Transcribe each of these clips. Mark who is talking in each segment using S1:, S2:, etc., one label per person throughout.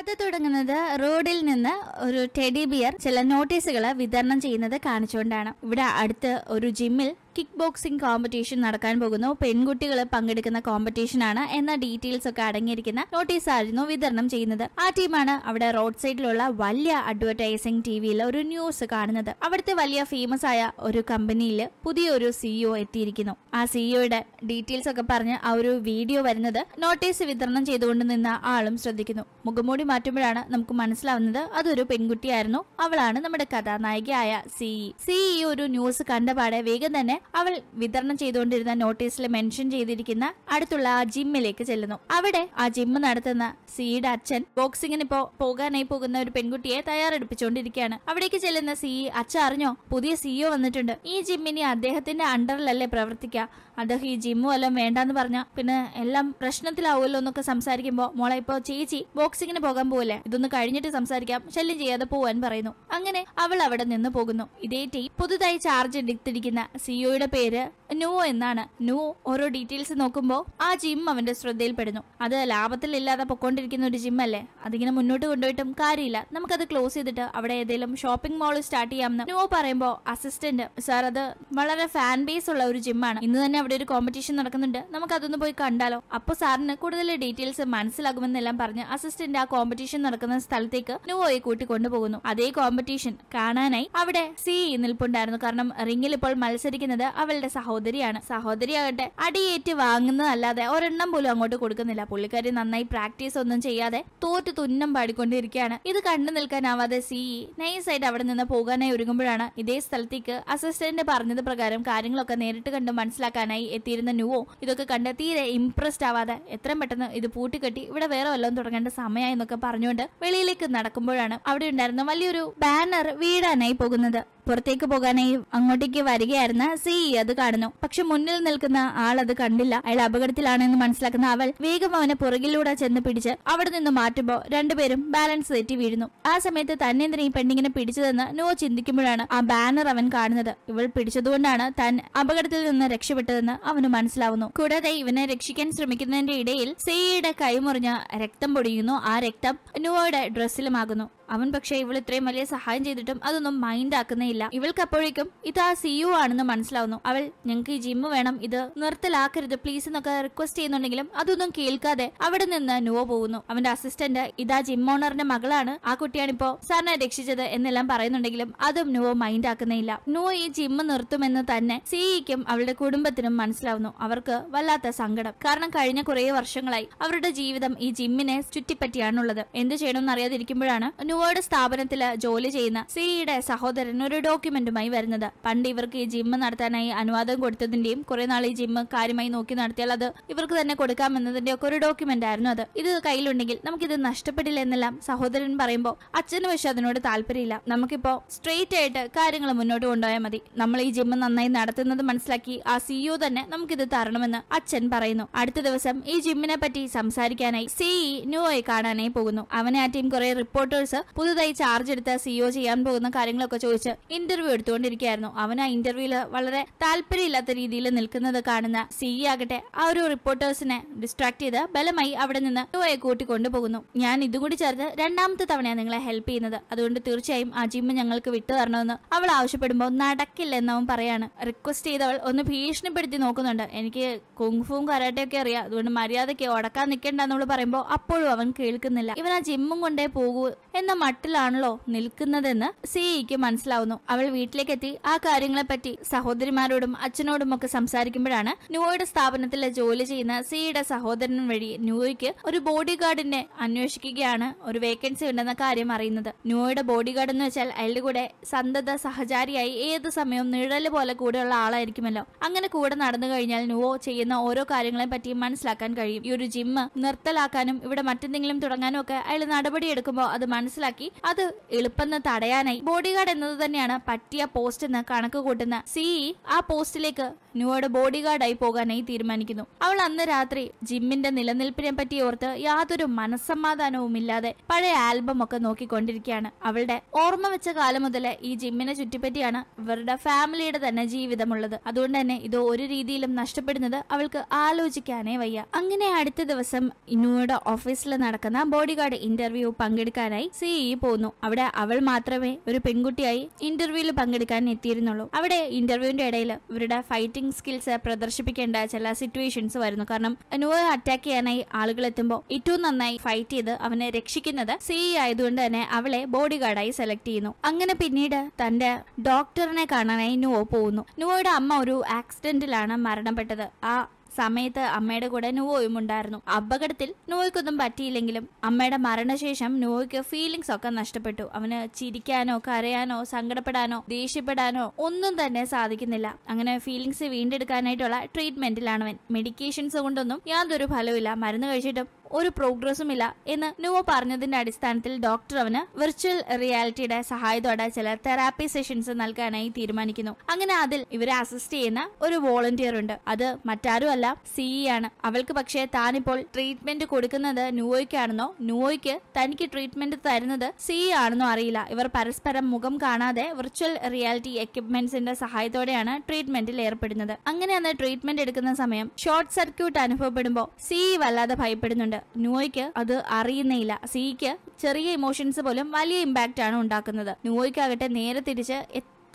S1: കഥ തുടങ്ങുന്നത് റോഡിൽ നിന്ന് ഒരു ടെഡി ബിയർ ചില നോട്ടീസുകൾ വിതരണം ചെയ്യുന്നത് കാണിച്ചുകൊണ്ടാണ് ഇവിടെ അടുത്ത് ഒരു ജിമ്മിൽ കിക്ക് ബോക്സിംഗ് കോമ്പറ്റീഷൻ നടക്കാൻ പോകുന്നു പെൺകുട്ടികൾ പങ്കെടുക്കുന്ന കോമ്പറ്റീഷനാണ് എന്ന ഡീറ്റെയിൽസ് ഒക്കെ അടങ്ങിയിരിക്കുന്ന നോട്ടീസ് ആയിരുന്നു വിതരണം ചെയ്യുന്നത് ആ ടീമാണ് അവിടെ റോഡ് സൈഡിലുള്ള വലിയ അഡ്വർടൈസിംഗ് ടിവിയിൽ ഒരു ന്യൂസ് കാണുന്നത് അവിടുത്തെ വലിയ ഫേമസ് ആയ ഒരു കമ്പനിയിൽ പുതിയൊരു സിഇഒ e എത്തിയിരിക്കുന്നു ആ സിഇഒയുടെ e ഡീറ്റെയിൽസ് ഒക്കെ പറഞ്ഞ് ആ ഒരു വീഡിയോ വരുന്നത് നോട്ടീസ് വിതരണം ചെയ്തുകൊണ്ട് നിന്ന ആളും ശ്രദ്ധിക്കുന്നു മുഖംമൂടി മാറ്റുമ്പോഴാണ് നമുക്ക് മനസ്സിലാവുന്നത് അതൊരു പെൺകുട്ടിയായിരുന്നു അവളാണ് നമ്മുടെ കഥാനായികയായ സിഇ സിഇ e. ഒരു ന്യൂസ് കണ്ടപാടെ വേഗം തന്നെ അവൾ വിതരണം ചെയ്തുകൊണ്ടിരുന്ന നോട്ടീസിൽ മെൻഷൻ ചെയ്തിരിക്കുന്ന അടുത്തുള്ള ആ ജിമ്മിലേക്ക് ചെല്ലുന്നു അവിടെ ആ ജിമ്മ് നടത്തുന്ന സിയുടെ അച്ഛൻ ബോക്സിങ്ങിന് ഇപ്പോ പോകാനായി പോകുന്ന ഒരു പെൺകുട്ടിയെ തയ്യാറെടുപ്പിച്ചുകൊണ്ടിരിക്കുകയാണ് അവിടേക്ക് ചെല്ലുന്ന സി അച്ഛൻ അറിഞ്ഞോ പുതിയ സിഇഒ e വന്നിട്ടുണ്ട് ഈ ജിമ്മിനി അദ്ദേഹത്തിന്റെ അണ്ടറിലല്ലേ പ്രവർത്തിക്കുക അദ്ദേഹം ഈ ജിമ്മും എല്ലാം വേണ്ടെന്ന് പറഞ്ഞ പിന്നെ എല്ലാം പ്രശ്നത്തിലാവുമല്ലോ എന്നൊക്കെ സംസാരിക്കുമ്പോ മോളെ ഇപ്പൊ ചേച്ചി ബോക്സിങ്ങിന് പോകാൻ പോവില്ലേ ഇതൊന്ന് കഴിഞ്ഞിട്ട് സംസാരിക്കാം ശല്യം ചെയ്യാതെ പോവാൻ പറയുന്നു അങ്ങനെ അവൾ അവിടെ നിന്ന് പോകുന്നു ഇതേ ടീം പുതുതായി ചാർജ് എടുത്തിരിക്കുന്ന സിഒയുടെ e പേര് നുവോ എന്നാണ് നുവോ ഓരോ ഡീറ്റെയിൽസ് നോക്കുമ്പോൾ ആ ജിം അവന്റെ ശ്രദ്ധയിൽപ്പെടുന്നു അത് ലാഭത്തിലില്ലാതെ പൊക്കോണ്ടിരിക്കുന്ന ഒരു ജിം അല്ലേ അതിങ്ങനെ മുന്നോട്ട് കൊണ്ടുപോയിട്ടും കാര്യമില്ല നമുക്കത് ക്ലോസ് ചെയ്തിട്ട് അവിടെ ഏതെങ്കിലും ഷോപ്പിംഗ് മാൾ സ്റ്റാർട്ട് ചെയ്യാമെന്ന് നുവോ പറയുമ്പോൾ അസിസ്റ്റന്റ് സാർ അത് വളരെ ഫാൻ ബേസ് ഉള്ള ഒരു ജിമ്മാണ് ഇന്ന് തന്നെ അവിടെ ഒരു കോമ്പറ്റീഷൻ നടക്കുന്നുണ്ട് നമുക്ക് അതൊന്ന് പോയി കണ്ടാലോ അപ്പൊ സാറിന് കൂടുതൽ ഡീറ്റെയിൽസ് മനസ്സിലാകുമെന്നെല്ലാം പറഞ്ഞ് അസിസ്റ്റന്റ് ആ കോമ്പറ്റീഷൻ നടക്കുന്ന സ്ഥലത്തേക്ക് നുവോയെ കൂട്ടി കൊണ്ടുപോകുന്നു അതേ കോമ്പറ്റീഷൻ കാണാനായി അവിടെ സി നിൽപ്പുണ്ടായിരുന്നു കാരണം റിംഗിൽ ഇപ്പോൾ മത്സരിക്കുന്നത് അവളുടെ സഹോദരിയാണ് സഹോദരിയാകട്ടെ അടിയേറ്റ് വാങ്ങുന്നതല്ലാതെ ഒരെണ്ണം പോലും അങ്ങോട്ട് കൊടുക്കുന്നില്ല പുള്ളിക്കാരി നന്നായി പ്രാക്ടീസ് ഒന്നും ചെയ്യാതെ തോറ്റ് തുന്നം പാടിക്കൊണ്ടിരിക്കുകയാണ് ഇത് കണ്ടു നിൽക്കാനാവാതെ സി നൈസായിട്ട് അവിടെ നിന്ന് പോകാനായി ഒരുങ്ങുമ്പോഴാണ് ഇതേ സ്ഥലത്തേക്ക് അസിസ്റ്റന്റ് പറഞ്ഞത് പ്രകാരം കാര്യങ്ങളൊക്കെ നേരിട്ട് കണ്ട് മനസ്സിലാക്കാനായി സാധനവുമായി എത്തിയിരുന്ന നുവോ ഇതൊക്കെ കണ്ട് തീരെ ഇംപ്രസ്ഡ് ആവാതെ എത്രയും പെട്ടെന്ന് ഇത് പൂട്ടിക്കെട്ടി ഇവിടെ വേറെ വല്ലതും തുടങ്ങേണ്ട സമയമായി എന്നൊക്കെ പറഞ്ഞുകൊണ്ട് വെളിയിലേക്ക് നടക്കുമ്പോഴാണ് അവിടെ ഉണ്ടായിരുന്ന വലിയൊരു ബാനർ വീഴാനായി പോകുന്നത് പുറത്തേക്ക് പോകാനായി അങ്ങോട്ടേക്ക് വരികയായിരുന്ന സി അത് കാണുന്നു പക്ഷെ മുന്നിൽ നിൽക്കുന്ന ആൾ അത് കണ്ടില്ല അയാൾ അപകടത്തിലാണെന്ന് മനസ്സിലാക്കുന്ന അവൾ വേഗം അവനെ പുറകിലൂടെ ചെന്ന് പിടിച്ച് അവിടെ നിന്ന് മാറ്റുമ്പോ രണ്ടുപേരും ബാലൻസ് തെറ്റി വീഴുന്നു ആ സമയത്ത് തന്നെ എന്തിനാ ഈ പെണ്ണിങ്ങനെ പിടിച്ചതെന്ന് നോ ചിന്തിക്കുമ്പോഴാണ് ആ ബാനർ അവൻ കാണുന്നത് ഇവൾ പിടിച്ചതുകൊണ്ടാണ് താൻ അപകടത്തിൽ നിന്ന് രക്ഷപ്പെട്ടതെന്ന് അവന് മനസ്സിലാവുന്നു കൂടാതെ ഇവനെ രക്ഷിക്കാൻ ശ്രമിക്കുന്നതിന്റെ ഇടയിൽ സെയ്യയുടെ കൈമുറിഞ്ഞ രക്തം പൊടിയുന്നു ആ രക്തം നുവയുടെ ഡ്രസ്സിലുമാകുന്നു അവൻ പക്ഷെ ഇവൾ ഇത്രയും വലിയ സഹായം ചെയ്തിട്ടും അതൊന്നും മൈൻഡ് ആക്കുന്നേയില്ല ഇവൾക്ക് അപ്പോഴേക്കും ഇത് ആ സിഇഒ e ആണെന്ന് മനസ്സിലാവുന്നു അവൾ ഞങ്ങൾക്ക് ഈ ജിമ്മ് വേണം ഇത് നിർത്തലാക്കരുത് പ്ലീസ് എന്നൊക്കെ റിക്വസ്റ്റ് ചെയ്യുന്നുണ്ടെങ്കിലും അതൊന്നും കേൾക്കാതെ അവിടെ നിന്ന് നുവോ പോകുന്നു അവന്റെ അസിസ്റ്റന്റ് ഇതാ ജിം ഓണറിന്റെ മകളാണ് ആ കുട്ടിയാണ് ഇപ്പോ സാറിനെ രക്ഷിച്ചത് എന്നെല്ലാം പറയുന്നുണ്ടെങ്കിലും അതും നുവോ മൈൻഡ് ആക്കുന്നേയില്ല നോ ഈ ജിമ്മ് നിർത്തുമെന്ന് തന്നെ സിഇക്കും e അവളുടെ കുടുംബത്തിനും മനസ്സിലാവുന്നു അവർക്ക് വല്ലാത്ത സങ്കടം കാരണം കഴിഞ്ഞ കുറേ വർഷങ്ങളായി അവരുടെ ജീവിതം ഈ ജിമ്മിനെ ചുറ്റിപ്പറ്റിയാണുള്ളത് എന്ത് ചെയ്യണമെന്ന് അറിയാതിരിക്കുമ്പോഴാണ് ഹാർവേഡ് സ്ഥാപനത്തിൽ ജോലി ചെയ്യുന്ന സിയുടെ e സഹോദരൻ ഒരു ഡോക്യുമെന്റുമായി വരുന്നത് പണ്ട് ഇവർക്ക് ഈ ജിമ്മ് നടത്താനായി അനുവാദം കൊടുത്തതിന്റെയും കുറെ നാൾ ഈ ജിമ്മ് കാര്യമായി നോക്കി നടത്തിയാൽ അത് ഇവർക്ക് തന്നെ കൊടുക്കാമെന്നതിന്റെ ഒക്കെ ഒരു ഡോക്യുമെന്റ് ആയിരുന്നു അത് ഇത് കയ്യിലുണ്ടെങ്കിൽ നമുക്കിത് നഷ്ടപ്പെടില്ല എന്നെല്ലാം സഹോദരൻ പറയുമ്പോൾ അച്ഛന് പക്ഷെ അതിനോട് താല്പര്യമില്ല നമുക്കിപ്പോ സ്ട്രെയിറ്റ് ആയിട്ട് കാര്യങ്ങൾ മുന്നോട്ട് കൊണ്ടുപോയാൽ മതി നമ്മൾ ഈ ജിമ്മ് നന്നായി നടത്തുന്നത് മനസ്സിലാക്കി ആ സിഇഒ e തന്നെ നമുക്കിത് തരണമെന്ന് അച്ഛൻ പറയുന്നു അടുത്ത ദിവസം ഈ ജിമ്മിനെ പറ്റി സംസാരിക്കാനായി സിഇ ആയി e കാണാനായി പോകുന്നു അവനെ ആ ടീം കുറെ റിപ്പോർട്ടേഴ്സ് പുതുതായി ചാർജ് എടുത്ത് സിഒ e ചെയ്യാൻ പോകുന്ന കാര്യങ്ങളൊക്കെ ചോദിച്ച് ഇന്റർവ്യൂ എടുത്തുകൊണ്ടിരിക്കുകയായിരുന്നു അവൻ ആ ഇന്റർവ്യൂല് വളരെ താല്പര്യമില്ലാത്ത രീതിയിൽ നിൽക്കുന്നത് കാണുന്ന സിഇ e ആകട്ടെ ആ ഒരു റിപ്പോർട്ടേഴ്സിനെ ഡിസ്ട്രാക്ട് ചെയ്ത് ബലമായി അവിടെ നിന്ന് ടോയെ e കൂട്ടിക്കൊണ്ടുപോകുന്നു ഞാൻ ഞാൻ ഇതുകൂടി ചേർത്ത് രണ്ടാമത്തെ തവണയാണ് നിങ്ങളെ ഹെൽപ്പ് ചെയ്യുന്നത് അതുകൊണ്ട് തീർച്ചയായും ആ ജിമ്മ് ഞങ്ങൾക്ക് വിട്ടു തരണമെന്ന് അവൾ ആവശ്യപ്പെടുമ്പോൾ നടക്കില്ല എന്നവൻ പറയാണ് റിക്വസ്റ്റ് ചെയ്തവൾ ഒന്ന് ഭീഷണിപ്പെടുത്തി നോക്കുന്നുണ്ട് എനിക്ക് കുങ്ഫുവും കരാട്ടയൊക്കെ അറിയാം അതുകൊണ്ട് മര്യാദയ്ക്ക് ഉടക്കാൻ നിൽക്കേണ്ടെന്ന് പറയുമ്പോൾ അപ്പോഴും അവൻ കേൾക്കുന്നില്ല ഇവൻ ആ ജിമ്മും കൊണ്ടേ പോകൂ എന്ന മട്ടിലാണല്ലോ നിൽക്കുന്നതെന്ന് സിഇക്ക് e മനസ്സിലാവുന്നു അവൾ വീട്ടിലേക്കെത്തി ആ കാര്യങ്ങളെപ്പറ്റി സഹോദരിമാരോടും അച്ഛനോടും ഒക്കെ സംസാരിക്കുമ്പോഴാണ് ന്യൂയുടെ സ്ഥാപനത്തിൽ ജോലി ചെയ്യുന്ന സിയുടെ e സഹോദരൻ വഴി ന്യൂയ്ക്ക് ഒരു ബോഡി ഗാർഡിനെ അന്വേഷിക്കുകയാണ് ഒരു വേക്കൻസി ഉണ്ടെന്ന കാര്യം അറിയുന്നത് ന്യൂയുടെ ബോഡി ഗാർഡ് എന്ന് വെച്ചാൽ അയാളുടെ കൂടെ സന്തത സഹചാരിയായി ഏത് സമയവും നിഴല് പോലെ കൂടെയുള്ള ആളായിരിക്കുമല്ലോ അങ്ങനെ കൂടെ നടന്നു കഴിഞ്ഞാൽ ന്യൂവോ ചെയ്യുന്ന ഓരോ കാര്യങ്ങളെ പറ്റി മനസ്സിലാക്കാൻ കഴിയും ഈ ഒരു ജിമ്മ് നിർത്തലാക്കാനും ഇവിടെ മറ്റെന്തെങ്കിലും തുടങ്ങാനും ഒക്കെ അയാൾ നടപടിയെടുക്കുമ്പോൾ അത് മനസ്സിലാക്കും മനസ്സിലാക്കി അത് എളുപ്പം തടയാനായി ബോഡിഗാർഡ് എന്നത് തന്നെയാണ് പറ്റിയ പോസ്റ്റ് എന്ന് കണക്ക് കൂട്ടുന്ന സിഇ ആ പോസ്റ്റിലേക്ക് ന്യൂയുടെ ബോഡിഗാർഡായി പോകാനായി തീരുമാനിക്കുന്നു അവൾ അന്ന് രാത്രി ജിമ്മിന്റെ നിലനിൽപ്പിനെ പറ്റി ഓർത്ത് യാതൊരു മനസ്സമാധാനവും ഇല്ലാതെ പഴയ ആൽബം ഒക്കെ നോക്കിക്കൊണ്ടിരിക്കുകയാണ് അവളുടെ ഓർമ്മ വെച്ച കാലം മുതൽ ഈ ജിമ്മിനെ ചുറ്റിപ്പറ്റിയാണ് ഇവരുടെ ഫാമിലിയുടെ തന്നെ ജീവിതമുള്ളത് അതുകൊണ്ട് തന്നെ ഇത് ഒരു രീതിയിലും നഷ്ടപ്പെടുന്നത് അവൾക്ക് ആലോചിക്കാനേ വയ്യ അങ്ങനെ അടുത്ത ദിവസം ന്യൂയുടെ ഓഫീസിൽ നടക്കുന്ന ബോഡിഗാർഡ് ഇന്റർവ്യൂ പങ്കെടുക്കാനായി സിഇ ഇ പോന്നു അവിടെ അവൾ മാത്രമേ ഒരു പെൺകുട്ടിയായി ഇന്റർവ്യൂവിൽ പങ്കെടുക്കാൻ എത്തിയിരുന്നുള്ളൂ അവിടെ ഇന്റർവ്യൂവിന്റെ ഇടയിൽ ഇവരുടെ ഫൈറ്റിംഗ് സ്കിൽസ് പ്രദർശിപ്പിക്കേണ്ട ചില സിറ്റുവേഷൻസ് വരുന്നു കാരണം അനുവ് അറ്റാക്ക് ചെയ്യാനായി ആളുകൾ എത്തുമ്പോൾ ഏറ്റവും നന്നായി ഫൈറ്റ് ചെയ്ത് അവനെ രക്ഷിക്കുന്നത് സിഇ ആയതുകൊണ്ട് തന്നെ അവളെ ബോഡി ഗാർഡായി സെലക്ട് ചെയ്യുന്നു അങ്ങനെ പിന്നീട് തന്റെ ഡോക്ടറിനെ കാണാനായി നുവോ പോകുന്നു നുവോയുടെ അമ്മ ഒരു ആക്സിഡന്റിലാണ് മരണപ്പെട്ടത് ആ സമയത്ത് അമ്മയുടെ കൂടെ നുവോയും ഉണ്ടായിരുന്നു അപകടത്തിൽ നുവോയ്ക്കൊന്നും പറ്റിയില്ലെങ്കിലും അമ്മയുടെ മരണശേഷം നുവോയ്ക്ക് ഫീലിംഗ്സ് ഒക്കെ നഷ്ടപ്പെട്ടു അവന് ചിരിക്കാനോ കരയാനോ സങ്കടപ്പെടാനോ ദേഷ്യപ്പെടാനോ ഒന്നും തന്നെ സാധിക്കുന്നില്ല അങ്ങനെ ഫീലിംഗ്സ് വീണ്ടെടുക്കാനായിട്ടുള്ള ട്രീറ്റ്മെന്റിലാണ് അവൻ മെഡിക്കേഷൻസ് കൊണ്ടൊന്നും യാതൊരു ഫലവുമില്ല മരുന്ന് കഴിച്ചിട്ടും ഒരു ഇല്ല എന്ന് നുവോ പറഞ്ഞതിന്റെ അടിസ്ഥാനത്തിൽ ഡോക്ടർ അവന് വെർച്വൽ റിയാലിറ്റിയുടെ സഹായത്തോടെ ചില തെറാപ്പി സെഷൻസ് നൽകാനായി തീരുമാനിക്കുന്നു അങ്ങനെ അതിൽ ഇവരെ അസിസ്റ്റ് ചെയ്യുന്ന ഒരു വോളണ്ടിയർ ഉണ്ട് അത് മറ്റാരും അല്ല സിഇ e ആണ് അവൾക്ക് പക്ഷേ താനിപ്പോൾ ട്രീറ്റ്മെന്റ് കൊടുക്കുന്നത് നുവോയ്ക്കാണെന്നോ നുവോയ്ക്ക് തനിക്ക് ട്രീറ്റ്മെന്റ് തരുന്നത് സിഇ e ആണെന്നോ അറിയില്ല ഇവർ പരസ്പരം മുഖം കാണാതെ വെർച്വൽ റിയാലിറ്റി എക്യുപ്മെന്റ്സിന്റെ സഹായത്തോടെയാണ് ട്രീറ്റ്മെന്റിൽ ഏർപ്പെടുന്നത് അങ്ങനെ അന്ന് ട്രീറ്റ്മെന്റ് എടുക്കുന്ന സമയം ഷോർട്ട് സർക്യൂട്ട് അനുഭവപ്പെടുമ്പോൾ സിഇ e വല്ലാതെ ഭയപ്പെടുന്നുണ്ട് ഉണ്ട് നുവോയ്ക്ക് അത് അറിയുന്നില്ല സിക്ക് ചെറിയ ഇമോഷൻസ് പോലും വലിയ ഇമ്പാക്റ്റ് ആണ് ഉണ്ടാക്കുന്നത് നുവോയ്ക്കാകട്ടെ നേരെ തിരിച്ച്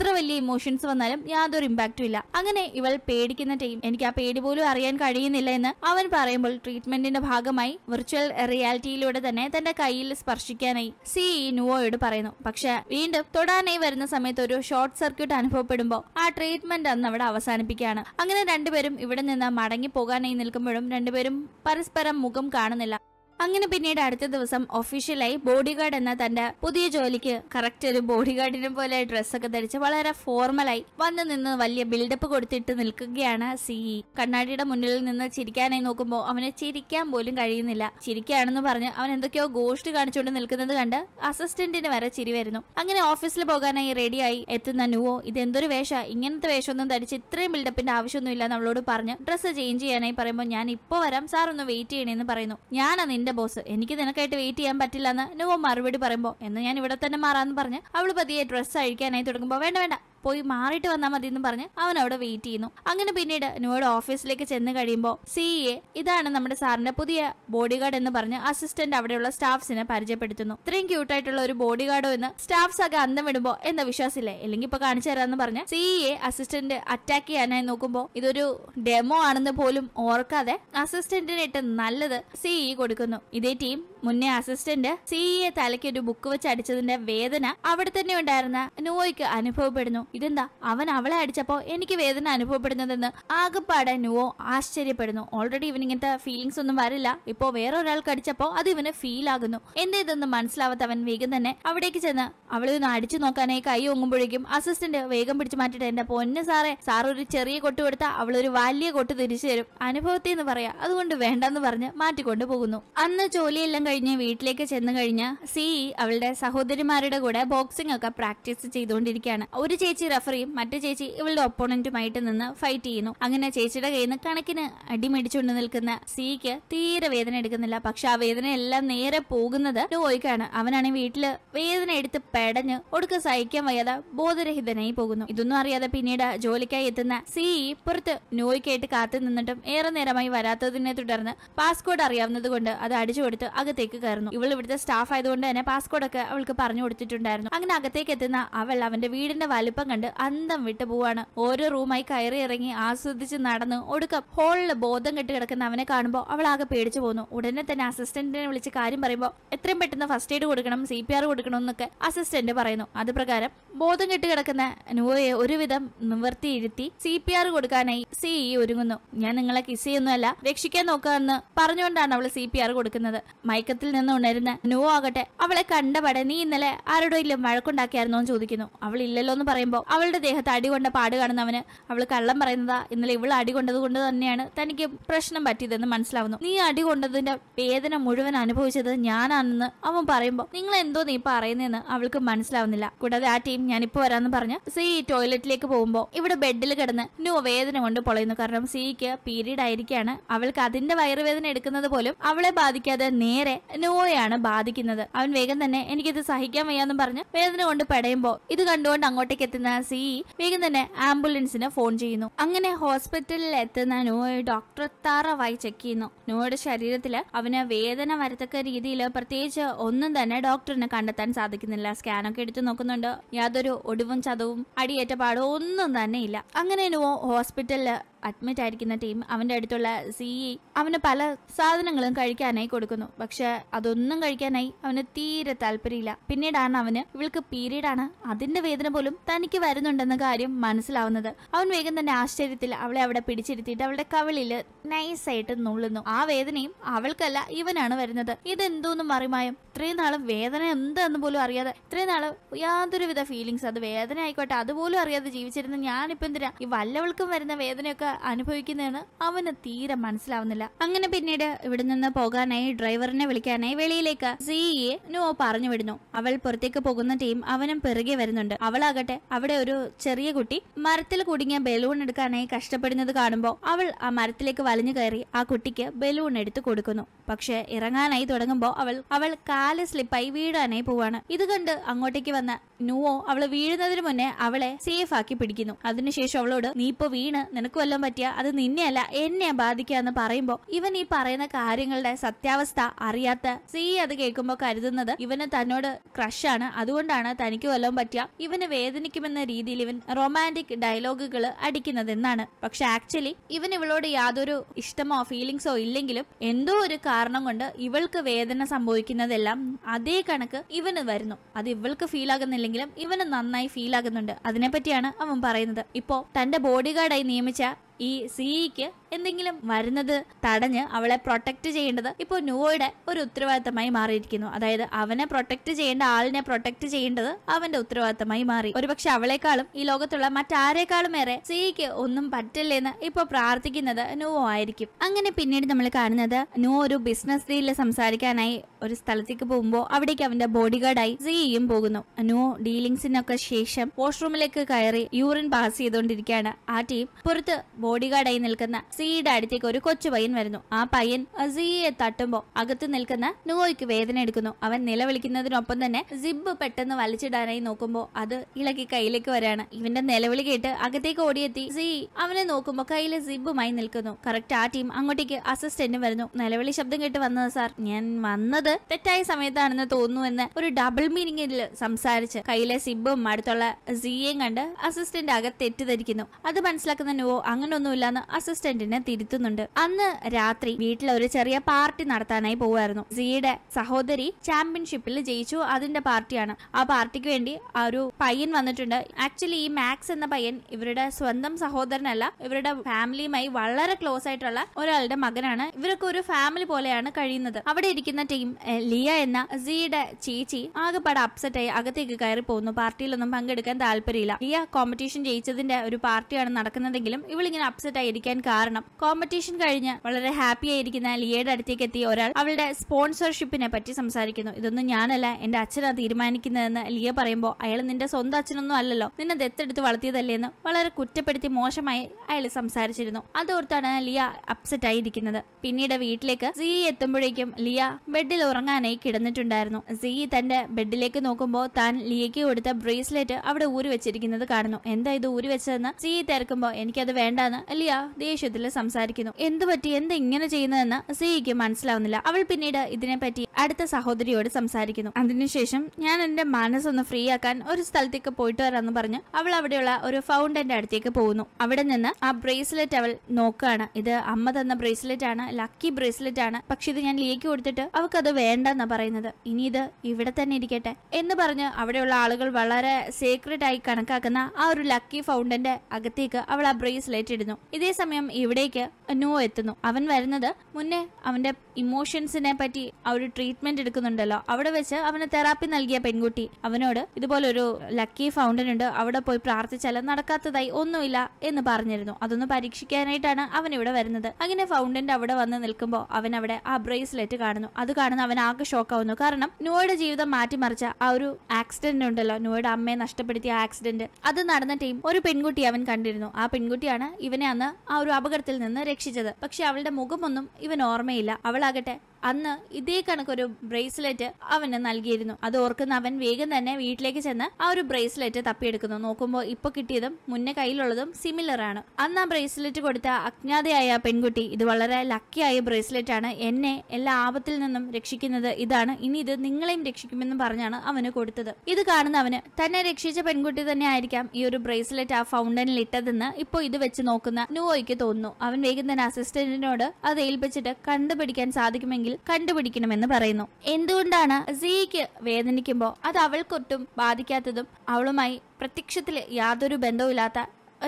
S1: എത്ര വലിയ ഇമോഷൻസ് വന്നാലും യാതൊരു ഇമ്പാക്റ്റും ഇല്ല അങ്ങനെ ഇവൾ പേടിക്കുന്ന ടീം എനിക്ക് ആ പേടി പോലും അറിയാൻ കഴിയുന്നില്ല എന്ന് അവൻ പറയുമ്പോൾ ട്രീറ്റ്മെന്റിന്റെ ഭാഗമായി വിർച്വൽ റിയാലിറ്റിയിലൂടെ തന്നെ തന്റെ കയ്യിൽ സ്പർശിക്കാനായി സി നുവോയോട് e പറയുന്നു പക്ഷെ വീണ്ടും തൊടാനായി വരുന്ന സമയത്ത് ഒരു ഷോർട്ട് സർക്യൂട്ട് അനുഭവപ്പെടുമ്പോൾ ആ ട്രീറ്റ്മെന്റ് അന്ന് അവിടെ അവസാനിപ്പിക്കുകയാണ് അങ്ങനെ രണ്ടുപേരും ഇവിടെ നിന്ന് മടങ്ങി പോകാനായി നിൽക്കുമ്പോഴും രണ്ടുപേരും പരസ്പരം മുഖം കാണുന്നില്ല അങ്ങനെ പിന്നീട് അടുത്ത ദിവസം ഒഫീഷ്യലായി ബോഡി ഗാർഡ് എന്ന തന്റെ പുതിയ ജോലിക്ക് കറക്റ്റ് ഒരു ബോഡി ഗാർഡിനെ പോലെ ഡ്രസ്സൊക്കെ ധരിച്ച് വളരെ ഫോർമലായി വന്നു നിന്ന് വലിയ ബിൽഡപ്പ് കൊടുത്തിട്ട് നിൽക്കുകയാണ് സിഇ e. കണ്ണാടിയുടെ മുന്നിൽ നിന്ന് ചിരിക്കാനായി നോക്കുമ്പോൾ അവന് ചിരിക്കാൻ പോലും കഴിയുന്നില്ല ചിരിക്കുകയാണെന്ന് പറഞ്ഞ് അവൻ എന്തൊക്കെയോ ഗോഷ്ട് കാണിച്ചുകൊണ്ട് നിൽക്കുന്നത് കണ്ട് അസിസ്റ്റന്റിന് വരെ ചിരി വരുന്നു അങ്ങനെ ഓഫീസിൽ പോകാനായി റെഡിയായി എത്തുന്ന നുവോ എന്തൊരു വേഷ ഇങ്ങനത്തെ വേഷമൊന്നും ധരിച്ച് ഇത്രയും ബിൽഡപ്പിന്റെ ആവശ്യമൊന്നുമില്ല നമ്മളോട് പറഞ്ഞ് ഡ്രസ്സ് ചേഞ്ച് ചെയ്യാനായി പറയുമ്പോൾ ഞാൻ ഇപ്പോൾ വരാം സാർ ഒന്ന് വെയിറ്റ് ചെയ്യണേന്ന് പറയുന്നു ഞാനാ എന്റെ ബോസ് എനിക്ക് നിനക്കായിട്ട് വെയിറ്റ് ചെയ്യാൻ പറ്റില്ല എന്ന് നുവോ മറുപടി പറയുമ്പോൾ എന്ന് ഞാൻ ഇവിടെ തന്നെ മാറാന്ന് പറഞ്ഞ് അവൾ പതിയെ ഡ്രസ്സ് അഴിക്കാനായി തുടങ്ങുമ്പോൾ വേണ്ട വേണ്ട പോയി മാറിയിട്ട് വന്നാൽ മതി എന്ന് പറഞ്ഞ് അവൻ അവിടെ വെയിറ്റ് ചെയ്യുന്നു അങ്ങനെ പിന്നീട് നോയുടെ ഓഫീസിലേക്ക് ചെന്ന് കഴിയുമ്പോൾ സി എ e ഇതാണ് നമ്മുടെ സാറിന്റെ പുതിയ ബോഡി ഗാർഡ് എന്ന് പറഞ്ഞ് അസിസ്റ്റന്റ് അവിടെയുള്ള സ്റ്റാഫ്സിനെ പരിചയപ്പെടുത്തുന്നു ഇത്രയും ക്യൂട്ടായിട്ടുള്ള ഒരു ബോഡി ഗാർഡോ എന്ന് സ്റ്റാഫ്സ് ഒക്കെ അന്തം വിടുമ്പോ എന്ന വിശ്വാസില്ലേ അല്ലെങ്കിൽ ഇപ്പൊ കാണിച്ചു തരാമെന്ന് പറഞ്ഞ് സി എ അസിസ്റ്റന്റ് അറ്റാക്ക് ചെയ്യാനായി നോക്കുമ്പോൾ ഇതൊരു ഡെമോ ആണെന്ന് പോലും ഓർക്കാതെ അസിസ്റ്റന്റിനായിട്ട് നല്ലത് സി ഇ e കൊടുക്കുന്നു ഇതേ ടീം മുന്നേ അസിസ്റ്റന്റ് സിഇയെ തലയ്ക്ക് ഒരു ബുക്ക് വെച്ച് അടിച്ചതിന്റെ വേദന അവിടെ തന്നെ ഉണ്ടായിരുന്ന നുവോയ്ക്ക് അനുഭവപ്പെടുന്നു ഇതെന്താ അവൻ അവളെ അടിച്ചപ്പോ എനിക്ക് വേദന അനുഭവപ്പെടുന്നതെന്ന് ആകെപ്പാടെ നുവോ ആശ്ചര്യപ്പെടുന്നു ഓൾറെഡി ഇങ്ങനത്തെ ഫീലിങ്സ് ഒന്നും വരില്ല ഇപ്പോ വേറെ ഒരാൾക്ക് അടിച്ചപ്പോ അത് ഇവന് ഫീൽ ആകുന്നു എന്തേതെന്ന് മനസ്സിലാവാത്ത അവൻ വേഗം തന്നെ അവിടേക്ക് ചെന്ന് അവളെ ഒന്ന് അടിച്ചു നോക്കാനായി കൈ ഒങ്ങുമ്പോഴേക്കും അസിസ്റ്റന്റ് വേഗം പിടിച്ചു മാറ്റിട്ട് എന്റെ പൊന്ന് സാറേ സാർ ഒരു ചെറിയ കൊട്ട് കൊടുത്താൽ അവളൊരു വലിയ കൊട്ട് തിരിച്ചു തരും അനുഭവത്തെ എന്ന് പറയാ അതുകൊണ്ട് വേണ്ടെന്ന് പറഞ്ഞ് മാറ്റിക്കൊണ്ട് പോകുന്നു അന്ന് ജോലിയെല്ലാം കഴിഞ്ഞ് വീട്ടിലേക്ക് ചെന്നു കഴിഞ്ഞ സി അവളുടെ സഹോദരിമാരുടെ കൂടെ ബോക്സിംഗ് ഒക്കെ പ്രാക്ടീസ് ചെയ്തുകൊണ്ടിരിക്കുകയാണ് ഒരു ചേച്ചി റഫറിയും മറ്റു ചേച്ചി ഇവളുടെ ഒപ്പോണന്റുമായിട്ട് നിന്ന് ഫൈറ്റ് ചെയ്യുന്നു അങ്ങനെ ചേച്ചിയുടെ കയ്യിൽ നിന്ന് കണക്കിന് അടിമേടിച്ചുകൊണ്ട് നിൽക്കുന്ന സിക്ക് തീരെ വേദന എടുക്കുന്നില്ല പക്ഷെ ആ വേദന എല്ലാം നേരെ പോകുന്നത് ലോയ്ക്കാണ് അവനാണ് വീട്ടില് വേദന എടുത്ത് പെടഞ്ഞ് ഒടുക്ക സഹിക്കാൻ വയ്യാതെ ബോധരഹിതനായി പോകുന്നു ഇതൊന്നും അറിയാതെ പിന്നീട് ജോലിക്കായി എത്തുന്ന സി പുറത്ത് നോയ്ക്കായിട്ട് കാത്തു നിന്നിട്ടും ഏറെ നേരമായി വരാത്തതിനെ തുടർന്ന് പാസ്കോഡ് അറിയാവുന്നത് കൊണ്ട് അത് അടിച്ചു കൊടുത്ത് അകത്ത് അകത്തേക്ക് കയറുന്നു ഇവൾ ഇവിടുത്തെ സ്റ്റാഫ് ആയതുകൊണ്ട് തന്നെ പാസ്കോഡ് ഒക്കെ അവൾക്ക് പറഞ്ഞു കൊടുത്തിട്ടുണ്ടായിരുന്നു അങ്ങനെ അകത്തേക്ക് എത്തുന്ന അവൾ അവന്റെ വീടിന്റെ വലുപ്പം കണ്ട് അന്തം വിട്ടു പോവാണ് ഓരോ റൂമായി കയറി ഇറങ്ങി ആസ്വദിച്ച് നടന്ന് ഒടുക്കം ഹോളില് ബോധം കെട്ടി കിടക്കുന്ന അവനെ കാണുമ്പോൾ അവൾ ആകെ പേടിച്ചു പോകുന്നു ഉടനെ തന്നെ അസിസ്റ്റന്റിനെ വിളിച്ച് കാര്യം പറയുമ്പോൾ എത്രയും പെട്ടെന്ന് ഫസ്റ്റ് എയ്ഡ് കൊടുക്കണം സി പി ആർ കൊടുക്കണം എന്നൊക്കെ അസിസ്റ്റന്റ് പറയുന്നു അത് പ്രകാരം ബോധം കെട്ടി കിടക്കുന്ന നുവയെ ഒരുവിധം നിവർത്തിയിരുത്തി സി പി ആർ കൊടുക്കാനായി ഇ e ഒരുങ്ങുന്നു ഞാൻ നിങ്ങളെ കിസ് ചെയ്യുന്നതല്ല രക്ഷിക്കാൻ നോക്കുക എന്ന് പറഞ്ഞുകൊണ്ടാണ് അവൾ സി പി ആർ കൊടുക്കുന്നത് മയക്ക ഉറക്കത്തിൽ നിന്ന് ഉണരുന്ന നോ ആകട്ടെ അവളെ കണ്ടപടെ നീ ഇന്നലെ ആരോടെങ്കിലും വഴക്കുണ്ടാക്കിയായിരുന്നോ എന്ന് ചോദിക്കുന്നു അവൾ ഇല്ലല്ലോ എന്ന് പറയുമ്പോൾ അവളുടെ ദേഹത്ത് അടി കൊണ്ട പാട് കാണുന്നവന് അവൾ കള്ളം പറയുന്നതാ ഇന്നലെ ഇവൾ അടി കൊണ്ടത് കൊണ്ട് തന്നെയാണ് തനിക്ക് പ്രശ്നം പറ്റിയതെന്ന് മനസ്സിലാവുന്നു നീ അടി കൊണ്ടതിന്റെ വേദന മുഴുവൻ അനുഭവിച്ചത് ഞാനാണെന്ന് അവൻ പറയുമ്പോൾ നിങ്ങൾ എന്തോ നീ പറയുന്നതെന്ന് അവൾക്ക് മനസ്സിലാവുന്നില്ല കൂടാതെ ആ ടീം ഞാനിപ്പോ വരാന്ന് പറഞ്ഞ് സി ടോയ്ലറ്റിലേക്ക് പോകുമ്പോൾ ഇവിടെ ബെഡിൽ കിടന്ന് നോ വേദന കൊണ്ട് പൊളയുന്നു കാരണം സിക്ക് പീരീഡ് ആയിരിക്കാണ് അവൾക്ക് അതിന്റെ വയറുവേദന എടുക്കുന്നത് പോലും അവളെ ബാധിക്കാതെ നേരെ നോയാണ് ബാധിക്കുന്നത് അവൻ വേഗം തന്നെ എനിക്കിത് സഹിക്കാൻ വയ്യാന്നും പറഞ്ഞ് വേദന കൊണ്ട് പടയുമ്പോൾ ഇത് കണ്ടുകൊണ്ട് അങ്ങോട്ടേക്ക് എത്തുന്ന സി വേഗം തന്നെ ആംബുലൻസിന് ഫോൺ ചെയ്യുന്നു അങ്ങനെ ഹോസ്പിറ്റലിൽ എത്തുന്ന നോയെ ഡോക്ടർ തറവായി ചെക്ക് ചെയ്യുന്നു നോയുടെ ശരീരത്തിൽ അവന് വേദന വരത്തക്ക രീതിയിൽ പ്രത്യേകിച്ച് ഒന്നും തന്നെ ഡോക്ടറിനെ കണ്ടെത്താൻ സാധിക്കുന്നില്ല സ്കാനൊക്കെ എടുത്തു നോക്കുന്നുണ്ട് യാതൊരു ഒടിവും ചതവും അടിയേറ്റപാടും ഒന്നും തന്നെ ഇല്ല അങ്ങനെ നോ ഹോസ്പിറ്റലിൽ അഡ്മിറ്റ് ആയിരിക്കുന്ന ടീം അവന്റെ അടുത്തുള്ള സിഇ e അവന് പല സാധനങ്ങളും കഴിക്കാനായി കൊടുക്കുന്നു പക്ഷെ അതൊന്നും കഴിക്കാനായി അവന് തീരെ താല്പര്യമില്ല പിന്നീടാണ് അവന് ഇവൾക്ക് പീരീഡ് ആണ് അതിന്റെ വേദന പോലും തനിക്ക് വരുന്നുണ്ടെന്ന കാര്യം മനസ്സിലാവുന്നത് അവൻ വേഗം തന്നെ ആശ്ചര്യത്തിൽ അവളെ അവിടെ പിടിച്ചിരുത്തിയിട്ട് അവളുടെ കവിളിൽ നൈസായിട്ട് നുള്ളുന്നു ആ വേദനയും അവൾക്കല്ല ഇവനാണ് വരുന്നത് ഇതെന്തോന്നും മറിമായും ഇത്രയും നാളും വേദന എന്തെന്ന് പോലും അറിയാതെ ഇത്രയും നാള് യാതൊരുവിധ ഫീലിങ്സ് അത് വേദന ആയിക്കോട്ടെ അതുപോലും അറിയാതെ ജീവിച്ചിരുന്ന ഞാനിപ്പോ എന്തിനാ ഈ വല്ലവൾക്കും വരുന്ന വേദനയൊക്കെ അനുഭവിക്കുന്നതെന്ന് അവന് തീരെ മനസ്സിലാവുന്നില്ല അങ്ങനെ പിന്നീട് ഇവിടെ നിന്ന് പോകാനായി ഡ്രൈവറിനെ വിളിക്കാനായി വെളിയിലേക്ക് സിഇയെ നോ പറഞ്ഞു വിടുന്നു അവൾ പുറത്തേക്ക് പോകുന്ന ടീം അവനും പിറകെ വരുന്നുണ്ട് അവളാകട്ടെ അവിടെ ഒരു ചെറിയ കുട്ടി മരത്തിൽ കുടുങ്ങിയ ബലൂൺ എടുക്കാനായി കഷ്ടപ്പെടുന്നത് കാണുമ്പോൾ അവൾ ആ മരത്തിലേക്ക് വലിഞ്ഞു കയറി ആ കുട്ടിക്ക് ബലൂൺ എടുത്തു കൊടുക്കുന്നു പക്ഷെ ഇറങ്ങാനായി തുടങ്ങുമ്പോൾ അവൾ അവൾ കാല് സ്ലിപ്പായി വീഴാനായി പോവാണ് ഇത് കണ്ട് അങ്ങോട്ടേക്ക് വന്ന നുവോ അവള് വീഴുന്നതിന് മുന്നേ അവളെ സേഫ് ആക്കി പിടിക്കുന്നു അതിനുശേഷം അവളോട് നീ ഇപ്പൊ വീണ് നിനക്ക് വല്ല പറ്റിയ അത് നിന്നെയല്ല എന്നെയാ ബാധിക്കുക എന്ന് പറയുമ്പോൾ ഇവൻ ഈ പറയുന്ന കാര്യങ്ങളുടെ സത്യാവസ്ഥ അറിയാത്ത സി അത് കേൾക്കുമ്പോൾ കരുതുന്നത് ഇവന് തന്നോട് ക്രഷാണ് അതുകൊണ്ടാണ് തനിക്ക് കൊല്ലം പറ്റിയ ഇവന് വേദനിക്കുമെന്ന രീതിയിൽ ഇവൻ റൊമാന്റിക് ഡയലോഗുകൾ അടിക്കുന്നതെന്നാണ് പക്ഷെ ആക്ച്വലി ഇവൻ ഇവളോട് യാതൊരു ഇഷ്ടമോ ഫീലിങ്സോ ഇല്ലെങ്കിലും എന്തോ ഒരു കാരണം കൊണ്ട് ഇവൾക്ക് വേദന സംഭവിക്കുന്നതെല്ലാം അതേ കണക്ക് ഇവന് വരുന്നു അത് ഇവൾക്ക് ഫീൽ ആകുന്നില്ലെങ്കിലും ഇവന് നന്നായി ഫീൽ ആകുന്നുണ്ട് അതിനെപ്പറ്റിയാണ് അവൻ പറയുന്നത് ഇപ്പോ തന്റെ ബോഡിഗാർഡായി നിയമിച്ച ഈ സിഇക്ക് എന്തെങ്കിലും വരുന്നത് തടഞ്ഞ് അവളെ പ്രൊട്ടക്ട് ചെയ്യേണ്ടത് ഇപ്പോൾ നുവോയുടെ ഒരു ഉത്തരവാദിത്തമായി മാറിയിരിക്കുന്നു അതായത് അവനെ പ്രൊട്ടക്ട് ചെയ്യേണ്ട ആളിനെ പ്രൊട്ടക്ട് ചെയ്യേണ്ടത് അവന്റെ ഉത്തരവാദിത്തമായി മാറി ഒരുപക്ഷെ അവളെക്കാളും ഈ ലോകത്തുള്ള മറ്റാരെക്കാളും ഏറെ സിഇക്ക് ഒന്നും പറ്റില്ലെന്ന് ഇപ്പോൾ പ്രാർത്ഥിക്കുന്നത് നുവോ ആയിരിക്കും അങ്ങനെ പിന്നീട് നമ്മൾ കാണുന്നത് നുവോ ഒരു ബിസിനസ് ഡീലിൽ സംസാരിക്കാനായി ഒരു സ്ഥലത്തേക്ക് പോകുമ്പോൾ അവിടേക്ക് അവന്റെ ബോഡി ഗാർഡായി സിഇയും പോകുന്നു നുവോ ഡീലിംഗ്സിനൊക്കെ ശേഷം വാഷ്റൂമിലേക്ക് കയറി യൂറിൻ പാസ് ചെയ്തുകൊണ്ടിരിക്കുകയാണ് ആ ടീം പുറത്ത് ബോഡി ഗാർഡായി നിൽക്കുന്ന സിയുടെ അടുത്തേക്ക് ഒരു കൊച്ചു പയ്യൻ വരുന്നു ആ പയ്യൻ സിയെ തട്ടുമ്പോൾ അകത്ത് നിൽക്കുന്ന നോയ്ക്ക് വേദന എടുക്കുന്നു അവൻ നിലവിളിക്കുന്നതിനൊപ്പം തന്നെ സിബ് പെട്ടെന്ന് വലിച്ചിടാനായി നോക്കുമ്പോൾ അത് ഇളകി കയ്യിലേക്ക് വരാണ് ഇവന്റെ നിലവിളി കേട്ട് അകത്തേക്ക് ഓടിയെത്തി സി അവനെ നോക്കുമ്പോൾ കയ്യിലെ സിബുമായി നിൽക്കുന്നു കറക്റ്റ് ആ ടീം അങ്ങോട്ടേക്ക് അസിസ്റ്റന്റും വരുന്നു നിലവിളി ശബ്ദം കേട്ട് വന്നത് സാർ ഞാൻ വന്നത് തെറ്റായ സമയത്താണെന്ന് തോന്നുന്നു എന്ന് ഒരു ഡബിൾ മീനിങ്ങിൽ സംസാരിച്ച് കയ്യിലെ സിബും അടുത്തുള്ള സിയെയും കണ്ട് അസിസ്റ്റന്റ് അകത്ത് തെറ്റിദ്ധരിക്കുന്നു അത് മനസ്സിലാക്കുന്ന നുവോ അങ്ങനെ എന്ന് അസിസ്റ്റന്റിനെ തിരുത്തുന്നുണ്ട് അന്ന് രാത്രി വീട്ടിൽ ഒരു ചെറിയ പാർട്ടി നടത്താനായി പോവായിരുന്നു സിയുടെ സഹോദരി ചാമ്പ്യൻഷിപ്പിൽ ജയിച്ചു അതിന്റെ പാർട്ടിയാണ് ആ പാർട്ടിക്ക് വേണ്ടി ആ ഒരു പയ്യൻ വന്നിട്ടുണ്ട് ആക്ച്വലി ഈ മാക്സ് എന്ന പയ്യൻ ഇവരുടെ സ്വന്തം സഹോദരനല്ല ഇവരുടെ ഫാമിലിയുമായി വളരെ ക്ലോസ് ആയിട്ടുള്ള ഒരാളുടെ മകനാണ് ഇവരൊക്കെ ഒരു ഫാമിലി പോലെയാണ് കഴിയുന്നത് അവിടെ ഇരിക്കുന്ന ടീം ലിയ എന്ന സിയുടെ ചേച്ചി ആകെപ്പാട് അപ്സെറ്റ് ആയി അകത്തേക്ക് കയറി പോകുന്നു പാർട്ടിയിലൊന്നും പങ്കെടുക്കാൻ താല്പര്യമില്ല ലിയ കോമ്പറ്റീഷൻ ജയിച്ചതിന്റെ ഒരു പാർട്ടിയാണ് നടക്കുന്നതെങ്കിലും ഇവളിങ്ങനെ ഇങ്ങനെ അപ്സെറ്റ് ആയിരിക്കാൻ കാരണം കോമ്പറ്റീഷൻ കഴിഞ്ഞ് വളരെ ഹാപ്പി ആയിരിക്കുന്ന ലിയയുടെ അടുത്തേക്ക് എത്തിയ ഒരാൾ അവളുടെ സ്പോൺസർഷിപ്പിനെ പറ്റി സംസാരിക്കുന്നു ഇതൊന്നും ഞാനല്ല എന്റെ അച്ഛനാ തീരുമാനിക്കുന്നതെന്ന് ലിയ പറയുമ്പോൾ അയാൾ നിന്റെ സ്വന്തം അച്ഛനൊന്നും അല്ലല്ലോ നിന്നെ ദത്തെടുത്ത് എന്ന് വളരെ കുറ്റപ്പെടുത്തി മോശമായി അയാൾ സംസാരിച്ചിരുന്നു അതോർത്താണ് ലിയ അപ്സെറ്റ് ആയിരിക്കുന്നത് പിന്നീട് വീട്ടിലേക്ക് സി എത്തുമ്പോഴേക്കും ലിയ ബെഡിൽ ഉറങ്ങാനായി കിടന്നിട്ടുണ്ടായിരുന്നു സി തന്റെ ബെഡിലേക്ക് നോക്കുമ്പോൾ താൻ ലിയയ്ക്ക് കൊടുത്ത ബ്രേസ്ലെറ്റ് അവിടെ ഊരി വെച്ചിരിക്കുന്നത് കാണുന്നു എന്താ ഇത് ഊരി വെച്ചതെന്ന് സി തിരക്കുമ്പോൾ എനിക്കത് വേണ്ട എന്ന് ലിയ ദേഷ്യത്തിൽ സംസാരിക്കുന്നു എന്തുപറ്റി എന്തെങ്ങനെ ചെയ്യുന്നതെന്ന് സിഇക്ക് മനസ്സിലാവുന്നില്ല അവൾ പിന്നീട് ഇതിനെപ്പറ്റി അടുത്ത സഹോദരിയോട് സംസാരിക്കുന്നു അതിനുശേഷം ഞാൻ എന്റെ മനസ്സൊന്ന് ഫ്രീ ആക്കാൻ ഒരു സ്ഥലത്തേക്ക് പോയിട്ട് വരാമെന്ന് പറഞ്ഞ് അവൾ അവിടെയുള്ള ഒരു ഫൗണ്ടന്റെ അടുത്തേക്ക് പോകുന്നു അവിടെ നിന്ന് ആ ബ്രേസ്ലെറ്റ് അവൾ നോക്കുകയാണ് ഇത് അമ്മ തന്ന ബ്രേസ്ലെറ്റ് ആണ് ലക്കി ബ്രേസ്ലെറ്റ് ആണ് പക്ഷെ ഇത് ഞാൻ ലിയക്ക് കൊടുത്തിട്ട് അവൾക്കത് വേണ്ടെന്നാ പറയുന്നത് ഇനി ഇത് ഇവിടെ തന്നെ ഇരിക്കട്ടെ എന്ന് പറഞ്ഞ് അവിടെയുള്ള ആളുകൾ വളരെ സീക്രട്ടായി ആയി കണക്കാക്കുന്ന ആ ഒരു ലക്കി ഫൗണ്ടന്റെ അകത്തേക്ക് അവൾ ആ ബ്രേസ്ലെറ്റ് ഇതേ സമയം ഇവിടേക്ക് നോ എത്തുന്നു അവൻ വരുന്നത് മുന്നേ അവന്റെ ഇമോഷൻസിനെ പറ്റി ആ ഒരു ട്രീറ്റ്മെന്റ് എടുക്കുന്നുണ്ടല്ലോ അവിടെ വെച്ച് അവന് തെറാപ്പി നൽകിയ പെൺകുട്ടി അവനോട് ഇതുപോലൊരു ലക്കി ഫൗണ്ടൻ ഉണ്ട് അവിടെ പോയി പ്രാർത്ഥിച്ചാൽ നടക്കാത്തതായി ഒന്നുമില്ല എന്ന് പറഞ്ഞിരുന്നു അതൊന്ന് പരീക്ഷിക്കാനായിട്ടാണ് അവൻ ഇവിടെ വരുന്നത് അങ്ങനെ ഫൗണ്ടന്റെ അവിടെ വന്ന് നിൽക്കുമ്പോൾ അവൻ അവിടെ ആ ബ്രേസ്ലെറ്റ് കാണുന്നു അത് കാണുന്ന അവൻ ആകെ ഷോക്കാവുന്നു കാരണം നോയുടെ ജീവിതം മാറ്റിമറിച്ച ആ ഒരു ആക്സിഡന്റ് ഉണ്ടല്ലോ നോയുടെ അമ്മയെ നഷ്ടപ്പെടുത്തിയ ആക്സിഡന്റ് അത് നടന്ന ടീം ഒരു പെൺകുട്ടി അവൻ കണ്ടിരുന്നു ആ പെൺകുട്ടിയാണ് ഇവൻ ഇവനെ അന്ന് ആ ഒരു അപകടത്തിൽ നിന്ന് രക്ഷിച്ചത് പക്ഷെ അവളുടെ മുഖമൊന്നും ഇവൻ ഓർമ്മയില്ല അവളാകട്ടെ അന്ന് ഇതേ കണക്കൊരു ബ്രേസ്ലെറ്റ് അവന് നൽകിയിരുന്നു അത് ഓർക്കുന്ന അവൻ വേഗം തന്നെ വീട്ടിലേക്ക് ചെന്ന് ആ ഒരു ബ്രേസ്ലെറ്റ് തപ്പിയെടുക്കുന്നു നോക്കുമ്പോൾ ഇപ്പൊ കിട്ടിയതും മുന്നേ കയ്യിലുള്ളതും സിമിലർ ആണ് അന്ന് ആ ബ്രേസ്ലെറ്റ് കൊടുത്ത അജ്ഞാതയായ പെൺകുട്ടി ഇത് വളരെ ലക്കിയായ ബ്രേസ്ലെറ്റ് ആണ് എന്നെ എല്ലാ ആപത്തിൽ നിന്നും രക്ഷിക്കുന്നത് ഇതാണ് ഇനി ഇത് നിങ്ങളെയും രക്ഷിക്കുമെന്ന് പറഞ്ഞാണ് അവന് കൊടുത്തത് ഇത് കാണുന്ന അവന് തന്നെ രക്ഷിച്ച പെൺകുട്ടി തന്നെ ആയിരിക്കാം ഈ ഒരു ബ്രേസ്ലെറ്റ് ആ ഫൗണ്ടനിൽ ഇട്ടതെന്ന് ഇപ്പോൾ ഇത് വെച്ച് നോക്കുന്ന നുവോയ്ക്ക് തോന്നുന്നു അവൻ വേഗം തന്നെ അസിസ്റ്റന്റിനോട് അത് ഏൽപ്പിച്ചിട്ട് കണ്ടുപിടിക്കാൻ സാധിക്കുമെങ്കിൽ കണ്ടുപിടിക്കണമെന്ന് പറയുന്നു എന്തുകൊണ്ടാണ് സിഇക്ക് വേദനിക്കുമ്പോൾ അത് അവൾക്കൊട്ടും ബാധിക്കാത്തതും അവളുമായി പ്രത്യക്ഷത്തിൽ യാതൊരു ബന്ധവുമില്ലാത്ത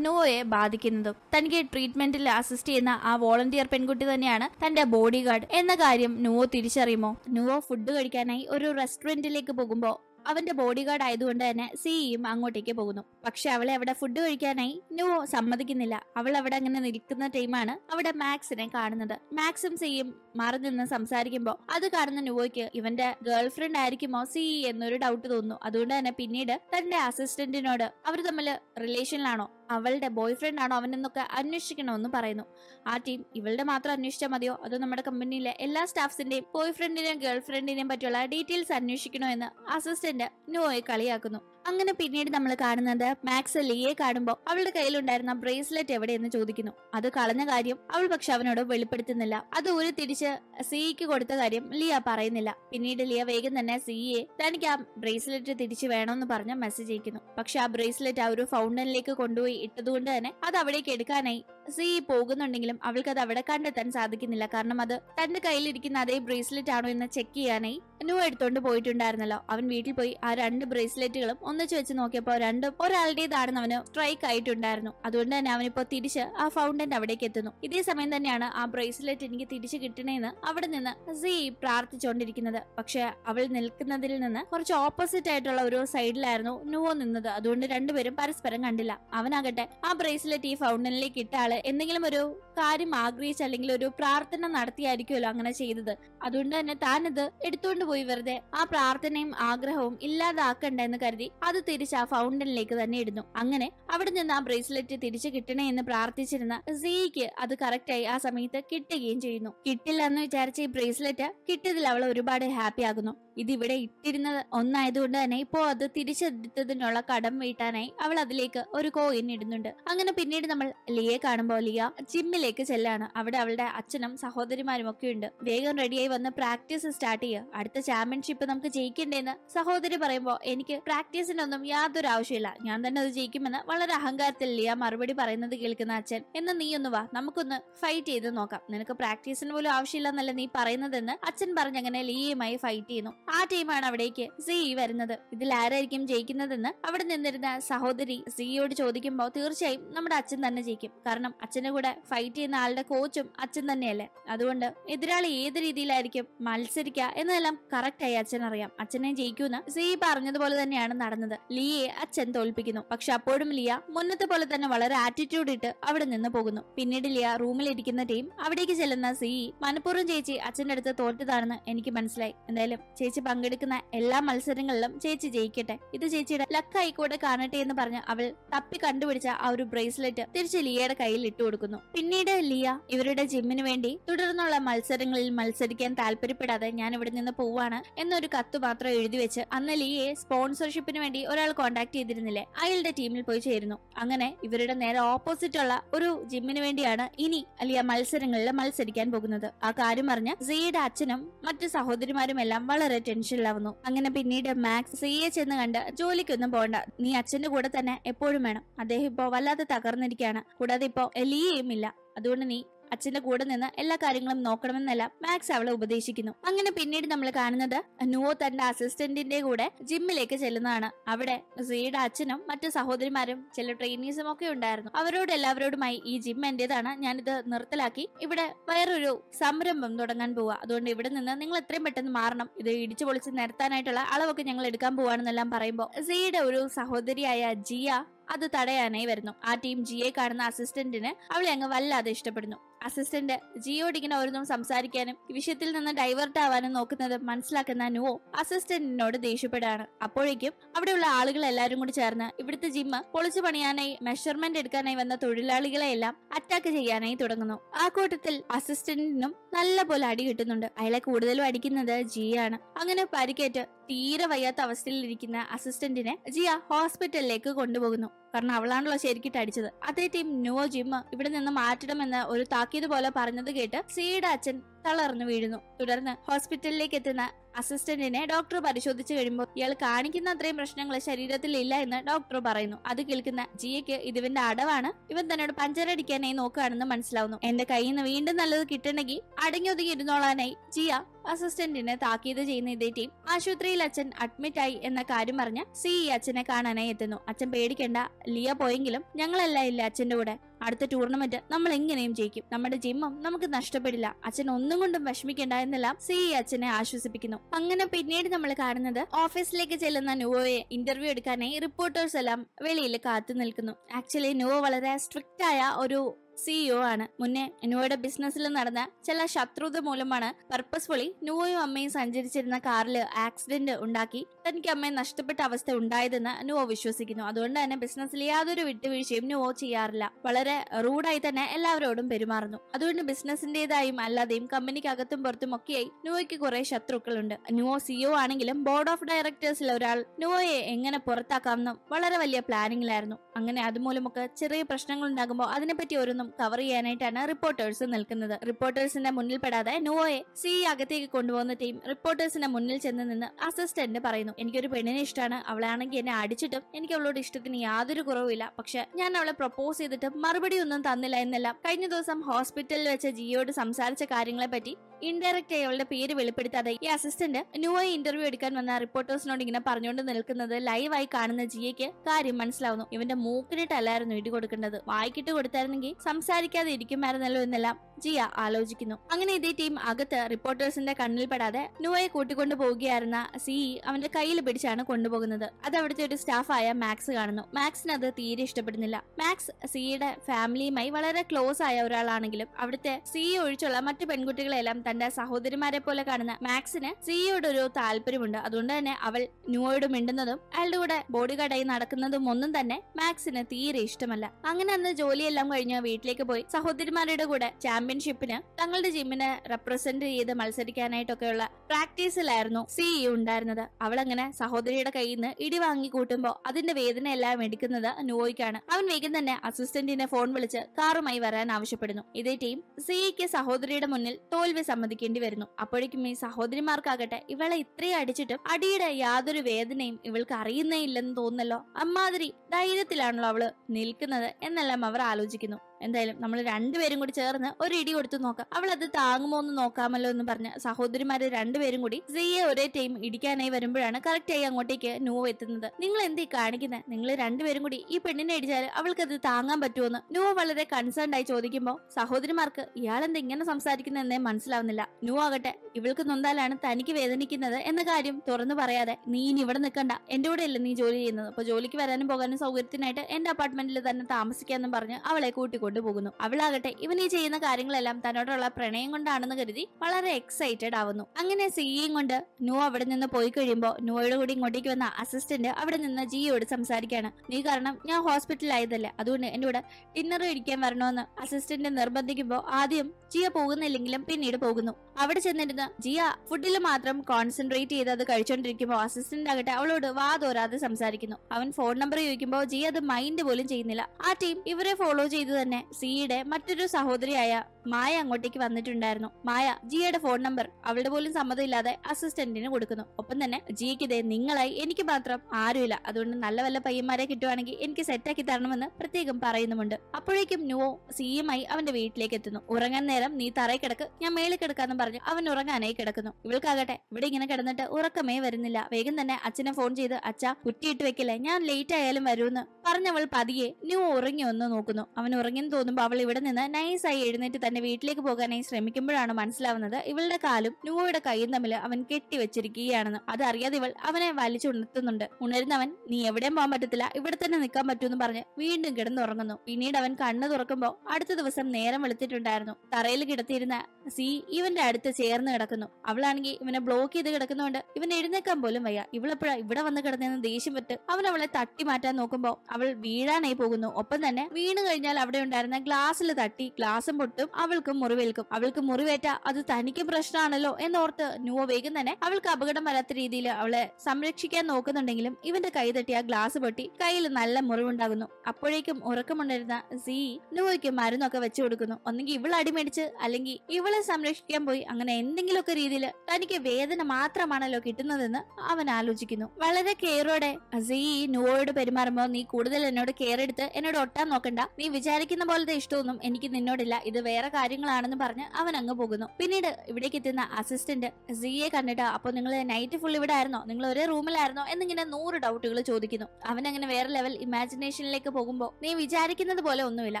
S1: നോയെ ബാധിക്കുന്നതും തനിക്ക് ട്രീറ്റ്മെന്റിൽ അസിസ്റ്റ് ചെയ്യുന്ന ആ വോളണ്ടിയർ പെൺകുട്ടി തന്നെയാണ് തന്റെ ബോഡി ഗാർഡ് എന്ന കാര്യം നുവോ തിരിച്ചറിയുമോ നുവോ ഫുഡ് കഴിക്കാനായി ഒരു റെസ്റ്റോറന്റിലേക്ക് പോകുമ്പോൾ അവന്റെ ബോഡി ഗാർഡ് ആയതുകൊണ്ട് തന്നെ സിയും അങ്ങോട്ടേക്ക് പോകുന്നു പക്ഷെ അവളെ അവിടെ ഫുഡ് കഴിക്കാനായി നോ സമ്മതിക്കുന്നില്ല അവൾ അവിടെ അങ്ങനെ നിൽക്കുന്ന ടൈമാണ് അവിടെ മാക്സിനെ കാണുന്നത് മാക്സും സിയും മാറി നിന്ന് സംസാരിക്കുമ്പോൾ അത് കാണുന്ന നുവോയ്ക്ക് ഇവന്റെ ഗേൾ ഫ്രണ്ട് ആയിരിക്കുമോ സി എന്നൊരു ഡൗട്ട് തോന്നുന്നു അതുകൊണ്ട് തന്നെ പിന്നീട് തന്റെ അസിസ്റ്റന്റിനോട് അവർ തമ്മിൽ റിലേഷനിലാണോ അവളുടെ ബോയ് ഫ്രണ്ട് ആണോ അവനെന്നൊക്കെ അന്വേഷിക്കണമെന്ന് പറയുന്നു ആ ടീം ഇവളുടെ മാത്രം അന്വേഷിച്ചാൽ മതിയോ അതോ നമ്മുടെ കമ്പനിയിലെ എല്ലാ സ്റ്റാഫ്സിന്റെയും ബോയ് ഫ്രണ്ടിനെയും ഗേൾ ഫ്രണ്ടിനെയും പറ്റിയുള്ള ഡീറ്റെയിൽസ് അന്വേഷിക്കണോ എന്ന് അസിസ്റ്റന്റ് നോയെ കളിയാക്കുന്നു അങ്ങനെ പിന്നീട് നമ്മൾ കാണുന്നത് മാക്സ് ലിയെ കാണുമ്പോൾ അവളുടെ കയ്യിലുണ്ടായിരുന്ന ബ്രേസ്ലെറ്റ് എവിടെയെന്ന് ചോദിക്കുന്നു അത് കളഞ്ഞ കാര്യം അവൾ പക്ഷെ അവനോട് വെളിപ്പെടുത്തുന്നില്ല അത് ഒരു തിരിച്ച് സിഇക്ക് കൊടുത്ത കാര്യം ലിയ പറയുന്നില്ല പിന്നീട് ലിയ വേഗം തന്നെ സിഇയെ തനിക്ക് ആ ബ്രേസ്ലെറ്റ് തിരിച്ചു വേണമെന്ന് പറഞ്ഞ് മെസ്സേജ് അയക്കുന്നു പക്ഷെ ആ ബ്രേസ്ലെറ്റ് ആ ഒരു ഫൗണ്ടനിലേക്ക് കൊണ്ടുപോയി ഇട്ടതുകൊണ്ട് തന്നെ അത് അവിടേക്ക് എടുക്കാനായി സി പോകുന്നുണ്ടെങ്കിലും അവൾക്ക് അത് അവിടെ കണ്ടെത്താൻ സാധിക്കുന്നില്ല കാരണം അത് തന്റെ കയ്യിലിരിക്കുന്ന അതേ ബ്രേസ്ലെറ്റ് ആണോ എന്ന് ചെക്ക് ചെയ്യാനായി നു എടുത്തോണ്ട് പോയിട്ടുണ്ടായിരുന്നല്ലോ അവൻ വീട്ടിൽ പോയി ആ രണ്ട് ബ്രേസ്ലെറ്റുകളും ഒന്നിച്ചു വെച്ച് നോക്കിയപ്പോൾ രണ്ടും ഒരാളുടേതാണെന്ന് അവന് സ്ട്രൈക്ക് ആയിട്ടുണ്ടായിരുന്നു അതുകൊണ്ട് തന്നെ അവനിപ്പോ തിരിച്ച് ആ ഫൗണ്ടൻ അവിടേക്ക് എത്തുന്നു ഇതേ സമയം തന്നെയാണ് ആ ബ്രേസ്ലെറ്റ് എനിക്ക് തിരിച്ചു കിട്ടണേന്ന് അവിടെ നിന്ന് സി പ്രാർത്ഥിച്ചുകൊണ്ടിരിക്കുന്നത് പക്ഷെ അവൾ നിൽക്കുന്നതിൽ നിന്ന് കുറച്ച് ഓപ്പോസിറ്റ് ആയിട്ടുള്ള ഒരു സൈഡിലായിരുന്നു നുവോ നിന്നത് അതുകൊണ്ട് രണ്ടുപേരും പരസ്പരം കണ്ടില്ല അവനാകട്ടെ ആ ബ്രേസ്ലെറ്റ് ഈ ഫൗണ്ടനിലേക്ക് ഇട്ട ഒരാള് എന്തെങ്കിലും ഒരു കാര്യം ആഗ്രഹിച്ച അല്ലെങ്കിൽ ഒരു പ്രാർത്ഥന നടത്തിയായിരിക്കുമല്ലോ അങ്ങനെ ചെയ്തത് അതുകൊണ്ട് തന്നെ താൻ ഇത് എടുത്തുകൊണ്ട് പോയി വെറുതെ ആ പ്രാർത്ഥനയും ആഗ്രഹവും ഇല്ലാതാക്കണ്ട എന്ന് കരുതി അത് തിരിച്ച് ആ ഫൗണ്ടനിലേക്ക് തന്നെ ഇടുന്നു അങ്ങനെ അവിടെ നിന്ന് ആ ബ്രേസ്ലെറ്റ് തിരിച്ചു കിട്ടണേ എന്ന് പ്രാർത്ഥിച്ചിരുന്ന സീക്ക് അത് കറക്റ്റായി ആ സമയത്ത് കിട്ടുകയും ചെയ്യുന്നു കിട്ടില്ല എന്ന് വിചാരിച്ച ഈ ബ്രേസ്ലെറ്റ് കിട്ടിയതിൽ അവൾ ഒരുപാട് ഹാപ്പി ആകുന്നു ഇവിടെ ഇട്ടിരുന്നത് ഒന്നായതുകൊണ്ട് തന്നെ ഇപ്പോ അത് തിരിച്ചെടുത്തതിനുള്ള കടം വീട്ടാനായി അവൾ അതിലേക്ക് ഒരു കോയിൻ ഇടുന്നുണ്ട് അങ്ങനെ പിന്നീട് നമ്മൾ ലിയെ കാണും കാണുമ്പോൾ ലിയ ജിമ്മിലേക്ക് ചെല്ലാണ് അവിടെ അവളുടെ അച്ഛനും സഹോദരിമാരും ഒക്കെ ഉണ്ട് വേഗം റെഡിയായി വന്ന് പ്രാക്ടീസ് സ്റ്റാർട്ട് ചെയ്യുക അടുത്ത ചാമ്പ്യൻഷിപ്പ് നമുക്ക് ജയിക്കണ്ടേന്ന് സഹോദരി പറയുമ്പോൾ എനിക്ക് പ്രാക്ടീസിന്റെ ഒന്നും യാതൊരു ആവശ്യമില്ല ഞാൻ തന്നെ അത് ജയിക്കുമെന്ന് വളരെ അഹങ്കാരത്തിൽ ലിയ മറുപടി പറയുന്നത് കേൾക്കുന്ന അച്ഛൻ എന്ന് നീ ഒന്ന് വാ നമുക്കൊന്ന് ഫൈറ്റ് ചെയ്ത് നോക്കാം നിനക്ക് പ്രാക്ടീസിന് പോലും ആവശ്യമില്ലെന്നല്ല നീ പറയുന്നതെന്ന് അച്ഛൻ പറഞ്ഞങ്ങനെ ലിയയുമായി ഫൈറ്റ് ചെയ്യുന്നു ആ ടീമാണ് അവിടേക്ക് സി വരുന്നത് ഇതിൽ ആരായിരിക്കും ജയിക്കുന്നതെന്ന് അവിടെ നിന്നിരുന്ന സഹോദരി സിയോട് ചോദിക്കുമ്പോൾ തീർച്ചയായും നമ്മുടെ അച്ഛൻ തന്നെ ജയിക്കും കാരണം കാരണം അച്ഛന്റെ കൂടെ ഫൈറ്റ് ചെയ്യുന്ന ആളുടെ കോച്ചും അച്ഛൻ തന്നെയല്ലേ അതുകൊണ്ട് എതിരാളി ഏത് രീതിയിലായിരിക്കും മത്സരിക്കുക എന്നതെല്ലാം കറക്റ്റായി അച്ഛൻ അറിയാം അച്ഛനെ ജയിക്കുന്ന സി പറഞ്ഞതുപോലെ തന്നെയാണ് നടന്നത് ലിയെ അച്ഛൻ തോൽപ്പിക്കുന്നു പക്ഷെ അപ്പോഴും ലിയ മുന്നത്തെ പോലെ തന്നെ വളരെ ആറ്റിറ്റ്യൂഡ് ഇട്ട് അവിടെ നിന്ന് പോകുന്നു പിന്നീട് ലിയ റൂമിലിരിക്കുന്ന ടീം അവിടേക്ക് ചെല്ലുന്ന സി മനഃപൂർവ്വം ചേച്ചി അച്ഛന്റെ അടുത്ത് തോറ്റതാണെന്ന് എനിക്ക് മനസ്സിലായി എന്തായാലും ചേച്ചി പങ്കെടുക്കുന്ന എല്ലാ മത്സരങ്ങളിലും ചേച്ചി ജയിക്കട്ടെ ഇത് ചേച്ചിയുടെ ലക്കായിക്കോട്ടെ കാണട്ടെ എന്ന് പറഞ്ഞ് അവൾ തപ്പി കണ്ടുപിടിച്ച ആ ഒരു ബ്രേസ്ലെറ്റ് തിരിച്ച് ലിയയുടെ കയ്യിൽ ഇട്ടു കൊടുക്കുന്നു പിന്നീട് ലിയ ഇവരുടെ ജിമ്മിന് വേണ്ടി തുടർന്നുള്ള മത്സരങ്ങളിൽ മത്സരിക്കാൻ താല്പര്യപ്പെടാതെ ഞാൻ ഇവിടെ നിന്ന് പോവാണ് എന്നൊരു കത്ത് മാത്രം എഴുതി വെച്ച് അന്ന് ലിയെ സ്പോൺസർഷിപ്പിന് വേണ്ടി ഒരാൾ കോണ്ടാക്ട് ചെയ്തിരുന്നില്ലേ അയാളുടെ ടീമിൽ പോയി ചേരുന്നു അങ്ങനെ ഇവരുടെ നേരെ ഓപ്പോസിറ്റ് ഉള്ള ഒരു ജിമ്മിന് വേണ്ടിയാണ് ഇനി ലിയ മത്സരങ്ങളിൽ മത്സരിക്കാൻ പോകുന്നത് ആ കാര്യം അറിഞ്ഞ് സിയുടെ അച്ഛനും മറ്റു സഹോദരിമാരും എല്ലാം വളരെ ടെൻഷനിലാവുന്നു അങ്ങനെ പിന്നീട് മാക്സ് സിയെ ചെന്ന് കണ്ട് ജോലിക്കൊന്നും പോകണ്ട നീ അച്ഛന്റെ കൂടെ തന്നെ എപ്പോഴും വേണം അദ്ദേഹം ഇപ്പോ വല്ലാതെ തകർന്നിരിക്കുകയാണ് കൂടാതെ ഇപ്പോ എലിയെയുമില്ല അതുകൊണ്ട് നീ അച്ഛന്റെ കൂടെ നിന്ന് എല്ലാ കാര്യങ്ങളും നോക്കണമെന്നല്ല മാക്സ് അവളെ ഉപദേശിക്കുന്നു അങ്ങനെ പിന്നീട് നമ്മൾ കാണുന്നത് നുവോ തന്റെ അസിസ്റ്റന്റിന്റെ കൂടെ ജിമ്മിലേക്ക് ചെല്ലുന്നതാണ് അവിടെ സിയുടെ അച്ഛനും മറ്റു സഹോദരിമാരും ചില ട്രെയിനീസും ഒക്കെ ഉണ്ടായിരുന്നു അവരോട് എല്ലാവരോടുമായി ഈ ജിം എന്റേതാണ് ഞാനിത് നിർത്തലാക്കി ഇവിടെ വേറൊരു സംരംഭം തുടങ്ങാൻ പോവുക അതുകൊണ്ട് ഇവിടെ നിന്ന് നിങ്ങൾ എത്രയും പെട്ടെന്ന് മാറണം ഇത് ഇടിച്ചു പൊളിച്ച് നിരത്താനായിട്ടുള്ള അളവൊക്കെ ഞങ്ങൾ എടുക്കാൻ പോവാണെന്നെല്ലാം പറയുമ്പോൾ സിയുടെ ഒരു സഹോദരിയായ ജിയ അത് തടയാനായി വരുന്നു ആ ടീം ജിയെ കാണുന്ന അസിസ്റ്റന്റിന് അവളെ അങ്ങ് വല്ലാതെ ഇഷ്ടപ്പെടുന്നു അസിസ്റ്റന്റ് ജിയോട് ഇങ്ങനെ ഓരോന്നും സംസാരിക്കാനും വിഷയത്തിൽ നിന്ന് ഡൈവേർട്ട് ആവാനും നോക്കുന്നത് മനസ്സിലാക്കുന്ന നുവോ അസിസ്റ്റന്റിനോട് ദേഷ്യപ്പെടാണ് അപ്പോഴേക്കും അവിടെയുള്ള ആളുകൾ എല്ലാവരും കൂടി ചേർന്ന് ഇവിടുത്തെ ജിമ്മ് പൊളിച്ചു പണിയാനായി മെഷർമെന്റ് എടുക്കാനായി വന്ന തൊഴിലാളികളെല്ലാം അറ്റാക്ക് ചെയ്യാനായി തുടങ്ങുന്നു ആ കൂട്ടത്തിൽ അസിസ്റ്റന്റിനും നല്ല പോലെ അടി കിട്ടുന്നുണ്ട് അയാളെ കൂടുതലും അടിക്കുന്നത് ജിയാണ് അങ്ങനെ പരിക്കേറ്റ് തീരെ വയ്യാത്ത അവസ്ഥയിലിരിക്കുന്ന അസിസ്റ്റന്റിനെ ജിയ ഹോസ്പിറ്റലിലേക്ക് കൊണ്ടുപോകുന്നു കാരണം അവളാണല്ലോ ശരിക്കിട്ട് അടിച്ചത് അതേ ടീം നോ ജിമ്മ് ഇവിടെ നിന്ന് മാറ്റണമെന്ന് ഒരു താക്കീത് പോലെ പറഞ്ഞത് കേട്ട് സീയുടെ അച്ഛൻ തളർന്നു വീഴുന്നു തുടർന്ന് ഹോസ്പിറ്റലിലേക്ക് എത്തുന്ന അസിസ്റ്റന്റിനെ ഡോക്ടർ പരിശോധിച്ചു കഴിയുമ്പോൾ ഇയാൾ കാണിക്കുന്ന അത്രയും പ്രശ്നങ്ങൾ ശരീരത്തിൽ ഇല്ല എന്ന് ഡോക്ടർ പറയുന്നു അത് കേൾക്കുന്ന ജിയയ്ക്ക് ഇതിവന്റെ അടവാണ് ഇവൻ തന്നോട് പഞ്ചരടിക്കാനായി നോക്കുകയാണെന്ന് മനസ്സിലാവുന്നു എന്റെ കയ്യിൽ നിന്ന് വീണ്ടും നല്ലത് കിട്ടണമെങ്കിൽ അടങ്ങിയൊതുങ്ങി ഇരുന്നോളാനായി ജിയ അസിസ്റ്റന്റിനെ താക്കീത് ചെയ്യുന്ന ഇതേ ടീം ആശുപത്രിയിൽ അച്ഛൻ അഡ്മിറ്റായി എന്ന കാര്യം പറഞ്ഞ് സി അച്ഛനെ കാണാനായി എത്തുന്നു അച്ഛൻ പേടിക്കണ്ട ലിയ പോയെങ്കിലും ഞങ്ങളെല്ലാം ഇല്ല അച്ഛന്റെ കൂടെ അടുത്ത ടൂർണമെന്റ് നമ്മൾ എങ്ങനെയും ജയിക്കും നമ്മുടെ ജിമ്മം നമുക്ക് നഷ്ടപ്പെടില്ല അച്ഛൻ ഒന്നും കൊണ്ടും വിഷമിക്കേണ്ട എന്നെല്ലാം സി അച്ഛനെ ആശ്വസിപ്പിക്കുന്നു അങ്ങനെ പിന്നീട് നമ്മൾ കാണുന്നത് ഓഫീസിലേക്ക് ചെല്ലുന്ന നുവോയെ ഇന്റർവ്യൂ എടുക്കാനായി റിപ്പോർട്ടേഴ്സ് എല്ലാം വെളിയിൽ കാത്തു നിൽക്കുന്നു ആക്ച്വലി നുവോ വളരെ സ്ട്രിക്റ്റ് ആയ ഒരു സിഇഒ e ആണ് മുന്നേ നുവോയുടെ ബിസിനസ്സിൽ നടന്ന ചില ശത്രുത മൂലമാണ് പർപ്പസ്ഫുള്ളി നുവോയും അമ്മയും സഞ്ചരിച്ചിരുന്ന കാറിൽ ആക്സിഡന്റ് ഉണ്ടാക്കി തനിക്ക് അമ്മയെ നഷ്ടപ്പെട്ട അവസ്ഥ ഉണ്ടായതെന്ന് നുവോ വിശ്വസിക്കുന്നു അതുകൊണ്ട് തന്നെ ബിസിനസ്സിൽ യാതൊരു വിട്ടുവീഴ്ചയും നുവോ ചെയ്യാറില്ല വളരെ റൂഡായി തന്നെ എല്ലാവരോടും പെരുമാറുന്നു അതുകൊണ്ട് ബിസിനസ്സിന്റേതായും അല്ലാതെയും അകത്തും പുറത്തും ഒക്കെയായി നുവോയ്ക്ക് കുറെ ശത്രുക്കളുണ്ട് നുവോ സിഇഒ e ആണെങ്കിലും ബോർഡ് ഓഫ് ഡയറക്ടേഴ്സിൽ ഒരാൾ നുവോയെ എങ്ങനെ പുറത്താക്കാമെന്നും വളരെ വലിയ പ്ലാനിങ്ങിലായിരുന്നു അങ്ങനെ അതുമൂലമൊക്കെ ചെറിയ പ്രശ്നങ്ങൾ ഉണ്ടാകുമ്പോൾ അതിനെപ്പറ്റി ഓരോന്നും കവർ ചെയ്യാനായിട്ടാണ് റിപ്പോർട്ടേഴ്സ് നിൽക്കുന്നത് റിപ്പോർട്ടേഴ്സിന്റെ മുന്നിൽ പെടാതെ നുവോയെ സിഇ e അകത്തേക്ക് കൊണ്ടുപോകുന്ന ടീം റിപ്പോർട്ടേഴ്സിന്റെ മുന്നിൽ ചെന്ന് നിന്ന് അസിസ്റ്റന്റ് പറയുന്നു പറയുന്നു എനിക്കൊരു പെണ്ണിനെ ഇഷ്ടമാണ് അവളാണെങ്കിൽ എന്നെ അടിച്ചിട്ടും എനിക്ക് അവളോട് ഇഷ്ടത്തിന് യാതൊരു കുറവുമില്ല പക്ഷെ ഞാൻ അവളെ പ്രപ്പോസ് ചെയ്തിട്ട് മറുപടി ഒന്നും തന്നില്ല എന്നല്ല കഴിഞ്ഞ ദിവസം ഹോസ്പിറ്റലിൽ വെച്ച ജിയോട് സംസാരിച്ച കാര്യങ്ങളെ പറ്റി ഇൻഡയറക്റ്റ് അയാളുടെ പേര് വെളിപ്പെടുത്താതെ ഈ അസിസ്റ്റന്റ് ന്യൂവായി ഇന്റർവ്യൂ എടുക്കാൻ വന്ന റിപ്പോർട്ടേഴ്സിനോട് ഇങ്ങനെ പറഞ്ഞുകൊണ്ട് നിൽക്കുന്നത് ലൈവായി കാണുന്ന ജിയയ്ക്ക് കാര്യം മനസ്സിലാവുന്നു ഇവന്റെ മൂക്കിനിട്ടല്ലായിരുന്നു ഇടി കൊടുക്കേണ്ടത് വായിക്കിട്ട് കൊടുത്തായിരുന്നെങ്കിൽ സംസാരിക്കാതെ ഇരിക്കുമായിരുന്നല്ലോ എന്നെല്ലാം ജിയ ആലോചിക്കുന്നു അങ്ങനെ ഇതേ ടീം അകത്ത് റിപ്പോർട്ടേഴ്സിന്റെ കണ്ണിൽപ്പെടാതെ ന്യൂവയെ കൂട്ടിക്കൊണ്ടു പോവുകയായിരുന്ന സി അവന്റെ കയ്യിൽ പിടിച്ചാണ് കൊണ്ടുപോകുന്നത് അത് അവിടുത്തെ ഒരു സ്റ്റാഫായ മാക്സ് കാണുന്നു മാക്സിന് അത് തീരെ ഇഷ്ടപ്പെടുന്നില്ല മാക്സ് സിയുടെ ഫാമിലിയുമായി വളരെ ക്ലോസ് ആയ ഒരാളാണെങ്കിലും അവിടുത്തെ സിഇ ഒഴിച്ചുള്ള മറ്റു പെൺകുട്ടികളെല്ലാം തന്റെ സഹോദരിമാരെ പോലെ കാണുന്ന മാക്സിന് സിയോട് ഒരു താല്പര്യമുണ്ട് അതുകൊണ്ട് തന്നെ അവൾ ന്യൂയോട് മിണ്ടുന്നതും അയാളുടെ കൂടെ ബോഡി ഗാർഡായി നടക്കുന്നതും ഒന്നും തന്നെ മാക്സിന് തീരെ ഇഷ്ടമല്ല അങ്ങനെ അന്ന് ജോലിയെല്ലാം കഴിഞ്ഞ് വീട്ടിലേക്ക് പോയി സഹോദരിമാരുടെ കൂടെ ചാമ്പ്യൻഷിപ്പിന് തങ്ങളുടെ ജിമ്മിനെ റെപ്രസെന്റ് ചെയ്ത് മത്സരിക്കാനായിട്ടൊക്കെയുള്ള പ്രാക്ടീസിലായിരുന്നു സി ഇ ഉണ്ടായിരുന്നത് അവൾ അങ്ങനെ സഹോദരിയുടെ കയ്യിൽ നിന്ന് ഇടി വാങ്ങി കൂട്ടുമ്പോൾ അതിന്റെ വേദന എല്ലാം എടുക്കുന്നത് നോയ്ക്കാണ് അവൻ വേഗം തന്നെ അസിസ്റ്റന്റിനെ ഫോൺ വിളിച്ച് കാറുമായി വരാൻ ആവശ്യപ്പെടുന്നു ഇതേ ടീം സിഇക്ക് സഹോദരിയുടെ മുന്നിൽ തോൽവി സമ്മ സമ്മതിക്കേണ്ടി വരുന്നു അപ്പോഴേക്കും ഈ സഹോദരിമാർക്കാകട്ടെ ഇവളെ ഇത്രയും അടിച്ചിട്ടും അടിയുടെ യാതൊരു വേദനയും ഇവൾക്ക് അറിയുന്നേ ഇല്ലെന്ന് തോന്നുന്നല്ലോ അമ്മാതിരി ധൈര്യത്തിലാണല്ലോ അവള് നിൽക്കുന്നത് എന്നെല്ലാം അവർ ആലോചിക്കുന്നു എന്തായാലും നമ്മൾ രണ്ടുപേരും കൂടി ചേർന്ന് ഒരു ഇടി കൊടുത്തു നോക്കാം അവൾ അത് താങ്ങുമോ എന്ന് നോക്കാമല്ലോ എന്ന് പറഞ്ഞ സഹോദരിമാരെ രണ്ടുപേരും കൂടി സിയെ ഒരേ ടൈം ഇടിക്കാനായി വരുമ്പോഴാണ് ആയി അങ്ങോട്ടേക്ക് നുവ എത്തുന്നത് നിങ്ങൾ എന്തീ കാണിക്കുന്നത് നിങ്ങൾ രണ്ടുപേരും കൂടി ഈ പെണ്ണിനെ ഇടിച്ചാൽ അത് താങ്ങാൻ പറ്റുമെന്ന് നുവ വളരെ കൺസേൺ ആയി ചോദിക്കുമ്പോൾ സഹോദരിമാർക്ക് ഇയാളെന്ത് ഇങ്ങനെ സംസാരിക്കുന്നതെന്നേ മനസ്സിലാവുന്നില്ല നുവ ആകട്ടെ ഇവൾക്ക് നൊന്നാലാണ് തനിക്ക് വേദനിക്കുന്നത് എന്ന കാര്യം തുറന്നു പറയാതെ നീ ഇനി ഇവിടെ നിൽക്കണ്ട എന്റെ കൂടെ അല്ലേ നീ ജോലി ചെയ്യുന്നത് അപ്പൊ ജോലിക്ക് വരാനും പോകാനും സൗകര്യത്തിനായിട്ട് എന്റെ അപ്പാർട്ട്മെന്റിൽ തന്നെ താമസിക്കാന്നും പറഞ്ഞ് അവളെ കൂട്ടിക്കൊടുത്തു കൊണ്ടുപോകുന്നു അവളാകട്ടെ ഇവൻ ഈ ചെയ്യുന്ന കാര്യങ്ങളെല്ലാം തന്നോടുള്ള പ്രണയം കൊണ്ടാണെന്ന് കരുതി വളരെ എക്സൈറ്റഡ് ആവുന്നു അങ്ങനെ സിയും കൊണ്ട് നു അവിടെ നിന്ന് പോയി കഴിയുമ്പോൾ നുവയോട് കൂടി ഇങ്ങോട്ടേക്ക് വന്ന അസിസ്റ്റന്റ് അവിടെ നിന്ന് ജിയോട് സംസാരിക്കാണ് നീ കാരണം ഞാൻ ഹോസ്പിറ്റലായതല്ലേ അതുകൊണ്ട് എന്റെ കൂടെ ഡിന്നർ കഴിക്കാൻ വരണമെന്ന് അസിസ്റ്റന്റ് നിർബന്ധിക്കുമ്പോൾ ആദ്യം ജിയ പോകുന്നില്ലെങ്കിലും പിന്നീട് പോകുന്നു അവിടെ ചെന്നിരുന്ന് ജിയ ഫുഡിൽ മാത്രം കോൺസെൻട്രേറ്റ് ചെയ്ത് അത് കഴിച്ചോണ്ടിരിക്കുമ്പോ അസിസ്റ്റന്റ് ആകട്ടെ അവളോട് വാതോരാതെ സംസാരിക്കുന്നു അവൻ ഫോൺ നമ്പർ ചോദിക്കുമ്പോൾ ജിയ അത് മൈൻഡ് പോലും ചെയ്യുന്നില്ല ആ ടീം ഇവരെ ഫോളോ ചെയ്ത് തന്നെ സിയുടെ മറ്റൊരു സഹോദരിയായ മായ അങ്ങോട്ടേക്ക് വന്നിട്ടുണ്ടായിരുന്നു മായ ജിയുടെ ഫോൺ നമ്പർ അവളുടെ പോലും സമ്മതമില്ലാതെ അസിസ്റ്റന്റിന് കൊടുക്കുന്നു ഒപ്പം തന്നെ ജിക്ക് ഇതേ നിങ്ങളായി എനിക്ക് മാത്രം ആരുമില്ല അതുകൊണ്ട് നല്ല വല്ല പയ്യന്മാരെ കിട്ടുവാണെങ്കിൽ എനിക്ക് സെറ്റാക്കി തരണമെന്ന് പ്രത്യേകം പറയുന്നുമുണ്ട് അപ്പോഴേക്കും നുവോ സിയുമായി അവന്റെ വീട്ടിലേക്ക് എത്തുന്നു ഉറങ്ങാൻ നേരം നീ തറയിൽ കിടക്ക് ഞാൻ മേളിൽ കിടക്കാന്ന് പറഞ്ഞു അവൻ ഉറങ്ങാനായി കിടക്കുന്നു ഇവൾക്കാകട്ടെ ഇവിടെ ഇങ്ങനെ കിടന്നിട്ട് ഉറക്കമേ വരുന്നില്ല വേഗം തന്നെ അച്ഛനെ ഫോൺ ചെയ്ത് അച്ഛ കുറ്റിയിട്ട് വെക്കില്ലേ ഞാൻ ലേറ്റ് ആയാലും വരൂന്ന് പറഞ്ഞവൾ പതിയെ ന്യൂ ഉറങ്ങി വന്ന് നോക്കുന്നു അവൻ ഉറങ്ങി എന്ന് തോന്നുമ്പോൾ അവൾ ഇവിടെ നിന്ന് നൈസായി എഴുന്നേറ്റ് തന്റെ വീട്ടിലേക്ക് പോകാനായി ശ്രമിക്കുമ്പോഴാണ് മനസ്സിലാവുന്നത് ഇവളുടെ കാലും നുവയുടെ കൈയും തമ്മിൽ അവൻ കെട്ടിവെച്ചിരിക്കുകയാണെന്ന് അതറിയാതെ ഇവൾ അവനെ വലിച്ചുണർത്തുന്നുണ്ട് ഉണരുന്നവൻ നീ എവിടെയും പോകാൻ പറ്റത്തില്ല ഇവിടെ തന്നെ നിൽക്കാൻ പറ്റൂന്ന് പറഞ്ഞ് വീണ്ടും കിടന്നുറങ്ങുന്നു പിന്നീട് അവൻ കണ്ണു തുറക്കുമ്പോൾ അടുത്ത ദിവസം നേരം വെളുത്തിട്ടുണ്ടായിരുന്നു തറയിൽ കിടത്തിയിരുന്ന സി ഇവന്റെ അടുത്ത് ചേർന്ന് കിടക്കുന്നു അവളാണെങ്കിൽ ഇവനെ ബ്ലോക്ക് ചെയ്ത് കിടക്കുന്നതുകൊണ്ട് ഇവൻ എഴുന്നേക്കാൻ പോലും വയ്യ ഇവളെപ്പോഴാ ഇവിടെ വന്ന് കിടന്നെന്ന് ദേഷ്യം വിട്ട് അവൻ അവളെ തട്ടി മാറ്റാൻ നോക്കുമ്പോൾ അവൾ വീഴാനായി പോകുന്നു ഒപ്പം തന്നെ വീണ് കഴിഞ്ഞാൽ അവിടെ ഉണ്ടായിരുന്ന ഗ്ലാസ്സിൽ തട്ടി ഗ്ലാസും പൊട്ടും അവൾക്ക് മുറിവേൽക്കും അവൾക്ക് മുറിവേറ്റ അത് തനിക്ക് പ്രശ്നമാണല്ലോ എന്നോർത്ത് നുവ വേഗം തന്നെ അവൾക്ക് അപകടം വരാത്ത രീതിയിൽ അവളെ സംരക്ഷിക്കാൻ നോക്കുന്നുണ്ടെങ്കിലും ഇവന്റെ കൈ തട്ടി ആ ഗ്ലാസ് പൊട്ടി കയ്യിൽ നല്ല മുറിവുണ്ടാകുന്നു അപ്പോഴേക്കും ഉറക്കമുണ്ടായിരുന്ന സി നുവയ്ക്ക് മരുന്നൊക്കെ വെച്ചു കൊടുക്കുന്നു ഒന്നെങ്കിൽ ഇവൾ അടിമേടിച്ച് അല്ലെങ്കിൽ ഇവളെ സംരക്ഷിക്കാൻ പോയി അങ്ങനെ എന്തെങ്കിലുമൊക്കെ രീതിയിൽ തനിക്ക് വേദന മാത്രമാണല്ലോ കിട്ടുന്നതെന്ന് അവൻ ആലോചിക്കുന്നു വളരെ കെയറോടെ അസീ നുവോയോട് പെരുമാറുമ്പോൾ നീ കൂടുതൽ എന്നോട് കെയർ എടുത്ത് എന്നോട് ഒട്ടാൻ നോക്കണ്ട നീ വിചാരിക്കുന്ന എന്ന പോലത്തെ ഇഷ്ടമൊന്നും എനിക്ക് നിന്നോടില്ല ഇത് വേറെ കാര്യങ്ങളാണെന്ന് പറഞ്ഞ് അവൻ അങ്ങ് പോകുന്നു പിന്നീട് ഇവിടേക്ക് എത്തുന്ന അസിസ്റ്റന്റ് സിയെ കണ്ടിട്ട് അപ്പൊ നിങ്ങൾ നൈറ്റ് ഫുൾ ഇവിടെ ആയിരുന്നോ നിങ്ങൾ ഒരേ റൂമിലായിരുന്നോ എന്നിങ്ങനെ നൂറ് ഡൗട്ടുകൾ ചോദിക്കുന്നു അവൻ അങ്ങനെ വേറെ ലെവൽ ഇമാജിനേഷനിലേക്ക് പോകുമ്പോൾ നീ വിചാരിക്കുന്നത് പോലെ ഒന്നുമില്ല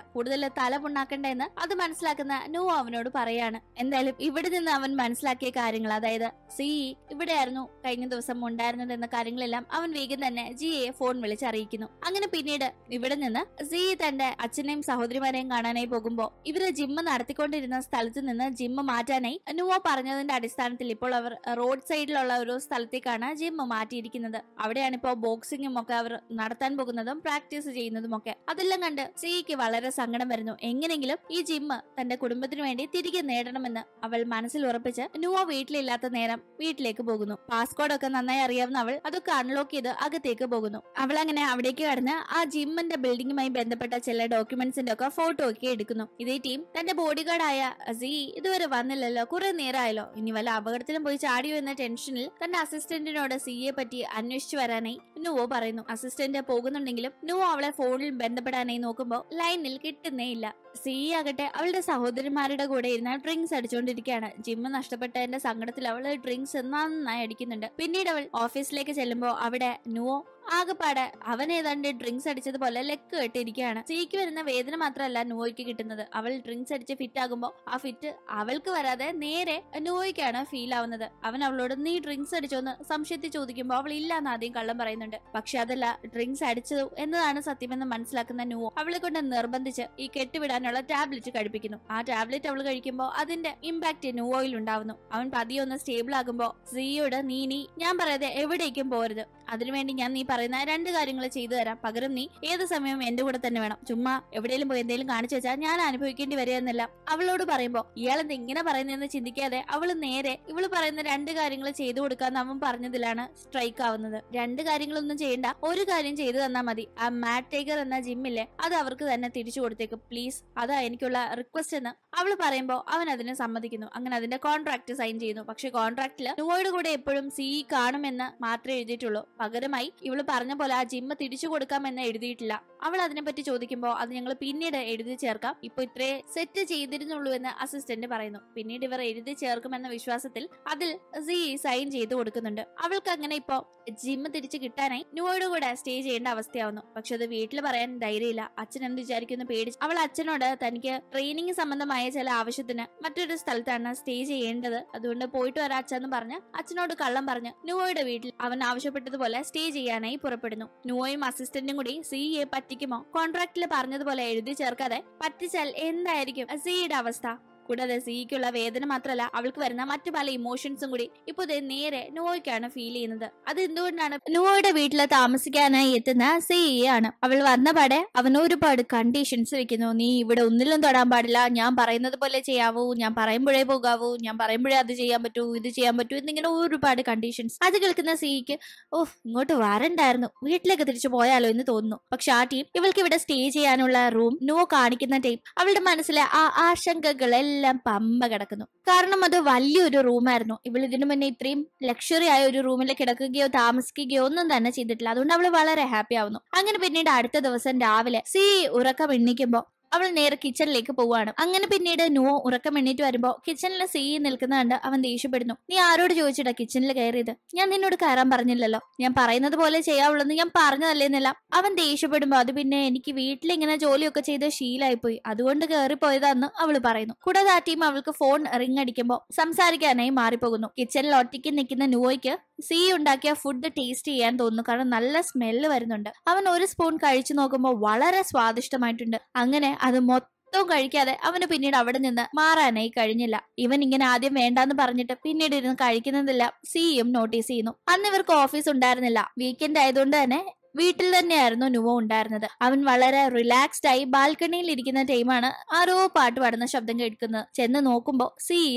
S1: കൂടുതൽ തല പുണ്ണാക്കണ്ടെന്ന് അത് മനസ്സിലാക്കുന്ന നോ അവനോട് പറയാണ് എന്തായാലും ഇവിടെ നിന്ന് അവൻ മനസ്സിലാക്കിയ കാര്യങ്ങൾ അതായത് സി ഇവിടെയായിരുന്നു കഴിഞ്ഞ ദിവസം ഉണ്ടായിരുന്നത് എന്ന കാര്യങ്ങളെല്ലാം അവൻ വേഗം തന്നെ ജിയെ ഫോൺ വിളിച്ചറിയിക്കുന്നു അങ്ങനെ പിന്നീട് ഇവിടെ നിന്ന് സി തന്റെ അച്ഛനെയും സഹോദരി ചൗധരിമാരെയും കാണാനായി പോകുമ്പോൾ ഇവര് ജിമ്മ് നടത്തിക്കൊണ്ടിരുന്ന സ്ഥലത്ത് നിന്ന് ജിമ്മ് മാറ്റാനായി അനുവോ പറഞ്ഞതിന്റെ അടിസ്ഥാനത്തിൽ ഇപ്പോൾ അവർ റോഡ് സൈഡിലുള്ള ഒരു സ്ഥലത്തേക്കാണ് ജിമ്മ് മാറ്റിയിരിക്കുന്നത് അവിടെയാണ് ഇപ്പോൾ ബോക്സിംഗും ഒക്കെ അവർ നടത്താൻ പോകുന്നതും പ്രാക്ടീസ് ചെയ്യുന്നതും ഒക്കെ അതെല്ലാം കണ്ട് സ്ത്രീക്ക് വളരെ സങ്കടം വരുന്നു എങ്ങനെങ്കിലും ഈ ജിമ്മ് തന്റെ കുടുംബത്തിനു വേണ്ടി തിരികെ നേടണമെന്ന് അവൾ മനസ്സിൽ ഉറപ്പിച്ച് നുവോ വീട്ടിലില്ലാത്ത നേരം വീട്ടിലേക്ക് പോകുന്നു പാസ്കോഡ് ഒക്കെ നന്നായി അറിയാവുന്ന അവൾ അതൊക്കെ അൺലോക്ക് ചെയ്ത് അകത്തേക്ക് പോകുന്നു അവൾ അങ്ങനെ അവിടേക്ക് കടന്ന് ആ ജിമ്മിന്റെ ബിൽഡിംഗുമായി ബന്ധപ്പെട്ട ചില ഡോക്യുമെന്റ്സിന്റെ ഒക്കെ ഫോട്ടോ ഒക്കെ എടുക്കുന്നു ഇതേ ടീം തന്റെ ബോഡി ഗാർഡായ അസി ഇതുവരെ വന്നില്ലല്ലോ കുറെ നേരമായല്ലോ ഇനി വല്ല അപകടത്തിലും പോയി ചാടിയോ എന്ന ടെൻഷനിൽ തന്റെ അസിസ്റ്റന്റിനോട് സിയെ പറ്റി അന്വേഷിച്ചു വരാനായി നുവോ പറയുന്നു അസിസ്റ്റന്റ് പോകുന്നുണ്ടെങ്കിലും നുവോ അവളെ ഫോണിൽ ബന്ധപ്പെടാനായി നോക്കുമ്പോൾ ലൈനിൽ കിട്ടുന്നേ ഇല്ല സി ആകട്ടെ അവളുടെ സഹോദരന്മാരുടെ കൂടെ ഇരുന്നാൽ ഡ്രിങ്ക്സ് അടിച്ചുകൊണ്ടിരിക്കുകയാണ് ജിമ്മ് നഷ്ടപ്പെട്ടതിന്റെ സങ്കടത്തിൽ അവൾ ഡ്രിങ്ക്സ് നന്നായി അടിക്കുന്നുണ്ട് പിന്നീട് അവൾ ഓഫീസിലേക്ക് ചെല്ലുമ്പോൾ അവിടെ നുവോ ആകെപ്പാടെ അവൻ ഏതാണ്ട് ഡ്രിങ്ക്സ് പോലെ ലെക്ക് കെട്ടിരിക്കുകയാണ് സ്ത്രീക്ക് വരുന്ന വേദന മാത്രമല്ല നോയ്ക്ക് കിട്ടുന്നത് അവൾ ഡ്രിങ്ക്സ് അടിച്ച് ഫിറ്റ് ആകുമ്പോൾ ആ ഫിറ്റ് അവൾക്ക് വരാതെ നേരെ നോയ്ക്കാണ് ഫീൽ ആവുന്നത് അവൻ അവളോട് നീ ഡ്രിങ്ക്സ് അടിച്ചോന്ന് സംശയത്തിൽ ചോദിക്കുമ്പോൾ അവൾ ഇല്ല എന്ന് ആദ്യം കള്ളം പറയുന്നുണ്ട് പക്ഷെ അതല്ല ഡ്രിങ്ക്സ് അടിച്ചതു എന്നതാണ് സത്യമെന്ന് മനസ്സിലാക്കുന്ന നുവോ അവളെ കൊണ്ട് നിർബന്ധിച്ച് ഈ കെട്ടുവിടാനുള്ള ടാബ്ലറ്റ് കഴിപ്പിക്കുന്നു ആ ടാബ്ലറ്റ് അവൾ കഴിക്കുമ്പോൾ അതിന്റെ ഇമ്പാക്ട് നുവോയിൽ ഉണ്ടാവുന്നു അവൻ പതിയൊന്ന് സ്റ്റേബിൾ ആകുമ്പോൾ സ്ത്രീയോട് നീ നീ ഞാൻ പറയാതെ എവിടേക്കും പോരുത് അതിനുവേണ്ടി ഞാൻ നീ പറയുന്ന രണ്ട് കാര്യങ്ങൾ ചെയ്തു തരാം പകരം നീ ഏത് സമയവും എന്റെ കൂടെ തന്നെ വേണം ചുമ്മാ എവിടെയെങ്കിലും പോയി എന്തെങ്കിലും കാണിച്ചു വെച്ചാൽ ഞാൻ അനുഭവിക്കേണ്ടി വരികയെന്നല്ല അവളോട് പറയുമ്പോ ഇയാൾ ഇങ്ങനെ പറയുന്നതെന്ന് ചിന്തിക്കാതെ അവള് നേരെ ഇവള് പറയുന്ന രണ്ട് കാര്യങ്ങൾ ചെയ്തു കൊടുക്കാന്ന് അവൻ പറഞ്ഞതിലാണ് സ്ട്രൈക്ക് ആവുന്നത് രണ്ട് കാര്യങ്ങളൊന്നും ചെയ്യണ്ട ഒരു കാര്യം ചെയ്തു തന്നാൽ മതി ആ മാറ്റ് ടേക്കർ എന്ന ജിമ്മില്ലേ അത് അവർക്ക് തന്നെ തിരിച്ചു കൊടുത്തേക്ക് പ്ലീസ് അതാ എനിക്കുള്ള റിക്വസ്റ്റ് എന്ന് അവള് പറയുമ്പോൾ അവൻ അതിന് സമ്മതിക്കുന്നു അങ്ങനെ അതിന്റെ കോൺട്രാക്ട് സൈൻ ചെയ്യുന്നു പക്ഷെ കോൺട്രാക്റ്റില് നോയുടെ കൂടെ എപ്പോഴും സി കാണുമെന്ന് മാത്രമേ എഴുതിയിട്ടുള്ളൂ പകരമായി ഇവൾ പറഞ്ഞ പോലെ ആ ജിമ്മ തിരിച്ചു കൊടുക്കാം എന്ന് എഴുതിയിട്ടില്ല അവൾ അതിനെപ്പറ്റി ചോദിക്കുമ്പോൾ അത് ഞങ്ങൾ പിന്നീട് എഴുതി ചേർക്കാം ഇപ്പൊ ഇത്രേ സെറ്റ് ചെയ്തിരുന്നുള്ളൂ എന്ന് അസിസ്റ്റന്റ് പറയുന്നു പിന്നീട് ഇവർ എഴുതി ചേർക്കുമെന്ന വിശ്വാസത്തിൽ അതിൽ സി സൈൻ ചെയ്ത് കൊടുക്കുന്നുണ്ട് അവൾക്ക് അങ്ങനെ ഇപ്പോ ജിമ്മ് തിരിച്ചു കിട്ടാനായി നുവോയുടെ കൂടെ സ്റ്റേ ചെയ്യേണ്ട അവസ്ഥയാവുന്നു പക്ഷെ അത് വീട്ടിൽ പറയാൻ ധൈര്യമില്ല അച്ഛൻ എന്ത് വിചാരിക്കുന്നു പേടിച്ച് അവൾ അച്ഛനോട് തനിക്ക് ട്രെയിനിങ് സംബന്ധമായ ചില ആവശ്യത്തിന് മറ്റൊരു സ്ഥലത്താണ് സ്റ്റേ ചെയ്യേണ്ടത് അതുകൊണ്ട് പോയിട്ട് വരാം പറഞ്ഞ് അച്ഛനോട് കള്ളം പറഞ്ഞ് നുവോയുടെ വീട്ടിൽ അവൻ ആവശ്യപ്പെട്ടതുപോലെ സ്റ്റേ ചെയ്യാനായി യാത്രക്കാരനായി പുറപ്പെടുന്നു നുവോയും അസിസ്റ്റന്റും കൂടി സിഇയെ പറ്റിക്കുമോ കോൺട്രാക്റ്റിൽ പറഞ്ഞതുപോലെ എഴുതി ചേർക്കാതെ പറ്റിച്ചാൽ എന്തായിരിക്കും സിഇയുടെ അവസ്ഥ കൂടാതെ സിഇക്കുള്ള വേദന മാത്രമല്ല അവൾക്ക് വരുന്ന മറ്റു പല ഇമോഷൻസും കൂടി ഇപ്പൊ നേരെ നോയ്ക്കാണ് ഫീൽ ചെയ്യുന്നത് അത് എന്തുകൊണ്ടാണ് നോയുടെ വീട്ടിൽ താമസിക്കാനായി എത്തുന്ന സിയാണ് അവൾ പാടെ അവന് ഒരുപാട് കണ്ടീഷൻസ് വെക്കുന്നു നീ ഇവിടെ ഒന്നിലും തൊടാൻ പാടില്ല ഞാൻ പറയുന്നത് പോലെ ചെയ്യാവൂ ഞാൻ പറയുമ്പോഴേ പോകാവൂ ഞാൻ പറയുമ്പോഴേ അത് ചെയ്യാൻ പറ്റൂ ഇത് ചെയ്യാൻ പറ്റൂ എന്നിങ്ങനെ ഒരുപാട് കണ്ടീഷൻസ് അത് കേൾക്കുന്ന സിഇക്ക് ഓ ഇങ്ങോട്ട് വരണ്ടായിരുന്നു വീട്ടിലേക്ക് തിരിച്ചു പോയാലോ എന്ന് തോന്നുന്നു പക്ഷെ ആ ടീം ഇവൾക്ക് ഇവിടെ സ്റ്റേ ചെയ്യാനുള്ള റൂം നോ കാണിക്കുന്ന ടീം അവളുടെ മനസ്സിലെ ആ ആശങ്കകളെല്ലാം എല്ലാം പമ്പ കിടക്കുന്നു കാരണം അത് വലിയൊരു റൂമായിരുന്നു ഇവൾ ഇതിനു മുന്നേ ഇത്രയും ലക്ഷറി ആയ ഒരു റൂമിൽ കിടക്കുകയോ താമസിക്കുകയോ ഒന്നും തന്നെ ചെയ്തിട്ടില്ല അതുകൊണ്ട് അവള് വളരെ ഹാപ്പി ആവുന്നു അങ്ങനെ പിന്നീട് അടുത്ത ദിവസം രാവിലെ സി ഉറക്കം എണ്ണിക്കുമ്പോ അവൾ നേരെ കിച്ചണിലേക്ക് പോവാണ് അങ്ങനെ പിന്നീട് നുവോ ഉറക്കം എണ്ണീറ്റ് വരുമ്പോ കിച്ചണിൽ സീ നിൽക്കുന്ന കണ്ട് അവൻ ദേഷ്യപ്പെടുന്നു നീ ആരോട് ചോദിച്ചിട്ടാ കിച്ചണിൽ കയറിയത് ഞാൻ നിന്നോട് കയറാൻ പറഞ്ഞില്ലല്ലോ ഞാൻ പറയുന്നത് പോലെ ചെയ്യാവുള്ളൂ ഞാൻ എന്നല്ല അവൻ ദേഷ്യപ്പെടുമ്പോ അത് പിന്നെ എനിക്ക് വീട്ടിൽ ഇങ്ങനെ ജോലിയൊക്കെ ചെയ്ത് ശീലായിപ്പോയി അതുകൊണ്ട് കയറിപ്പോയതാന്ന് അവൾ പറയുന്നു കൂടാതെ ആ ടീം അവൾക്ക് ഫോൺ റിംഗ് അടിക്കുമ്പോൾ സംസാരിക്കാനായി മാറിപ്പോകുന്നു കിച്ചണിൽ ഒറ്റയ്ക്ക് നിൽക്കുന്ന നുവോയ്ക്ക് സി ഉണ്ടാക്കിയ ഫുഡ് ടേസ്റ്റ് ചെയ്യാൻ തോന്നുന്നു കാരണം നല്ല സ്മെല്ല് വരുന്നുണ്ട് അവൻ ഒരു സ്പൂൺ കഴിച്ചു നോക്കുമ്പോൾ വളരെ സ്വാദിഷ്ടമായിട്ടുണ്ട് അങ്ങനെ അത് മൊത്തം കഴിക്കാതെ അവന് പിന്നീട് അവിടെ നിന്ന് മാറാനായി കഴിഞ്ഞില്ല ഇവൻ ഇങ്ങനെ ആദ്യം വേണ്ടാന്ന് പറഞ്ഞിട്ട് പിന്നീട് ഇരുന്ന് കഴിക്കുന്നതെല്ലാം സിയും നോട്ടീസ് ചെയ്യുന്നു അന്ന് ഇവർക്ക് ഓഫീസ് ഉണ്ടായിരുന്നില്ല വീക്കെൻഡ് ആയതുകൊണ്ട് തന്നെ വീട്ടിൽ തന്നെയായിരുന്നു നുവോ ഉണ്ടായിരുന്നത് അവൻ വളരെ റിലാക്സ്ഡ് ആയി ബാൽക്കണിയിൽ ഇരിക്കുന്ന ടൈമാണ് ആരോ പാട്ട് പാടുന്ന ശബ്ദം കേൾക്കുന്നത് ചെന്ന് നോക്കുമ്പോൾ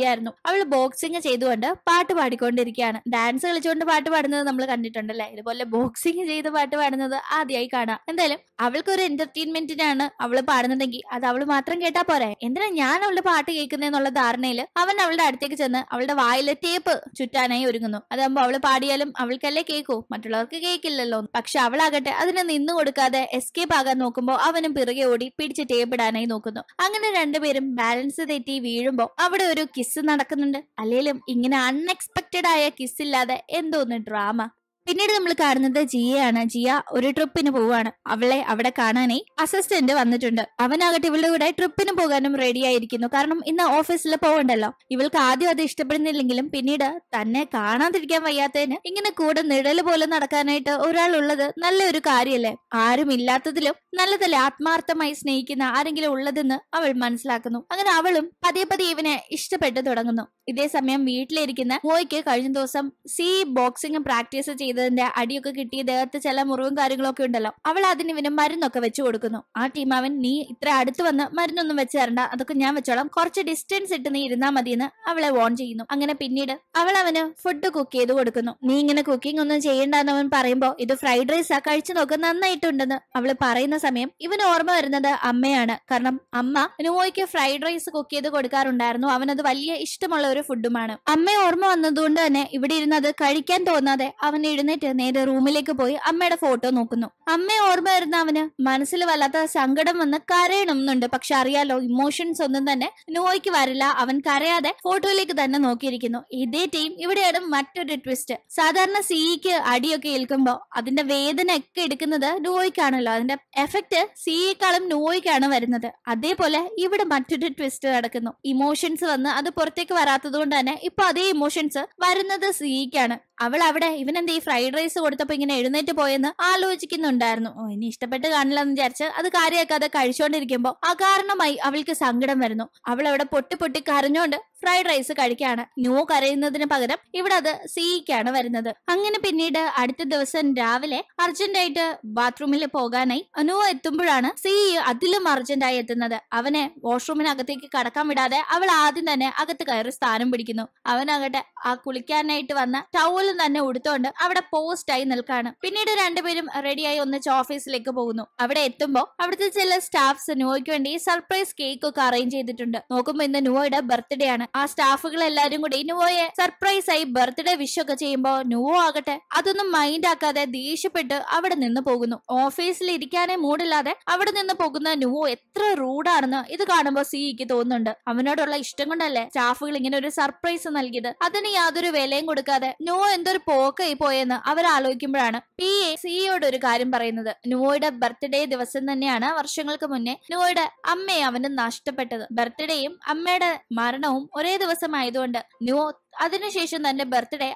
S1: ആയിരുന്നു അവൾ ബോക്സിംഗ് ചെയ്തുകൊണ്ട് പാട്ട് പാടിക്കൊണ്ടിരിക്കുകയാണ് ഡാൻസ് കളിച്ചുകൊണ്ട് പാട്ട് പാടുന്നത് നമ്മൾ കണ്ടിട്ടുണ്ടല്ലേ ഇതുപോലെ ബോക്സിംഗ് ചെയ്ത് പാട്ട് പാടുന്നത് ആദ്യമായി കാണാം എന്തായാലും അവൾക്കൊരു എന്റർടൈൻമെന്റിനാണ് അവൾ പാടുന്നതെങ്കിൽ അത് അവൾ മാത്രം കേട്ടാ പോരെ എന്തിനാ ഞാൻ അവളുടെ പാട്ട് കേൾക്കുന്നതെന്നുള്ള ധാരണയിൽ അവൻ അവളുടെ അടുത്തേക്ക് ചെന്ന് അവളുടെ വായിലെ ടേപ്പ് ചുറ്റാനായി ഒരുങ്ങുന്നു അതാകുമ്പോ അവൾ പാടിയാലും അവൾക്കല്ലേ കേൾക്കൂ മറ്റുള്ളവർക്ക് കേൾക്കില്ലല്ലോ പക്ഷെ അവൾ ഉണ്ടാകട്ടെ അതിനെ നിന്നു കൊടുക്കാതെ എസ്കേപ്പ് ആകാൻ നോക്കുമ്പോൾ അവനും പിറകെ ഓടി പിടിച്ച് ടേപ്പിടാനായി നോക്കുന്നു അങ്ങനെ രണ്ടുപേരും ബാലൻസ് തെറ്റി വീഴുമ്പോൾ അവിടെ ഒരു കിസ് നടക്കുന്നുണ്ട് അല്ലെങ്കിലും ഇങ്ങനെ അൺഎക്സ്പെക്റ്റഡ് ആയ കിസ് ഇല്ലാതെ എന്തോന്ന് ഡ്രാമ പിന്നീട് നമ്മൾ കാണുന്നത് ജിയയാണ് ജിയ ഒരു ട്രിപ്പിന് പോവാണ് അവളെ അവിടെ കാണാനായി അസിസ്റ്റന്റ് വന്നിട്ടുണ്ട് അവനാകട്ടെ ഇവളുടെ കൂടെ ട്രിപ്പിന് പോകാനും റെഡിയായിരിക്കുന്നു കാരണം ഇന്ന് ഓഫീസിൽ പോകണ്ടല്ലോ ഇവൾക്ക് ആദ്യം അത് ഇഷ്ടപ്പെടുന്നില്ലെങ്കിലും പിന്നീട് തന്നെ കാണാതിരിക്കാൻ വയ്യാത്തതിന് ഇങ്ങനെ കൂടെ നിഴൽ പോലെ നടക്കാനായിട്ട് ഉള്ളത് നല്ലൊരു കാര്യല്ലേ ആരും ഇല്ലാത്തതിലും നല്ലതല്ലേ ആത്മാർത്ഥമായി സ്നേഹിക്കുന്ന ആരെങ്കിലും ഉള്ളതെന്ന് അവൾ മനസ്സിലാക്കുന്നു അങ്ങനെ അവളും പതിയെ പതിയെ ഇവനെ ഇഷ്ടപ്പെട്ടു തുടങ്ങുന്നു ഇതേ സമയം വീട്ടിലിരിക്കുന്ന മോയ്ക്ക് കഴിഞ്ഞ ദിവസം സി ബോക്സിംഗ് പ്രാക്ടീസ് ചെയ്ത് ചെയ്തതിന്റെ അടിയൊക്കെ കിട്ടി ദേഹത്ത് ചില മുറിവും കാര്യങ്ങളൊക്കെ ഉണ്ടല്ലോ അവൾ അതിന് ഇവന് മരുന്നൊക്കെ വെച്ചു കൊടുക്കുന്നു ആ ടീം അവൻ നീ ഇത്ര അടുത്ത് വന്ന് മരുന്നൊന്നും വെച്ച് തരണ്ട അതൊക്കെ ഞാൻ വെച്ചോളാം കുറച്ച് ഡിസ്റ്റൻസ് ഇട്ട് നീ ഇരുന്നാ മതിയെന്ന് അവളെ വോൺ ചെയ്യുന്നു അങ്ങനെ പിന്നീട് അവൾ അവന് ഫുഡ് കുക്ക് ചെയ്ത് കൊടുക്കുന്നു നീ ഇങ്ങനെ കുക്കിംഗ് ഒന്നും ചെയ്യണ്ടെന്ന് അവൻ പറയുമ്പോ ഇത് ഫ്രൈഡ് റൈസ് ആ കഴിച്ചു നോക്ക് നന്നായിട്ടുണ്ടെന്ന് അവള് പറയുന്ന സമയം ഇവന് ഓർമ്മ വരുന്നത് അമ്മയാണ് കാരണം അമ്മ നോയ്ക്ക് ഫ്രൈഡ് റൈസ് കുക്ക് ചെയ്ത് കൊടുക്കാറുണ്ടായിരുന്നു അവനത് വലിയ ഇഷ്ടമുള്ള ഒരു ഫുഡുമാണ് അമ്മ ഓർമ്മ വന്നതുകൊണ്ട് തന്നെ ഇവിടെ ഇരുന്നത് കഴിക്കാൻ തോന്നാതെ അവൻ എഴുന്നേറ്റ് നേരെ റൂമിലേക്ക് പോയി അമ്മയുടെ ഫോട്ടോ നോക്കുന്നു അമ്മയെ ഓർമ്മ വരുന്ന അവന് മനസ്സിൽ വല്ലാത്ത സങ്കടം വന്ന് കരയണമെന്നുണ്ട് പക്ഷെ അറിയാലോ ഇമോഷൻസ് ഒന്നും തന്നെ നോയ്ക്ക് വരില്ല അവൻ കരയാതെ ഫോട്ടോയിലേക്ക് തന്നെ നോക്കിയിരിക്കുന്നു ഇതേ ടീം ഇവിടെയാണ് മറ്റൊരു ട്വിസ്റ്റ് സാധാരണ സിഇക്ക് e അടിയൊക്കെ ഏൽക്കുമ്പോ അതിന്റെ വേദന ഒക്കെ എടുക്കുന്നത് നോയ്ക്കാണല്ലോ അതിന്റെ എഫക്ട് സിഇക്കാളും e നോയ്ക്കാണ് വരുന്നത് അതേപോലെ ഇവിടെ മറ്റൊരു ട്വിസ്റ്റ് നടക്കുന്നു ഇമോഷൻസ് വന്ന് അത് പുറത്തേക്ക് വരാത്തത് കൊണ്ട് തന്നെ ഇപ്പൊ അതേ ഇമോഷൻസ് വരുന്നത് സിഇക്കാണ് അവൾ അവിടെ ഇവനെന്ത് ഈ ഫ്രൈഡ് റൈസ് കൊടുത്തപ്പോ ഇങ്ങനെ എഴുന്നേറ്റ് പോയെന്ന് ആലോചിക്കുന്നുണ്ടായിരുന്നു ഓ ഇനി ഇഷ്ടപ്പെട്ട് കാണില്ല എന്ന് വിചാരിച്ച് അത് കാര്യമാക്കാതെ കഴിച്ചോണ്ടിരിക്കുമ്പോ അകാരണമായി അവൾക്ക് സങ്കടം വരുന്നു അവൾ അവിടെ പൊട്ടി പൊട്ടി കരഞ്ഞോണ്ട് ഫ്രൈഡ് റൈസ് കഴിക്കാണ് ന്യൂ കരയുന്നതിന് പകരം ഇവിടെ അത് സീക്കാണ് വരുന്നത് അങ്ങനെ പിന്നീട് അടുത്ത ദിവസം രാവിലെ അർജന്റായിട്ട് ബാത്റൂമിൽ പോകാനായി അനു എത്തുമ്പോഴാണ് സി അതിലും അർജന്റായി എത്തുന്നത് അവനെ വാഷ്റൂമിനകത്തേക്ക് കടക്കാൻ വിടാതെ അവൾ ആദ്യം തന്നെ അകത്ത് കയറി സ്ഥാനം പിടിക്കുന്നു അവനകട്ടെ ആ കുളിക്കാനായിട്ട് വന്ന ടൗലും തന്നെ ഉടുത്തോണ്ട് അവിടെ പോസ്റ്റായി നിൽക്കാണ് പിന്നീട് രണ്ടുപേരും റെഡിയായി ഒന്നിച്ച് ഓഫീസിലേക്ക് പോകുന്നു അവിടെ എത്തുമ്പോ അവിടുത്തെ ചില സ്റ്റാഫ്സ് നുവയ്ക്ക് വേണ്ടി സർപ്രൈസ് കേക്ക് ഒക്കെ അറേഞ്ച് ചെയ്തിട്ടുണ്ട് നോക്കുമ്പോ ഇന്ന് നുവയുടെ ബർത്ത്ഡേ ആണ് ആ സ്റ്റാഫുകൾ എല്ലാരും കൂടി നുവോയെ സർപ്രൈസ് ആയി ബർത്ത്ഡേ വിഷ് ഒക്കെ ചെയ്യുമ്പോ നുവോ ആകട്ടെ അതൊന്നും മൈൻഡ് ആക്കാതെ ദേഷ്യപ്പെട്ട് അവിടെ നിന്ന് പോകുന്നു ഓഫീസിൽ ഇരിക്കാനേ മൂടില്ലാതെ അവിടെ നിന്ന് പോകുന്ന നുവോ എത്ര റൂഡാണെന്ന് ഇത് കാണുമ്പോ സിഇക്ക് തോന്നുന്നുണ്ട് അവനോടുള്ള ഇഷ്ടം കൊണ്ടല്ലേ സ്റ്റാഫുകൾ ഇങ്ങനെ ഒരു സർപ്രൈസ് നൽകിയത് അതിന് യാതൊരു വിലയും കൊടുക്കാതെ നുവോ എന്തൊരു പോക്കായി പോയെന്ന് അവർ ആലോചിക്കുമ്പോഴാണ് പി എ സിഇയോട് ഒരു കാര്യം പറയുന്നത് നുവോയുടെ ബർത്ത്ഡേ ദിവസം തന്നെയാണ് വർഷങ്ങൾക്ക് മുന്നേ നുവോയുടെ അമ്മയെ അവന് നഷ്ടപ്പെട്ടത് ബർത്ത്ഡേയും അമ്മയുടെ മരണവും ഒരേ ദിവസമായതുകൊണ്ട് ന്യൂ അതിനുശേഷം തന്റെ ബർത്ത്ഡേ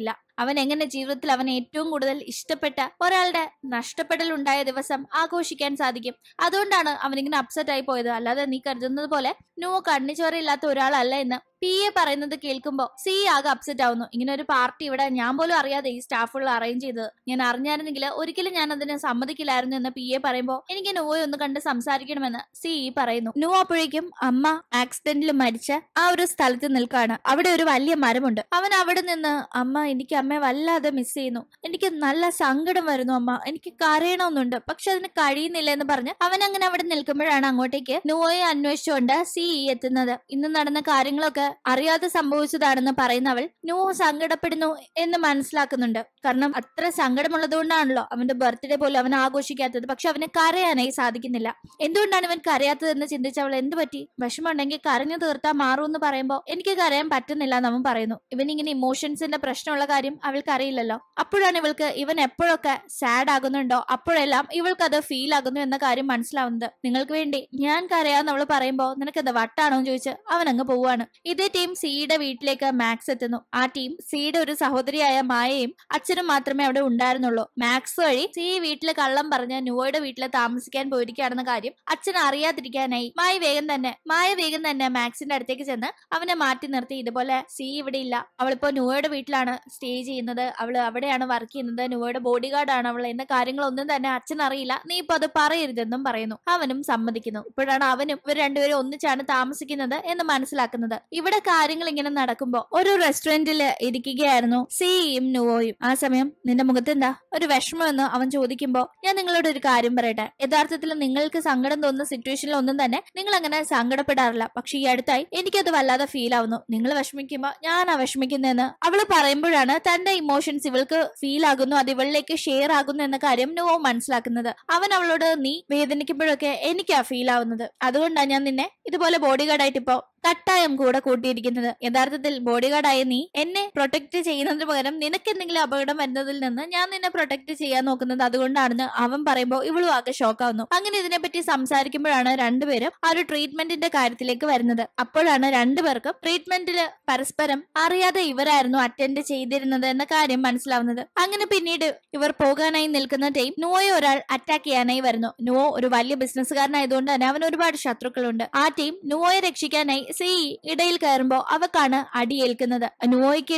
S1: ഇല്ല അവൻ എങ്ങനെ ജീവിതത്തിൽ അവൻ ഏറ്റവും കൂടുതൽ ഇഷ്ടപ്പെട്ട ഒരാളുടെ നഷ്ടപ്പെടൽ ഉണ്ടായ ദിവസം ആഘോഷിക്കാൻ സാധിക്കും അതുകൊണ്ടാണ് ഇങ്ങനെ അപ്സെറ്റ് ആയി പോയത് അല്ലാതെ നീ കരുതുന്നത് പോലെ നോ കണ്ണിച്ചോരയില്ലാത്ത ഒരാളല്ല എന്ന് പി എ പറയുന്നത് കേൾക്കുമ്പോൾ സി ആകെ അപ്സെറ്റ് ആവുന്നു ഇങ്ങനെ ഒരു പാർട്ടി ഇവിടെ ഞാൻ പോലും അറിയാതെ ഈ സ്റ്റാഫുകൾ അറേഞ്ച് ചെയ്തത് ഞാൻ അറിഞ്ഞായിരുന്നെങ്കിൽ ഒരിക്കലും ഞാൻ അതിന് സമ്മതിക്കില്ലായിരുന്നു എന്ന് പി എ പറയുമ്പോൾ എനിക്ക് നോയെ ഒന്ന് കണ്ട് സംസാരിക്കണമെന്ന് സി പറയുന്നു നോ അപ്പോഴേക്കും അമ്മ ആക്സിഡന്റിൽ മരിച്ച ആ ഒരു സ്ഥലത്ത് നിൽക്കാണ് അവിടെ ഒരു വലിയ മരമുണ്ട് അവൻ അവിടെ നിന്ന് അമ്മ എനിക്ക് അമ്മയെ വല്ലാതെ മിസ് ചെയ്യുന്നു എനിക്ക് നല്ല സങ്കടം വരുന്നു അമ്മ എനിക്ക് കരയണമെന്നുണ്ട് പക്ഷെ അതിന് കഴിയുന്നില്ല എന്ന് പറഞ്ഞ് അവൻ അങ്ങനെ അവിടെ നിൽക്കുമ്പോഴാണ് അങ്ങോട്ടേക്ക് നോയെ അന്വേഷിച്ചുകൊണ്ട് സി ഇ എത്തുന്നത് ഇന്ന് നടന്ന കാര്യങ്ങളൊക്കെ അറിയാതെ സംഭവിച്ചതാണെന്ന് പറയുന്ന അവൾ നോ സങ്കടപ്പെടുന്നു എന്ന് മനസ്സിലാക്കുന്നുണ്ട് കാരണം അത്ര കൊണ്ടാണല്ലോ അവന്റെ ബർത്ത്ഡേ പോലും അവൻ ആഘോഷിക്കാത്തത് പക്ഷെ അവന് കരയാനായി സാധിക്കുന്നില്ല എന്തുകൊണ്ടാണ് ഇവൻ കരയാത്തതെന്ന് ചിന്തിച്ച അവൾ എന്ത് പറ്റി വിഷമമുണ്ടെങ്കിൽ കരഞ്ഞു തീർത്താൽ മാറും എന്ന് പറയുമ്പോൾ എനിക്ക് കരയാൻ പറ്റുന്നില്ല എന്ന് അവൻ പറയുന്നു ഇവൻ ഇങ്ങനെ ഇമോഷൻസിന്റെ പ്രശ്നമുള്ള കാര്യം അവൾക്കറിയില്ലല്ലോ അപ്പോഴാണ് ഇവൾക്ക് ഇവൻ എപ്പോഴൊക്കെ സാഡ് ആകുന്നുണ്ടോ അപ്പോഴെല്ലാം ഇവൾക്ക് അത് ഫീൽ ആകുന്നു എന്ന കാര്യം മനസ്സിലാവുന്നത് നിങ്ങൾക്ക് വേണ്ടി ഞാൻ കരയാന്ന് അവള് പറയുമ്പോ നിനക്ക് എന്താ വട്ടാണോ എന്ന് ചോദിച്ച് അവൻ അങ്ങ് പോവാണ് ഇതേ ടീം സിയുടെ വീട്ടിലേക്ക് മാക്സ് എത്തുന്നു ആ ടീം സിയുടെ ഒരു സഹോദരിയായ മായയും അച്ഛനും മാത്രമേ അവിടെ ഉണ്ടായിരുന്നുള്ളൂ മാക്സ് വഴി സി വീട്ടിലെ കള്ളം പറഞ്ഞ് നുവോയുടെ വീട്ടിൽ താമസിക്കാൻ പോയിരിക്കുകയാണെന്ന കാര്യം അച്ഛൻ അറിയാതിരിക്കാനായി മായ വേഗം തന്നെ മായ വേഗം തന്നെ മാക്സിന്റെ അടുത്തേക്ക് ചെന്ന് അവനെ മാറ്റി നിർത്തി ഇതുപോലെ സി ഇവിടെ ഇല്ല അവളിപ്പോ നുവോയുടെ വീട്ടിലാണ് സ്റ്റേജ് ചെയ്യുന്നത് അവൾ അവിടെയാണ് വർക്ക് ചെയ്യുന്നത് നുവയുടെ ബോഡി ഗാർഡാണ് അവൾ എന്ന കാര്യങ്ങളൊന്നും തന്നെ അച്ഛൻ അറിയില്ല നീ ഇപ്പൊ അത് പറയരുതെന്നും പറയുന്നു അവനും സമ്മതിക്കുന്നു ഇപ്പോഴാണ് അവനും ഇവർ രണ്ടുപേരും ഒന്നിച്ചാണ് താമസിക്കുന്നത് എന്ന് മനസ്സിലാക്കുന്നത് ഇവിടെ കാര്യങ്ങൾ ഇങ്ങനെ നടക്കുമ്പോ ഒരു റെസ്റ്റോറന്റിൽ ഇരിക്കുകയായിരുന്നു സിയും നുവോയും ആ സമയം നിന്റെ മുഖത്ത് എന്താ ഒരു വിഷമമെന്ന് അവൻ ചോദിക്കുമ്പോ ഞാൻ നിങ്ങളോട് ഒരു കാര്യം പറയട്ടെ യഥാർത്ഥത്തിൽ നിങ്ങൾക്ക് സങ്കടം തോന്നുന്ന സിറ്റുവേഷനിൽ ഒന്നും തന്നെ നിങ്ങൾ അങ്ങനെ സങ്കടപ്പെടാറില്ല പക്ഷെ ഈ അടുത്തായി എനിക്കത് വല്ലാതെ ഫീൽ ആവുന്നു നിങ്ങൾ വിഷമിക്കുമ്പോ ഞാൻ ആ വിഷമിക്കുന്നതെന്ന് അവള് പറയുമ്പോഴാണ് തൻ തന്റെ ഇമോഷൻസ് ഇവൾക്ക് ഫീൽ ആകുന്നു അത് ഇവളിലേക്ക് ഷെയർ ആകുന്നു എന്ന കാര്യം നോവോ മനസ്സിലാക്കുന്നത് അവൻ അവളോട് നീ വേദനിക്കുമ്പോഴൊക്കെ എനിക്കാ ഫീൽ ആവുന്നത് അതുകൊണ്ടാണ് ഞാൻ നിന്നെ ഇതുപോലെ ബോഡി ആയിട്ട് ഇപ്പോ കട്ടായം കൂടെ കൂട്ടിയിരിക്കുന്നത് യഥാർത്ഥത്തിൽ ബോഡി ഗാർഡായ നീ എന്നെ പ്രൊട്ടക്ട് ചെയ്യുന്നതിന് പകരം നിനക്ക് എന്തെങ്കിലും അപകടം വരുന്നതിൽ നിന്ന് ഞാൻ നിന്നെ പ്രൊട്ടക്ട് ചെയ്യാൻ നോക്കുന്നത് അതുകൊണ്ടാണെന്ന് അവൻ പറയുമ്പോൾ ഇവളും ആകെ ഷോക്കാവുന്നു അങ്ങനെ ഇതിനെപ്പറ്റി സംസാരിക്കുമ്പോഴാണ് രണ്ടുപേരും ആ ഒരു ട്രീറ്റ്മെന്റിന്റെ കാര്യത്തിലേക്ക് വരുന്നത് അപ്പോഴാണ് രണ്ടുപേർക്കും ട്രീറ്റ്മെന്റിൽ പരസ്പരം അറിയാതെ ഇവരായിരുന്നു അറ്റൻഡ് ചെയ്തിരുന്നത് എന്ന കാര്യം മനസ്സിലാവുന്നത് അങ്ങനെ പിന്നീട് ഇവർ പോകാനായി നിൽക്കുന്ന ടൈം നോയെ ഒരാൾ അറ്റാക്ക് ചെയ്യാനായി വരുന്നു നോ ഒരു വലിയ ബിസിനസ്സുകാരനായതുകൊണ്ട് തന്നെ അവൻ ഒരുപാട് ശത്രുക്കളുണ്ട് ആ ടീം നോയെ രക്ഷിക്കാനായി സി ഇടയിൽ കയറുമ്പോൾ അവക്കാണ് ഏൽക്കുന്നത് നോയ്ക്ക്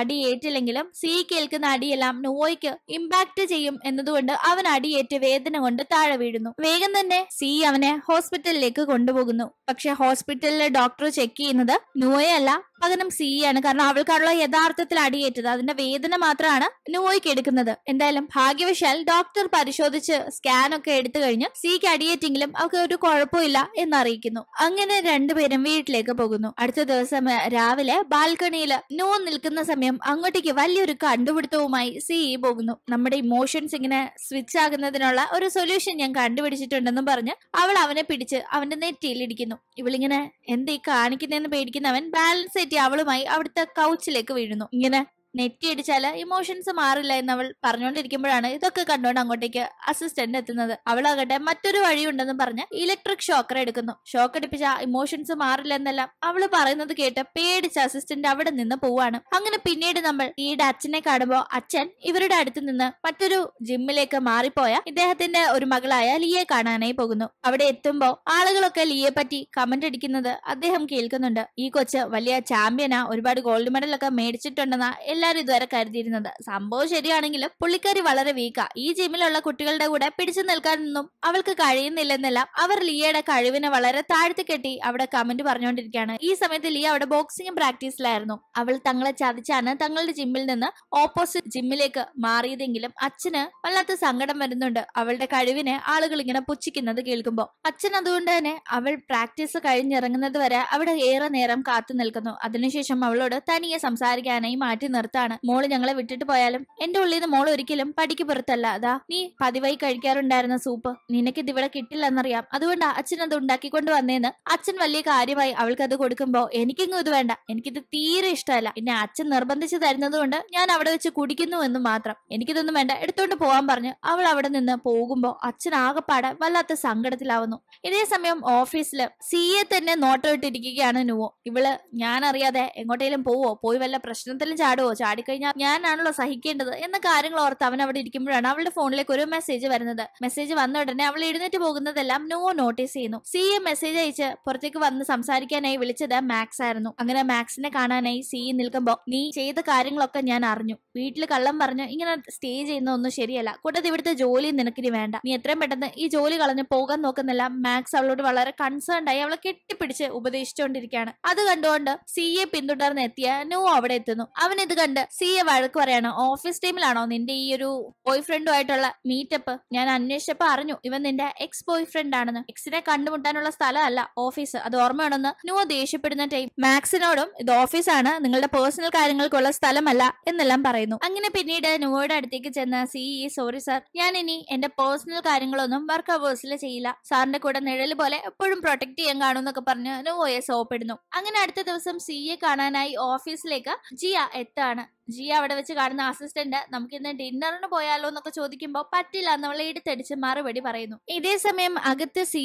S1: അടി ഏറ്റില്ലെങ്കിലും സിക്ക് ഏൽക്കുന്ന അടിയെല്ലാം നോയ്ക്ക് ഇമ്പാക്ട് ചെയ്യും എന്നതുകൊണ്ട് അവൻ അടിയേറ്റ് വേദന കൊണ്ട് താഴെ വീഴുന്നു വേഗം തന്നെ സി അവനെ ഹോസ്പിറ്റലിലേക്ക് കൊണ്ടുപോകുന്നു പക്ഷെ ഹോസ്പിറ്റലിലെ ഡോക്ടർ ചെക്ക് ചെയ്യുന്നത് നോയല്ല പകരം സി ആണ് കാരണം അവൾക്കുള്ള യഥാർത്ഥത്തിൽ അടിയേറ്റത് അതിന്റെ വേദന മാത്രമാണ് നോയ്ക്ക് എടുക്കുന്നത് എന്തായാലും ഭാഗ്യവശാൽ ഡോക്ടർ പരിശോധിച്ച് സ്കാൻ ഒക്കെ എടുത്തു കഴിഞ്ഞ് സിക്ക് അടിയേറ്റെങ്കിലും അവൾക്ക് ഒരു കുഴപ്പമില്ല എന്നറിയിക്കുന്നു അങ്ങനെ രണ്ടുപേരും വീട്ടിലേക്ക് പോകുന്നു അടുത്ത ദിവസം രാവിലെ ബാൽക്കണിയിൽ നോ നിൽക്കുന്ന സമയം അങ്ങോട്ടേക്ക് വലിയൊരു കണ്ടുപിടുത്തവുമായി സി പോകുന്നു നമ്മുടെ ഇമോഷൻസ് ഇങ്ങനെ സ്വിച്ച് ആകുന്നതിനുള്ള ഒരു സൊല്യൂഷൻ ഞാൻ കണ്ടുപിടിച്ചിട്ടുണ്ടെന്നും പറഞ്ഞ് അവൾ അവനെ പിടിച്ച് അവന്റെ നെറ്റിയിൽ ഇടിക്കുന്നു ഇവളിങ്ങനെ എന്തേ കാണിക്കുന്നതെന്ന് പേടിക്കുന്നവൻ ബാലൻസ് തെറ്റി അവളുമായി അവിടുത്തെ കൗച്ചിലേക്ക് വീഴുന്നു ഇങ്ങനെ നെറ്റിയടിച്ചാല് ഇമോഷൻസ് മാറില്ല എന്ന് അവൾ പറഞ്ഞുകൊണ്ടിരിക്കുമ്പോഴാണ് ഇതൊക്കെ കണ്ടുകൊണ്ട് അങ്ങോട്ടേക്ക് അസിസ്റ്റന്റ് എത്തുന്നത് അവളാകട്ടെ മറ്റൊരു വഴിയുണ്ടെന്ന് പറഞ്ഞ് ഇലക്ട്രിക് ഷോക്കർ എടുക്കുന്നു ഷോക്ക് അടിപ്പിച്ച ഇമോഷൻസ് മാറില്ല എന്നെല്ലാം അവള് പറയുന്നത് കേട്ട് പേടിച്ച അസിസ്റ്റന്റ് അവിടെ നിന്ന് പോവാണ് അങ്ങനെ പിന്നീട് നമ്മൾ ഈയുടെ അച്ഛനെ കാണുമ്പോൾ അച്ഛൻ ഇവരുടെ അടുത്ത് നിന്ന് മറ്റൊരു ജിമ്മിലേക്ക് മാറിപ്പോയ ഇദ്ദേഹത്തിന്റെ ഒരു മകളായ ലിയെ കാണാനായി പോകുന്നു അവിടെ എത്തുമ്പോൾ ആളുകളൊക്കെ ലിയെ പറ്റി കമന്റ് അടിക്കുന്നത് അദ്ദേഹം കേൾക്കുന്നുണ്ട് ഈ കൊച്ച് വലിയ ചാമ്പ്യനാ ഒരുപാട് ഗോൾഡ് മെഡലൊക്കെ മേടിച്ചിട്ടുണ്ടെന്ന എല്ലാവരും ഇതുവരെ കരുതിയിരുന്നത് സംഭവം ശരിയാണെങ്കിലും പുള്ളിക്കാരി വളരെ വീക്കാ ഈ ജിമ്മിലുള്ള കുട്ടികളുടെ കൂടെ പിടിച്ചു നിൽക്കാനൊന്നും അവൾക്ക് കഴിയുന്നില്ലെന്നെല്ലാം അവർ ലിയയുടെ കഴിവിനെ വളരെ താഴ്ത്തി കെട്ടി അവിടെ കമന്റ് പറഞ്ഞുകൊണ്ടിരിക്കുകയാണ് ഈ സമയത്ത് ലിയ അവിടെ ബോക്സിംഗ് പ്രാക്ടീസിലായിരുന്നു അവൾ തങ്ങളെ ചതിച്ചാണ് തങ്ങളുടെ ജിമ്മിൽ നിന്ന് ഓപ്പോസിറ്റ് ജിമ്മിലേക്ക് മാറിയതെങ്കിലും അച്ഛന് വല്ലാത്ത സങ്കടം വരുന്നുണ്ട് അവളുടെ കഴിവിനെ ആളുകൾ ഇങ്ങനെ പുച്ഛിക്കുന്നത് കേൾക്കുമ്പോൾ അച്ഛൻ അതുകൊണ്ട് തന്നെ അവൾ പ്രാക്ടീസ് കഴിഞ്ഞിറങ്ങുന്നത് വരെ അവിടെ ഏറെ നേരം കാത്തു നിൽക്കുന്നു അതിനുശേഷം അവളോട് തനിയെ സംസാരിക്കാനായി മാറ്റി നിർത്തി പുറത്താണ് മോള് ഞങ്ങളെ വിട്ടിട്ട് പോയാലും എന്റെ ഉള്ളിൽ നിന്ന് മോൾ ഒരിക്കലും പടിക്ക് പുറത്തല്ല അതാ നീ പതിവായി കഴിക്കാറുണ്ടായിരുന്ന സൂപ്പ് നിനക്കിത് ഇവിടെ കിട്ടില്ലെന്നറിയാം അതുകൊണ്ട് അച്ഛൻ അത് ഉണ്ടാക്കിക്കൊണ്ട് വന്നേന്ന് അച്ഛൻ വലിയ കാര്യമായി അവൾക്ക് അത് കൊടുക്കുമ്പോ എനിക്കിങ്ങും ഇത് വേണ്ട എനിക്കിത് തീരെ ഇഷ്ടമല്ല പിന്നെ അച്ഛൻ നിർബന്ധിച്ചു കൊണ്ട് ഞാൻ അവിടെ വെച്ച് കുടിക്കുന്നു എന്ന് മാത്രം എനിക്കിതൊന്നും വേണ്ട എടുത്തോണ്ട് പോവാൻ പറഞ്ഞു അവൾ അവിടെ നിന്ന് പോകുമ്പോ അച്ഛൻ ആകെപ്പാടെ വല്ലാത്ത സങ്കടത്തിലാവുന്നു ഇതേ സമയം സി എ തന്നെ ഇട്ടിരിക്കുകയാണ് നുവോ ഇവള് ഞാൻ അറിയാതെ എങ്ങോട്ടേലും പോവോ പോയി വല്ല പ്രശ്നത്തിലും ചാടുവോ ചാടിക്കഴിഞ്ഞാൽ ഞാനാണല്ലോ സഹിക്കേണ്ടത് എന്ന കാര്യങ്ങൾ ഓർത്ത് അവൻ അവിടെ ഇരിക്കുമ്പോഴാണ് അവളുടെ ഫോണിലേക്ക് ഒരു മെസ്സേജ് വരുന്നത് മെസ്സേജ് വന്ന ഉടനെ അവൾ എഴുന്നേറ്റ് പോകുന്നതെല്ലാം നോ നോട്ടീസ് ചെയ്യുന്നു സി എ മെസ്സേജ് അയച്ച് പുറത്തേക്ക് വന്ന് സംസാരിക്കാനായി വിളിച്ചത് മാക്സ് ആയിരുന്നു അങ്ങനെ മാക്സിനെ കാണാനായി സി നിൽക്കുമ്പോൾ നീ ചെയ്ത കാര്യങ്ങളൊക്കെ ഞാൻ അറിഞ്ഞു വീട്ടിൽ കള്ളം പറഞ്ഞു ഇങ്ങനെ സ്റ്റേ ചെയ്യുന്ന ഒന്നും ശരിയല്ല കൂട്ടത്തിൽ ഇവിടുത്തെ ജോലി നിനക്കിന് വേണ്ട നീ എത്രയും പെട്ടെന്ന് ഈ ജോലി കളഞ്ഞ് പോകാൻ നോക്കുന്നില്ല മാക്സ് അവളോട് വളരെ കൺസേൺ ആയി അവളെ കെട്ടിപ്പിടിച്ച് ഉപദേശിച്ചുകൊണ്ടിരിക്കുകയാണ് അത് കണ്ടുകൊണ്ട് സി എ പിന്തുടർന്ന് എത്തിയ നോ അവിടെ എത്തുന്നു അവൻ ഇത് കണ്ട് സി എ വഴക്ക് പറയാണ് ഓഫീസ് ടീമിലാണോ നിന്റെ ഈ ഒരു ബോയ് ഫ്രണ്ടുമായിട്ടുള്ള മീറ്റപ്പ് ഞാൻ അന്വേഷിച്ചപ്പോ അറിഞ്ഞു ഇവൻ നിന്റെ എക്സ് ബോയ് ഫ്രണ്ട് ആണെന്ന് എക്സിനെ കണ്ടുമുട്ടാനുള്ള സ്ഥലമല്ല ഓഫീസ് അത് ഓർമ്മയാണെന്ന് നോ ദേഷ്യപ്പെടുന്ന ടൈം മാക്സിനോടും ഇത് ഓഫീസാണ് നിങ്ങളുടെ പേഴ്സണൽ കാര്യങ്ങൾക്കുള്ള സ്ഥലമല്ല എന്നെല്ലാം പറയുന്നു അങ്ങനെ പിന്നീട് നോയുടെ അടുത്തേക്ക് ചെന്ന സി ഇ സോറി സാർ ഞാൻ ഇനി എന്റെ പേഴ്സണൽ കാര്യങ്ങളൊന്നും വർക്ക് അവേഴ്സിൽ ചെയ്യില്ല സാറിന്റെ കൂടെ നിഴൽ പോലെ എപ്പോഴും പ്രൊട്ടക്ട് ചെയ്യാൻ കാണും എന്നൊക്കെ പറഞ്ഞ് നോയെ സോപ്പിടുന്നു അങ്ങനെ അടുത്ത ദിവസം സി എ കാണാനായി ഓഫീസിലേക്ക് ജിയ എത്താണ് ആണ് ജി അവിടെ വെച്ച് കാണുന്ന അസിസ്റ്റന്റ് നമുക്ക് ഇന്ന് ഡിന്നറിന് പോയാലോ എന്നൊക്കെ ചോദിക്കുമ്പോൾ പറ്റില്ല എന്നവളെ എടുത്തടിച്ച് മറുപടി പറയുന്നു ഇതേ സമയം അകത്ത് സി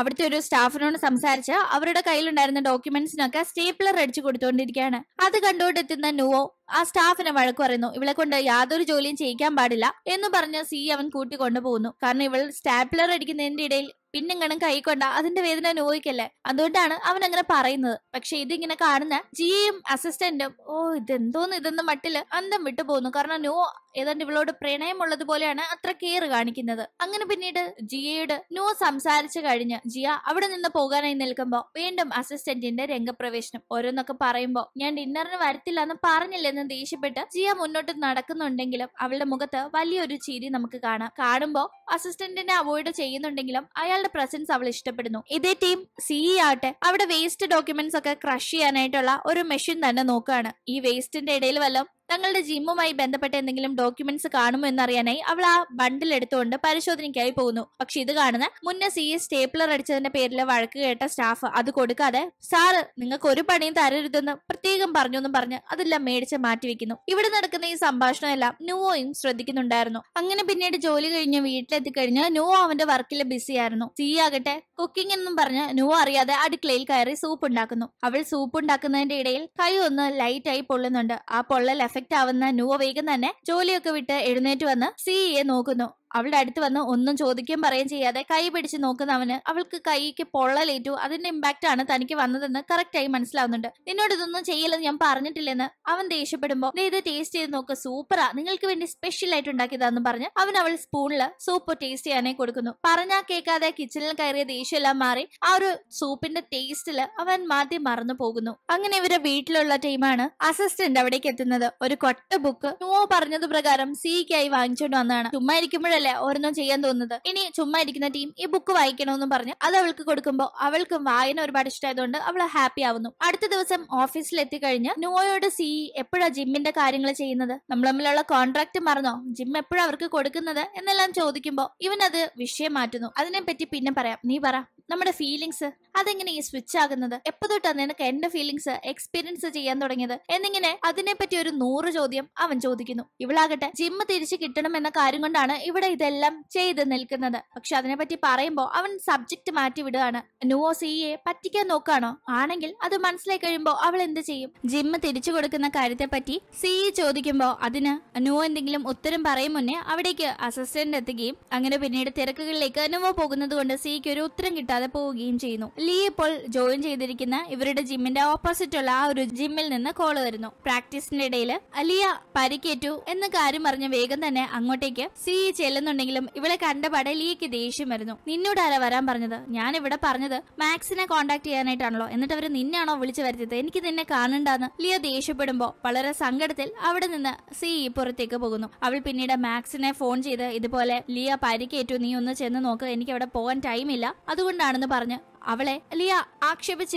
S1: അവിടുത്തെ ഒരു സ്റ്റാഫിനോട് സംസാരിച്ച് അവരുടെ കയ്യിലുണ്ടായിരുന്ന ഡോക്യുമെന്റ്സിനൊക്കെ സ്റ്റേപ്ലർ അടിച്ചു കൊടുത്തുകൊണ്ടിരിക്കുകയാണ് അത് കണ്ടുകൊണ്ടെത്തുന്ന നുവോ ആ സ്റ്റാഫിനെ വഴക്കു പറയുന്നു ഇവളെ കൊണ്ട് യാതൊരു ജോലിയും ചെയ്യിക്കാൻ പാടില്ല എന്ന് പറഞ്ഞ സി അവൻ കൂട്ടിക്കൊണ്ടു പോകുന്നു കാരണം ഇവൾ സ്റ്റാപ്ലർ അടിക്കുന്നതിന്റെ ഇടയിൽ കൈ കൊണ്ട അതിന്റെ വേദന അനുഭവിക്കല്ലേ അതുകൊണ്ടാണ് അവൻ അങ്ങനെ പറയുന്നത് പക്ഷെ ഇതിങ്ങനെ കാണുന്ന ജിയും അസിസ്റ്റന്റും ഓ ഇതെന്തോന്ന് ഇതെന്ന മട്ടില് അന്തം വിട്ടു പോകുന്നു കാരണം നോ ഏതാണ്ട് ഇവളോട് പോലെയാണ് അത്ര കെയർ കാണിക്കുന്നത് അങ്ങനെ പിന്നീട് ജിയയോട് നോ സംസാരിച്ചു കഴിഞ്ഞ് ജിയ അവിടെ നിന്ന് പോകാനായി നിൽക്കുമ്പോൾ വീണ്ടും അസിസ്റ്റന്റിന്റെ രംഗപ്രവേശനം ഓരോന്നൊക്കെ പറയുമ്പോൾ ഞാൻ ഡിന്നറിന് വരത്തില്ല എന്ന് പറഞ്ഞില്ലെന്ന് ദേഷ്യപ്പെട്ട് ജിയ മുന്നോട്ട് നടക്കുന്നുണ്ടെങ്കിലും അവളുടെ മുഖത്ത് വലിയൊരു ചിരി നമുക്ക് കാണാം കാണുമ്പോ അസിസ്റ്റന്റിനെ അവോയ്ഡ് ചെയ്യുന്നുണ്ടെങ്കിലും അയാളുടെ പ്രസൻസ് അവൾ ഇഷ്ടപ്പെടുന്നു ഇതേ ടീം സി e ആട്ടെ അവിടെ വേസ്റ്റ് ഡോക്യുമെന്റ്സ് ഒക്കെ ക്രഷ് ചെയ്യാനായിട്ടുള്ള ഒരു മെഷീൻ തന്നെ നോക്കുകയാണ് ഈ വേസ്റ്റിന്റെ ഇടയിൽ വല്ലതും തങ്ങളുടെ ജിമ്മുമായി ബന്ധപ്പെട്ട എന്തെങ്കിലും ഡോക്യുമെന്റ്സ് കാണുമോ എന്നറിയാനായി അവൾ ആ ബണ്ടിൽ എടുത്തുകൊണ്ട് പരിശോധനയ്ക്കായി പോകുന്നു പക്ഷെ ഇത് കാണുന്ന മുന്നേ സി എ സ്റ്റേപ്ലർ അടിച്ചതിന്റെ പേരിൽ വഴക്ക് കേട്ട സ്റ്റാഫ് അത് കൊടുക്കാതെ സാറ് നിങ്ങൾക്ക് ഒരു പണിയും തരരുതെന്ന് പ്രത്യേകം പറഞ്ഞു എന്നും പറഞ്ഞ് അതെല്ലാം മേടിച്ച് മാറ്റിവെക്കുന്നു ഇവിടെ നടക്കുന്ന ഈ സംഭാഷണമെല്ലാം നുവോയും ശ്രദ്ധിക്കുന്നുണ്ടായിരുന്നു അങ്ങനെ പിന്നീട് ജോലി കഴിഞ്ഞ് വീട്ടിലെത്തി കഴിഞ്ഞ് നുവോ അവന്റെ വർക്കിൽ ബിസി ആയിരുന്നു സി e ആകട്ടെ കുക്കിംഗ് എന്നും പറഞ്ഞ് നുവോ അറിയാതെ അടുക്കളയിൽ കയറി സൂപ്പ് ഉണ്ടാക്കുന്നു അവൾ സൂപ്പ് ഉണ്ടാക്കുന്നതിന്റെ ഇടയിൽ കൈ ഒന്ന് ലൈറ്റ് ആയി പൊള്ളുന്നുണ്ട് ആ പൊള്ളൽ എഫക്ട് പെർഫെക്റ്റ് ആവുന്ന നുവ വേഗം തന്നെ ജോലിയൊക്കെ വിട്ട് എഴുന്നേറ്റ് വന്ന് സിഇയെ e നോക്കുന്നു അവളുടെ അടുത്ത് വന്ന് ഒന്നും ചോദിക്കുകയും പറയുകയും ചെയ്യാതെ കൈ പിടിച്ച് നോക്കുന്നവന് അവൾക്ക് കൈക്ക് പൊള്ളലേറ്റു അതിന്റെ ഇമ്പാക്റ്റ് ആണ് തനിക്ക് വന്നതെന്ന് കറക്റ്റായി മനസ്സിലാവുന്നുണ്ട് നിന്നോട് ഇതൊന്നും ചെയ്യില്ലെന്ന് ഞാൻ പറഞ്ഞിട്ടില്ലെന്ന് അവൻ ദേഷ്യപ്പെടുമ്പോൾ ഇത് ടേസ്റ്റ് ചെയ്ത് നോക്ക് സൂപ്പറാ നിങ്ങൾക്ക് വേണ്ടി സ്പെഷ്യൽ ആയിട്ട് ഉണ്ടാക്കിയതാന്ന് പറഞ്ഞ് അവൻ അവൾ സ്പൂണില് സൂപ്പ് ടേസ്റ്റ് ചെയ്യാനേ കൊടുക്കുന്നു പറഞ്ഞാ കേൾക്കാതെ കിച്ചണിൽ കയറിയ എല്ലാം മാറി ആ ഒരു സൂപ്പിന്റെ ടേസ്റ്റിൽ അവൻ മാറ്റി മറന്നു പോകുന്നു അങ്ങനെ ഇവരെ വീട്ടിലുള്ള ടീമാണ് അസിസ്റ്റന്റ് അവിടേക്ക് എത്തുന്നത് ഒരു കൊട്ട ബുക്ക് നോ പറഞ്ഞത് പ്രകാരം സീക്കായി വാങ്ങിച്ചോണ്ട് വന്നതാണ് ചുമ്മാ ഇരിക്കുമ്പോഴല്ല അല്ലേ ഒരെണ്ണം ചെയ്യാൻ തോന്നുന്നത് ഇനി ചുമ്മാ ഇരിക്കുന്ന ടീം ഈ ബുക്ക് വായിക്കണമെന്ന് പറഞ്ഞു അത് അവൾക്ക് കൊടുക്കുമ്പോൾ അവൾക്ക് വായന ഒരുപാട് ഇഷ്ടമായതുകൊണ്ട് അവൾ ഹാപ്പി ആവുന്നു അടുത്ത ദിവസം ഓഫീസിൽ എത്തിക്കഴിഞ്ഞ് നുവോയോട് സി എപ്പോഴാ ജിമ്മിന്റെ കാര്യങ്ങൾ ചെയ്യുന്നത് നമ്മൾ തമ്മിലുള്ള കോൺട്രാക്ട് മറന്നോ ജിം എപ്പോഴാ അവർക്ക് കൊടുക്കുന്നത് എന്നെല്ലാം ചോദിക്കുമ്പോൾ ഇവൻ അത് വിഷയം മാറ്റുന്നു അതിനെപ്പറ്റി പിന്നെ പറയാം നീ പറ നമ്മുടെ ഫീലിങ്സ് അതെങ്ങനെ ഈ സ്വിച്ച് ആകുന്നത് എപ്പോ തൊട്ടാണ് നിനക്ക് എന്റെ ഫീലിങ്സ് എക്സ്പീരിയൻസ് ചെയ്യാൻ തുടങ്ങിയത് എന്നിങ്ങനെ അതിനെപ്പറ്റി ഒരു നൂറ് ചോദ്യം അവൻ ചോദിക്കുന്നു ഇവളാകട്ടെ ജിമ്മ് തിരിച്ചു കിട്ടണം എന്ന കാര്യം കൊണ്ടാണ് ഇവിടെ ഇതെല്ലാം ചെയ്ത് നിൽക്കുന്നത് പക്ഷെ അതിനെപ്പറ്റി പറയുമ്പോൾ അവൻ സബ്ജക്റ്റ് മാറ്റി വിടുകയാണ് നുവോ സിയെ e പറ്റിക്കാൻ നോക്കുകയാണോ ആണെങ്കിൽ അത് മനസ്സിലായി കഴിയുമ്പോൾ അവൾ എന്ത് ചെയ്യും ജിമ്മ് തിരിച്ചു കൊടുക്കുന്ന കാര്യത്തെപ്പറ്റി സി e ചോദിക്കുമ്പോൾ അതിന് നുവോ എന്തെങ്കിലും ഉത്തരം പറയും മുന്നേ അവിടേക്ക് അസിസ്റ്റന്റ് എത്തുകയും അങ്ങനെ പിന്നീട് തിരക്കുകളിലേക്ക് നുവോ പോകുന്നത് കൊണ്ട് സിക്ക് e ഒരു ഉത്തരം കിട്ടാതെ പോവുകയും ചെയ്യുന്നു ലീ ഇപ്പോൾ ജോയിൻ ചെയ്തിരിക്കുന്ന ഇവരുടെ ജിമ്മിന്റെ ഓപ്പോസിറ്റ് ഉള്ള ആ ഒരു ജിമ്മിൽ നിന്ന് കോൾ വരുന്നു പ്രാക്ടീസിന്റെ ഇടയിൽ അലിയ പരിക്കേറ്റു എന്ന കാര്യം അറിഞ്ഞ വേഗം തന്നെ അങ്ങോട്ടേക്ക് സി ചെല്ലുന്നു എന്നുണ്ടെങ്കിലും ഇവളെ കണ്ട പടലിക്ക് ദേഷ്യം വരുന്നു നിന്നോട് ആരാ വരാൻ പറഞ്ഞത് ഞാൻ ഇവിടെ പറഞ്ഞത് മാക്സിനെ കോണ്ടാക്ട് ചെയ്യാനായിട്ടാണല്ലോ എന്നിട്ട് അവർ നിന്നാണോ വിളിച്ചു വരുത്തിയത് എനിക്ക് നിന്നെ കാണണ്ടെന്ന് ലിയ ദേഷ്യപ്പെടുമ്പോ വളരെ സങ്കടത്തിൽ അവിടെ നിന്ന് സി പുറത്തേക്ക് പോകുന്നു അവൾ പിന്നീട് മാക്സിനെ ഫോൺ ചെയ്ത് ഇതുപോലെ ലിയ പരിക്കേറ്റു നീ ഒന്ന് ചെന്ന് നോക്ക് എനിക്ക് അവിടെ പോകാൻ ടൈമില്ല അതുകൊണ്ടാണെന്ന് പറഞ്ഞ് അവളെ ലിയ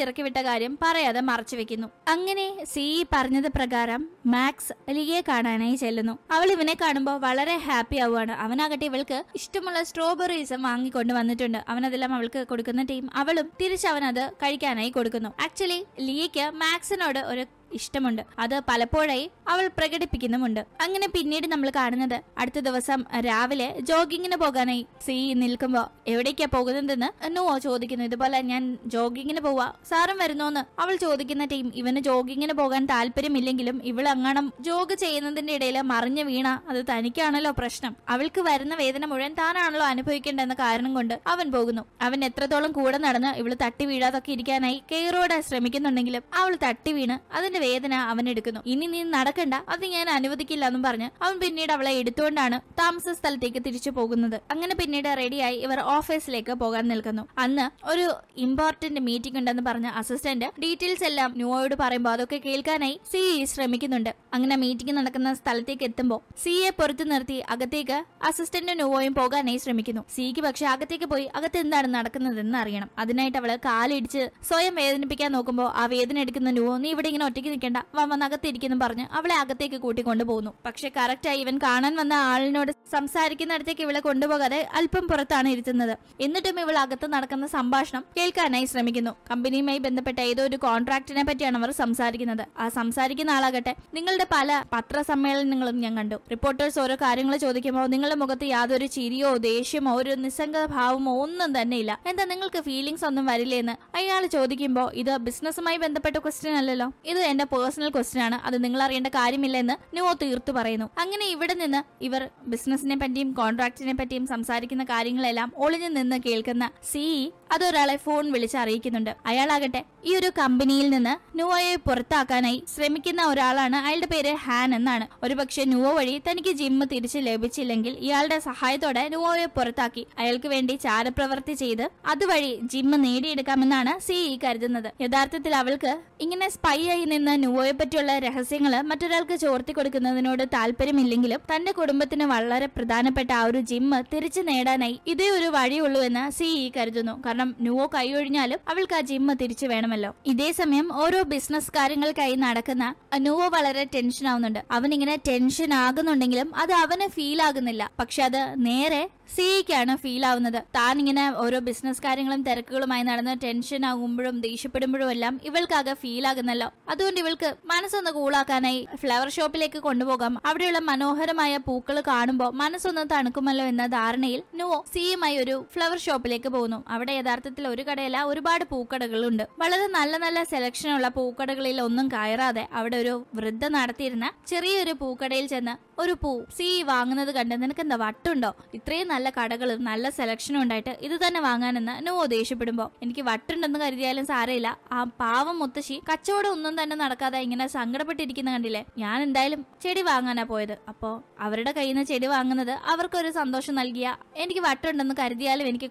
S1: ഇറക്കിവിട്ട കാര്യം പറയാതെ മറച്ചുവെക്കുന്നു അങ്ങനെ സി പറഞ്ഞത് പ്രകാരം മാക്സ് ലിയയെ കാണാനായി ചെല്ലുന്നു അവൾ ഇവനെ കാണുമ്പോൾ വളരെ ഹാപ്പി ആവുകയാണ് അവനാകട്ടെ ഇവൾക്ക് ഇഷ്ടമുള്ള സ്ട്രോബെറീസും വാങ്ങിക്കൊണ്ട് വന്നിട്ടുണ്ട് അവനതെല്ലാം അവൾക്ക് കൊടുക്കുന്ന ടീം അവളും തിരിച്ചവനത് കഴിക്കാനായി കൊടുക്കുന്നു ആക്ച്വലി ലിയയ്ക്ക് മാക്സിനോട് ഒരു ഇഷ്ടമുണ്ട് അത് പലപ്പോഴായി അവൾ പ്രകടിപ്പിക്കുന്നുമുണ്ട് അങ്ങനെ പിന്നീട് നമ്മൾ കാണുന്നത് അടുത്ത ദിവസം രാവിലെ ജോഗിങ്ങിന് പോകാനായി സി നിൽക്കുമ്പോൾ എവിടേക്കാ പോകുന്നതെന്ന് നുവോ ചോദിക്കുന്നു ഇതുപോലെ ഞാൻ ജോഗിങ്ങിന് പോവാ സാറും വരുന്നോന്ന് അവൾ ചോദിക്കുന്ന ടീം ഇവന് ജോഗിങ്ങിന് പോകാൻ താല്പര്യമില്ലെങ്കിലും ഇവൾ അങ്ങണം ജോഗ് ചെയ്യുന്നതിന്റെ ഇടയിൽ മറിഞ്ഞു വീണ അത് തനിക്കാണല്ലോ പ്രശ്നം അവൾക്ക് വരുന്ന വേദന മുഴുവൻ താനാണല്ലോ അനുഭവിക്കേണ്ടെന്ന കാരണം കൊണ്ട് അവൻ പോകുന്നു അവൻ എത്രത്തോളം കൂടെ നടന്ന് ഇവള് തട്ടി വീഴാതൊക്കെ ഇരിക്കാനായി കെയറോടെ ശ്രമിക്കുന്നുണ്ടെങ്കിലും അവൾ തട്ടി വീണ് അതിന്റെ വേദന അവൻ എടുക്കുന്നു ഇനി നീ നടക്കണ്ട അത് ഞാൻ അനുവദിക്കില്ല എന്നും പറഞ്ഞ് അവൻ പിന്നീട് അവളെ എടുത്തുകൊണ്ടാണ് താമസ സ്ഥലത്തേക്ക് തിരിച്ചു പോകുന്നത് അങ്ങനെ പിന്നീട് റെഡിയായി ഇവർ ഓഫീസിലേക്ക് പോകാൻ നിൽക്കുന്നു അന്ന് ഒരു ഇമ്പോർട്ടന്റ് മീറ്റിംഗ് ഉണ്ടെന്ന് പറഞ്ഞ അസിസ്റ്റന്റ് ഡീറ്റെയിൽസ് എല്ലാം ന്യൂയോട് പറയുമ്പോൾ അതൊക്കെ കേൾക്കാനായി സി ശ്രമിക്കുന്നുണ്ട് അങ്ങനെ മീറ്റിംഗ് നടക്കുന്ന സ്ഥലത്തേക്ക് എത്തുമ്പോൾ സിയെ പുറത്തു നിർത്തി അകത്തേക്ക് അസിസ്റ്റന്റ് ന്യൂവോയും പോകാനായി ശ്രമിക്കുന്നു സിക്ക് പക്ഷെ അകത്തേക്ക് പോയി അകത്ത് എന്താണ് നടക്കുന്നതെന്ന് അറിയണം അതിനായിട്ട് അവള് കാലിടിച്ച് സ്വയം വേദനിപ്പിക്കാൻ നോക്കുമ്പോൾ ആ വേദന എടുക്കുന്ന ന്യൂവോ നീ ഇവിടെ ഇങ്ങനെ ഒറ്റയ്ക്ക് പുറത്തേക്ക് നിൽക്കേണ്ട വൻ അകത്തിരിക്കുന്നു പറഞ്ഞ് അവളെ അകത്തേക്ക് കൂട്ടിക്കൊണ്ടു പോകുന്നു പക്ഷെ കറക്റ്റായി ഇവൻ കാണാൻ വന്ന ആളിനോട് സംസാരിക്കുന്നിടത്തേക്ക് ഇവളെ കൊണ്ടുപോകാതെ അല്പം പുറത്താണ് ഇരുത്തുന്നത് എന്നിട്ടും ഇവൾ അകത്ത് നടക്കുന്ന സംഭാഷണം കേൾക്കാനായി ശ്രമിക്കുന്നു കമ്പനിയുമായി ബന്ധപ്പെട്ട ഏതോ ഒരു കോൺട്രാക്ടിനെ പറ്റിയാണ് അവർ സംസാരിക്കുന്നത് ആ സംസാരിക്കുന്ന ആളാകട്ടെ നിങ്ങളുടെ പല പത്രസമ്മേളനങ്ങളും ഞാൻ കണ്ടു റിപ്പോർട്ടേഴ്സ് ഓരോ കാര്യങ്ങൾ ചോദിക്കുമ്പോൾ നിങ്ങളുടെ മുഖത്ത് യാതൊരു ചിരിയോ ദേഷ്യമോ ഒരു നിസ്സംഗത ഭാവമോ ഒന്നും തന്നെ ഇല്ല എന്താ നിങ്ങൾക്ക് ഫീലിംഗ്സ് ഒന്നും വരില്ലേന്ന് അയാൾ ചോദിക്കുമ്പോൾ ഇത് ബിസിനസ്സുമായി ബന്ധപ്പെട്ട ക്വസ്റ്റ്യൻ അല്ലല്ലോ ഇത് എന്റെ പേഴ്സണൽ ക്വസ്റ്റ്യൻ ആണ് അത് നിങ്ങൾ അറിയേണ്ട കാര്യമില്ലെന്ന് നോ തീർത്തു പറയുന്നു അങ്ങനെ ഇവിടെ നിന്ന് ഇവർ ബിസിനസിനെ പറ്റിയും കോൺട്രാക്റ്റിനെ പറ്റിയും സംസാരിക്കുന്ന കാര്യങ്ങളെല്ലാം ഒളിഞ്ഞു നിന്ന് കേൾക്കുന്ന സിഇ അതൊരാളെ ഫോൺ വിളിച്ച് അറിയിക്കുന്നുണ്ട് അയാളാകട്ടെ ഈ ഒരു കമ്പനിയിൽ നിന്ന് നുവോയെ പുറത്താക്കാനായി ശ്രമിക്കുന്ന ഒരാളാണ് അയാളുടെ പേര് ഹാൻ എന്നാണ് ഒരുപക്ഷെ നുവോ വഴി തനിക്ക് ജിമ്മ് തിരിച്ച് ലഭിച്ചില്ലെങ്കിൽ ഇയാളുടെ സഹായത്തോടെ നുവോയെ പുറത്താക്കി അയാൾക്ക് വേണ്ടി ചാരപ്രവൃത്തി ചെയ്ത് അതുവഴി ജിമ്മ് നേടിയെടുക്കാമെന്നാണ് സി ഇ കരുതുന്നത് യഥാർത്ഥത്തിൽ അവൾക്ക് ഇങ്ങനെ സ്പൈ ആയി നിന്ന് നുവോയെ പറ്റിയുള്ള രഹസ്യങ്ങൾ മറ്റൊരാൾക്ക് ചോർത്തി കൊടുക്കുന്നതിനോട് താല്പര്യമില്ലെങ്കിലും തന്റെ കുടുംബത്തിന് വളരെ പ്രധാനപ്പെട്ട ആ ഒരു ജിമ്മ് തിരിച്ചു നേടാനായി ഇതേ ഒരു വഴിയുള്ളൂ എന്ന് സി ഇ കരുതുന്നു കാരണം നുവോ കൈയൊഴിഞ്ഞാലും അവൾക്ക് ആ ജിമ്മ തിരിച്ചു വേണമല്ലോ ഇതേ സമയം ഓരോ ബിസിനസ് കാര്യങ്ങൾക്കായി നടക്കുന്ന നുവോ വളരെ ടെൻഷൻ ആവുന്നുണ്ട് അവൻ ഇങ്ങനെ ടെൻഷൻ ആകുന്നുണ്ടെങ്കിലും അത് അവന് ഫീൽ ആകുന്നില്ല പക്ഷെ അത് നേരെ സിഇക്കാണ് ഫീൽ ആവുന്നത് താൻ ഇങ്ങനെ ഓരോ ബിസിനസ് കാര്യങ്ങളും തിരക്കുകളുമായി നടന്ന് ടെൻഷൻ ആകുമ്പോഴും ദേഷ്യപ്പെടുമ്പോഴും എല്ലാം ഇവൾക്കാകെ ഫീൽ ആകുന്നല്ലോ അതുകൊണ്ട് ഇവൾക്ക് മനസ്സൊന്ന് കൂളാക്കാനായി ഫ്ലവർ ഷോപ്പിലേക്ക് കൊണ്ടുപോകാം അവിടെയുള്ള മനോഹരമായ പൂക്കൾ കാണുമ്പോൾ മനസ്സൊന്ന് തണുക്കുമല്ലോ എന്ന ധാരണയിൽ നുവോ സിയുമായി ഒരു ഫ്ലവർ ഷോപ്പിലേക്ക് പോകുന്നു അവിടെ യഥാർത്ഥത്തിൽ ഒരു കടയല്ല ഒരുപാട് പൂക്കടകളുണ്ട് വളരെ നല്ല നല്ല സെലക്ഷനുള്ള പൂക്കടകളിൽ ഒന്നും കയറാതെ അവിടെ ഒരു വൃദ്ധ നടത്തിയിരുന്ന ചെറിയൊരു പൂക്കടയിൽ ചെന്ന് ഒരു പൂ സി വാങ്ങുന്നത് കണ്ട് നിനക്ക് എന്താ വട്ടുണ്ടോ ഇത്രയും നല്ല കടകളും നല്ല സെലക്ഷനും ഉണ്ടായിട്ട് ഇത് തന്നെ വാങ്ങാനെന്ന് നോ ദേഷ്യപ്പെടുമ്പോ എനിക്ക് വട്ടുണ്ടെന്ന് കരുതിയാലും സാരയില്ല ആ പാവം മുത്തശ്ശി കച്ചവടം ഒന്നും തന്നെ നടക്കാതെ ഇങ്ങനെ സങ്കടപ്പെട്ടിരിക്കുന്ന കണ്ടില്ലേ ഞാൻ എന്തായാലും ചെടി വാങ്ങാനാ പോയത് അപ്പോ അവരുടെ കയ്യിൽ നിന്ന് ചെടി വാങ്ങുന്നത് അവർക്കൊരു സന്തോഷം നൽകിയ എനിക്ക് വട്ടുണ്ടെന്ന് കരുതിയാലും എനിക്ക്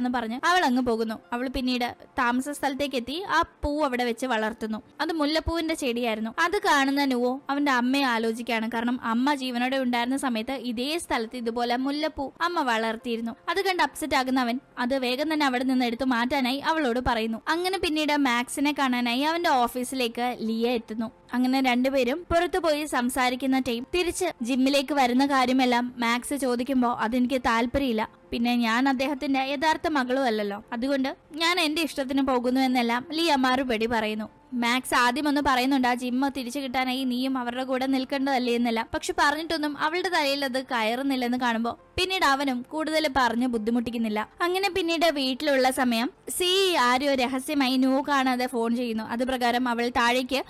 S1: എന്ന് പറഞ്ഞ് അവൾ അങ്ങ് പോകുന്നു അവൾ പിന്നീട് താമസ സ്ഥലത്തേക്ക് എത്തി ആ പൂ അവിടെ വെച്ച് വളർത്തുന്നു അത് മുല്ലപ്പൂവിന്റെ ചെടിയായിരുന്നു അത് കാണുന്ന നുവോ അവന്റെ അമ്മയെ ആലോചിക്കുകയാണ് കാരണം അമ്മ ജീവനോടെ ഉണ്ടായിരുന്ന സമയത്ത് ഇതേ സ്ഥലത്ത് ഇതുപോലെ മുല്ലപ്പൂ അമ്മ വളർത്തിയിരുന്നു അത് കണ്ട് അപ്സെറ്റ് ആകുന്ന അവൻ അത് വേഗം തന്നെ അവിടെ നിന്ന് എടുത്തു മാറ്റാനായി അവളോട് പറയുന്നു അങ്ങനെ പിന്നീട് മാക്സിനെ കാണാനായി അവന്റെ ഓഫീസിലേക്ക് ലിയ എത്തുന്നു അങ്ങനെ രണ്ടുപേരും പുറത്തു പോയി സംസാരിക്കുന്ന ടൈം തിരിച്ച് ജിമ്മിലേക്ക് വരുന്ന കാര്യമെല്ലാം മാക്സ് ചോദിക്കുമ്പോൾ അതെനിക്ക് താല്പര്യമില്ല പിന്നെ ഞാൻ അദ്ദേഹത്തിന്റെ യഥാർത്ഥ മകളും അല്ലല്ലോ അതുകൊണ്ട് ഞാൻ എന്റെ ഇഷ്ടത്തിന് പോകുന്നു എന്നെല്ലാം ലിയ മറുപടി പറയുന്നു മാക്സ് ആദ്യം ഒന്ന് പറയുന്നുണ്ട് ആ ജിമ്മ തിരിച്ചു കിട്ടാനായി നീയും അവരുടെ കൂടെ നിൽക്കേണ്ടതല്ലേ എന്നല്ല പക്ഷെ പറഞ്ഞിട്ടൊന്നും അവളുടെ തലയിൽ അത് കയറുന്നില്ലെന്ന് കാണുമ്പോൾ പിന്നീട് അവനും കൂടുതൽ പറഞ്ഞ് ബുദ്ധിമുട്ടിക്കുന്നില്ല അങ്ങനെ പിന്നീട് വീട്ടിലുള്ള സമയം സി ആരോ രഹസ്യമായി നോ കാണാതെ ഫോൺ ചെയ്യുന്നു അത് പ്രകാരം അവൾ താഴേക്ക്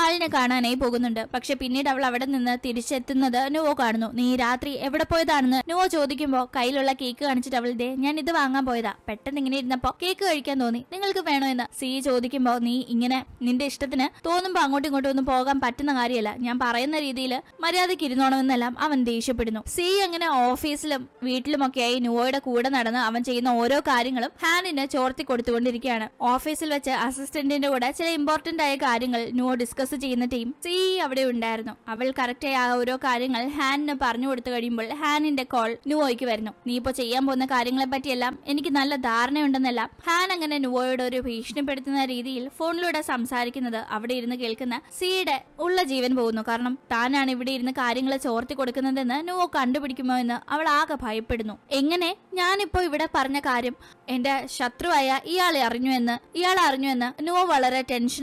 S1: ആളിനെ കാണാനായി പോകുന്നുണ്ട് പക്ഷെ പിന്നീട് അവൾ അവിടെ നിന്ന് തിരിച്ചെത്തുന്നത് നുവോ കാണുന്നു നീ രാത്രി എവിടെ പോയതാണെന്ന് നുവോ ചോദിക്കുമ്പോൾ കയ്യിലുള്ള കേക്ക് കാണിച്ചിട്ട് അവൾ ദേ ഞാൻ ഇത് വാങ്ങാൻ പോയതാ പെട്ടെന്ന് ഇങ്ങനെ ഇരുന്നപ്പോ കേക്ക് കഴിക്കാൻ തോന്നി നിങ്ങൾക്ക് വേണോ എന്ന് സി ചോദിക്കുമ്പോൾ നീ ഇങ്ങനെ നിന്റെ ഇഷ്ടത്തിന് തോന്നുമ്പോ അങ്ങോട്ടും ഇങ്ങോട്ടും ഒന്നും പോകാൻ പറ്റുന്ന കാര്യമല്ല ഞാൻ പറയുന്ന രീതിയിൽ മര്യാദയ്ക്ക് ഇരുന്നോണമെന്നെല്ലാം അവൻ ദേഷ്യപ്പെടുന്നു സി അങ്ങനെ ഓഫീസിലും വീട്ടിലുമൊക്കെയായി നുവോയുടെ കൂടെ നടന്ന് അവൻ ചെയ്യുന്ന ഓരോ കാര്യങ്ങളും ഹാനിന് ചോർത്തി കൊടുത്തുകൊണ്ടിരിക്കുകയാണ് ഓഫീസിൽ വെച്ച് അസിസ്റ്റന്റിന്റെ കൂടെ ചില ഇമ്പോർട്ടന്റ് ആയ കാര്യങ്ങൾ നുവോ ഡിസ്കസ് ഡിസ്കസ് ചെയ്യുന്ന ടീം സി അവിടെ ഉണ്ടായിരുന്നു അവൾ കറക്റ്റായി ആ ഓരോ കാര്യങ്ങൾ ഹാനിന് പറഞ്ഞു കൊടുത്തു കഴിയുമ്പോൾ ഹാനിന്റെ കോൾ നുവോയ്ക്ക് വരുന്നു നീ ഇപ്പോൾ ചെയ്യാൻ പോകുന്ന കാര്യങ്ങളെ പറ്റിയെല്ലാം എനിക്ക് നല്ല ധാരണയുണ്ടെന്നെല്ലാം ഹാൻ അങ്ങനെ നുവോയോട് ഒരു ഭീഷണിപ്പെടുത്തുന്ന രീതിയിൽ ഫോണിലൂടെ സംസാരിക്കുന്നത് അവിടെ ഇരുന്ന് കേൾക്കുന്ന സിയുടെ ഉള്ള ജീവൻ പോകുന്നു കാരണം താനാണ് ഇവിടെ ഇരുന്ന് കാര്യങ്ങൾ ചോർത്തി കൊടുക്കുന്നതെന്ന് നുവോ കണ്ടുപിടിക്കുമോ എന്ന് അവൾ ആകെ ഭയപ്പെടുന്നു എങ്ങനെ ഞാനിപ്പോ ഇവിടെ പറഞ്ഞ കാര്യം എന്റെ ശത്രുവായ ഇയാളെ അറിഞ്ഞു എന്ന് ഇയാളെ അറിഞ്ഞു എന്ന് നുവോ വളരെ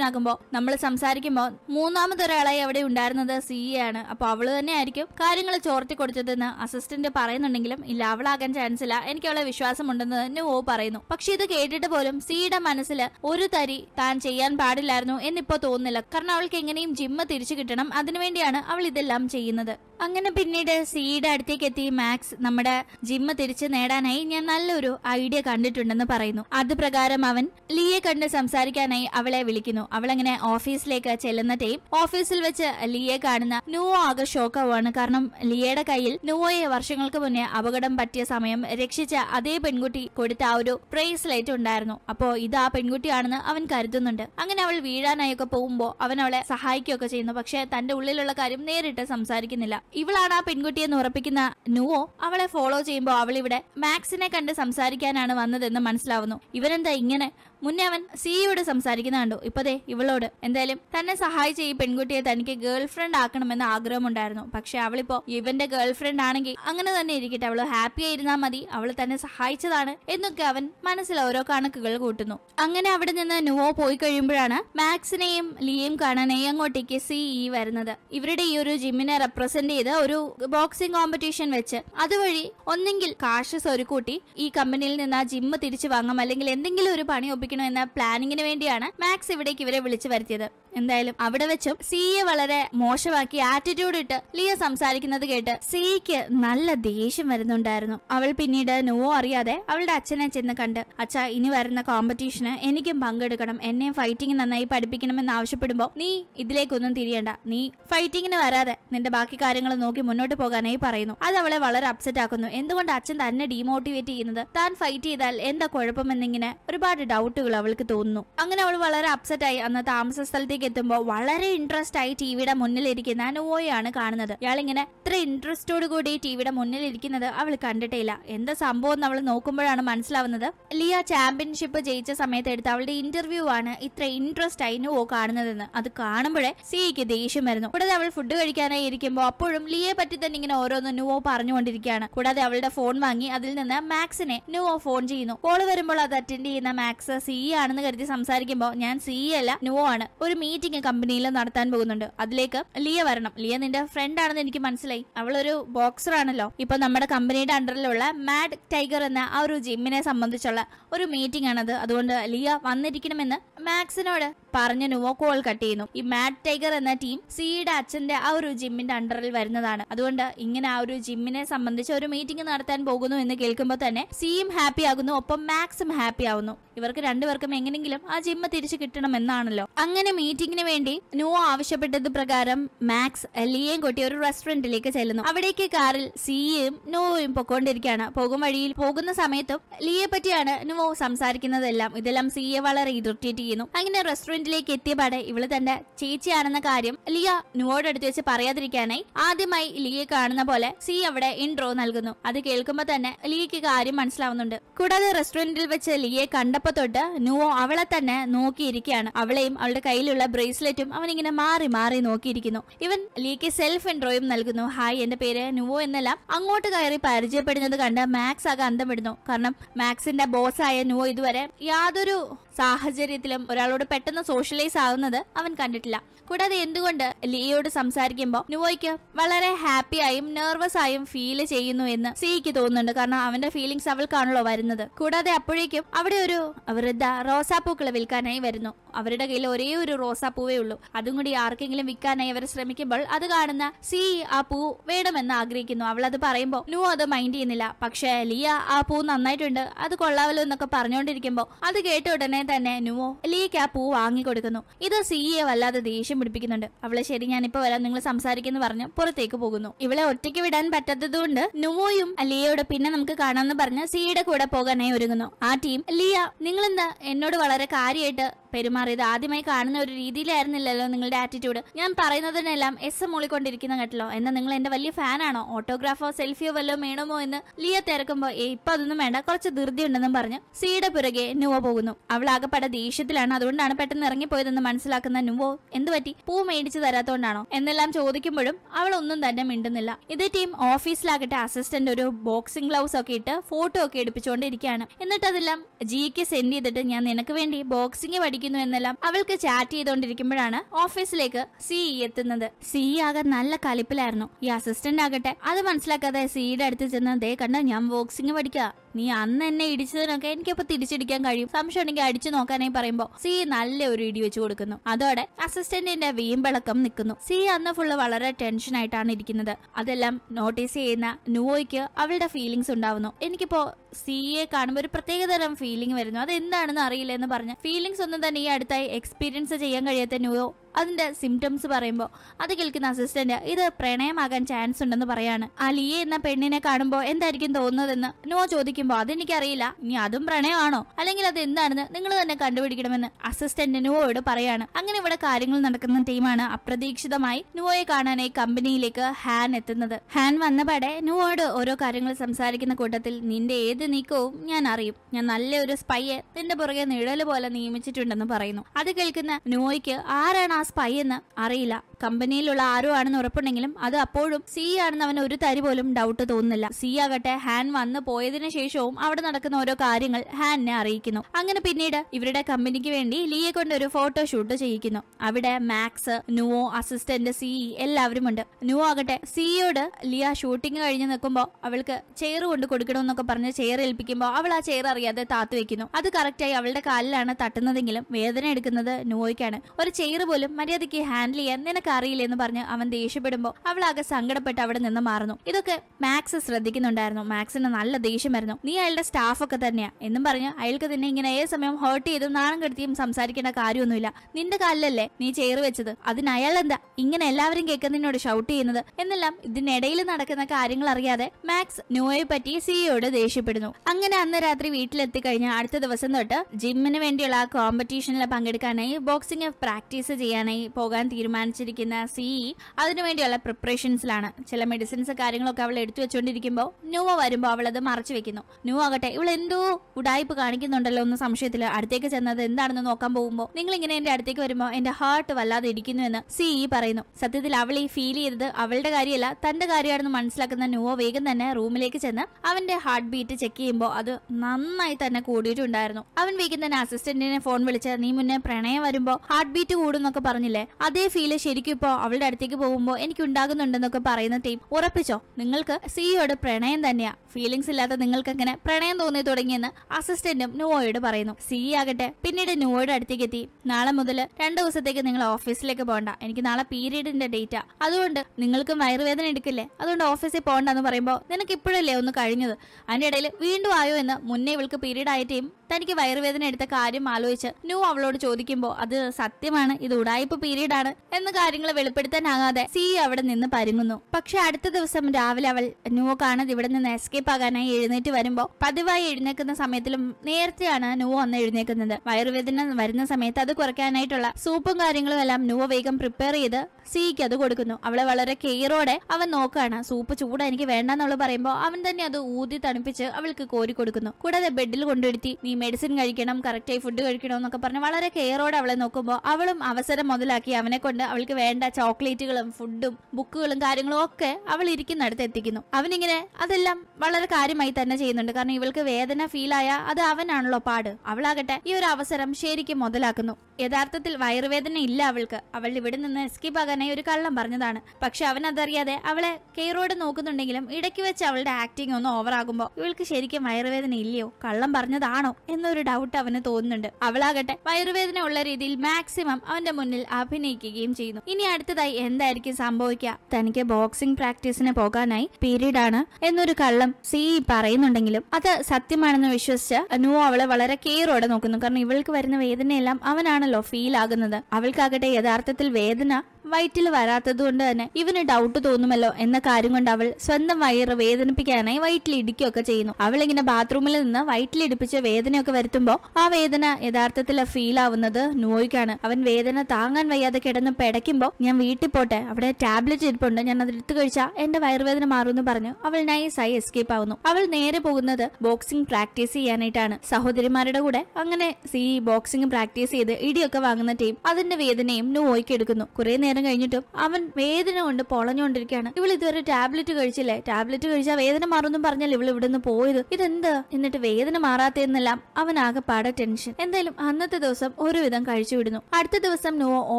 S1: ആകുമ്പോ നമ്മൾ സംസാരിക്കുമ്പോ മൂന്നാമതൊരാളായി അവിടെ ഉണ്ടായിരുന്നത് സി എ e ആണ് അപ്പോൾ അവൾ തന്നെ ആയിരിക്കും കാര്യങ്ങൾ ചോർത്തി കൊടുത്തതെന്ന് അസിസ്റ്റന്റ് പറയുന്നുണ്ടെങ്കിലും ഇല്ല അവളാകാൻ ചാൻസ് ഇല്ല എനിക്ക് അവളെ വിശ്വാസമുണ്ടെന്ന് ഓ പറയുന്നു പക്ഷെ ഇത് കേട്ടിട്ട് പോലും സിയുടെ e മനസ്സിൽ ഒരു തരി താൻ ചെയ്യാൻ പാടില്ലായിരുന്നു എന്നിപ്പോ തോന്നുന്നില്ല കാരണം അവൾക്ക് എങ്ങനെയും ജിമ്മ തിരിച്ചു കിട്ടണം അതിനുവേണ്ടിയാണ് അവൾ ഇതെല്ലാം ചെയ്യുന്നത് അങ്ങനെ പിന്നീട് സിയുടെ അടുത്തേക്ക് എത്തി മാക്സ് നമ്മുടെ ജിമ്മ തിരിച്ചു നേടാനായി ഞാൻ നല്ലൊരു ഐഡിയ കണ്ടിട്ടുണ്ടെന്ന് പറയുന്നു അത് പ്രകാരം അവൻ ലീയെ കണ്ട് സംസാരിക്കാനായി അവളെ വിളിക്കുന്നു അവളങ്ങനെ ഓഫീസിലേക്ക് ചെല്ലുന്ന ടൈം ഓഫീസിൽ വെച്ച് ലിയെ കാണുന്ന നുവോ ആകെ ഷോക്കാവാണ് കാരണം ലിയയുടെ കയ്യിൽ നുവോയെ വർഷങ്ങൾക്ക് മുന്നേ അപകടം പറ്റിയ സമയം രക്ഷിച്ച അതേ പെൺകുട്ടി കൊടുത്ത ആ ഒരു പ്രൈസ് ലൈറ്റ് ഉണ്ടായിരുന്നു അപ്പോ ഇത് ആ പെൺകുട്ടിയാണെന്ന് അവൻ കരുതുന്നുണ്ട് അങ്ങനെ അവൾ വീഴാനായൊക്കെ പോകുമ്പോൾ അവൻ അവളെ സഹായിക്കുകയൊക്കെ ചെയ്യുന്നു പക്ഷെ തന്റെ ഉള്ളിലുള്ള കാര്യം നേരിട്ട് സംസാരിക്കുന്നില്ല ഇവളാണ് ആ പെൺകുട്ടിയെന്ന് ഉറപ്പിക്കുന്ന നുവോ അവളെ ഫോളോ ചെയ്യുമ്പോൾ അവളിവിടെ മാക്സിനെ കണ്ട് സംസാരിക്കാനാണ് വന്നതെന്ന് മനസ്സിലാവുന്നു ഇവരെന്താ ഇങ്ങനെ മുന്നേ അവൻ സിയോട് സംസാരിക്കുന്ന കണ്ടു ഇപ്പതേ ഇവളോട് എന്തായാലും തന്നെ സഹായിച്ച ഈ പെൺകുട്ടിയെ തനിക്ക് ഗേൾ ഫ്രണ്ട് ആക്കണമെന്ന് ആഗ്രഹമുണ്ടായിരുന്നു പക്ഷെ അവളിപ്പോ ഇവന്റെ ഗേൾ ഫ്രണ്ട് ആണെങ്കിൽ അങ്ങനെ തന്നെ ഇരിക്കട്ടെ അവള് ഹാപ്പി ആയിരുന്നാ മതി അവൾ തന്നെ സഹായിച്ചതാണ് എന്നൊക്കെ അവൻ മനസ്സിൽ ഓരോ കണക്കുകൾ കൂട്ടുന്നു അങ്ങനെ അവിടെ നിന്ന് നുവോ പോയി കഴിയുമ്പോഴാണ് മാക്സിനെയും ലിയയും കാണാനായി അങ്ങോട്ടേക്ക് സി ഇ e വരുന്നത് ഇവരുടെ ഈ ഒരു ജിമ്മിനെ റെപ്രസെന്റ് ചെയ്ത് ഒരു ബോക്സിംഗ് കോമ്പറ്റീഷൻ വെച്ച് അതുവഴി ഒന്നെങ്കിൽ കാഷസ് ഒരു കൂട്ടി ഈ കമ്പനിയിൽ നിന്ന് ആ ജിമ്മ് തിരിച്ചു വാങ്ങാം അല്ലെങ്കിൽ എന്തെങ്കിലും ഒരു പണി തോൽപ്പിക്കണോ എന്ന പ്ലാനിങ്ങിന് വേണ്ടിയാണ് മാക്സ് ഇവിടേക്ക് ഇവരെ വിളിച്ചു വരുത്തിയത് എന്തായാലും അവിടെ വെച്ചും സിയെ വളരെ മോശമാക്കി ആറ്റിറ്റ്യൂഡ് ഇട്ട് ലിയ സംസാരിക്കുന്നത് കേട്ട് സിയ്ക്ക് നല്ല ദേഷ്യം വരുന്നുണ്ടായിരുന്നു അവൾ പിന്നീട് നോ അറിയാതെ അവളുടെ അച്ഛനെ ചെന്ന് കണ്ട് അച്ഛ ഇനി വരുന്ന കോമ്പറ്റീഷന് എനിക്കും പങ്കെടുക്കണം എന്നെ ഫൈറ്റിംഗ് നന്നായി പഠിപ്പിക്കണമെന്ന് ആവശ്യപ്പെടുമ്പോ നീ ഇതിലേക്കൊന്നും തിരിയണ്ട നീ ഫൈറ്റിങ്ങിന് വരാതെ നിന്റെ ബാക്കി കാര്യങ്ങൾ നോക്കി മുന്നോട്ട് പോകാനായി പറയുന്നു അത് അവളെ വളരെ അപ്സെറ്റ് ആക്കുന്നു എന്തുകൊണ്ട് അച്ഛൻ തന്നെ ഡീമോട്ടിവേറ്റ് ചെയ്യുന്നത് താൻ ഫൈറ്റ് ചെയ്താൽ എന്താ കുഴപ്പമെന്നിങ്ങനെ ഒരുപാട് ഡൗട്ട് ഡൗട്ടുകൾ അവൾക്ക് തോന്നുന്നു അങ്ങനെ അവൾ വളരെ ആയി അന്ന് താമസ സ്ഥലത്തേക്ക് എത്തുമ്പോൾ വളരെ ഇൻട്രസ്റ്റ് ആയി ടിവിയുടെ മുന്നിലിരിക്കുന്ന അനുവോയാണ് കാണുന്നത് ഇയാളിങ്ങനെ ഇത്ര ഇൻട്രസ്റ്റോട് കൂടി ടിവിയുടെ മുന്നിലിരിക്കുന്നത് അവൾ കണ്ടിട്ടില്ല എന്താ സംഭവം എന്ന് അവൾ നോക്കുമ്പോഴാണ് മനസ്സിലാവുന്നത് ലിയ ചാമ്പ്യൻഷിപ്പ് ജയിച്ച സമയത്ത് എടുത്ത അവളുടെ ഇന്റർവ്യൂ ആണ് ഇത്ര ഇൻട്രസ്റ്റ് ആയി നുവോ കാണുന്നതെന്ന് അത് കാണുമ്പോഴേ സിയ്ക്ക് ദേഷ്യം വരുന്നു കൂടാതെ അവൾ ഫുഡ് കഴിക്കാനായി ഇരിക്കുമ്പോൾ അപ്പോഴും ലിയെ പറ്റി തന്നെ ഇങ്ങനെ ഓരോന്ന് നുവോ പറഞ്ഞുകൊണ്ടിരിക്കുകയാണ് കൂടാതെ അവളുടെ ഫോൺ വാങ്ങി അതിൽ നിന്ന് മാക്സിനെ നുവോ ഫോൺ ചെയ്യുന്നു കോള് വരുമ്പോൾ അത് അറ്റൻഡ് ചെയ്യുന്ന മാക്സ് സി e ആണെന്ന് കരുതി സംസാരിക്കുമ്പോൾ ഞാൻ സി e അല്ല നോ ആണ് ഒരു മീറ്റിംഗ് കമ്പനിയിൽ നടത്താൻ പോകുന്നുണ്ട് അതിലേക്ക് ലിയ വരണം ലിയ നിന്റെ ഫ്രണ്ട് ആണെന്ന് എനിക്ക് മനസ്സിലായി അവളൊരു ബോക്സർ ആണല്ലോ ഇപ്പൊ നമ്മുടെ കമ്പനിയുടെ അണ്ടറിലുള്ള മാഡ് ടൈഗർ എന്ന ആ ഒരു ജിമ്മിനെ സംബന്ധിച്ചുള്ള ഒരു മീറ്റിംഗ് ആണത് അതുകൊണ്ട് ലിയ വന്നിരിക്കണമെന്ന് മാക്സിനോട് പറഞ്ഞ നുവോ കോൾ കട്ട് ചെയ്യുന്നു ഈ മാഡ് ടൈഗർ എന്ന ടീം സിയുടെ e അച്ഛന്റെ ആ ഒരു ജിമ്മിന്റെ അണ്ടറിൽ വരുന്നതാണ് അതുകൊണ്ട് ഇങ്ങനെ ആ ഒരു ജിമ്മിനെ സംബന്ധിച്ച് ഒരു മീറ്റിംഗ് നടത്താൻ പോകുന്നു എന്ന് കേൾക്കുമ്പോൾ തന്നെ സിയും ഹാപ്പി ആകുന്നു ഒപ്പം മാക്സും ഹാപ്പി ആവുന്നു ഇവർക്ക് രണ്ടുപേർക്കും എങ്ങനെങ്കിലും ആ ജിമ്മ തിരിച്ചു കിട്ടണമെന്നാണല്ലോ അങ്ങനെ മീറ്റിംഗിന് വേണ്ടി നോ ആവശ്യപ്പെട്ടത് പ്രകാരം മാക്സ് ലിയയും കൂട്ടി ഒരു റെസ്റ്റോറന്റിലേക്ക് ചെല്ലുന്നു അവിടേക്ക് കാറിൽ സിയും നോയും പൊക്കോണ്ടിരിക്കുകയാണ് പോകും വഴിയിൽ പോകുന്ന സമയത്തും ലിയെ പറ്റിയാണ് നോ സംസാരിക്കുന്നതെല്ലാം ഇതെല്ലാം സിയെ വളരെ ഇറിറ്റേറ്റ് ചെയ്യുന്നു അങ്ങനെ റെസ്റ്റോറന്റിലേക്ക് എത്തിയപാടെ ഇവള് തന്റെ ചേച്ചിയാണെന്ന കാര്യം ലിയ നുവോട് അടുത്ത് വെച്ച് പറയാതിരിക്കാനായി ആദ്യമായി ലിയെ കാണുന്ന പോലെ സി അവിടെ ഇൻട്രോ നൽകുന്നു അത് കേൾക്കുമ്പോൾ തന്നെ ലിയക്ക് കാര്യം മനസ്സിലാവുന്നുണ്ട് കൂടാതെ റെസ്റ്റോറന്റിൽ വെച്ച് ലിയെ കണ്ടപ്പോ തൊട്ട് നുവോ അവളെ തന്നെ നോക്കിയിരിക്കുകയാണ് അവളെയും അവളുടെ കയ്യിലുള്ള ബ്രേസ്ലെറ്റും അവൻ ഇങ്ങനെ മാറി മാറി നോക്കിയിരിക്കുന്നു ഇവൻ ലീക്ക് സെൽഫ് എൻട്രോയും നൽകുന്നു ഹായ് എന്റെ പേര് നുവോ എന്നെല്ലാം അങ്ങോട്ട് കയറി പരിചയപ്പെടുന്നത് കണ്ട് മാക്സ് ആകെ ഇടുന്നു കാരണം മാക്സിന്റെ ആയ നുവോ ഇതുവരെ യാതൊരു സാഹചര്യത്തിലും ഒരാളോട് പെട്ടെന്ന് സോഷ്യലൈസ് ആവുന്നത് അവൻ കണ്ടിട്ടില്ല കൂടാതെ എന്തുകൊണ്ട് ലിയോട് സംസാരിക്കുമ്പോൾ നുവോയ്ക്ക് വളരെ ഹാപ്പി ആയും നെർവസ് ആയും ഫീൽ ചെയ്യുന്നു എന്ന് സിഇക്ക് തോന്നുന്നുണ്ട് കാരണം അവന്റെ ഫീലിങ്സ് അവൾക്കാണല്ലോ വരുന്നത് കൂടാതെ അപ്പോഴേക്കും അവിടെ ഒരു വൃദ്ധ റോസാപ്പൂക്കൾ വിൽക്കാനായി വരുന്നു അവരുടെ കയ്യിൽ ഒരേ ഒരു റോസാപ്പൂവേ ഉള്ളൂ അതും കൂടി ആർക്കെങ്കിലും വിൽക്കാനായി അവർ ശ്രമിക്കുമ്പോൾ അത് കാണുന്ന സി ആ പൂ വേണമെന്ന് ആഗ്രഹിക്കുന്നു അവൾ അത് പറയുമ്പോൾ നു അത് മൈൻഡ് ചെയ്യുന്നില്ല പക്ഷേ ലിയ ആ പൂ നന്നായിട്ടുണ്ട് അത് കൊള്ളാവല്ലോ എന്നൊക്കെ പറഞ്ഞുകൊണ്ടിരിക്കുമ്പോൾ അത് കേട്ട ഉടനെ തന്നെ നുവോ ലിയക്ക് ആ പൂ വാങ്ങിക്കൊടുക്കുന്നു ഇത് സിയെ വല്ലാതെ ദേഷ്യം പിടിപ്പിക്കുന്നുണ്ട് അവളെ ശരി ഞാനിപ്പോ വരാം നിങ്ങൾ സംസാരിക്കുന്നു പറഞ്ഞ് പുറത്തേക്ക് പോകുന്നു ഇവളെ ഒറ്റയ്ക്ക് വിടാൻ പറ്റാത്തതുകൊണ്ട് നുവോയും ലിയയോട് പിന്നെ നമുക്ക് കാണാമെന്ന് പറഞ്ഞ് സിയുടെ കൂടെ പോകാനായി ഒരുങ്ങുന്നു ആ ടീം ലിയ നിങ്ങളെന്താ എന്നോട് വളരെ കാര്യമായിട്ട് പെരുമാറി മാറിയത് ആദ്യമായി കാണുന്ന ഒരു രീതിയിലായിരുന്നില്ലല്ലോ നിങ്ങളുടെ ആറ്റിറ്റ്യൂഡ് ഞാൻ പറയുന്നതിനെല്ലാം എസ് എം മൂളിക്കൊണ്ടിരിക്കുന്ന കേട്ടല്ലോ എന്നാൽ നിങ്ങൾ എന്റെ വലിയ ഫാനാണോ ഓട്ടോഗ്രാഫോ സെൽഫിയോ വല്ലോ വേണമോ എന്ന് ലിയ തിരക്കുമ്പോ ഏ ഇപ്പൊ അതൊന്നും വേണ്ട കുറച്ച് ഉണ്ടെന്നും പറഞ്ഞു സീയുടെ പുറകെ നുവോ പോകുന്നു അവൾ ആകെപ്പാടെ ദേഷ്യത്തിലാണ് അതുകൊണ്ടാണ് പെട്ടെന്ന് ഇറങ്ങിപ്പോയതെന്ന് മനസ്സിലാക്കുന്ന നുവോ എന്തുപറ്റി പൂ മേടിച്ചു തരാത്തോണ്ടാണോ എന്നെല്ലാം ചോദിക്കുമ്പോഴും അവൾ ഒന്നും തന്നെ മിണ്ടുന്നില്ല ഇത് ടീം ഓഫീസിലാകട്ടെ അസിസ്റ്റന്റ് ഒരു ബോക്സിംഗ് ഗ്ലൗസ് ഒക്കെ ഇട്ട് ഫോട്ടോ ഒക്കെ എടുപ്പിച്ചുകൊണ്ടിരിക്കുകയാണ് എന്നിട്ട് അതെല്ലാം ജിക്ക് സെൻഡ് ചെയ്തിട്ട് ഞാൻ നിനക്ക് വേണ്ടി ബോക്സിംഗ് പഠിക്കുന്നു എന്ന് എന്നെല്ലാം അവൾക്ക് ചാറ്റ് ചെയ്തോണ്ടിരിക്കുമ്പോഴാണ് ഓഫീസിലേക്ക് സി എത്തുന്നത് സി ആകെ നല്ല കലിപ്പിലായിരുന്നു ഈ അസിസ്റ്റന്റ് ആകട്ടെ അത് മനസ്സിലാക്കാതെ സിയുടെ അടുത്ത് ചെന്ന് ദേ കണ്ട ഞാൻ ബോക്സിംഗ് പഠിക്കുക നീ അന്ന് എന്നെ ഇടിച്ചതിനൊക്കെ എനിക്കിപ്പോ തിരിച്ചടിക്കാൻ കഴിയും സംശയം ഉണ്ടെങ്കിൽ അടിച്ചു നോക്കാനായി പറയുമ്പോ സി നല്ല ഒരു ഇടി വെച്ചു കൊടുക്കുന്നു അതോടെ അസിസ്റ്റന്റിന്റെ വീമ്പിളക്കം നിൽക്കുന്നു സി അന്ന് ഫുള്ള് വളരെ ടെൻഷൻ ആയിട്ടാണ് ഇരിക്കുന്നത് അതെല്ലാം നോട്ടീസ് ചെയ്യുന്ന നുവോയ്ക്ക് അവളുടെ ഫീലിംഗ്സ് ഉണ്ടാവുന്നു എനിക്കിപ്പോ സിയെ കാണുമ്പോൾ ഒരു പ്രത്യേകതരം ഫീലിംഗ് വരുന്നു അത് എന്താണെന്ന് അറിയില്ല എന്ന് പറഞ്ഞ ഫീലിംഗ്സ് ഒന്നും തന്നെ ഈ അടുത്തായി എക്സ്പീരിയൻസ് ചെയ്യാൻ കഴിയാത്ത ന്യൂ അതിന്റെ സിംറ്റംസ് പറയുമ്പോൾ അത് കേൾക്കുന്ന അസിസ്റ്റന്റ് ഇത് പ്രണയമാകാൻ ചാൻസ് ഉണ്ടെന്ന് പറയാണ് ആ ലിയ എന്ന പെണ്ണിനെ കാണുമ്പോൾ എന്തായിരിക്കും തോന്നുന്നതെന്ന് നോ ചോദിക്കുമ്പോൾ അതെനിക്കറിയില്ല ഇനി അതും പ്രണയമാണോ അല്ലെങ്കിൽ അത് എന്താണെന്ന് നിങ്ങൾ തന്നെ കണ്ടുപിടിക്കണമെന്ന് അസിസ്റ്റന്റ് നുവോയോട് പറയാണ് അങ്ങനെ ഇവിടെ കാര്യങ്ങൾ നടക്കുന്ന ടീമാണ് അപ്രതീക്ഷിതമായി നുവോയെ കാണാനായി കമ്പനിയിലേക്ക് ഹാൻ എത്തുന്നത് ഹാൻ വന്നപാടെ നുവോയോട് ഓരോ കാര്യങ്ങൾ സംസാരിക്കുന്ന കൂട്ടത്തിൽ നിന്റെ ഏത് നീക്കവും ഞാൻ അറിയും ഞാൻ നല്ലൊരു സ്പൈയെ നിന്റെ പുറകെ നിഴല് പോലെ നിയമിച്ചിട്ടുണ്ടെന്ന് പറയുന്നു അത് കേൾക്കുന്ന നുവോയ്ക്ക് ആരാണ് ആ സ്പൈ എന്ന് അറിയില്ല കമ്പനിയിലുള്ള ആരോ ആണെന്ന് ഉറപ്പുണ്ടെങ്കിലും അത് അപ്പോഴും സി ആണെന്ന് അവന് ഒരു തരി പോലും ഡൗട്ട് തോന്നുന്നില്ല സി ആകട്ടെ ഹാൻ വന്നു പോയതിനു ശേഷവും അവിടെ നടക്കുന്ന ഓരോ കാര്യങ്ങൾ ഹാനിനെ അറിയിക്കുന്നു അങ്ങനെ പിന്നീട് ഇവരുടെ കമ്പനിക്ക് വേണ്ടി ലീയെ കൊണ്ട് ഒരു ഫോട്ടോ ഷൂട്ട് ചെയ്യിക്കുന്നു അവിടെ മാക്സ് നുവോ അസിസ്റ്റന്റ് സിഇ എല്ലാവരും ഉണ്ട് നുവോ ആകട്ടെ സിഇയോട് ലിയ ഷൂട്ടിംഗ് കഴിഞ്ഞ് നിൽക്കുമ്പോൾ അവൾക്ക് ചെയർ കൊണ്ട് കൊടുക്കണമെന്നൊക്കെ പറഞ്ഞ് ചെയർ ഏൽപ്പിക്കുമ്പോൾ അവൾ ആ ചെയർ അറിയാതെ താത്തു വെക്കുന്നു അത് കറക്റ്റായി അവളുടെ കാലിലാണ് തട്ടുന്നതെങ്കിലും വേദന എടുക്കുന്നത് നുവോയ്ക്കാണ് ഒരു ചെയർ പോലും മര്യാദയ്ക്ക് ഹാൻഡിൽ ചെയ്യാൻ നിനക്ക് അറിയില്ലെന്ന് പറഞ്ഞ് അവൻ ദേഷ്യപ്പെടുമ്പോൾ അവളാകെ സങ്കടപ്പെട്ട് അവിടെ നിന്ന് മാറുന്നു ഇതൊക്കെ മാക്സ് ശ്രദ്ധിക്കുന്നുണ്ടായിരുന്നു മാക്സിന് നല്ല ദേഷ്യമായിരുന്നു നീ അയാളുടെ സ്റ്റാഫൊക്കെ തന്നെയാ എന്നും പറഞ്ഞ് അയാൾക്ക് തന്നെ ഇങ്ങനെ ഏത് സമയം ഹേർട്ട് ചെയ്തും നാണം കെടുത്തിയും സംസാരിക്കേണ്ട കാര്യമൊന്നുമില്ല നിന്റെ കാലിലല്ലേ നീ ചേറ് വെച്ചത് അതിന് അയാൾ എന്താ ഇങ്ങനെ എല്ലാവരും കേൾക്കുന്നതിനോട് ഷൗട്ട് ചെയ്യുന്നത് എന്നെല്ലാം ഇതിനിടയിൽ നടക്കുന്ന കാര്യങ്ങൾ അറിയാതെ മാക്സ് നോയെ പറ്റി സിഇയോട് e ദേഷ്യപ്പെടുന്നു അങ്ങനെ അന്ന് രാത്രി വീട്ടിലെത്തി കഴിഞ്ഞ അടുത്ത ദിവസം തൊട്ട് ജിമ്മിന് വേണ്ടിയുള്ള ആ കോമ്പറ്റീഷനിൽ പങ്കെടുക്കാനായി ബോക്സിംഗ് പ്രാക്ടീസ് ചെയ്യാൻ ഡൽഹിയിലേക്കാണ് പോകാൻ തീരുമാനിച്ചിരിക്കുന്ന സിഇ അതിനുവേണ്ടിയുള്ള പ്രിപ്പറേഷൻസിലാണ് ചില മെഡിസിൻസ് കാര്യങ്ങളൊക്കെ അവൾ എടുത്തു വെച്ചുകൊണ്ടിരിക്കുമ്പോൾ ന്യൂവ വരുമ്പോൾ അവൾ അത് മറച്ചു വെക്കുന്നു ന്യൂ ആകട്ടെ ഇവൾ എന്തോ ഉടായ്പ കാണിക്കുന്നുണ്ടല്ലോ എന്ന സംശയത്തിൽ അടുത്തേക്ക് ചെന്നത് എന്താണെന്ന് നോക്കാൻ പോകുമ്പോൾ നിങ്ങൾ ഇങ്ങനെ എന്റെ അടുത്തേക്ക് വരുമ്പോൾ എന്റെ ഹാർട്ട് വല്ലാതെ ഇരിക്കുന്നു എന്ന് സിഇ പറയുന്നു സത്യത്തിൽ അവൾ ഈ ഫീൽ ചെയ്തത് അവളുടെ കാര്യമല്ല തന്റെ കാര്യമാണെന്ന് മനസ്സിലാക്കുന്ന ന്യൂവ വേഗം തന്നെ റൂമിലേക്ക് ചെന്ന് അവന്റെ ഹാർട്ട് ബീറ്റ് ചെക്ക് ചെയ്യുമ്പോൾ അത് നന്നായി തന്നെ കൂടിയിട്ടുണ്ടായിരുന്നു അവൻ വേഗം തന്നെ അസിസ്റ്റന്റിനെ ഫോൺ വിളിച്ച് നീ മുന്നേ പ്രണയം വരുമ്പോൾ ഹാർട്ട് ബീറ്റ് കൂടുന്നൊക്കെ പറഞ്ഞില്ലേ അതേ ഫീല് ശരിക്കും ഇപ്പോ അവളുടെ അടുത്തേക്ക് പോകുമ്പോ എനിക്ക് ഉണ്ടാകുന്നുണ്ടെന്നൊക്കെ പറയുന്ന ടീം ഉറപ്പിച്ചോ നിങ്ങൾക്ക് സിഇയോട് e പ്രണയം തന്നെയാ ഫീലിംഗ്സ് ഇല്ലാത്ത നിങ്ങൾക്ക് അങ്ങനെ പ്രണയം തോന്നി തുടങ്ങിയെന്ന് അസിസ്റ്റന്റും നുവോയോട് പറയുന്നു സി e ആകട്ടെ പിന്നീട് നുവോയുടെ അടുത്തേക്ക് എത്തി നാളെ മുതൽ രണ്ട് ദിവസത്തേക്ക് നിങ്ങൾ ഓഫീസിലേക്ക് പോകണ്ട എനിക്ക് നാളെ പീരീഡിന്റെ ഡേറ്റാ അതുകൊണ്ട് നിങ്ങൾക്കും വയറുവേദന എടുക്കില്ലേ അതുകൊണ്ട് ഓഫീസിൽ പോകണ്ട എന്ന് പറയുമ്പോൾ നിനക്ക് ഇപ്പോഴല്ലേ ഒന്ന് കഴിഞ്ഞത് അതിന്റെ ഇടയിൽ വീണ്ടും ആയോ എന്ന് മുന്നേ ഇവൾക്ക് പീരീഡ് ആയിട്ടേയും തനിക്ക് വയറുവേദന എടുത്ത കാര്യം ആലോചിച്ച് ന്യൂ അവളോട് ചോദിക്കുമ്പോൾ അത് സത്യമാണ് ഇത് ഇപ്പൊ പീരീഡ് ആണ് എന്ന കാര്യങ്ങൾ വെളിപ്പെടുത്താനാകാതെ സി അവിടെ നിന്ന് പരുങ്ങുന്നു പക്ഷെ അടുത്ത ദിവസം രാവിലെ അവൾ നുവോ കാണാതെ ഇവിടെ നിന്ന് എസ്കേപ്പ് ആകാനായി എഴുന്നേറ്റ് വരുമ്പോൾ പതിവായി എഴുന്നേക്കുന്ന സമയത്തിലും നേരത്തെയാണ് നുവോ ഒന്ന് എഴുന്നേക്കുന്നത് വയറുവേദന വരുന്ന സമയത്ത് അത് കുറയ്ക്കാനായിട്ടുള്ള സൂപ്പും കാര്യങ്ങളും എല്ലാം നുവോ വേഗം പ്രിപ്പയർ ചെയ്ത് സിക്ക് അത് കൊടുക്കുന്നു അവളെ വളരെ കെയറോടെ അവൻ നോക്കുകയാണ് സൂപ്പ് ചൂടാ എനിക്ക് വേണ്ടെന്നുള്ള പറയുമ്പോൾ അവൻ തന്നെ അത് ഊതി തണുപ്പിച്ച് അവൾക്ക് കോരി കൊടുക്കുന്നു കൂടാതെ ബെഡിൽ കൊണ്ടിരുത്തി നീ മെഡിസിൻ കഴിക്കണം കറക്റ്റായി ഫുഡ് കഴിക്കണം എന്നൊക്കെ പറഞ്ഞ് വളരെ കെയറോടെ അവളെ നോക്കുമ്പോൾ അവളും അവസരം മുതലാക്കി അവനെ കൊണ്ട് അവൾക്ക് വേണ്ട ചോക്ലേറ്റുകളും ഫുഡും ബുക്കുകളും കാര്യങ്ങളും ഒക്കെ അവൾ ഇരിക്കുന്നിടത്ത് എത്തിക്കുന്നു അവനിങ്ങനെ അതെല്ലാം വളരെ കാര്യമായി തന്നെ ചെയ്യുന്നുണ്ട് കാരണം ഇവൾക്ക് വേദന ഫീലായ അത് അവനാണല്ലോ പാട് അവളാകട്ടെ ഈ ഒരു അവസരം ശരിക്കും മുതലാക്കുന്നു യഥാർത്ഥത്തിൽ വയറുവേദന ഇല്ല അവൾക്ക് അവൾ ഇവിടെ നിന്ന് എസ്കേപ്പ് ആകാനായി ഒരു കള്ളം പറഞ്ഞതാണ് പക്ഷെ അവൻ അതറിയാതെ അവളെ കെയറോട് നോക്കുന്നുണ്ടെങ്കിലും ഇടയ്ക്ക് വെച്ച് അവളുടെ ആക്ടിങ് ഒന്ന് ഓവറാകുമ്പോൾ ഇവൾക്ക് ശരിക്കും വയറുവേദന ഇല്ലയോ കള്ളം പറഞ്ഞതാണോ എന്നൊരു ഡൗട്ട് അവന് തോന്നുന്നുണ്ട് അവളാകട്ടെ വയറുവേദന ഉള്ള രീതിയിൽ മാക്സിമം അവന്റെ മുന്നിൽ അഭിനയിക്കുകയും ചെയ്യുന്നു ഇനി അടുത്തതായി എന്തായിരിക്കും സംഭവിക്കുക തനിക്ക് ബോക്സിംഗ് പ്രാക്ടീസിന് പോകാനായി പീരീഡ് ആണ് എന്നൊരു കള്ളം സി പറയുന്നുണ്ടെങ്കിലും അത് സത്യമാണെന്ന് വിശ്വസിച്ച് നോ അവളെ വളരെ കെയറോടെ നോക്കുന്നു കാരണം ഇവൾക്ക് വരുന്ന വേദനയെല്ലാം അവനാണ് ആണല്ലോ ഫീൽ ആകുന്നത് അവൾക്കാകട്ടെ യഥാർത്ഥത്തിൽ വേദന വയറ്റിൽ വരാത്തതുകൊണ്ട് തന്നെ ഇവന് ഡൗട്ട് തോന്നുമല്ലോ എന്ന കാര്യം കൊണ്ട് അവൾ സ്വന്തം വയറ് വേദനിപ്പിക്കാനായി ഇടിക്കുകയൊക്കെ ചെയ്യുന്നു അവൾ ഇങ്ങനെ ബാത്റൂമിൽ നിന്ന് വയറ്റിലിടിപ്പിച്ച് വേദനയൊക്കെ വരുത്തുമ്പോൾ ആ വേദന യഥാർത്ഥത്തിൽ ഫീൽ ആവുന്നത് നോയ്ക്കാണ് അവൻ വേദന താങ്ങാൻ വയ്യാതെ കിടന്ന് പിടയ്ക്കുമ്പോൾ ഞാൻ വീട്ടിൽ പോട്ടെ അവിടെ ടാബ്ലറ്റ് ഇരിപ്പുണ്ട് ഞാൻ അത് എടുത്തു കഴിച്ചാൽ എന്റെ വയറുവേദന മാറുമെന്ന് പറഞ്ഞു അവൾ നൈസായി എസ്കേപ്പ് ആവുന്നു അവൾ നേരെ പോകുന്നത് ബോക്സിംഗ് പ്രാക്ടീസ് ചെയ്യാനായിട്ടാണ് സഹോദരിമാരുടെ കൂടെ അങ്ങനെ സി ബോക്സിംഗ് പ്രാക്ടീസ് ചെയ്ത് ഇടിയൊക്കെ വാങ്ങുന്ന ടീം അതിന്റെ വേദനയും നോയ്ക്ക് എടുക്കുന്നു കുറെ നേരം നേരം കഴിഞ്ഞിട്ടും അവൻ വേദന കൊണ്ട് പൊളഞ്ഞുകൊണ്ടിരിക്കുകയാണ് ഇവൾ ഇതുവരെ ടാബ്ലറ്റ് കഴിച്ചില്ലേ ടാബ്ലറ്റ് കഴിച്ചാൽ വേദന മാറുമെന്നും പറഞ്ഞാൽ ഇവൾ ഇവിടെ നിന്ന് പോയത് ഇതെന്ത് എന്നിട്ട് വേദന മാറാത്തതെന്നെല്ലാം അവൻ പാട ടെൻഷൻ എന്തായാലും അന്നത്തെ ദിവസം ഒരുവിധം കഴിച്ചു വിടുന്നു അടുത്ത ദിവസം നോവ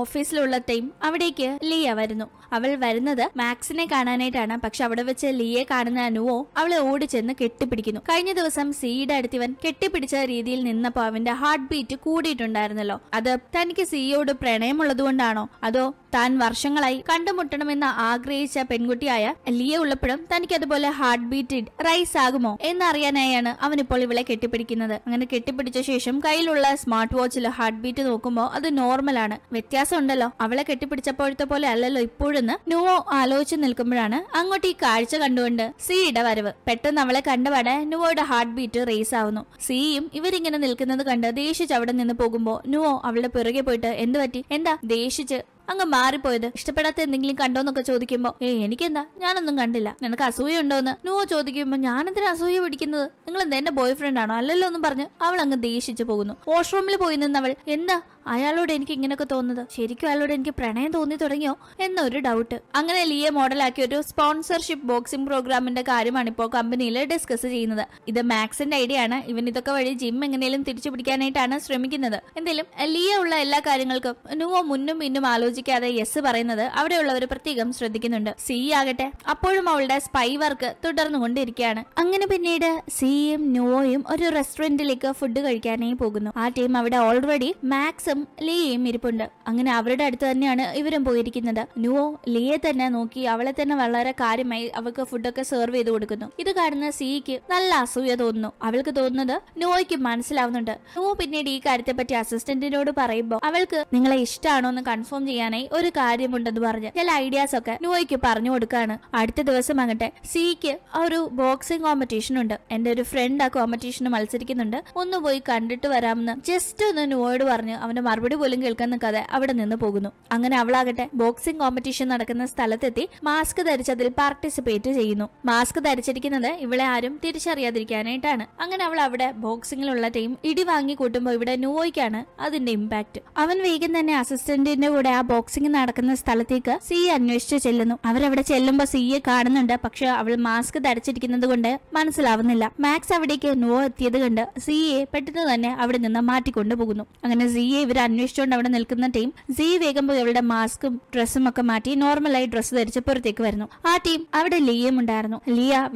S1: ഓഫീസിലുള്ള ടൈം അവിടേക്ക് ലിയ വരുന്നു അവൾ വരുന്നത് മാക്സിനെ കാണാനായിട്ടാണ് പക്ഷെ അവിടെ വെച്ച് ലിയെ കാണുന്ന നുവോ അവളെ ചെന്ന് കെട്ടിപ്പിടിക്കുന്നു കഴിഞ്ഞ ദിവസം സീഡ് അടുത്തിവൻ കെട്ടിപ്പിടിച്ച രീതിയിൽ നിന്നപ്പോ അവന്റെ ഹാർട്ട് ബീറ്റ് കൂടിയിട്ടുണ്ടായിരുന്നല്ലോ അത് തനിക്ക് സിയോട് കൊണ്ടാണോ അതോ താൻ താൻ വർഷങ്ങളായി കണ്ടുമുട്ടണമെന്ന് ആഗ്രഹിച്ച പെൺകുട്ടിയായ ലിയ ഉള്ളപ്പോഴും തനിക്കതുപോലെ ഹാർട്ട് ബീറ്റ് റൈസ് ആകുമോ എന്നറിയാനായാണ് അവനിപ്പോൾ ഇവളെ കെട്ടിപ്പിടിക്കുന്നത് അങ്ങനെ കെട്ടിപ്പിടിച്ച ശേഷം കയ്യിലുള്ള സ്മാർട്ട് വാച്ചിൽ ഹാർട്ട് ബീറ്റ് നോക്കുമ്പോൾ അത് നോർമലാണ് വ്യത്യാസം ഉണ്ടല്ലോ അവളെ കെട്ടിപ്പിടിച്ചപ്പോഴത്തെ പോലെ അല്ലല്ലോ ഇപ്പോഴെന്ന് നുവോ ആലോചിച്ച് നിൽക്കുമ്പോഴാണ് അങ്ങോട്ട് ഈ കാഴ്ച കണ്ടുകൊണ്ട് സിയുടെ വരവ് പെട്ടെന്ന് അവളെ കണ്ടപാടെ നുവോയുടെ ഹാർട്ട് ബീറ്റ് റേസ് ആവുന്നു സിയും ഇവരിങ്ങനെ നിൽക്കുന്നത് കണ്ട് ദേഷ്യ അവിടെ നിന്ന് പോകുമ്പോൾ നുവോ അവളുടെ പിറകെ പോയിട്ട് എന്ത് പറ്റി എന്താ ദേഷിച്ച് അങ്ങ് മാറിപ്പോയത് ഇഷ്ടപ്പെടാത്ത എന്തെങ്കിലും കണ്ടോന്നൊക്കെ ചോദിക്കുമ്പോ ഏ എനിക്കെന്താ ഞാനൊന്നും കണ്ടില്ല നിനക്ക് അസൂയ ഉണ്ടോന്ന് നോ ചോദിക്കുമ്പോ ഞാനെന്തിനാ അസൂയ പിടിക്കുന്നത് നിങ്ങൾ എന്താ എന്റെ ബോയ് ഫ്രണ്ട് ആണോ അല്ലല്ലോ എന്ന് പറഞ്ഞ് അവൾ അങ്ങ് ദേഷിച്ചു പോകുന്നു വാഷ്റൂമിൽ പോയി നിന്നവൾ എന്താ അയാളോട് എനിക്ക് ഇങ്ങനെയൊക്കെ തോന്നുന്നത് ശരിക്കും അയാളോട് എനിക്ക് പ്രണയം തോന്നി തുടങ്ങിയോ എന്നൊരു ഡൗട്ട് അങ്ങനെ ലിയെ മോഡലാക്കിയ ഒരു സ്പോൺസർഷിപ്പ് ബോക്സിംഗ് പ്രോഗ്രാമിന്റെ കാര്യമാണ് ഇപ്പോൾ കമ്പനിയിൽ ഡിസ്കസ് ചെയ്യുന്നത് ഇത് മാക്സിന്റെ ഐഡിയ ആണ് ഇവൻ ഇതൊക്കെ വഴി ജിം എങ്ങനെയും തിരിച്ചു പിടിക്കാനായിട്ടാണ് ശ്രമിക്കുന്നത് എന്തെങ്കിലും ലിയ ഉള്ള എല്ലാ കാര്യങ്ങൾക്കും നുവോ മുന്നും പിന്നും ആലോചിക്കാതെ യെസ് പറയുന്നത് അവിടെയുള്ളവർ പ്രത്യേകം ശ്രദ്ധിക്കുന്നുണ്ട് സി ആകട്ടെ അപ്പോഴും അവളുടെ സ്പൈ വർക്ക് തുടർന്നു കൊണ്ടിരിക്കുകയാണ് അങ്ങനെ പിന്നീട് സിയും നുവോയും ഒരു റെസ്റ്റോറന്റിലേക്ക് ഫുഡ് കഴിക്കാനായി പോകുന്നു ആ ടീം അവിടെ ഓൾറെഡി മാക്സ് അകത്തും ലിയയും ഇരിപ്പുണ്ട് അങ്ങനെ അവരുടെ അടുത്ത് തന്നെയാണ് ഇവരും പോയിരിക്കുന്നത് നുവോ ലിയെ തന്നെ നോക്കി അവളെ തന്നെ വളരെ കാര്യമായി അവൾക്ക് ഫുഡൊക്കെ സെർവ് ചെയ്ത് കൊടുക്കുന്നു ഇത് കാരണം സിയിക്ക് നല്ല അസൂയ തോന്നുന്നു അവൾക്ക് തോന്നുന്നത് നുവോയ്ക്ക് മനസ്സിലാവുന്നുണ്ട് നുവോ പിന്നീട് ഈ കാര്യത്തെപ്പറ്റി അസിസ്റ്റന്റിനോട് പറയുമ്പോൾ അവൾക്ക് നിങ്ങളെ ഇഷ്ടമാണോ എന്ന് കൺഫേം ചെയ്യാനായി ഒരു കാര്യമുണ്ടെന്ന് പറഞ്ഞ് ചില ഐഡിയാസ് ഒക്കെ നുവോയ്ക്ക് പറഞ്ഞു കൊടുക്കാണ് അടുത്ത ദിവസം അങ്ങട്ടെ സിക്ക് ഒരു ബോക്സിംഗ് കോമ്പറ്റീഷൻ ഉണ്ട് എന്റെ ഒരു ഫ്രണ്ട് ആ കോമ്പറ്റീഷന് മത്സരിക്കുന്നുണ്ട് ഒന്ന് പോയി കണ്ടിട്ട് വരാമെന്ന് ജസ്റ്റ് ഒന്ന് നുവോയോട് പറഞ്ഞ് അവന്റെ മറുപടി പോലും കേൾക്കാൻ നിൽക്കാതെ അവിടെ നിന്ന് പോകുന്നു അങ്ങനെ അവളാകട്ടെ ബോക്സിംഗ് കോമ്പറ്റീഷൻ നടക്കുന്ന സ്ഥലത്തെത്തി മാസ്ക് ധരിച്ചതിൽ പാർട്ടിസിപ്പേറ്റ് ചെയ്യുന്നു മാസ്ക് ധരിച്ചിരിക്കുന്നത് ഇവളെ ആരും തിരിച്ചറിയാതിരിക്കാനായിട്ടാണ് അങ്ങനെ അവൾ അവിടെ ബോക്സിംഗിലുള്ള ടീം ഇടി വാങ്ങി കൂട്ടുമ്പോൾ ഇവിടെ നോയ്ക്കാണ് അതിന്റെ ഇമ്പാക്ട് അവൻ വേഗം തന്നെ അസിസ്റ്റന്റിന്റെ കൂടെ ആ ബോക്സിംഗ് നടക്കുന്ന സ്ഥലത്തേക്ക് സി അന്വേഷിച്ച് ചെല്ലുന്നു അവരവിടെ ചെല്ലുമ്പോൾ സിയെ കാണുന്നുണ്ട് പക്ഷെ അവൾ മാസ്ക് ധരിച്ചിരിക്കുന്നത് കൊണ്ട് മനസ്സിലാവുന്നില്ല മാക്സ് അവിടേക്ക് നോ എത്തിയത് കണ്ട് സിയെ പെട്ടെന്ന് തന്നെ അവിടെ നിന്ന് മാറ്റിക്കൊണ്ടു പോകുന്നു അങ്ങനെ സിയെ ഇവർ ഇവർ അന്വേഷിച്ചുകൊണ്ട് അവിടെ നിൽക്കുന്ന ടീം സി വേഗം പോയി മാസ്കും ഡ്രസ്സും ഒക്കെ മാറ്റി നോർമലായി ഡ്രസ്സ് ധരിച്ച് പുറത്തേക്ക് വരുന്നു ആ ടീം അവിടെ ലിയയും ഉണ്ടായിരുന്നു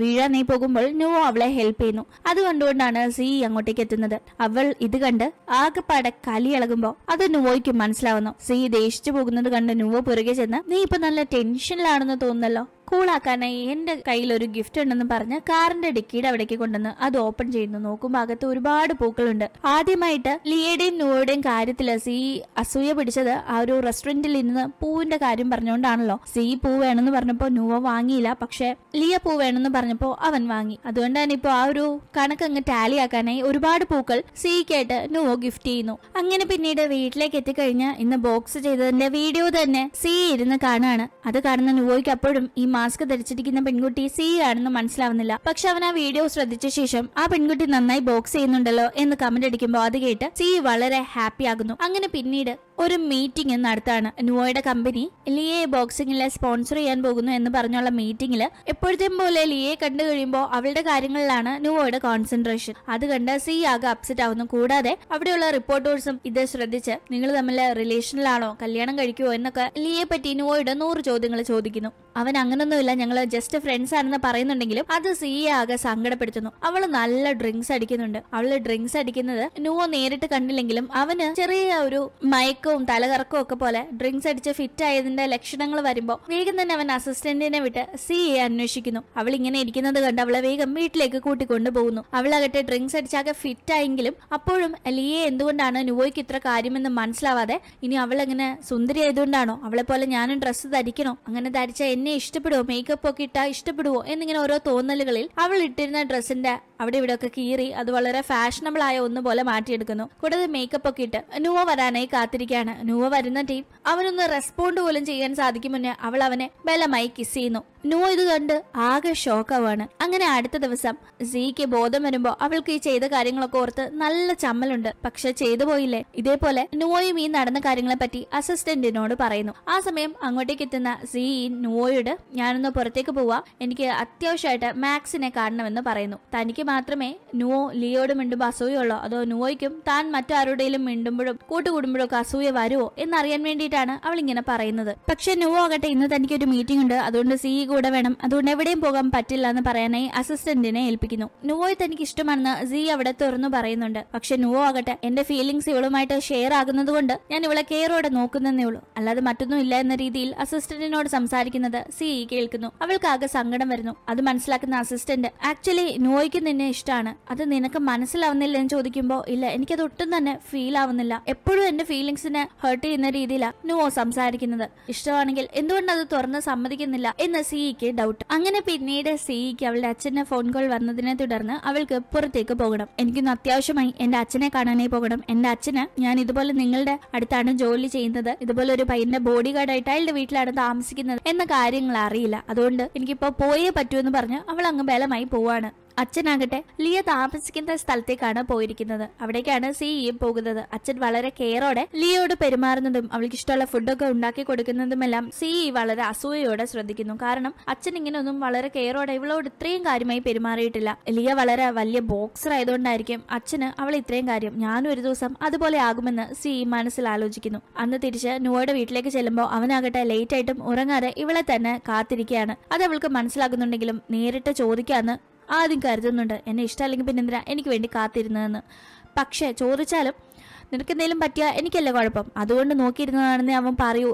S1: ലിയ നീ പോകുമ്പോൾ നുവോ അവളെ ഹെൽപ്പ് ചെയ്യുന്നു അത് കണ്ടുകൊണ്ടാണ് സി അങ്ങോട്ടേക്ക് എത്തുന്നത് അവൾ ഇത് കണ്ട് ആകെപ്പാടെ ഇളകുമ്പോ അത് നുവോയ്ക്ക് മനസ്സിലാവുന്നു സി ദേഷിച്ചു പോകുന്നത് കണ്ട് നുവോ പുറകെ ചെന്ന് നീ ഇപ്പൊ നല്ല ടെൻഷനിലാണെന്ന് തോന്നുന്നല്ലോ കൂളാക്കാനായി എന്റെ കയ്യിൽ ഒരു ഗിഫ്റ്റ് ഉണ്ടെന്ന് പറഞ്ഞ് കാറിന്റെ ഡിക്കിയുടെ അവിടേക്ക് കൊണ്ടുവന്ന് അത് ഓപ്പൺ ചെയ്യുന്നു നോക്കുമ്പോൾ അകത്ത് ഒരുപാട് പൂക്കളുണ്ട് ആദ്യമായിട്ട് ലിയയുടെയും നൂയുടെയും കാര്യത്തിൽ സി അസൂയ പിടിച്ചത് ആ ഒരു റെസ്റ്റോറന്റിൽ ഇരുന്ന് പൂവിന്റെ കാര്യം പറഞ്ഞുകൊണ്ടാണല്ലോ സി പൂ വേണമെന്ന് പറഞ്ഞപ്പോ നൂവ വാങ്ങിയില്ല പക്ഷെ ലിയ പൂ വേണമെന്ന് പറഞ്ഞപ്പോ അവൻ വാങ്ങി അതുകൊണ്ട് തന്നെ ആ ഒരു കണക്ക് അങ്ങ് ടാലി ആക്കാനായി ഒരുപാട് പൂക്കൾ സീക്കായിട്ട് നുവോ ഗിഫ്റ്റ് ചെയ്യുന്നു അങ്ങനെ പിന്നീട് വീട്ടിലേക്ക് എത്തിക്കഴിഞ്ഞ് ഇന്ന് ബോക്സ് ചെയ്തതിന്റെ വീഡിയോ തന്നെ സി ഇരുന്ന് കാണാണ് അത് കാണുന്ന നുവോയ്ക്ക് അപ്പോഴും ഈ മാസ്ക് ധരിച്ചിരിക്കുന്ന പെൺകുട്ടി സി ആണെന്ന് മനസ്സിലാവുന്നില്ല പക്ഷെ അവൻ ആ വീഡിയോ ശ്രദ്ധിച്ച ശേഷം ആ പെൺകുട്ടി നന്നായി ബോക്സ് ചെയ്യുന്നുണ്ടല്ലോ എന്ന് കമന്റ് അടിക്കുമ്പോൾ അത് കേട്ട് സി വളരെ ഹാപ്പി ആകുന്നു അങ്ങനെ പിന്നീട് ഒരു മീറ്റിംഗ് നടത്താണ് നുവോയുടെ കമ്പനി ലിയെ ബോക്സിംഗിൽ സ്പോൺസർ ചെയ്യാൻ പോകുന്നു എന്ന് പറഞ്ഞുള്ള മീറ്റിംഗിൽ എപ്പോഴത്തെയും പോലെ ലിയെ കണ്ടു കഴിയുമ്പോൾ അവളുടെ കാര്യങ്ങളിലാണ് നുവോയുടെ കോൺസെൻട്രേഷൻ അത് കണ്ട് സി ആകെ അപ്സെറ്റ് ആവുന്നു കൂടാതെ അവിടെയുള്ള റിപ്പോർട്ടേഴ്സും ഇത് ശ്രദ്ധിച്ച് നിങ്ങൾ തമ്മിൽ റിലേഷനിലാണോ കല്യാണം കഴിക്കുമോ എന്നൊക്കെ ലിയെ പറ്റി നുവോയുടെ നൂറ് ചോദ്യങ്ങൾ ചോദിക്കുന്നു അവൻ അങ്ങനൊന്നുമില്ല ഞങ്ങൾ ജസ്റ്റ് ഫ്രണ്ട്സ് ആണെന്ന് പറയുന്നുണ്ടെങ്കിലും അത് സി ആകെ സങ്കടപ്പെടുത്തുന്നു അവൾ നല്ല ഡ്രിങ്ക്സ് അടിക്കുന്നുണ്ട് അവൾ ഡ്രിങ്ക്സ് അടിക്കുന്നത് നുവോ നേരിട്ട് കണ്ടില്ലെങ്കിലും അവന് ചെറിയ ഒരു മയക്ക ഉറക്കവും തലകറക്കവും ഒക്കെ പോലെ ഡ്രിങ്ക്സ് അടിച്ച് ഫിറ്റ് ആയതിന്റെ ലക്ഷണങ്ങൾ വരുമ്പോൾ വേഗം തന്നെ അവൻ അസിസ്റ്റന്റിനെ വിട്ട് സിയെ അന്വേഷിക്കുന്നു അവൾ ഇങ്ങനെ ഇരിക്കുന്നത് കണ്ട് അവളെ വേഗം വീട്ടിലേക്ക് കൂട്ടിക്കൊണ്ടു പോകുന്നു അവളാകട്ടെ ഡ്രിങ്ക്സ് അടിച്ചാകെ ഫിറ്റ് ആയെങ്കിലും അപ്പോഴും ലിയെ എന്തുകൊണ്ടാണ് നുവോയ്ക്ക് ഇത്ര കാര്യമെന്ന് മനസ്സിലാവാതെ ഇനി അവൾ അങ്ങനെ സുന്ദരി ആയതുകൊണ്ടാണോ അവളെ പോലെ ഞാനും ഡ്രസ്സ് ധരിക്കണോ അങ്ങനെ ധരിച്ചാൽ എന്നെ ഇഷ്ടപ്പെടുവോ മേക്കപ്പ് ഒക്കെ ഇട്ടാ ഇഷ്ടപ്പെടുവോ എന്നിങ്ങനെ ഓരോ തോന്നലുകളിൽ അവൾ ഇട്ടിരുന്ന ഡ്രസ്സിന്റെ അവിടെ ഇവിടെ ഒക്കെ കീറി അത് വളരെ ഫാഷനബിൾ ആയ ഒന്ന് പോലെ മാറ്റിയെടുക്കുന്നു കൂടാതെ മേക്കപ്പ് ഒക്കെ ഇട്ട് നൂവ വരാനായി കാത്തിരിക്കുകയാണ് നൂവ വരുന്ന ടീം അവനൊന്ന് റെസ്പോണ്ട് പോലും ചെയ്യാൻ സാധിക്കും മുന്നേ അവൾ അവനെ ബലമായി കിസ് ചെയ്യുന്നു നൂവ ഇത് കണ്ട് ആകെ ഷോക്കാവാണ് അങ്ങനെ അടുത്ത ദിവസം സിക്ക് ബോധം വരുമ്പോ അവൾക്ക് ഈ ചെയ്ത കാര്യങ്ങളൊക്കെ ഓർത്ത് നല്ല ചമ്മലുണ്ട് പക്ഷെ ചെയ്തു പോയില്ലേ ഇതേപോലെ നൂവയും ഈ നടന്ന കാര്യങ്ങളെ പറ്റി അസിസ്റ്റന്റിനോട് പറയുന്നു ആ സമയം അങ്ങോട്ടേക്ക് എത്തുന്ന സി നൂവയോട് ഞാനൊന്ന് പുറത്തേക്ക് പോവാ എനിക്ക് അത്യാവശ്യമായിട്ട് മാക്സിനെ കാണണമെന്ന് പറയുന്നു തനിക്ക് മാത്രമേ നുവോ ലിയോട് മിണ്ടുമ്പോൾ അസൂയുള്ളോ അതോ നുവോയ്ക്കും താൻ മറ്റാരുടെയിലും മിണ്ടുമ്പോഴും കൂട്ടുകൂടുമ്പോഴൊക്കെ അസൂയ വരുമോ എന്നറിയാൻ വേണ്ടിയിട്ടാണ് അവൾ ഇങ്ങനെ പറയുന്നത് പക്ഷെ നുവോ ആകട്ടെ ഇന്ന് തനിക്ക് ഒരു മീറ്റിംഗ് ഉണ്ട് അതുകൊണ്ട് സി കൂടെ വേണം അതുകൊണ്ട് എവിടെയും പോകാൻ പറ്റില്ല എന്ന് പറയാനായി അസിസ്റ്റന്റിനെ ഏൽപ്പിക്കുന്നു നുവോയെ തനിക്ക് ഇഷ്ടമാണെന്ന് സി അവിടെ തുറന്നു പറയുന്നുണ്ട് പക്ഷെ നുവോ ആകട്ടെ എന്റെ ഫീലിംഗ്സ് ഇവളുമായിട്ട് ഷെയർ ആകുന്നത് കൊണ്ട് ഞാൻ ഇവളെ കെയറോടെ നോക്കുന്നതേ ഉള്ളൂ അല്ലാതെ മറ്റൊന്നും ഇല്ല എന്ന രീതിയിൽ അസിസ്റ്റന്റിനോട് സംസാരിക്കുന്നത് സി കേൾക്കുന്നു അവൾക്ക് ആകെ സങ്കടം വരുന്നു അത് മനസ്സിലാക്കുന്ന അസിസ്റ്റന്റ് ആക്ച്വലി നുവോയ്ക്ക് നിന്നെ നിന്നെ ഇഷ്ടമാണ് അത് നിനക്ക് മനസ്സിലാവുന്നില്ല എന്ന് ചോദിക്കുമ്പോൾ ഇല്ല എനിക്ക് അത് ഒട്ടും തന്നെ ഫീൽ ആവുന്നില്ല എപ്പോഴും എന്റെ ഫീലിങ്സിനെ ഹേർട്ട് ചെയ്യുന്ന രീതിയിലാണ് നുവോ സംസാരിക്കുന്നത് ഇഷ്ടമാണെങ്കിൽ എന്തുകൊണ്ട് അത് തുറന്ന് സമ്മതിക്കുന്നില്ല എന്ന് സിഇക്ക് ഡൗട്ട് e അങ്ങനെ പിന്നീട് സിഇക്ക് e അവളുടെ അച്ഛന്റെ ഫോൺ കോൾ വന്നതിനെ തുടർന്ന് അവൾക്ക് പുറത്തേക്ക് പോകണം എനിക്കൊന്ന് അത്യാവശ്യമായി എന്റെ അച്ഛനെ കാണാനേ പോകണം എന്റെ അച്ഛന് ഞാൻ ഇതുപോലെ നിങ്ങളുടെ അടുത്താണ് ജോലി ചെയ്യുന്നത് ഇതുപോലെ ഒരു പയ്യന്റെ ബോഡി ഗാർഡായിട്ട് അയാളുടെ വീട്ടിലാണ് താമസിക്കുന്നത് എന്ന കാര്യങ്ങൾ അറിയില്ല അതുകൊണ്ട് എനിക്കിപ്പോ പോയേ പറ്റൂ എന്ന് പറഞ്ഞ് അവൾ അങ്ങ് ബലമായി പോവാണ് അച്ഛനാകട്ടെ ലിയ താമസിക്കുന്ന സ്ഥലത്തേക്കാണ് പോയിരിക്കുന്നത് അവിടേക്കാണ് ഇയും e പോകുന്നത് അച്ഛൻ വളരെ കെയറോടെ ലിയോട് പെരുമാറുന്നതും അവൾക്ക് ഇഷ്ടമുള്ള ഫുഡൊക്കെ ഉണ്ടാക്കി കൊടുക്കുന്നതുമെല്ലാം സി e വളരെ അസൂയയോടെ ശ്രദ്ധിക്കുന്നു കാരണം അച്ഛൻ ഇങ്ങനെയൊന്നും വളരെ കെയറോടെ ഇവളോട് ഇത്രയും കാര്യമായി പെരുമാറിയിട്ടില്ല ലിയ വളരെ വലിയ ബോക്സർ ആയതുകൊണ്ടായിരിക്കും അച്ഛന് അവൾ ഇത്രയും കാര്യം ഞാൻ ഒരു ദിവസം അതുപോലെ ആകുമെന്ന് സി e മനസ്സിൽ ആലോചിക്കുന്നു അന്ന് തിരിച്ച് നുവയുടെ വീട്ടിലേക്ക് ചെല്ലുമ്പോൾ അവനാകട്ടെ ലേറ്റ് ആയിട്ടും ഉറങ്ങാതെ ഇവളെ തന്നെ കാത്തിരിക്കുകയാണ് അത് അവൾക്ക് മനസ്സിലാകുന്നുണ്ടെങ്കിലും നേരിട്ട് ചോദിക്കാന്ന് ആദ്യം കരുതുന്നുണ്ട് എന്നെ ഇഷ്ടമല്ലെങ്കിൽ പിന്നെന്തിനാ എനിക്ക് വേണ്ടി കാത്തിരുന്നതെന്ന് പക്ഷേ ചോദിച്ചാലും നിനക്കെന്തേലും പറ്റിയ എനിക്കല്ലേ കുഴപ്പം അതുകൊണ്ട് നോക്കിയിരുന്നതാണെന്ന് അവൻ പറയൂ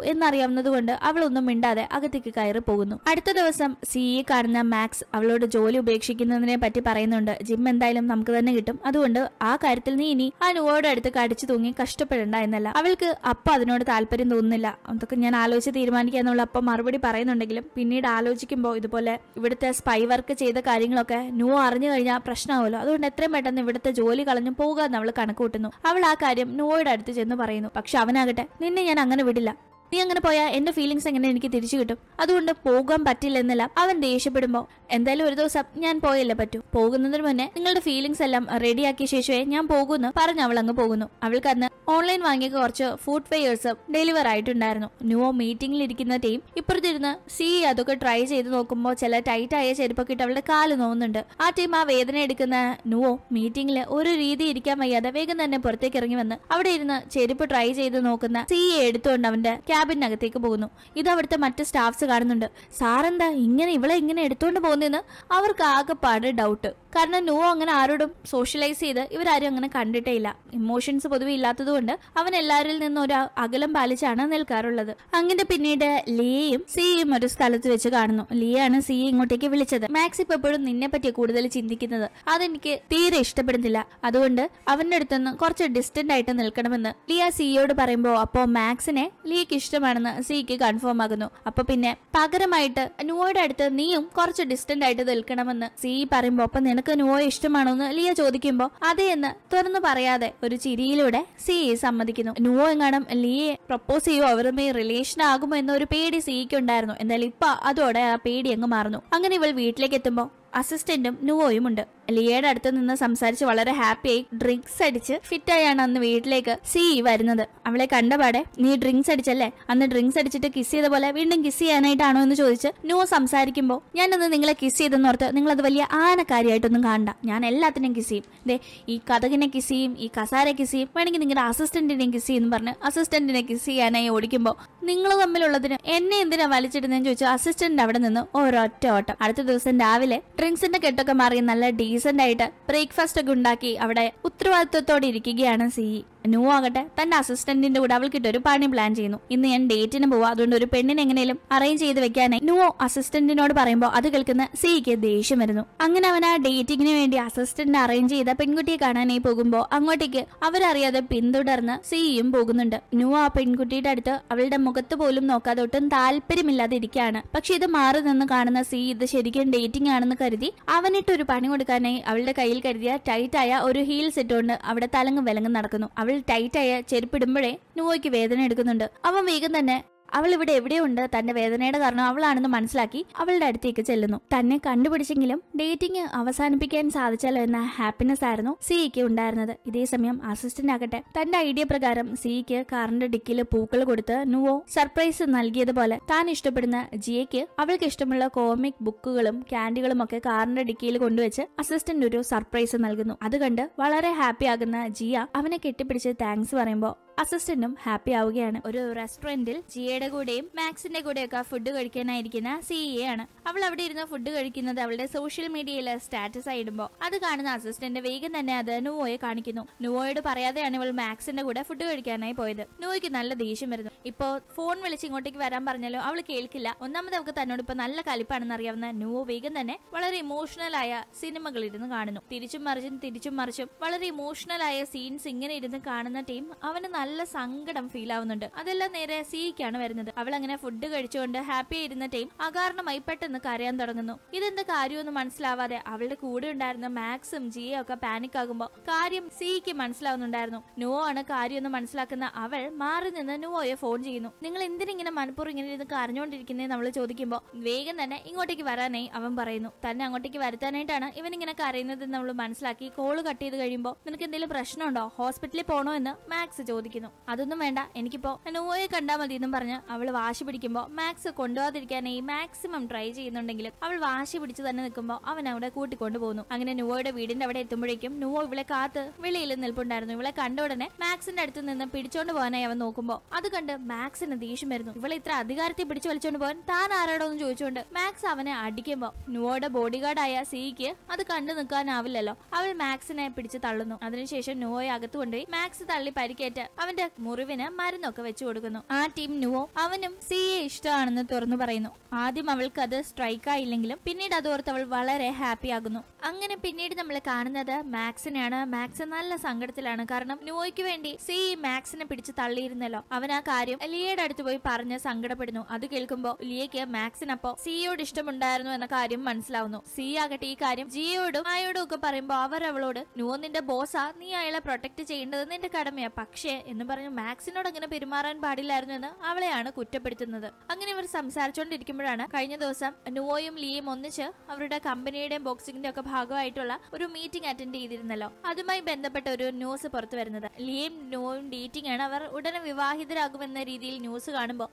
S1: കൊണ്ട് അവളൊന്നും മിണ്ടാതെ അകത്തേക്ക് കയറി പോകുന്നു അടുത്ത ദിവസം സിഇ കാണുന്ന മാക്സ് അവളോട് ജോലി ഉപേക്ഷിക്കുന്നതിനെ പറ്റി പറയുന്നുണ്ട് ജിം എന്തായാലും നമുക്ക് തന്നെ കിട്ടും അതുകൊണ്ട് ആ കാര്യത്തിൽ നീ ഇനി ആ നുവോടെ അടുത്ത് കടിച്ചു തൂങ്ങി കഷ്ടപ്പെടേണ്ട എന്നല്ല അവൾക്ക് അപ്പൊ അതിനോട് താല്പര്യം തോന്നുന്നില്ല അതൊക്കെ ഞാൻ ആലോചിച്ച് എന്നുള്ള അപ്പൊ മറുപടി പറയുന്നുണ്ടെങ്കിലും പിന്നീട് ആലോചിക്കുമ്പോൾ ഇതുപോലെ ഇവിടുത്തെ സ്പൈ വർക്ക് ചെയ്ത കാര്യങ്ങളൊക്കെ നുവോ അറിഞ്ഞു കഴിഞ്ഞാൽ പ്രശ്നമാവുമല്ലോ അതുകൊണ്ട് എത്രയും പെട്ടെന്ന് ഇവിടുത്തെ ജോലി കളഞ്ഞു പോകാന്ന് എന്ന് അവൾ കണക്കൂട്ടുന്നു അവൾ ആ കാര്യം കാര്യം നോയുടെ അടുത്ത് ചെന്ന് പറയുന്നു പക്ഷെ അവനാകട്ടെ നിന്നെ ഞാൻ അങ്ങനെ വിടില്ല നീ അങ്ങനെ പോയാൽ എന്റെ ഫീലിങ്സ് എങ്ങനെ എനിക്ക് തിരിച്ചു കിട്ടും അതുകൊണ്ട് പോകാൻ പറ്റില്ല എന്നല്ല അവൻ ദേഷ്യപ്പെടുമ്പോ എന്തായാലും ഒരു ദിവസം ഞാൻ പോയല്ലേ പറ്റൂ പോകുന്നതിന് മുന്നേ നിങ്ങളുടെ ഫീലിംഗ്സ് എല്ലാം റെഡിയാക്കിയ ശേഷമേ ഞാൻ പോകുന്നു പറഞ്ഞു അവൾ അങ്ങ് പോകുന്നു അവൾക്ക് അന്ന് ഓൺലൈൻ വാങ്ങിയ കുറച്ച് ഫുഡ് വെയേഴ്സ് ഡെലിവർ ആയിട്ടുണ്ടായിരുന്നു ന്യൂ മീറ്റിംഗിൽ ഇരിക്കുന്ന ടീം ഇപ്പുറത്തിരുന്ന് സി അതൊക്കെ ട്രൈ ചെയ്ത് നോക്കുമ്പോൾ ചില ടൈറ്റ് ആയ ചെരുപ്പൊക്കെ ഇട്ട് അവളുടെ കാല് നോവുന്നുണ്ട് ആ ടീം ആ വേദന എടുക്കുന്ന ന്യൂ മീറ്റിംഗിൽ ഒരു രീതി ഇരിക്കാൻ വയ്യാതെ വേഗം തന്നെ പുറത്തേക്ക് ഇറങ്ങി വന്ന് അവിടെ ഇരുന്ന് ചെരുപ്പ് ട്രൈ ചെയ്ത് നോക്കുന്ന സി എടുത്തുകൊണ്ട് അവന്റെ ക്യാബിനകത്തേക്ക് പോകുന്നു ഇത് അവിടുത്തെ മറ്റ് സ്റ്റാഫ്സ് കാണുന്നുണ്ട് സാറെന്താ ഇങ്ങനെ ഇവളെ ഇങ്ങനെ എടുത്തുകൊണ്ട് പോകുന്നു തോന്നിയെന്ന് അവർക്ക് ആകെപ്പാടെ ഡൗട്ട് കാരണം നോ അങ്ങനെ ആരോടും സോഷ്യലൈസ് ചെയ്ത് ഇവരാരും അങ്ങനെ കണ്ടിട്ടേ ഇല്ല ഇമോഷൻസ് പൊതുവെ ഇല്ലാത്തതുകൊണ്ട് അവൻ എല്ലാവരിൽ നിന്നും ഒരു അകലം പാലിച്ചാണ് നിൽക്കാറുള്ളത് അങ്ങനെ പിന്നീട് ലിയയും സിയും ഒരു സ്ഥലത്ത് വെച്ച് കാണുന്നു ലിയാണ് സി ഇങ്ങോട്ടേക്ക് വിളിച്ചത് മാക്സ് ഇപ്പൊ എപ്പോഴും നിന്നെ പറ്റി കൂടുതൽ ചിന്തിക്കുന്നത് അതെനിക്ക് തീരെ ഇഷ്ടപ്പെടുന്നില്ല അതുകൊണ്ട് അവന്റെ അടുത്തുനിന്ന് കുറച്ച് ഡിസ്റ്റന്റ് ആയിട്ട് നിൽക്കണമെന്ന് ലിയ സിയോട് പറയുമ്പോൾ അപ്പോൾ മാക്സിനെ ലിയക്ക് ഇഷ്ടമാണെന്ന് സിക്ക് കൺഫേം ആകുന്നു അപ്പൊ പിന്നെ പകരമായിട്ട് നോയുടെ അടുത്ത് നീയും കുറച്ച് ഡിസ്റ്റന്റ് ആയിട്ട് നിൽക്കണമെന്ന് സി പറയുമ്പോൾ അപ്പൊ നിനക്ക് നിനക്ക് നോയെ ഇഷ്ടമാണോന്ന് ലിയ ചോദിക്കുമ്പോൾ അതെ എന്ന് തുറന്നു പറയാതെ ഒരു ചിരിയിലൂടെ സി സമ്മതിക്കുന്നു നോ എങ്ങാനും ലിയെ പ്രപ്പോസ് ചെയ്യുമോ അവർ റിലേഷൻ ആകുമോ എന്ന ഒരു പേടി ഉണ്ടായിരുന്നു എന്നാൽ ഇപ്പൊ അതോടെ ആ പേടി അങ്ങ് മാറുന്നു അങ്ങനെ ഇവൾ വീട്ടിലേക്ക് എത്തുമ്പോൾ അസിസ്റ്റന്റും നുവോയുമുണ്ട് ലിയയുടെ അടുത്ത് നിന്ന് സംസാരിച്ച് വളരെ ഹാപ്പിയായി ഡ്രിങ്ക്സ് അടിച്ച് ഫിറ്റായാണ് അന്ന് വീട്ടിലേക്ക് സി വരുന്നത് അവളെ കണ്ടപാടെ നീ ഡ്രിങ്ക്സ് അടിച്ചല്ലേ അന്ന് ഡ്രിങ്ക്സ് അടിച്ചിട്ട് കിസ് ചെയ്ത പോലെ വീണ്ടും കിസ് ചെയ്യാനായിട്ടാണോ എന്ന് ചോദിച്ച് നുവോ സംസാരിക്കുമ്പോൾ ഞാനൊന്ന് നിങ്ങളെ കിസ് നിങ്ങൾ നിങ്ങളത് വലിയ ആനക്കാരിയായിട്ടൊന്നും കാണണ്ട ഞാൻ എല്ലാത്തിനും കിസ് ചെയ്യും ദേ ഈ കഥകിനെ കിസ് ചെയ്യും ഈ കസാര കിസ് ചെയ്യും വേണമെങ്കിൽ നിങ്ങളുടെ അസിസ്റ്റന്റിനെ കിസ് ചെയ്യുമെന്ന് പറഞ്ഞ് അസിസ്റ്റന്റിനെ കിസ് ചെയ്യാനായി ഓടിക്കുമ്പോൾ നിങ്ങൾ തമ്മിലുള്ളതിന് എന്നെ എന്തിനാ വലിച്ചിടുന്നതെന്ന് ചോദിച്ചു അസിസ്റ്റന്റ് അവിടെ നിന്ന് ഒറ്റ ഓട്ടം അടുത്ത ദിവസം രാവിലെ ഡ്രിങ്ക്സിന്റെ കെട്ടൊക്കെ മാറി നല്ല ഡീസെന്റ് ആയിട്ട് ബ്രേക്ക്ഫാസ്റ്റ് ഒക്കെ ഉണ്ടാക്കി അവിടെ ഉത്തരവാദിത്വത്തോടെ ഇരിക്കുകയാണ് സിഇ നോ ആകട്ടെ തന്റെ അസിസ്റ്റന്റിന്റെ കൂടെ ഒരു പണി പ്ലാൻ ചെയ്യുന്നു ഇന്ന് ഞാൻ ഡേറ്റിന് പോവാ അതുകൊണ്ട് ഒരു പെണ്ണിനെ എങ്ങനെയും അറേഞ്ച് ചെയ്ത് വെക്കാനായി നോ അസിസ്റ്റന്റിനോട് പറയുമ്പോൾ അത് കേൾക്കുന്ന സിക്ക് ദേഷ്യം വരുന്നു അങ്ങനെ അവൻ ആ ഡേറ്റിങ്ങിന് വേണ്ടി അസിസ്റ്റന്റ് അറേഞ്ച് ചെയ്ത പെൺകുട്ടിയെ കാണാനായി പോകുമ്പോൾ അങ്ങോട്ടേക്ക് അവരറിയാതെ പിന്തുടർന്ന് സിയും പോകുന്നുണ്ട് നു ആ പെൺകുട്ടിയുടെ അടുത്ത് അവളുടെ മുഖത്ത് പോലും നോക്കാതെ ഒട്ടും താല്പര്യമില്ലാതെ ഇരിക്കുകയാണ് പക്ഷെ ഇത് മാറി നിന്ന് കാണുന്ന സി ഇത് ശരിക്കും ഡേറ്റിംഗ് ആണെന്ന് കരുതി അവനിട്ടൊരു പണി കൊടുക്കാനായി അവളുടെ കയ്യിൽ കരുതിയ ടൈറ്റായ ഒരു ഹീൽസ് ഇട്ടുകൊണ്ട് അവിടെ തലങ്ങും വിലങ്ങും നടക്കുന്നു അവൾ ടൈറ്റ് ടൈറ്റായ ചെരുപ്പിടുമ്പോഴേ നുവോയ്ക്ക് വേദന എടുക്കുന്നുണ്ട് അവൻ വേഗം തന്നെ അവൾ ഇവിടെ എവിടെയുണ്ട് തന്റെ വേദനയുടെ കാരണം അവളാണെന്ന് മനസ്സിലാക്കി അവളുടെ അടുത്തേക്ക് ചെല്ലുന്നു തന്നെ കണ്ടുപിടിച്ചെങ്കിലും ഡേറ്റിംഗ് അവസാനിപ്പിക്കാൻ സാധിച്ചാലോ എന്ന ഹാപ്പിനെസ് ആയിരുന്നു സിഇക്ക് ഉണ്ടായിരുന്നത് ഇതേ സമയം അസിസ്റ്റന്റ് ആകട്ടെ തന്റെ ഐഡിയ പ്രകാരം സിഇക്ക് കാറിന്റെ ഡിക്കിയിൽ പൂക്കൾ കൊടുത്ത് നുവോ സർപ്രൈസ് നൽകിയതുപോലെ താൻ ഇഷ്ടപ്പെടുന്ന ജിയയ്ക്ക് അവൾക്ക് ഇഷ്ടമുള്ള കോമിക് ബുക്കുകളും ക്യാൻഡികളും ഒക്കെ കാറിന്റെ ഡിക്കിയിൽ കൊണ്ടുവച്ച് അസിസ്റ്റന്റ് ഒരു സർപ്രൈസ് നൽകുന്നു അത് കണ്ട് വളരെ ഹാപ്പി ആകുന്ന ജിയ അവനെ കെട്ടിപ്പിടിച്ച് താങ്ക്സ് പറയുമ്പോൾ അസിസ്റ്റന്റും ഹാപ്പി ആവുകയാണ് ഒരു റെസ്റ്റോറന്റിൽ ജിയയുടെ കൂടെയും മാക്സിന്റെ കൂടെയൊക്കെ ഫുഡ് കഴിക്കാനായിരിക്കുന്ന സിഇ e ആണ് അവൾ അവിടെ ഇരുന്ന് ഫുഡ് കഴിക്കുന്നത് അവളുടെ സോഷ്യൽ മീഡിയയിലെ സ്റ്റാറ്റസ് ആയിടുമ്പോൾ അത് കാണുന്ന അസിസ്റ്റന്റ് വേഗം തന്നെ അത് നുവോയെ കാണിക്കുന്നു നുവോയോട് പറയാതെയാണ് ഇവൾ മാക്സിന്റെ കൂടെ ഫുഡ് കഴിക്കാനായി പോയത് നുവോയ്ക്ക് നല്ല ദേഷ്യം വരുന്നു ഇപ്പോ ഫോൺ വിളിച്ച് ഇങ്ങോട്ടേക്ക് വരാൻ പറഞ്ഞാലോ അവൾ കേൾക്കില്ല ഒന്നാമത് അവൾക്ക് തന്നോട് ഇപ്പൊ നല്ല കലിപ്പാണെന്ന് അറിയാവുന്ന നുവോ വേഗം തന്നെ വളരെ ഇമോഷണൽ ആയ സിനിമകൾ ഇരുന്ന് കാണുന്നു തിരിച്ചും മറിച്ചും തിരിച്ചും മറിച്ചും വളരെ ഇമോഷണൽ ആയ സീൻസ് ഇങ്ങനെ ഇരുന്ന് കാണുന്ന ടീം അവന് നല്ല സങ്കടം ഫീൽ ആവുന്നുണ്ട് അതെല്ലാം നേരെ സീക്കാണ് വരുന്നത് അവൾ അങ്ങനെ ഫുഡ് കഴിച്ചുകൊണ്ട് ഹാപ്പി ടൈം അകാരണമായി പെട്ടെന്ന് കരയാൻ തുടങ്ങുന്നു ഇതെന്ത് കാര്യമൊന്നും മനസ്സിലാവാതെ അവളുടെ കൂടെ ഉണ്ടായിരുന്ന മാക്സും ജിയോ ഒക്കെ പാനിക് ആകുമ്പോ കാര്യം സീക്ക് മനസ്സിലാവുന്നുണ്ടായിരുന്നു നുവോ ആണ് കാര്യമൊന്നും മനസ്സിലാക്കുന്ന അവൾ മാറി നിന്ന് നുവോയെ ഫോൺ ചെയ്യുന്നു നിങ്ങൾ എന്തിനിങ്ങനെ മനപ്പൂർ ഇങ്ങനെ ഇരുന്ന് കരഞ്ഞോണ്ടിരിക്കുന്നേ നമ്മൾ ചോദിക്കുമ്പോൾ വേഗം തന്നെ ഇങ്ങോട്ടേക്ക് വരാനായി അവൻ പറയുന്നു തന്നെ അങ്ങോട്ടേക്ക് വരുത്താനായിട്ടാണ് ഇവൻ ഇങ്ങനെ കരയുന്നത് നമ്മൾ മനസ്സിലാക്കി കോള് കട്ട് ചെയ്ത് കഴിയുമ്പോൾ നിനക്ക് എന്തെങ്കിലും പ്രശ്നമുണ്ടോ ഹോസ്പിറ്റലിൽ പോകണോ എന്ന് മാക്സ് ചോദിക്കുന്നു ചോദിക്കുന്നു അതൊന്നും വേണ്ട എനിക്കിപ്പോ നോയെ കണ്ടാൽ മതി എന്നും പറഞ്ഞ് അവൾ വാശി പിടിക്കുമ്പോൾ മാക്സ് കൊണ്ടുപോകാതിരിക്കാനായി മാക്സിമം ട്രൈ ചെയ്യുന്നുണ്ടെങ്കിലും അവൾ വാശി പിടിച്ചു തന്നെ നിൽക്കുമ്പോൾ അവൻ അവിടെ കൂട്ടിക്കൊണ്ടു പോകുന്നു അങ്ങനെ നോവയുടെ വീടിന്റെ അവിടെ എത്തുമ്പോഴേക്കും നോവ ഇവളെ കാത്ത് വെളിയിൽ നിൽപ്പുണ്ടായിരുന്നു ഇവളെ കണ്ട ഉടനെ മാക്സിന്റെ അടുത്ത് നിന്ന് പിടിച്ചോണ്ട് പോകാനായി അവൻ നോക്കുമ്പോൾ അത് കണ്ട് മാക്സിന് ദേഷ്യം വരുന്നു ഇവളെ ഇത്ര അധികാരത്തിൽ പിടിച്ചു വലിച്ചോണ്ട് പോകാൻ താൻ ആരോടോ എന്ന് ചോദിച്ചുകൊണ്ട് മാക്സ് അവനെ അടിക്കുമ്പോൾ നോവയുടെ ബോഡി ഗാർഡായ സിക്ക് അത് കണ്ടു നിൽക്കാനാവില്ലല്ലോ അവൾ മാക്സിനെ പിടിച്ച് തള്ളുന്നു അതിനുശേഷം നുവോയെ അകത്തുകൊണ്ടുപോയി മാക്സ് തള്ളി പരിക്കേറ്റ് അവന്റെ മുറിവിന് മരുന്നൊക്കെ വെച്ചു കൊടുക്കുന്നു ആ ടീം നുവോ അവനും സിയെ ഇഷ്ടമാണെന്ന് തുറന്നു പറയുന്നു ആദ്യം അവൾക്ക് അത് സ്ട്രൈക്ക് ആയില്ലെങ്കിലും പിന്നീട് അതോർത്ത് അവൾ വളരെ ഹാപ്പി ആകുന്നു അങ്ങനെ പിന്നീട് നമ്മൾ കാണുന്നത് മാക്സിനെയാണ് മാക്സ് നല്ല സങ്കടത്തിലാണ് കാരണം നുവോയ്ക്ക് വേണ്ടി സി മാക്സിനെ പിടിച്ച് തള്ളിയിരുന്നല്ലോ അവൻ ആ കാര്യം ലിയയുടെ അടുത്ത് പോയി പറഞ്ഞ് സങ്കടപ്പെടുന്നു അത് കേൾക്കുമ്പോൾ ലിയയ്ക്ക് മാക്സിനപ്പോ സിയോട് ഇഷ്ടമുണ്ടായിരുന്നു എന്ന കാര്യം മനസ്സിലാവുന്നു സി ആകട്ടെ ഈ കാര്യം ജിയോടും ആയോടും ഒക്കെ പറയുമ്പോൾ അവർ അവളോട് നുവോ നിന്റെ ബോസാ നീ അയാളെ പ്രൊട്ടക്ട് ചെയ്യേണ്ടത് നിന്റെ കടമയാ പക്ഷേ എന്നും പറഞ്ഞു മാക്സിനോട് അങ്ങനെ പെരുമാറാൻ പാടില്ലായിരുന്നു എന്ന് അവളെയാണ് കുറ്റപ്പെടുത്തുന്നത് അങ്ങനെ ഇവർ സംസാരിച്ചുകൊണ്ടിരിക്കുമ്പോഴാണ് കഴിഞ്ഞ ദിവസം നുവോയും ലിയും ഒന്നിച്ച് അവരുടെ കമ്പനിയുടെയും ബോക്സിംഗിന്റെ ഒക്കെ ഭാഗമായിട്ടുള്ള ഒരു മീറ്റിംഗ് അറ്റൻഡ് ചെയ്തിരുന്നല്ലോ അതുമായി ബന്ധപ്പെട്ട ഒരു ന്യൂസ് പുറത്തു വരുന്നത് ലിയും നുവോയും ഡേറ്റിംഗ് ആണ് അവർ ഉടനെ വിവാഹിതരാകുമെന്ന രീതിയിൽ ന്യൂസ് കാണുമ്പോൾ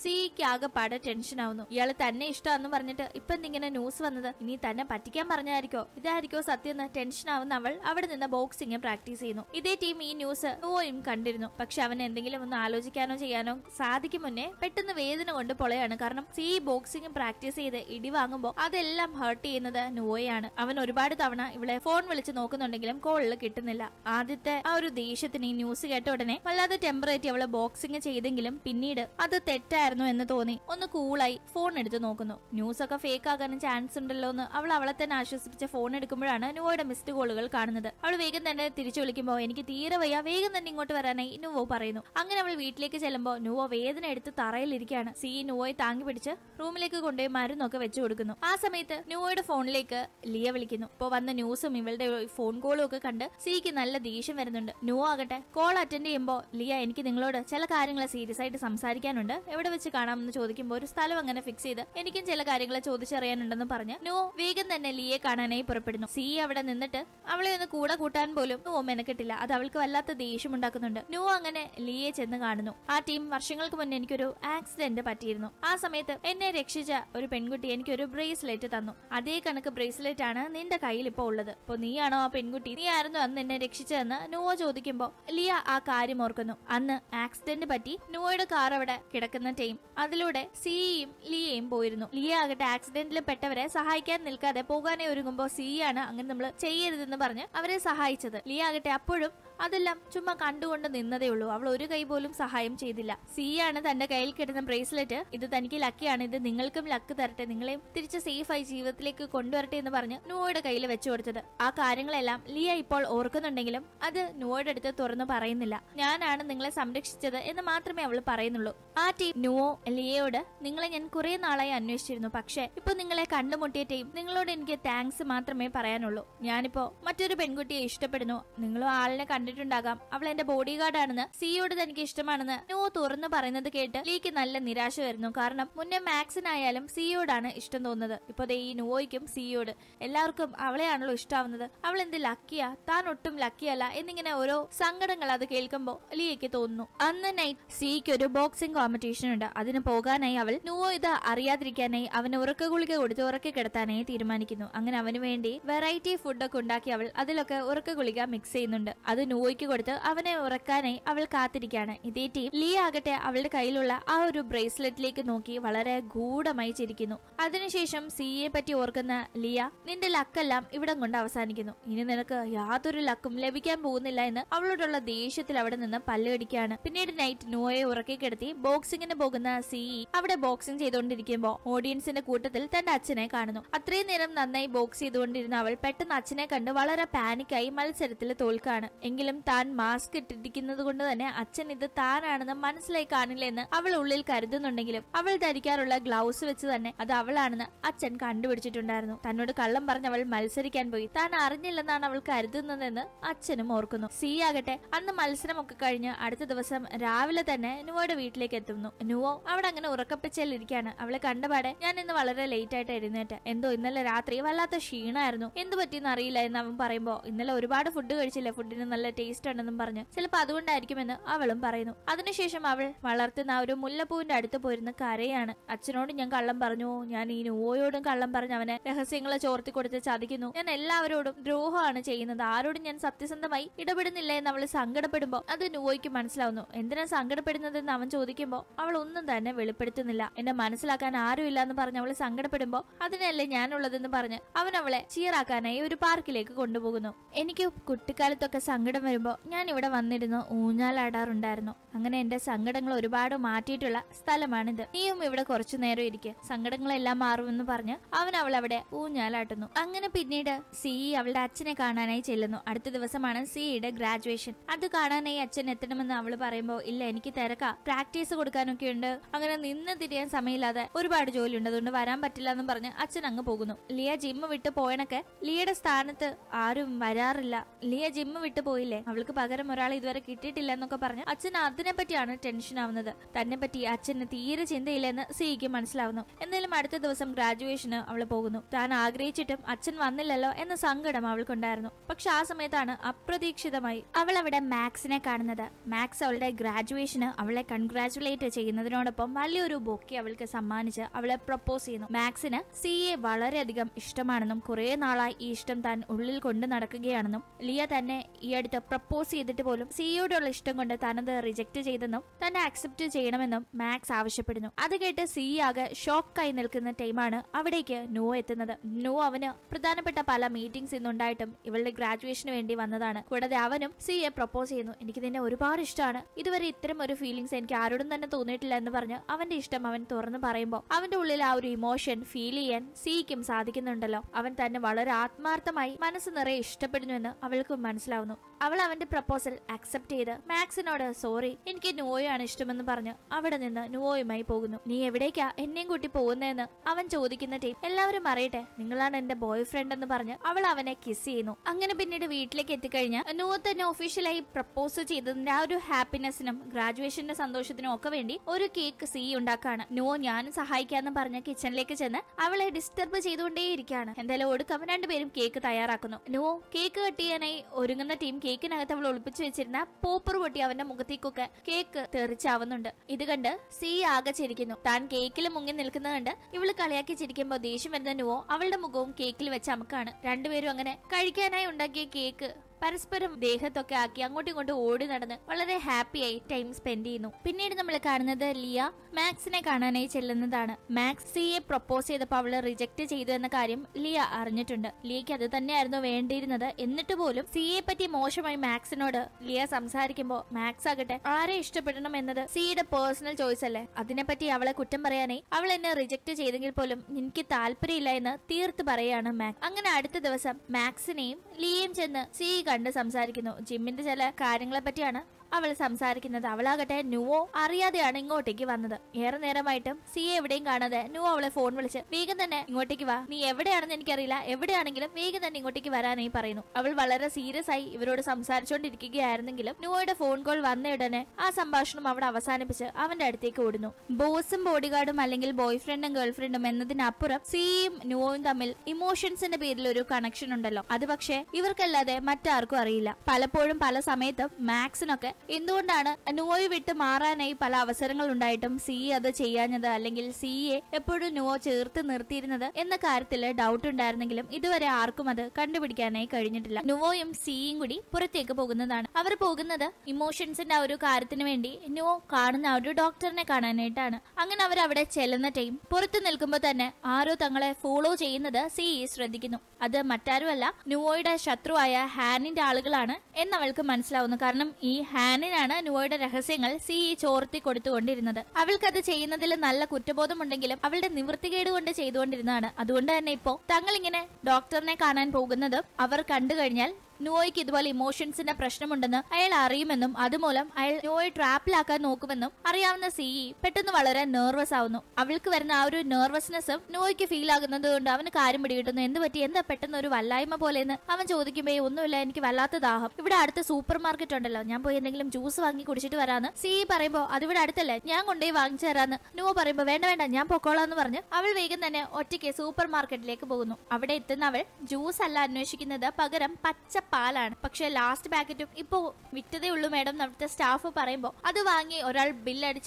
S1: ആകെ പാടെ ടെൻഷൻ ആവുന്നു ഇയാൾ തന്നെ ഇഷ്ടമാണെന്ന് പറഞ്ഞിട്ട് ഇപ്പൊ എന്തിങ്ങനെ ന്യൂസ് വന്നത് ഇനി തന്നെ പറ്റിക്കാൻ പറഞ്ഞായിരിക്കോ ഇതായിരിക്കോ സത്യം എന്ന് ടെൻഷൻ ആവുന്ന അവൾ അവിടെ നിന്ന് ബോക്സിംഗ് പ്രാക്ടീസ് ചെയ്യുന്നു ഇതേ ടീം ഈ ന്യൂസ് നുവോയും കണ്ടിരുന്നു പക്ഷെ അവന് എന്തെങ്കിലും ഒന്ന് ആലോചിക്കാനോ ചെയ്യാനോ സാധിക്കും മുന്നേ പെട്ടെന്ന് വേദന കൊണ്ട് പൊളയാണ് കാരണം സി ബോക്സിംഗ് പ്രാക്ടീസ് ചെയ്ത് ഇടി വാങ്ങുമ്പോൾ അതെല്ലാം ഹേർട്ട് ചെയ്യുന്നത് നോയാണ് അവൻ ഒരുപാട് തവണ ഇവളെ ഫോൺ വിളിച്ച് നോക്കുന്നുണ്ടെങ്കിലും കോളിൽ കിട്ടുന്നില്ല ആദ്യത്തെ ആ ഒരു ദേഷ്യത്തിന് ഈ ന്യൂസ് കേട്ട ഉടനെ വല്ലാതെ ടെമ്പറേറ്റ് അവളെ ബോക്സിംഗ് ചെയ്തെങ്കിലും പിന്നീട് അത് തെറ്റായിരുന്നു എന്ന് തോന്നി ഒന്ന് കൂളായി ഫോൺ എടുത്ത് നോക്കുന്നു ന്യൂസ് ഒക്കെ ഫേക്ക് ആകാനും ചാൻസ് ഉണ്ടല്ലോ എന്ന് അവൾ അവളെ തന്നെ ആശ്വസിപ്പിച്ച ഫോൺ എടുക്കുമ്പോഴാണ് നോയുടെ മിസ്ഡ് കോളുകൾ കാണുന്നത് അവൾ വേഗം തന്നെ തിരിച്ചു വിളിക്കുമ്പോൾ എനിക്ക് തീരെ വയ്യ വേഗം തന്നെ ഇങ്ങോട്ട് വരാനായി നുവോ പറയുന്നു അങ്ങനെ അവൾ വീട്ടിലേക്ക് ചെല്ലുമ്പോൾ നുവ വേദന എടുത്ത് തറയിലിരിക്കുകയാണ് സി നുവയെ താങ്ങി പിടിച്ച് റൂമിലേക്ക് കൊണ്ടുപോയി മരുന്നൊക്കെ വെച്ചു കൊടുക്കുന്നു ആ സമയത്ത് നുവയുടെ ഫോണിലേക്ക് ലിയ വിളിക്കുന്നു ഇപ്പോ വന്ന ന്യൂസും ഇവളുടെ ഫോൺ കോളും ഒക്കെ കണ്ട് സിക്ക് നല്ല ദേഷ്യം വരുന്നുണ്ട് നുവ ആകട്ടെ കോൾ അറ്റൻഡ് ചെയ്യുമ്പോൾ ലിയ എനിക്ക് നിങ്ങളോട് ചില കാര്യങ്ങൾ സീരിയസ് ആയിട്ട് സംസാരിക്കാനുണ്ട് എവിടെ വെച്ച് കാണാമെന്ന് ചോദിക്കുമ്പോൾ ഒരു സ്ഥലം അങ്ങനെ ഫിക്സ് ചെയ്ത് എനിക്കും ചില കാര്യങ്ങൾ ചോദിച്ചറിയാനുണ്ടെന്ന് പറഞ്ഞ് നുവ വേഗം തന്നെ ലിയെ കാണാനായി പുറപ്പെടുന്നു സി അവിടെ നിന്നിട്ട് അവളെ ഒന്ന് കൂടെ കൂട്ടാൻ പോലും നുവോ മെനക്കെട്ടില്ല അത് അവൾക്ക് വല്ലാത്ത ദേഷ്യം ഉണ്ടാക്കുന്നുണ്ട് നുവോ അങ്ങനെ ഉടനെ ലിയെ ചെന്ന് കാണുന്നു ആ ടീം വർഷങ്ങൾക്ക് മുന്നേ എനിക്കൊരു ആക്സിഡന്റ് പറ്റിയിരുന്നു ആ സമയത്ത് എന്നെ രക്ഷിച്ച ഒരു പെൺകുട്ടി എനിക്കൊരു ബ്രേസ്ലെറ്റ് തന്നു അതേ കണക്ക് ബ്രേസ്ലെറ്റ് ആണ് നിന്റെ കയ്യിൽ ഇപ്പോൾ ഉള്ളത് അപ്പൊ നീയാണോ ആ പെൺകുട്ടി നീ ആയിരുന്നു അന്ന് എന്നെ രക്ഷിച്ചതെന്ന് നോവ ചോദിക്കുമ്പോൾ ലിയ ആ കാര്യം ഓർക്കുന്നു അന്ന് ആക്സിഡന്റ് പറ്റി നോയുടെ കാർ അവിടെ കിടക്കുന്ന ടീം അതിലൂടെ സിയും ലിയയും പോയിരുന്നു ലിയ ആകട്ടെ ആക്സിഡന്റിൽ പെട്ടവരെ സഹായിക്കാൻ നിൽക്കാതെ പോകാനേ ഒരുങ്ങുമ്പോൾ സി ആണ് അങ്ങനെ നമ്മൾ ചെയ്യരുതെന്ന് പറഞ്ഞ് അവരെ സഹായിച്ചത് ലിയ ആകട്ടെ അപ്പോഴും അതെല്ലാം ചുമ്മാ കണ്ടുകൊണ്ട് നിന്നതേ ഉള്ളൂ അവൾ ഒരു കൈ പോലും സഹായം ചെയ്തില്ല സിയാണ് തന്റെ കയ്യിൽ കിട്ടുന്ന ബ്രേസ്ലെറ്റ് ഇത് തനിക്ക് ലക്കിയാണ് ഇത് നിങ്ങൾക്കും ലക്ക് തരട്ടെ നിങ്ങളെയും തിരിച്ച് സേഫായി ജീവിതത്തിലേക്ക് കൊണ്ടുവരട്ടെ എന്ന് പറഞ്ഞ് നുവോയുടെ കയ്യിൽ വെച്ചു കൊടുത്തത് ആ കാര്യങ്ങളെല്ലാം ലിയ ഇപ്പോൾ ഓർക്കുന്നുണ്ടെങ്കിലും അത് നുവോയുടെ അടുത്ത് തുറന്നു പറയുന്നില്ല ഞാനാണ് നിങ്ങളെ സംരക്ഷിച്ചത് എന്ന് മാത്രമേ അവൾ പറയുന്നുള്ളൂ ആ ടീം നുവോ ലിയയോട് നിങ്ങളെ ഞാൻ കുറെ നാളായി അന്വേഷിച്ചിരുന്നു പക്ഷേ ഇപ്പൊ നിങ്ങളെ കണ്ടുമുട്ടിയ ടീം നിങ്ങളോട് എനിക്ക് താങ്ക്സ് മാത്രമേ പറയാനുള്ളൂ ഞാനിപ്പോ മറ്റൊരു പെൺകുട്ടിയെ ഇഷ്ടപ്പെടുന്നു നിങ്ങളും ആളിനെ കണ്ടിട്ടുണ്ടാകാം അവൾ എന്റെ ബോഡി ഗാർഡാണെന്ന് സിയോട് തനിക്ക് ഇഷ്ടമാണെന്ന് നോ തുറന്നു പറയുന്നത് കേട്ട് ലീക്ക് നല്ല നിരാശ വരുന്നു കാരണം മുന്നേ മാക്സിനായാലും സിയോടാണ് ഇഷ്ടം തോന്നുന്നത് ഇപ്പൊ ദേ ഈ നോയ്ക്കും സിയോട് എല്ലാവർക്കും അവളെയാണല്ലോ ഇഷ്ടാവുന്നത് അവൾ എന്ത് ലക്കിയാ താൻ ഒട്ടും ലക്കിയല്ല എന്നിങ്ങനെ ഓരോ സങ്കടങ്ങൾ അത് കേൾക്കുമ്പോൾ ലീക്ക് തോന്നുന്നു അന്ന് നൈറ്റ് സിക്ക് ഒരു ബോക്സിംഗ് കോമ്പറ്റീഷൻ ഉണ്ട് അതിന് പോകാനായി അവൾ നോ ഇത് അറിയാതിരിക്കാനായി അവന് ഉറക്ക ഗുളിക കൊടുത്ത് ഉറക്കി കിടത്താനായി തീരുമാനിക്കുന്നു അങ്ങനെ അവന് വേണ്ടി വെറൈറ്റി ഫുഡൊക്കെ ഉണ്ടാക്കി അവൾ അതിലൊക്കെ ഉറക്ക ഗുളിക മിക്സ് ചെയ്യുന്നുണ്ട് അത് നോയ്ക്ക് കൊടുത്ത് അവനെ ഉറക്കാനായി അവൾ കാത്തിരിക്കുകയാണ് ഇതേ ടീം ലീ ആകട്ടെ അവളുടെ കയ്യിലുള്ള ആ ഒരു ബ്രേസ്ലെറ്റിലേക്ക് നോക്കി വളരെ ഗൂഢമായി ചിരിക്കുന്നു അതിനുശേഷം സിയെ പറ്റി ഓർക്കുന്ന ലിയ നിന്റെ ലക്കെല്ലാം ഇവിടം കൊണ്ട് അവസാനിക്കുന്നു ഇനി നിനക്ക് യാതൊരു ലക്കും ലഭിക്കാൻ പോകുന്നില്ല എന്ന് അവളോടുള്ള ദേഷ്യത്തിൽ അവിടെ നിന്ന് പല്ലുകടിക്കുകയാണ് പിന്നീട് നൈറ്റ് നോയെ ഉറക്കി കിടത്തി ബോക്സിങ്ങിന് പോകുന്ന സിഇ അവിടെ ബോക്സിംഗ് ചെയ്തുകൊണ്ടിരിക്കുമ്പോൾ ഓഡിയൻസിന്റെ കൂട്ടത്തിൽ തന്റെ അച്ഛനെ കാണുന്നു അത്രയും നേരം നന്നായി ബോക്സ് ചെയ്തുകൊണ്ടിരുന്ന അവൾ പെട്ടെന്ന് അച്ഛനെ കണ്ട് വളരെ പാനിക്കായി മത്സരത്തിൽ തോൽക്കാണ് എങ്കിൽ എങ്കിലും താൻ മാസ്ക് ഇട്ടിരിക്കുന്നത് കൊണ്ട് തന്നെ അച്ഛൻ ഇത് താനാണെന്ന് മനസ്സിലായി കാണില്ല എന്ന് അവൾ ഉള്ളിൽ കരുതുന്നുണ്ടെങ്കിലും അവൾ ധരിക്കാറുള്ള ഗ്ലൗസ് വെച്ച് തന്നെ അത് അവളാണെന്ന് അച്ഛൻ കണ്ടുപിടിച്ചിട്ടുണ്ടായിരുന്നു തന്നോട് കള്ളം പറഞ്ഞ് അവൾ മത്സരിക്കാൻ പോയി താൻ അറിഞ്ഞില്ലെന്നാണ് അവൾ കരുതുന്നതെന്ന് അച്ഛനും ഓർക്കുന്നു സി ആകട്ടെ അന്ന് മത്സരമൊക്കെ കഴിഞ്ഞ് അടുത്ത ദിവസം രാവിലെ തന്നെ നുവോയുടെ വീട്ടിലേക്ക് എത്തുന്നു നുവോ അവിടെ അങ്ങനെ ഉറക്കപ്പിച്ചാലിരിക്കാണ് അവളെ കണ്ടപാടെ ഞാൻ ഇന്ന് വളരെ ലേറ്റ് ആയിട്ട് എഴുന്നേറ്റ എന്തോ ഇന്നലെ രാത്രി വല്ലാത്ത ക്ഷീണായിരുന്നു എന്ത് പറ്റിയെന്ന് അറിയില്ല എന്ന് അവൻ പറയുമ്പോ ഇന്നലെ ഒരുപാട് ഫുഡ് കഴിച്ചില്ല ഫുഡിന് നല്ല ടേസ്റ്റ് ഉണ്ടെന്നും പറഞ്ഞ് ചിലപ്പോൾ അതുകൊണ്ടായിരിക്കുമെന്ന് അവളും പറയുന്നു അതിനുശേഷം അവൾ വളർത്തുന്ന ആ ഒരു മുല്ലപ്പൂവിന്റെ അടുത്ത് പോയിരുന്ന കരയാണ് അച്ഛനോട് ഞാൻ കള്ളം പറഞ്ഞു ഞാൻ ഈ നോയോടും കള്ളം പറഞ്ഞു അവനെ രഹസ്യങ്ങളെ ചോർത്തി കൊടുത്ത് ചതിക്കുന്നു ഞാൻ എല്ലാവരോടും ദ്രോഹമാണ് ചെയ്യുന്നത് ആരോടും ഞാൻ സത്യസന്ധമായി ഇടപെടുന്നില്ല എന്ന് അവൾ സങ്കടപ്പെടുമ്പോൾ അത് നോയ്ക്ക് മനസ്സിലാവുന്നു എന്തിനാ സങ്കടപ്പെടുന്നതെന്ന് അവൻ ചോദിക്കുമ്പോൾ അവൾ ഒന്നും തന്നെ വെളിപ്പെടുത്തുന്നില്ല എന്നെ മനസ്സിലാക്കാൻ ആരുമില്ല എന്ന് പറഞ്ഞ് അവൾ സങ്കടപ്പെടുമ്പോൾ അതിനല്ലേ ഞാനുള്ളതെന്ന് പറഞ്ഞ് അവൻ അവളെ ചീറാക്കാനായി ഒരു പാർക്കിലേക്ക് കൊണ്ടുപോകുന്നു എനിക്ക് കുട്ടിക്കാലത്തൊക്കെ സങ്കടം സങ്കടം വരുമ്പോൾ ഞാൻ ഇവിടെ വന്നിരുന്ന് ഊഞ്ഞാലാടാറുണ്ടായിരുന്നു അങ്ങനെ എന്റെ സങ്കടങ്ങൾ ഒരുപാട് മാറ്റിയിട്ടുള്ള സ്ഥലമാണിത് നീയും ഇവിടെ കുറച്ചു നേരം ഇരിക്കുക സങ്കടങ്ങളെല്ലാം മാറുമെന്ന് പറഞ്ഞ് അവൻ അവൾ അവിടെ ഊഞ്ഞാലാട്ടുന്നു അങ്ങനെ പിന്നീട് സി അവളുടെ അച്ഛനെ കാണാനായി ചെല്ലുന്നു അടുത്ത ദിവസമാണ് സിയുടെ ഗ്രാജുവേഷൻ അത് കാണാനായി അച്ഛൻ എത്തണമെന്ന് അവൾ പറയുമ്പോൾ ഇല്ല എനിക്ക് തിരക്ക പ്രാക്ടീസ് കൊടുക്കാനൊക്കെ ഉണ്ട് അങ്ങനെ നിന്ന് തിരിയാൻ സമയമില്ലാതെ ഒരുപാട് ജോലി ഉണ്ട് അതുകൊണ്ട് വരാൻ പറ്റില്ല എന്ന് പറഞ്ഞ് അച്ഛൻ അങ്ങ് പോകുന്നു ലിയ ജിമ്മ് വിട്ട് പോയണൊക്കെ ലിയയുടെ സ്ഥാനത്ത് ആരും വരാറില്ല ലിയ ജിമ്മ് വിട്ട് പോയില്ല ഇല്ലേ അവൾക്ക് പകരം ഒരാൾ ഇതുവരെ കിട്ടിയിട്ടില്ല എന്നൊക്കെ പറഞ്ഞ് അച്ഛൻ അതിനെ പറ്റിയാണ് ടെൻഷൻ ആവുന്നത് തന്നെ പറ്റി അച്ഛന് തീരെ ചിന്തയില്ലെന്ന് സിഇക്ക് മനസ്സിലാവുന്നു എന്തായാലും അടുത്ത ദിവസം ഗ്രാജുവേഷന് അവൾ പോകുന്നു താൻ ആഗ്രഹിച്ചിട്ടും അച്ഛൻ വന്നില്ലല്ലോ എന്ന സങ്കടം അവൾക്കുണ്ടായിരുന്നു പക്ഷെ ആ സമയത്താണ് അപ്രതീക്ഷിതമായി അവൾ അവിടെ മാക്സിനെ കാണുന്നത് മാക്സ് അവളുടെ ഗ്രാജുവേഷന് അവളെ കൺഗ്രാചുലേറ്റ് ചെയ്യുന്നതിനോടൊപ്പം വലിയൊരു ബൊക്കെ അവൾക്ക് സമ്മാനിച്ച് അവളെ പ്രപ്പോസ് ചെയ്യുന്നു മാക്സിന് സിയെ വളരെയധികം ഇഷ്ടമാണെന്നും കുറെ നാളായി ഈ ഇഷ്ടം താൻ ഉള്ളിൽ കൊണ്ടു നടക്കുകയാണെന്നും ലിയ തന്നെ ഈ അടുത്ത് പ്രപ്പോസ് ചെയ്തിട്ട് പോലും സിഇയോടുള്ള e ഇഷ്ടം കൊണ്ട് തനത് റിജക്ട് ചെയ്തെന്നും തന്നെ അക്സെപ്റ്റ് ചെയ്യണമെന്നും മാക്സ് ആവശ്യപ്പെടുന്നു അത് കേട്ട് സി e ആകെ ഷോക്കായി നിൽക്കുന്ന ടൈമാണ് അവിടേക്ക് നോ എത്തുന്നത് നോ അവന് പ്രധാനപ്പെട്ട പല മീറ്റിംഗ്സ് ഇന്നുണ്ടായിട്ടും ഇവളുടെ ഗ്രാജുവേഷന് വേണ്ടി വന്നതാണ് കൂടാതെ അവനും സിയെ പ്രപ്പോസ് e ചെയ്യുന്നു എനിക്ക് നിന്നെ ഒരുപാട് ഇഷ്ടമാണ് ഇതുവരെ ഇത്തരം ഒരു ഫീലിംഗ്സ് എനിക്ക് ആരോടും തന്നെ തോന്നിയിട്ടില്ല എന്ന് പറഞ്ഞ് അവന്റെ ഇഷ്ടം അവൻ തുറന്നു പറയുമ്പോൾ അവന്റെ ഉള്ളിൽ ആ ഒരു ഇമോഷൻ ഫീൽ ചെയ്യാൻ സിക്കും സാധിക്കുന്നുണ്ടല്ലോ അവൻ തന്നെ വളരെ ആത്മാർത്ഥമായി മനസ്സ് നിറയെ ഇഷ്ടപ്പെടുന്നുവെന്ന് അവൾക്ക് മനസ്സിലാവുന്നു അവൾ അവൾ അവന്റെ പ്രപ്പോസൽ അക്സെപ്റ്റ് ചെയ്ത് മാക്സിനോട് സോറി എനിക്ക് നുവോയാണ് ഇഷ്ടമെന്ന് പറഞ്ഞ് അവിടെ നിന്ന് നുവോയുമായി പോകുന്നു നീ എവിടേക്കാ എന്നെയും കൂട്ടി പോകുന്നതെന്ന് അവൻ ചോദിക്കുന്ന ടീം എല്ലാവരും അറിയട്ടെ നിങ്ങളാണ് എന്റെ ബോയ് ഫ്രണ്ട് എന്ന് പറഞ്ഞ് അവൾ അവനെ കിസ് ചെയ്യുന്നു അങ്ങനെ പിന്നീട് വീട്ടിലേക്ക് എത്തിക്കഴിഞ്ഞ് നുവോ തന്നെ ഒഫീഷ്യലായി പ്രപ്പോസ് ചെയ്തതിന്റെ ആ ഒരു ഹാപ്പിനെസിനും ഗ്രാജുവേഷന്റെ സന്തോഷത്തിനും ഒക്കെ വേണ്ടി ഒരു കേക്ക് സീ ഉണ്ടാക്കാണ് നുവോ ഞാനും സഹായിക്കാന്ന് പറഞ്ഞ് കിച്ചണിലേക്ക് ചെന്ന് അവളെ ഡിസ്റ്റർബ് ചെയ്തുകൊണ്ടേയിരിക്കാണ് എന്തായാലും ഒടുക്കം രണ്ടുപേരും കേക്ക് തയ്യാറാക്കുന്നു നുവോ കേക്ക് കട്ട് ചെയ്യാനായി ഒരുങ്ങുന്ന ടീം കേക്ക് കേക്കിനകത്ത് അവൾ ഒളിപ്പിച്ചു വെച്ചിരുന്ന പൂപ്പർ പൊട്ടി അവന്റെ മുഖത്തേക്കൊക്കെ കേക്ക് തെറിച്ചാവുന്നുണ്ട് ഇത് കണ്ട് സി ആകെ ചിരിക്കുന്നു താൻ കേക്കിൽ മുങ്ങി നിൽക്കുന്നത് കണ്ട് ഇവള് കളിയാക്കി ചിരിക്കുമ്പോൾ ദേഷ്യം വരുന്ന നുവോ അവളുടെ മുഖവും കേക്കിൽ വെച്ച് അമക്കാണ് രണ്ടുപേരും അങ്ങനെ കഴിക്കാനായി ഉണ്ടാക്കിയ കേക്ക് പരസ്പരം ദേഹത്തൊക്കെ ആക്കി അങ്ങോട്ടും ഇങ്ങോട്ടും ഓടി നടന്ന് വളരെ ഹാപ്പിയായി ടൈം സ്പെൻഡ് ചെയ്യുന്നു പിന്നീട് നമ്മൾ കാണുന്നത് ലിയ മാക്സിനെ കാണാനായി ചെല്ലുന്നതാണ് മാക്സ് സിയെ പ്രൊപ്പോസ് ചെയ്തപ്പോൾ അവള് റിജക്ട് ചെയ്തു എന്ന കാര്യം ലിയ അറിഞ്ഞിട്ടുണ്ട് ലിയക്ക് അത് തന്നെയായിരുന്നു വേണ്ടിയിരുന്നത് എന്നിട്ട് പോലും സിയെ പറ്റി മോശമായി മാക്സിനോട് ലിയ സംസാരിക്കുമ്പോൾ മാക്സ് ആകട്ടെ ആരെ ഇഷ്ടപ്പെടണം എന്നത് സിയുടെ പേഴ്സണൽ ചോയ്സ് അല്ലേ അതിനെപ്പറ്റി അവളെ കുറ്റം പറയാനായി അവൾ എന്നെ റിജക്ട് ചെയ്തെങ്കിൽ പോലും എനിക്ക് താല്പര്യമില്ല എന്ന് തീർത്ത് പറയാണ് മാക്സ് അങ്ങനെ അടുത്ത ദിവസം മാക്സിനെയും ലിയയും ചെന്ന് സി കണ്ട് സംസാരിക്കുന്നു ജിമ്മിന്റെ ചില കാര്യങ്ങളെ പറ്റിയാണ് അവൾ സംസാരിക്കുന്നത് അവളാകട്ടെ നുവോ അറിയാതെയാണ് ഇങ്ങോട്ടേക്ക് വന്നത് ഏറെ നേരമായിട്ടും സി എവിടെയും കാണാതെ നുവോ അവളെ ഫോൺ വിളിച്ച് വേഗം തന്നെ ഇങ്ങോട്ടേക്ക് വാ നീ എവിടെയാണെന്ന് എനിക്കറിയില്ല എവിടെയാണെങ്കിലും വേഗം തന്നെ ഇങ്ങോട്ടേക്ക് വരാനായി പറയുന്നു അവൾ വളരെ സീരിയസ് ആയി ഇവരോട് സംസാരിച്ചുകൊണ്ടിരിക്കുകയായിരുന്നെങ്കിലും നുവോയുടെ ഫോൺ കോൾ വന്ന ഉടനെ ആ സംഭാഷണം അവിടെ അവസാനിപ്പിച്ച് അവന്റെ അടുത്തേക്ക് ഓടുന്നു ബോസും ബോഡിഗാർഡും അല്ലെങ്കിൽ ബോയ് ഫ്രണ്ടും ഗേൾഫ്രണ്ടും എന്നതിനപ്പുറം സിയും നുവോയും തമ്മിൽ ഇമോഷൻസിന്റെ പേരിൽ ഒരു കണക്ഷൻ ഉണ്ടല്ലോ അത് പക്ഷേ ഇവർക്കല്ലാതെ മറ്റാർക്കും അറിയില്ല പലപ്പോഴും പല സമയത്തും മാക്സിനൊക്കെ എന്തുകൊണ്ടാണ് നുവോയ് വിട്ട് മാറാനായി പല അവസരങ്ങൾ ഉണ്ടായിട്ടും സി അത് ചെയ്യാഞ്ഞത് അല്ലെങ്കിൽ സിയെ എപ്പോഴും നുവോ ചേർത്ത് നിർത്തിയിരുന്നത് എന്ന കാര്യത്തിൽ ഡൗട്ട് ഉണ്ടായിരുന്നെങ്കിലും ഇതുവരെ ആർക്കും അത് കണ്ടുപിടിക്കാനായി കഴിഞ്ഞിട്ടില്ല നുവോയും സിയും കൂടി പുറത്തേക്ക് പോകുന്നതാണ് അവർ പോകുന്നത് ഇമോഷൻസിന്റെ ആ ഒരു കാര്യത്തിന് വേണ്ടി നുവോ കാണുന്ന ഒരു ഡോക്ടറിനെ കാണാനായിട്ടാണ് അങ്ങനെ അവർ അവിടെ ചെല്ലുന്ന ടൈം പുറത്തു നിൽക്കുമ്പോൾ തന്നെ ആരോ തങ്ങളെ ഫോളോ ചെയ്യുന്നത് സി ശ്രദ്ധിക്കുന്നു അത് മറ്റാരുമല്ല നുവോയുടെ ശത്രുവായ ഹാനിന്റെ ആളുകളാണ് എന്നവൾക്ക് മനസ്സിലാവുന്നു കാരണം ഈ ഹാൻ ആനിനാണ് നുവയുടെ രഹസ്യങ്ങൾ സി ഇ ചോർത്തി കൊടുത്തുകൊണ്ടിരുന്നത് അത് ചെയ്യുന്നതിൽ നല്ല കുറ്റബോധമുണ്ടെങ്കിലും അവളുടെ നിവൃത്തികേട് കൊണ്ട് ചെയ്തുകൊണ്ടിരുന്നതാണ് അതുകൊണ്ട് തന്നെ ഇപ്പോ തങ്ങൾ ഇങ്ങനെ ഡോക്ടറിനെ കാണാൻ പോകുന്നത് അവർ കണ്ടു കഴിഞ്ഞാൽ നോയ്ക്ക് ഇതുപോലെ ഇമോഷൻസിന്റെ പ്രശ്നമുണ്ടെന്ന് അയാൾ അറിയുമെന്നും അതുമൂലം അയാൾ നോയെ ട്രാപ്പിലാക്കാൻ നോക്കുമെന്നും അറിയാവുന്ന സിഇ പെട്ടെന്ന് വളരെ നെർവസ് ആവുന്നു അവൾക്ക് വരുന്ന ആ ഒരു നെർവസ്നെസ്സും നോയ്ക്ക് ഫീൽ ആകുന്നത് കൊണ്ട് അവന് കാര്യം പിടികിട്ടുന്നു എന്ത് പറ്റി എന്താ പെട്ടെന്ന് ഒരു വല്ലായ്മ പോലെയെന്ന് അവൻ ചോദിക്കുമ്പേ ഒന്നുമില്ല എനിക്ക് വല്ലാത്ത ദാഹം ഇവിടെ അടുത്ത സൂപ്പർ മാർക്കറ്റ് ഉണ്ടല്ലോ ഞാൻ പോയി എന്തെങ്കിലും ജ്യൂസ് വാങ്ങി കുടിച്ചിട്ട് വരാന്ന് സിഇ പറയുമ്പോ ഇവിടെ അടുത്തല്ലേ ഞാൻ കൊണ്ടുപോയി വാങ്ങിച്ചു തരാന്ന് നോ പറയുമ്പോ വേണ്ട വേണ്ട ഞാൻ പൊക്കോളാം എന്ന് പറഞ്ഞ് അവൾ വേഗം തന്നെ ഒറ്റയ്ക്ക് സൂപ്പർ മാർക്കറ്റിലേക്ക് പോകുന്നു അവിടെ എത്തുന്ന അവൾ ജ്യൂസ് അല്ല അന്വേഷിക്കുന്നത് പകരം പച്ചപ്പ് പാലാണ് പക്ഷെ ലാസ്റ്റ് പാക്കറ്റും ഇപ്പോ വിറ്റതേ ഉള്ളൂ മാഡം നമ്മുടെ സ്റ്റാഫ് പറയുമ്പോൾ അത് വാങ്ങി ഒരാൾ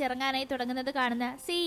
S1: ഇറങ്ങാനായി തുടങ്ങുന്നത് കാണുന്ന സി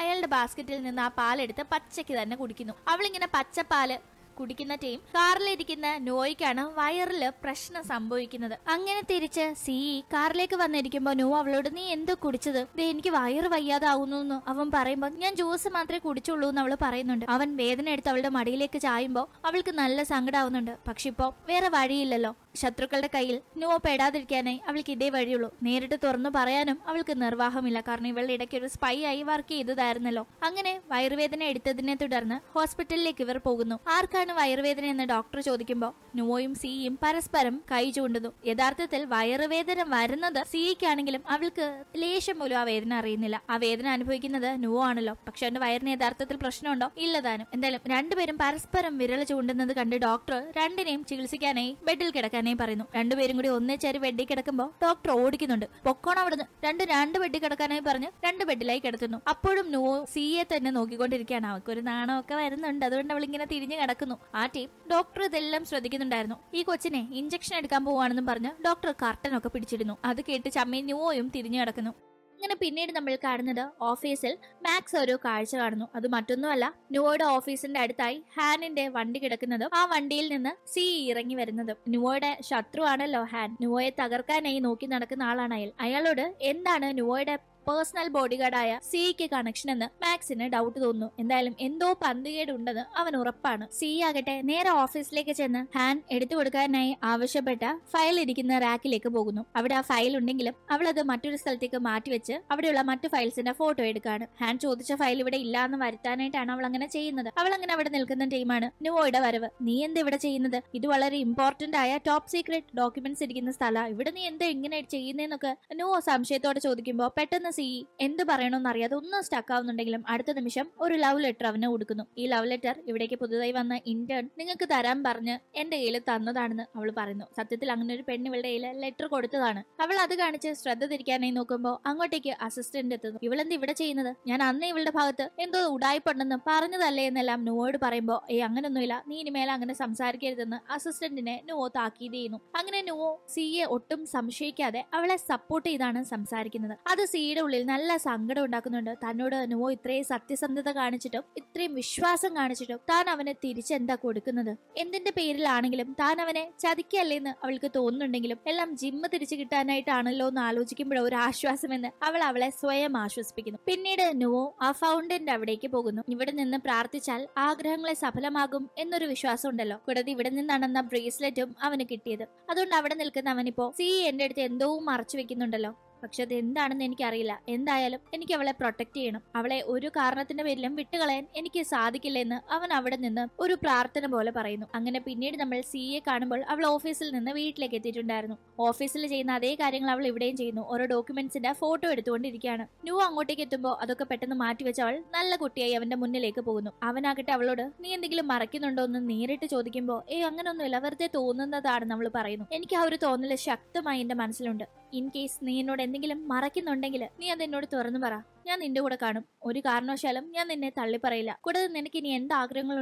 S1: അയാളുടെ ബാസ്ക്കറ്റിൽ നിന്ന് ആ പാലെടുത്ത് പച്ചയ്ക്ക് തന്നെ കുടിക്കുന്നു അവളിങ്ങനെ പച്ചപ്പാല് കുടിക്കുന്ന ടീം കാറിലിരിക്കുന്ന നോയ്ക്കാണ് വയറില് പ്രശ്നം സംഭവിക്കുന്നത് അങ്ങനെ തിരിച്ച് സിഇ കാറിലേക്ക് വന്നിരിക്കുമ്പോൾ നോ അവളോട് നീ എന്ത് കുടിച്ചത് എനിക്ക് വയറ് വയ്യാതാവുന്നു അവൻ പറയുമ്പോൾ ഞാൻ ജ്യൂസ് മാത്രമേ കുടിച്ചുള്ളൂ എന്ന് അവൾ പറയുന്നുണ്ട് അവൻ വേദന എടുത്ത് അവളുടെ മടിയിലേക്ക് ചായുമ്പോ അവൾക്ക് നല്ല സങ്കടാവുന്നുണ്ട് പക്ഷെ ഇപ്പോ വേറെ വഴിയില്ലല്ലോ ശത്രുക്കളുടെ കയ്യിൽ നുവ പെടാതിരിക്കാനായി അവൾക്ക് ഇതേ വഴിയുള്ളൂ നേരിട്ട് തുറന്നു പറയാനും അവൾക്ക് നിർവാഹമില്ല കാരണം ഇവളുടെ ഇടയ്ക്ക് ഒരു സ്പൈ ആയി വർക്ക് ചെയ്തതായിരുന്നല്ലോ അങ്ങനെ വയറുവേദന എടുത്തതിനെ തുടർന്ന് ഹോസ്പിറ്റലിലേക്ക് ഇവർ പോകുന്നു ആർക്കാണ് വയറുവേദന എന്ന് ഡോക്ടർ ചോദിക്കുമ്പോൾ നുവോയും സിയും പരസ്പരം കൈ ചൂണ്ടുന്നു യഥാർത്ഥത്തിൽ വയറുവേദന വരുന്നത് സിയിക്കാണെങ്കിലും അവൾക്ക് ലേശം പോലും ആ വേദന അറിയുന്നില്ല ആ വേദന അനുഭവിക്കുന്നത് നുവോ ആണല്ലോ പക്ഷെ അവന്റെ വയറിന് യഥാർത്ഥത്തിൽ പ്രശ്നമുണ്ടോ ഇല്ലതാനും എന്തായാലും രണ്ടുപേരും പരസ്പരം വിരൽ ചൂണ്ടുന്നത് കണ്ട് ഡോക്ടർ രണ്ടിനെയും ചികിത്സിക്കാനായി ബെഡിൽ കിടക്കാൻ കനയും പറയുന്നു രണ്ടുപേരും കൂടി ചേരി ബെഡിൽ കിടക്കുമ്പോൾ ഡോക്ടർ ഓടിക്കുന്നുണ്ട് പൊക്കോണം അവിടുന്ന് രണ്ട് രണ്ട് ബെഡിൽ കിടക്കാനായി പറഞ്ഞ് രണ്ട് ബെഡിലായി കിടത്തുന്നു അപ്പോഴും നോ സിയെ തന്നെ നോക്കിക്കൊണ്ടിരിക്കുകയാണ് അവൾക്ക് ഒരു നാണമൊക്കെ വരുന്നുണ്ട് അതുകൊണ്ട് അവൾ ഇങ്ങനെ തിരിഞ്ഞു കിടക്കുന്നു ആ ടീം ഡോക്ടർ ഇതെല്ലാം ശ്രദ്ധിക്കുന്നുണ്ടായിരുന്നു ഈ കൊച്ചിനെ ഇഞ്ചക്ഷൻ എടുക്കാൻ പോവാണെന്നും പറഞ്ഞ് ഡോക്ടർ കർട്ടനൊക്കെ പിടിച്ചിരുന്നു അത് കേട്ട് ചമ്മി നോയും തിരിഞ്ഞു കിടക്കുന്നു ഇങ്ങനെ പിന്നീട് നമ്മൾ കാണുന്നത് ഓഫീസിൽ മാക്സ് ഒരു കാഴ്ച കാണുന്നു അത് മറ്റൊന്നുമല്ല നുവോയുടെ ഓഫീസിന്റെ അടുത്തായി ഹാനിന്റെ വണ്ടി കിടക്കുന്നതും ആ വണ്ടിയിൽ നിന്ന് സി ഇറങ്ങി വരുന്നതും നുവോയുടെ ശത്രുവാണല്ലോ ഹാൻ ന്യൂവോയെ തകർക്കാനായി നോക്കി നടക്കുന്ന ആളാണ് അയാൾ അയാളോട് എന്താണ് ന്യൂവോയുടെ പേഴ്സണൽ ബോഡിഗാർഡായ ക്ക് കണക്ഷൻ എന്ന് മാക്സിന് ഡൗട്ട് തോന്നുന്നു എന്തായാലും എന്തോ പന്തുകേട് ഉണ്ടെന്ന് അവൻ ഉറപ്പാണ് സി ആകട്ടെ നേരെ ഓഫീസിലേക്ക് ചെന്ന് ഹാൻ എടുത്തു കൊടുക്കാനായി ആവശ്യപ്പെട്ട ഫയൽ ഇരിക്കുന്ന റാക്കിലേക്ക് പോകുന്നു അവിടെ ആ ഫയൽ ഉണ്ടെങ്കിലും അവൾ അത് മറ്റൊരു സ്ഥലത്തേക്ക് മാറ്റിവെച്ച് അവിടെയുള്ള മറ്റു ഫയൽസിന്റെ ഫോട്ടോ എടുക്കാണ് ഹാൻ ചോദിച്ച ഫയൽ ഇവിടെ ഇല്ല എന്ന് വരുത്താനായിട്ടാണ് അവൾ അങ്ങനെ ചെയ്യുന്നത് അവൾ അങ്ങനെ അവിടെ നിൽക്കുന്ന ടീമാണ് നുവോയുടെ വരവ് നീ എന്ത് ഇവിടെ ചെയ്യുന്നത് ഇത് വളരെ ഇമ്പോർട്ടന്റ് ആയ ടോപ്പ് സീക്രട്ട് ഡോക്യുമെന്റ്സ് ഇരിക്കുന്ന സ്ഥലമാണ് ഇവിടെ നീ എന്താ ഇങ്ങനെ ചെയ്യുന്നതെന്നൊക്കെ നുവോ സംശയത്തോടെ ചോദിക്കുമ്പോൾ പെട്ടെന്ന് സി എന്ത് പറയണമെന്നറിയാതെ ഒന്നും സ്റ്റക്ക് ആവുന്നുണ്ടെങ്കിലും അടുത്ത നിമിഷം ഒരു ലവ് ലെറ്റർ അവന് കൊടുക്കുന്നു ഈ ലവ് ലെറ്റർ ഇവിടേക്ക് പുതുതായി വന്ന ഇന്റേൺ നിങ്ങൾക്ക് തരാൻ പറഞ്ഞ് എന്റെ കയ്യിൽ തന്നതാണെന്ന് അവൾ പറയുന്നു സത്യത്തിൽ അങ്ങനെ ഒരു പെണ്ണ് ഇവളുടെ കയ്യിൽ ലെറ്റർ കൊടുത്തതാണ് അവൾ അത് കാണിച്ച് ശ്രദ്ധ തിരിക്കാനായി നോക്കുമ്പോൾ അങ്ങോട്ടേക്ക് അസിസ്റ്റന്റ് എത്തുന്നു ഇവളെന്ത് ഇവിടെ ചെയ്യുന്നത് ഞാൻ അന്ന് ഇവളുടെ ഭാഗത്ത് എന്തോ ഉടായ്പുണ്ടെന്ന് പറഞ്ഞതല്ലേ എന്നെല്ലാം നുവോട് പറയുമ്പോൾ ഏ അങ്ങനൊന്നുമില്ല നീ മേലെ അങ്ങനെ സംസാരിക്കരുതെന്ന് അസിസ്റ്റന്റിനെ നുവോ താക്കീത് ചെയ്യുന്നു അങ്ങനെ നുവോ സിയെ ഒട്ടും സംശയിക്കാതെ അവളെ സപ്പോർട്ട് ചെയ്താണ് സംസാരിക്കുന്നത് അത് സിയുടെ ഉള്ളിൽ നല്ല സങ്കടം ഉണ്ടാക്കുന്നുണ്ട് തന്നോട് അനുവോ ഇത്രയും സത്യസന്ധത കാണിച്ചിട്ടും ഇത്രയും വിശ്വാസം കാണിച്ചിട്ടും താൻ അവനെ തിരിച്ചെന്താ കൊടുക്കുന്നത് എന്തിന്റെ പേരിലാണെങ്കിലും താൻ അവനെ ചതിക്കല്ലേന്ന് അവൾക്ക് തോന്നുന്നുണ്ടെങ്കിലും എല്ലാം ജിമ്മ് തിരിച്ചു കിട്ടാനായിട്ടാണല്ലോ എന്ന് ആലോചിക്കുമ്പോഴോ ഒരു ആശ്വാസമെന്ന് അവൾ അവളെ സ്വയം ആശ്വസിപ്പിക്കുന്നു പിന്നീട് നുവോ ആ ഫൗണ്ടന്റെ അവിടേക്ക് പോകുന്നു ഇവിടെ നിന്ന് പ്രാർത്ഥിച്ചാൽ ആഗ്രഹങ്ങളെ സഫലമാകും എന്നൊരു വിശ്വാസം ഉണ്ടല്ലോ കൂടാതെ ഇവിടെ നിന്നാണെന്ന ബ്രേസ്ലെറ്റും അവന് കിട്ടിയത് അതുകൊണ്ട് അവിടെ നിൽക്കുന്ന അവനിപ്പോ സി എന്റെ അടുത്ത് എന്തോ മറച്ചു വെക്കുന്നുണ്ടല്ലോ പക്ഷെ അത് എന്താണെന്ന് എനിക്കറിയില്ല എന്തായാലും എനിക്ക് അവളെ പ്രൊട്ടക്ട് ചെയ്യണം അവളെ ഒരു കാരണത്തിന്റെ പേരിലും വിട്ടുകളയാൻ എനിക്ക് സാധിക്കില്ല എന്ന് അവൻ അവിടെ നിന്ന് ഒരു പ്രാർത്ഥന പോലെ പറയുന്നു അങ്ങനെ പിന്നീട് നമ്മൾ എ കാണുമ്പോൾ അവൾ ഓഫീസിൽ നിന്ന് വീട്ടിലേക്ക് എത്തിയിട്ടുണ്ടായിരുന്നു ഓഫീസിൽ ചെയ്യുന്ന അതേ കാര്യങ്ങൾ അവൾ ഇവിടെയും ചെയ്യുന്നു ഓരോ ഡോക്യുമെന്റ്സിന്റെ ഫോട്ടോ എടുത്തുകൊണ്ടിരിക്കുകയാണ് ന്യൂ അങ്ങോട്ടേക്ക് എത്തുമ്പോൾ അതൊക്കെ പെട്ടെന്ന് മാറ്റിവെച്ച് അവൾ നല്ല കുട്ടിയായി അവന്റെ മുന്നിലേക്ക് പോകുന്നു അവനാകട്ടെ അവളോട് നീ എന്തെങ്കിലും മറയ്ക്കുന്നുണ്ടോ എന്ന് നേരിട്ട് ചോദിക്കുമ്പോൾ ഏ അങ്ങനൊന്നുമില്ല വെറുതെ തോന്നുന്നതാണ് നമ്മൾ പറയുന്നു എനിക്ക് ആ ഒരു തോന്നൽ ശക്തമായി എന്റെ മനസ്സിലുണ്ട് ഇൻ കേസ് നീ എന്നോട് എന്തെങ്കിലും മറക്കുന്നുണ്ടെങ്കിൽ നീ അത് എന്നോട് തുറന്നു പറ ഞാൻ നിന്റെ കൂടെ കാണും ഒരു കാരണവശാലും ഞാൻ നിന്നെ തള്ളി പറയില്ല കൂടാതെ നിനക്ക് ഇനി എന്ത്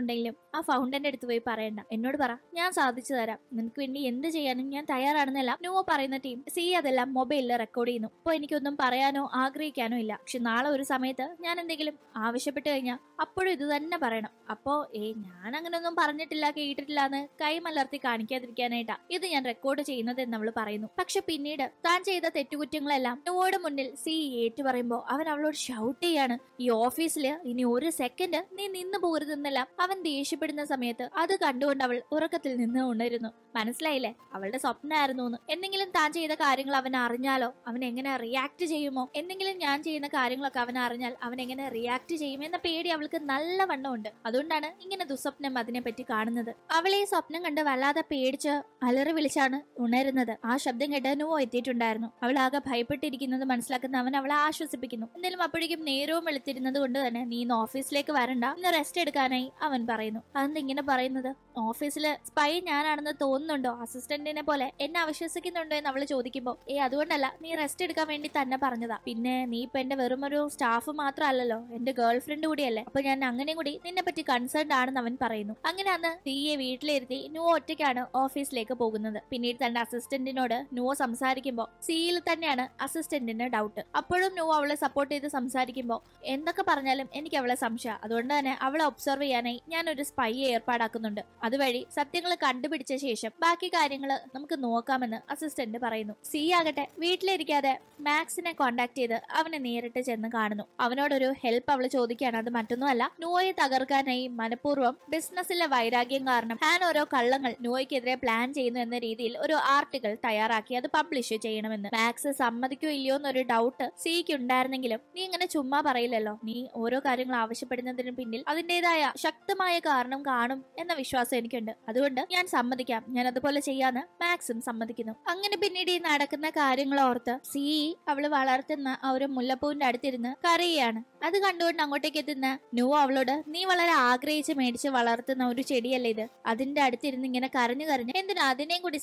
S1: ഉണ്ടെങ്കിലും ആ ഫൗണ്ടന്റെ അടുത്ത് പോയി പറയണ്ട എന്നോട് പറ ഞാൻ സാധിച്ചു തരാം നിനക്ക് വേണ്ടി എന്ത് ചെയ്യാനും ഞാൻ തയ്യാറാണെന്നെല്ലാം നുവോ പറയുന്ന ടീം സി അതെല്ലാം മൊബൈലിൽ റെക്കോർഡ് ചെയ്യുന്നു അപ്പോൾ എനിക്കൊന്നും പറയാനോ ആഗ്രഹിക്കാനോ ഇല്ല പക്ഷെ നാളെ ഒരു സമയത്ത് ഞാൻ എന്തെങ്കിലും ആവശ്യപ്പെട്ട് കഴിഞ്ഞാൽ അപ്പോഴും ഇത് തന്നെ പറയണം അപ്പോ ഏ ഞാൻ അങ്ങനെ ഒന്നും പറഞ്ഞിട്ടില്ല കേട്ടിട്ടില്ല എന്ന് കൈമലർത്തി കാണിക്കാതിരിക്കാനായിട്ടാ ഇത് ഞാൻ റെക്കോർഡ് ചെയ്യുന്നത് എന്ന് അവൾ പറയുന്നു പക്ഷെ പിന്നീട് താൻ ചെയ്ത തെറ്റുകുറ്റങ്ങളെല്ലാം നുവോയുടെ മുന്നിൽ സി പറയുമ്പോൾ അവൻ അവളോട് ഷൗട്ട് ചെയ്യാണ് ഈ ഓഫീസില് ഇനി ഒരു സെക്കൻഡ് നീ നിന്നു പോകരുതെന്നെല്ലാം അവൻ ദേഷ്യപ്പെടുന്ന സമയത്ത് അത് കണ്ടുകൊണ്ട് അവൾ ഉറക്കത്തിൽ നിന്ന് ഉണരുന്നു മനസ്സിലായില്ലേ അവളുടെ സ്വപ്നമായിരുന്നു എന്ന് എന്തെങ്കിലും താൻ ചെയ്ത കാര്യങ്ങൾ അവൻ അറിഞ്ഞാലോ അവൻ എങ്ങനെ റിയാക്ട് ചെയ്യുമോ എന്തെങ്കിലും ഞാൻ ചെയ്യുന്ന കാര്യങ്ങളൊക്കെ അവൻ അറിഞ്ഞാൽ അവൻ എങ്ങനെ റിയാക്ട് ചെയ്യും എന്ന പേടി അവൾക്ക് നല്ല ഉണ്ട് അതുകൊണ്ടാണ് ഇങ്ങനെ ദുസ്വപ്നം അതിനെപ്പറ്റി കാണുന്നത് അവളെ ഈ സ്വപ്നം കണ്ട് വല്ലാതെ പേടിച്ച് അലറി വിളിച്ചാണ് ഉണരുന്നത് ആ ശബ്ദം കേട്ട് നുവോ എത്തിയിട്ടുണ്ടായിരുന്നു അവൾ ആകെ ഭയപ്പെട്ടിരിക്കുന്നത് മനസ്സിലാക്കുന്ന അവൻ അവളെ ആശ്വസിപ്പിക്കുന്നു എന്തെങ്കിലും അപ്പോഴേക്കും നേരവും വെളുത്തിരുന്നത് കൊണ്ട് തന്നെ നീ ഇന്ന് ഓഫീസിലേക്ക് വരണ്ട ഇന്ന് റെസ്റ്റ് എടുക്കാനായി അവൻ പറയുന്നു അതെന്തിങ്ങനെ പറയുന്നത് ഓഫീസിൽ സ്പൈ ഞാനാണെന്ന് തോന്നുന്നുണ്ടോ അസിസ്റ്റന്റിനെ പോലെ എന്നെ അവിശ്വസിക്കുന്നുണ്ടോ എന്ന് അവള് ചോദിക്കുമ്പോൾ ഏ അതുകൊണ്ടല്ല നീ റെസ്റ്റ് എടുക്കാൻ വേണ്ടി തന്നെ പറഞ്ഞതാ പിന്നെ നീ ഇപ്പൊ എന്റെ വെറുമൊരു സ്റ്റാഫ് മാത്രമല്ലല്ലോ എന്റെ ഗേൾ ഫ്രണ്ട് കൂടിയല്ലേ അപ്പൊ ഞാൻ അങ്ങനെ കൂടി നിന്നെ പറ്റി കൺസേൺഡ് ആണെന്ന് അവൻ പറയുന്നു അങ്ങനെ അന്ന് തീയെ വീട്ടിലിരുത്തി നു ഒറ്റയ്ക്കാണ് ഓഫീസിലേക്ക് പോകുന്നത് പിന്നീട് തന്റെ അസിസ്റ്റന്റിനോട് നുവോ സംസാരിക്കുമ്പോൾ സിയിൽ തന്നെയാണ് അസിസ്റ്റന്റിന് ഡൗട്ട് അപ്പോഴും നുവോ അവളെ സപ്പോർട്ട് ചെയ്ത് സംസാരിക്കുമ്പോൾ എന്തൊക്കെ പറഞ്ഞാലും എനിക്ക് അവളെ സംശയം അതുകൊണ്ട് തന്നെ അവളെ ഒബ്സർവ് ചെയ്യാനായി ഞാൻ ഒരു സ്പൈ ഏർപ്പാടാക്കുന്നുണ്ട് അതുവഴി സത്യങ്ങൾ കണ്ടുപിടിച്ച ശേഷം ബാക്കി കാര്യങ്ങൾ നമുക്ക് നോക്കാമെന്ന് അസിസ്റ്റന്റ് പറയുന്നു സി ആകട്ടെ വീട്ടിലിരിക്കാതെ മാക്സിനെ കോണ്ടാക്ട് ചെയ്ത് അവനെ നേരിട്ട് ചെന്ന് കാണുന്നു അവനോടൊരു ഹെൽപ്പ് അവൾ ചോദിക്കുകയാണ് അത് മറ്റൊന്നുമല്ല നോയെ തകർക്കാനായി മനഃപൂർവ്വം ബിസിനസ്സിലെ വൈരാഗ്യം കാരണം ഹാൻ ഓരോ കള്ളങ്ങൾ നോയ്ക്കെതിരെ പ്ലാൻ ചെയ്യുന്നു എന്ന രീതിയിൽ ഒരു ആർട്ടിക്കിൾ തയ്യാറാക്കി അത് പബ്ലിഷ് ചെയ്യണമെന്ന് മാക്സ് സമ്മതിക്കോ ഇല്ലയോ എന്നൊരു ഡൗട്ട് സിക്ക് ഉണ്ടായിരുന്നെങ്കിലും നീ ഇങ്ങനെ ചുമ്മാ പറയില്ലല്ലോ നീ ഓരോ കാര്യങ്ങൾ ആവശ്യപ്പെടുന്നതിന് പിന്നിൽ അതിന്റേതായ ശക്തമായ കാരണം കാണും എന്ന വിശ്വാസം എനിക്കുണ്ട് അതുകൊണ്ട് ഞാൻ സമ്മതിക്കാം ഞാൻ അതുപോലെ ചെയ്യാന്ന് മാക്സും സമ്മതിക്കുന്നു അങ്ങനെ പിന്നീട് ഈ നടക്കുന്ന കാര്യങ്ങൾ ഓർത്ത് സി അവള് വളർത്തുന്ന ആ ഒരു മുല്ലപ്പൂവിന്റെ അടുത്തിരുന്ന് കറിയാണ് അത് കണ്ടുകൊണ്ട് അങ്ങോട്ടേക്ക് എത്തുന്ന നുവ അവളോട് നീ വളരെ ആഗ്രഹിച്ച് മേടിച്ച് വളർത്തുന്ന ഒരു ചെടിയല്ലേ ഇത് അതിന്റെ അടുത്തിരുന്ന് ഇങ്ങനെ കരഞ്ഞു കരഞ്ഞു എന്തിനാ അതിനെയും കൂടി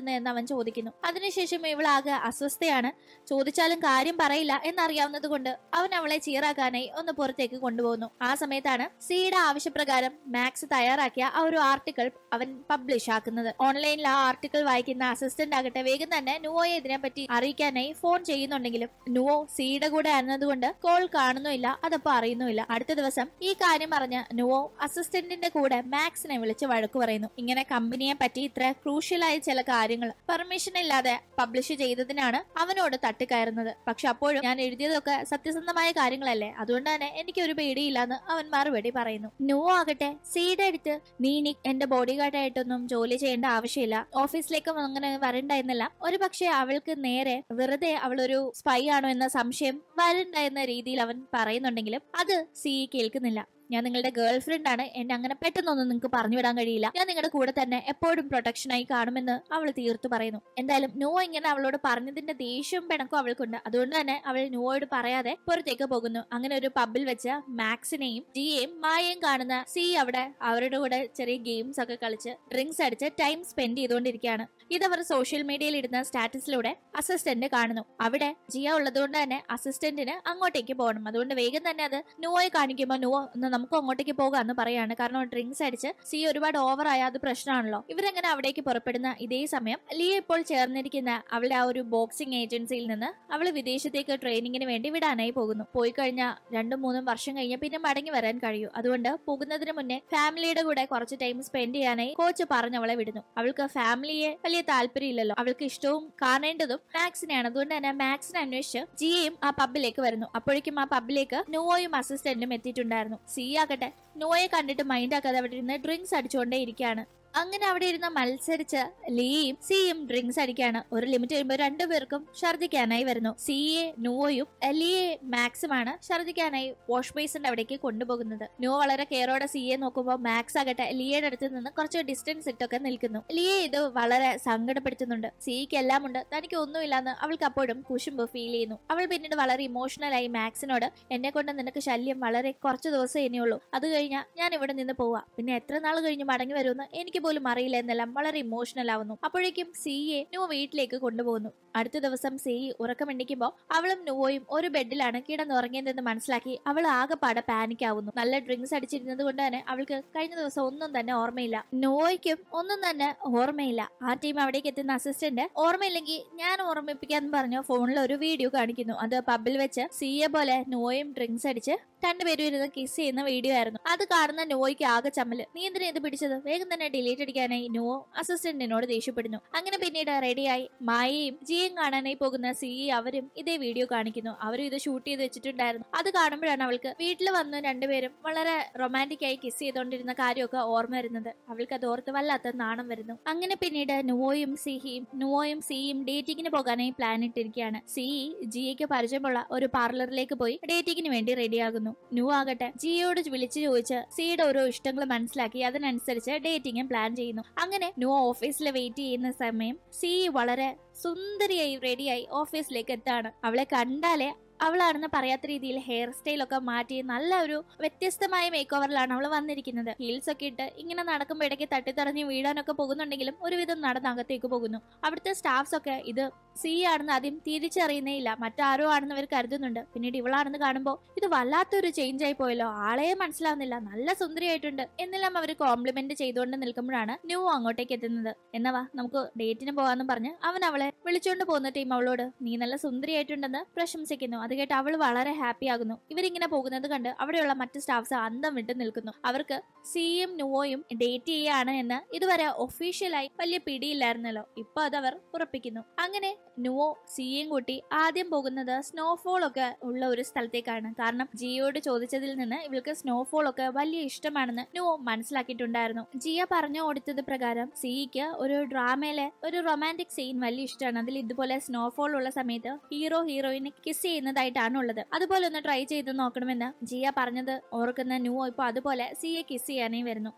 S1: എന്ന് അവൻ ചോദിക്കുന്നു അതിനുശേഷം ഇവളാകെ അസ്വസ്ഥയാണ് ചോദിച്ചാലും കാര്യം പറയില്ല എന്നറിയാവുന്നത് കൊണ്ട് അവൻ അവളെ ചീറാക്കാനായി ഒന്ന് പുറത്തേക്ക് കൊണ്ടുപോകുന്നു ആ സമയത്താണ് സിയുടെ ആവശ്യപ്രകാരം മാക്സ് തയ്യാറാക്കിയ ആ ഒരു ആർട്ടിക്കിൾ അവൻ പബ്ലിഷ് ആക്കുന്നത് ഓൺലൈനിൽ ആ ആർട്ടിക്കിൾ വായിക്കുന്ന അസിസ്റ്റന്റ് ആകട്ടെ വേഗം തന്നെ നുവോയെ ഇതിനെപ്പറ്റി അറിയിക്കാനായി ഫോൺ ചെയ്യുന്നുണ്ടെങ്കിലും നുവോ സിയുടെ കൂടെ ആയിരുന്നതുകൊണ്ട് കോൾ കാണുന്നു ഒന്നുമില്ല അതപ്പോ അറിയുന്നുമില്ല അടുത്ത ദിവസം ഈ കാര്യം പറഞ്ഞ നുവോ അസിസ്റ്റന്റിന്റെ കൂടെ മാക്സിനെ വിളിച്ച് വഴക്ക് പറയുന്നു ഇങ്ങനെ കമ്പനിയെ പറ്റി ഇത്ര ക്രൂഷ്യലായ ചില കാര്യങ്ങൾ പെർമിഷൻ ഇല്ലാതെ പബ്ലിഷ് ചെയ്തതിനാണ് അവനോട് തട്ടിക്കയറുന്നത് പക്ഷെ അപ്പോഴും ഞാൻ എഴുതിയതൊക്കെ സത്യസന്ധമായ കാര്യങ്ങളല്ലേ അതുകൊണ്ട് തന്നെ എനിക്ക് ഒരു പേടിയില്ലെന്ന് അവൻ മറുപടി പറയുന്നു നുവോ ആകട്ടെ സീഡ് എടുത്ത് നീ ഇനി എന്റെ ബോഡി ഗാർഡായിട്ടൊന്നും ജോലി ചെയ്യേണ്ട ആവശ്യമില്ല ഓഫീസിലേക്ക് അങ്ങനെ വരണ്ടായിരുന്നില്ല ഒരു പക്ഷെ അവൾക്ക് നേരെ വെറുതെ അവളൊരു സ്പൈ ആണോ എന്ന സംശയം വരണ്ട എന്ന രീതിയിൽ അവൻ പറയുന്നുണ്ടെങ്കിലും അത് സി കേൾക്കുന്നില്ല ഞാൻ നിങ്ങളുടെ ഗേൾ ഫ്രണ്ട് ആണ് എന്നെ അങ്ങനെ പെട്ടെന്നൊന്നും നിങ്ങൾക്ക് പറഞ്ഞു വിടാൻ കഴിയില്ല ഞാൻ നിങ്ങളുടെ കൂടെ തന്നെ എപ്പോഴും പ്രൊട്ടക്ഷനായി കാണുമെന്ന് അവൾ തീർത്തു പറയുന്നു എന്തായാലും നോ ഇങ്ങനെ അവളോട് പറഞ്ഞതിന്റെ ദേഷ്യവും പിണക്കും അവൾക്കുണ്ട് അതുകൊണ്ട് തന്നെ അവൾ നോയോട് പറയാതെ പുറത്തേക്ക് പോകുന്നു അങ്ങനെ ഒരു പബ്ബിൽ വെച്ച് മാക്സിനെയും ജിയെയും മായയും കാണുന്ന സി അവിടെ അവരുടെ കൂടെ ചെറിയ ഗെയിംസ് ഒക്കെ കളിച്ച് ഡ്രിങ്ക്സ് അടിച്ച് ടൈം സ്പെൻഡ് ചെയ്തുകൊണ്ടിരിക്കുകയാണ് ഇതവർ സോഷ്യൽ മീഡിയയിൽ ഇടുന്ന സ്റ്റാറ്റസിലൂടെ അസിസ്റ്റന്റ് കാണുന്നു അവിടെ ജിയ ഉള്ളതുകൊണ്ട് തന്നെ അസിസ്റ്റന്റിന് അങ്ങോട്ടേക്ക് പോകണം അതുകൊണ്ട് വേഗം തന്നെ അത് നോയെ കാണിക്കുമ്പോൾ നോ ഒന്ന് നമുക്ക് അങ്ങോട്ടേക്ക് പോകാമെന്ന് പറയാണ് കാരണം ഡ്രിങ്ക്സ് അടിച്ച് സി ഒരുപാട് ഓവർ അത് പ്രശ്നമാണല്ലോ ഇവരെങ്ങനെ അവിടേക്ക് പുറപ്പെടുന്ന ഇതേ സമയം ലിയ ഇപ്പോൾ ചേർന്നിരിക്കുന്ന അവളുടെ ആ ഒരു ബോക്സിംഗ് ഏജൻസിയിൽ നിന്ന് അവൾ വിദേശത്തേക്ക് ട്രെയിനിങ്ങിന് വേണ്ടി വിടാനായി പോകുന്നു പോയി കഴിഞ്ഞ രണ്ടും മൂന്നും വർഷം കഴിഞ്ഞ പിന്നെ മടങ്ങി വരാൻ കഴിയൂ അതുകൊണ്ട് പോകുന്നതിന് മുന്നേ ഫാമിലിയുടെ കൂടെ കുറച്ച് ടൈം സ്പെൻഡ് ചെയ്യാനായി കോച്ച് പറഞ്ഞു അവളെ വിടുന്നു അവൾക്ക് ഫാമിലിയെ വലിയ താല്പര്യമില്ലല്ലോ അവൾക്ക് ഇഷ്ടവും കാണേണ്ടതും മാക്സിനെയാണ് അതുകൊണ്ട് തന്നെ മാക്സിനെ അന്വേഷിച്ച് ജിയയും ആ പബ്ബിലേക്ക് വരുന്നു അപ്പോഴേക്കും ആ പബ്ബിലേക്ക് നോയും അസിസ്റ്റന്റും എത്തിയിട്ടുണ്ടായിരുന്നു സി ഫ്രീ ആക്കട്ടെ നോയെ കണ്ടിട്ട് മൈൻഡാക്കാതെ അവിടെ ഇരുന്ന് ഡ്രിങ്ക്സ് അടിച്ചുകൊണ്ടേ ഇരിക്കുകയാണ് അങ്ങനെ അവിടെ ഇരുന്ന മത്സരിച്ച് ലീയും സിയും ഡ്രിങ്ക്സ് അടിക്കാണ് ഒരു ലിമിറ്റ് കഴിയുമ്പോൾ രണ്ടുപേർക്കും ഛർദിക്കാനായി വരുന്നു സിയെ നുവോയും ലിയെ മാക്സുമാണ് ഛർദിക്കാനായി വാഷ് ബേസിന്റെ അവിടേക്ക് കൊണ്ടുപോകുന്നത് നുവ വളരെ കെയറോടെ സിയെ നോക്കുമ്പോൾ മാക്സ് ആകട്ടെ ലിയയുടെ അടുത്ത് നിന്ന് കുറച്ച് ഡിസ്റ്റൻസ് ഇട്ടൊക്കെ നിൽക്കുന്നു ലിയെ ഇത് വളരെ സങ്കടപ്പെടുത്തുന്നുണ്ട് സിക്ക് എല്ലാം ഉണ്ട് തനിക്ക് ഒന്നുമില്ലാന്ന് അവൾക്ക് അപ്പോഴും കുശുമ്പ് ഫീൽ ചെയ്യുന്നു അവൾ പിന്നീട് വളരെ ഇമോഷണലായി മാക്സിനോട് എന്നെ കൊണ്ട് നിനക്ക് ശല്യം വളരെ കുറച്ച് ദിവസം ഇനിയുള്ളൂ അത് കഴിഞ്ഞാൽ ഞാൻ ഇവിടെ നിന്ന് പോവാ പിന്നെ എത്ര നാൾ കഴിഞ്ഞ് മടങ്ങി വരുമെന്ന് എനിക്ക് പോലും അറിയില്ല എന്നെല്ലാം വളരെ ഇമോഷണൽ ആവുന്നു അപ്പോഴേക്കും സിയെ നു വീട്ടിലേക്ക് കൊണ്ടുപോകുന്നു അടുത്ത ദിവസം സി ഉറക്കം എണ്ണിക്കുമ്പോൾ അവളും നുവോയും ഒരു ബെഡിലാണ് കിടന്നുറങ്ങിയതെന്ന് മനസ്സിലാക്കി അവൾ ആകെപ്പാടെ പാനിക് ആവുന്നു നല്ല ഡ്രിങ്ക്സ് അടിച്ചിരുന്നത് കൊണ്ട് തന്നെ അവൾക്ക് കഴിഞ്ഞ ദിവസം ഒന്നും തന്നെ ഓർമ്മയില്ല നുവോയ്ക്കും ഒന്നും തന്നെ ഓർമ്മയില്ല ആ ടീം അവിടേക്ക് എത്തുന്ന അസിസ്റ്റന്റ് ഓർമ്മയില്ലെങ്കിൽ ഞാൻ ഓർമ്മിപ്പിക്കാന്ന് പറഞ്ഞു ഫോണിൽ ഒരു വീഡിയോ കാണിക്കുന്നു അത് പബ്ബിൽ വെച്ച് സിയെ പോലെ നുവോയും ഡ്രിങ്ക്സ് അടിച്ച് രണ്ടുപേരും ഇരുന്ന് കിസ് ചെയ്യുന്ന വീഡിയോ ആയിരുന്നു അത് കാണുന്ന നോയ്ക്ക് ആകെ ചമ്മല് നീ എന്തിനാ ഇത് പിടിച്ചത് വേഗം തന്നെ ഡിലീറ്റ് ലൈറ്റ് നോ അസിസ്റ്റന്റിനോട് ദേഷ്യപ്പെടുന്നു അങ്ങനെ പിന്നീട് റെഡിയായി മായയും ജിയും കാണാനായി പോകുന്ന സിഇ അവരും ഇതേ വീഡിയോ കാണിക്കുന്നു അവരും ഇത് ഷൂട്ട് ചെയ്ത് വെച്ചിട്ടുണ്ടായിരുന്നു അത് കാണുമ്പോഴാണ് അവൾക്ക് വീട്ടിൽ വന്നു രണ്ടുപേരും വളരെ റൊമാൻറ്റിക് ആയി കിസ് ചെയ്തുകൊണ്ടിരുന്ന കാര്യമൊക്കെ ഓർമ്മ വരുന്നത് അവൾക്ക് അത് ഓർത്ത് വല്ലാത്ത നാണം വരുന്നു അങ്ങനെ പിന്നീട് നുവോയും സിഹിയും നുവോയും സിയും ഡേറ്റിങ്ങിന് പോകാനായി പ്ലാൻ ഇട്ടിരിക്കുകയാണ് സിഇ ജിയയ്ക്ക് പരിചയമുള്ള ഒരു പാർലറിലേക്ക് പോയി ഡേറ്റിങ്ങിന് വേണ്ടി റെഡിയാകുന്നു നു ആകട്ടെ ജിയോട് വിളിച്ചു ചോദിച്ച് സിയുടെ ഓരോ ഇഷ്ടങ്ങൾ മനസ്സിലാക്കി അതിനനുസരിച്ച് ഡേറ്റിംഗ് പ്ലാൻ പ്ലാൻ ചെയ്യുന്നു അങ്ങനെ നോ ഓഫീസിൽ വെയിറ്റ് ചെയ്യുന്ന സമയം സി വളരെ സുന്ദരിയായി റെഡിയായി ഓഫീസിലേക്ക് എത്താണ് അവളെ കണ്ടാലേ അവളാണെന്ന് പറയാത്ത രീതിയിൽ ഹെയർ ഒക്കെ മാറ്റി നല്ല ഒരു വ്യത്യസ്തമായ മേക്ക് ഓവറിലാണ് അവൾ വന്നിരിക്കുന്നത് ഹീൽസ് ഒക്കെ ഇട്ട് ഇങ്ങനെ നടക്കുമ്പോൾ ഇടയ്ക്ക് തട്ടിത്തറഞ്ഞ് വീഴാനൊക്കെ പോകുന്നുണ്ടെങ്കിലും ഒരുവിധം നടന്ന് അകത്തേക്ക് പോകുന്നു അവിടുത്തെ സ്റ്റാഫ്സ് ഒക്കെ ഇത് സി ആണെന്ന് ആദ്യം തിരിച്ചറിയുന്നേ ഇല്ല മറ്റാരോ ആണെന്ന് അവർ കരുതുന്നുണ്ട് പിന്നീട് ഇവളാണെന്ന് കാണുമ്പോൾ ഇത് വല്ലാത്തൊരു ചേഞ്ച് ആയി പോയല്ലോ ആളെ മനസ്സിലാവുന്നില്ല നല്ല സുന്ദരിയായിട്ടുണ്ട് എന്നെല്ലാം അവർ കോംപ്ലിമെന്റ് ചെയ്തുകൊണ്ട് നിൽക്കുമ്പോഴാണ് ന്യൂ അങ്ങോട്ടേക്ക് എത്തുന്നത് എന്നവാ നമുക്ക് ഡേറ്റിന് പോകാമെന്ന് പറഞ്ഞ് അവൻ അവളെ വിളിച്ചുകൊണ്ട് പോകുന്ന ടീം അവളോട് നീ നല്ല സുന്ദരിയായിട്ടുണ്ടെന്ന് പ്രശംസിക്കുന്നു അത് കേട്ട് അവൾ വളരെ ഹാപ്പി ആകുന്നു ഇവരിങ്ങനെ പോകുന്നത് കണ്ട് അവിടെയുള്ള മറ്റ് സ്റ്റാഫ്സ് അന്തം വിട്ട് നിൽക്കുന്നു അവർക്ക് സിയും നുവോയും ഡേറ്റ് ചെയ്യാണ് എന്ന് ഇതുവരെ ഒഫീഷ്യലായി വലിയ പിടിയില്ലായിരുന്നല്ലോ ഇപ്പൊ അതവർ ഉറപ്പിക്കുന്നു അങ്ങനെ നുവോ സിയും കൂട്ടി ആദ്യം പോകുന്നത് സ്നോഫോൾ ഒക്കെ ഉള്ള ഒരു സ്ഥലത്തേക്കാണ് കാരണം ജിയോട് ചോദിച്ചതിൽ നിന്ന് ഇവൾക്ക് സ്നോഫോൾ ഒക്കെ വലിയ ഇഷ്ടമാണെന്ന് നുവോ മനസ്സിലാക്കിയിട്ടുണ്ടായിരുന്നു ജിയ പറഞ്ഞു കൊടുത്തത് പ്രകാരം സിക്ക് ഒരു ഡ്രാമയിലെ ഒരു റൊമാന്റിക് സീൻ വലിയ ഇഷ്ടമാണ് അതിൽ ഇതുപോലെ സ്നോഫോൾ ഉള്ള സമയത്ത് ഹീറോ ഹീറോയിനെ കിസ് ചെയ്യുന്നത് ഉള്ളത് അതുപോലെ ഒന്ന് ട്രൈ ചെയ്ത് നോക്കണമെന്ന് ജിയ പറഞ്ഞത് ഓർക്കുന്ന ന്യൂ ഇപ്പൊ അതുപോലെ സിയെ കിസ് ചെയ്യാനേ വരുന്നു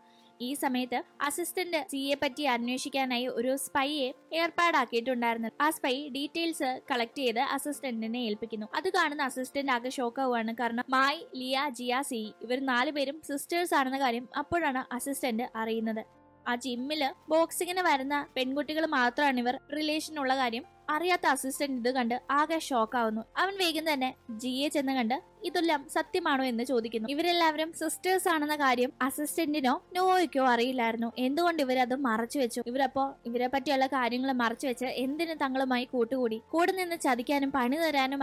S1: ഈ സമയത്ത് അസിസ്റ്റന്റ് സിയെ പറ്റി അന്വേഷിക്കാനായി ഒരു സ്പൈയെ ഏർപ്പാടാക്കിയിട്ടുണ്ടായിരുന്നു ആ സ്പൈ ഡീറ്റെയിൽസ് കളക്ട് ചെയ്ത് അസിസ്റ്റന്റിനെ ഏൽപ്പിക്കുന്നു അത് കാണുന്ന അസിസ്റ്റന്റ് ആകെ ആവുകയാണ് കാരണം മായ് ലിയ ജിയ സി ഇവർ നാലുപേരും സിസ്റ്റേഴ്സ് ആണെന്ന കാര്യം അപ്പോഴാണ് അസിസ്റ്റന്റ് അറിയുന്നത് ആ ജിമ്മില് ബോക്സിങ്ങിന് വരുന്ന പെൺകുട്ടികൾ മാത്രമാണ് ഇവർ റിലേഷൻ ഉള്ള കാര്യം അറിയാത്ത അസിസ്റ്റന്റ് ഇത് കണ്ട് ആകെ ഷോക്കാവുന്നു അവൻ വേഗം തന്നെ ജിയെ ചെന്ന് കണ്ട് ഇതെല്ലാം സത്യമാണോ എന്ന് ചോദിക്കുന്നു ഇവരെല്ലാവരും സിസ്റ്റേഴ്സ് ആണെന്ന കാര്യം അസിസ്റ്റന്റിനോ നോയ്ക്കോ അറിയില്ലായിരുന്നു എന്തുകൊണ്ട് ഇവരത് മറച്ചു വെച്ചു ഇവരപ്പോ ഇവരെ പറ്റിയുള്ള കാര്യങ്ങൾ മറച്ചു വെച്ച് എന്തിനു തങ്ങളുമായി കൂട്ടുകൂടി കൂടെ നിന്ന് ചതിക്കാനും പണി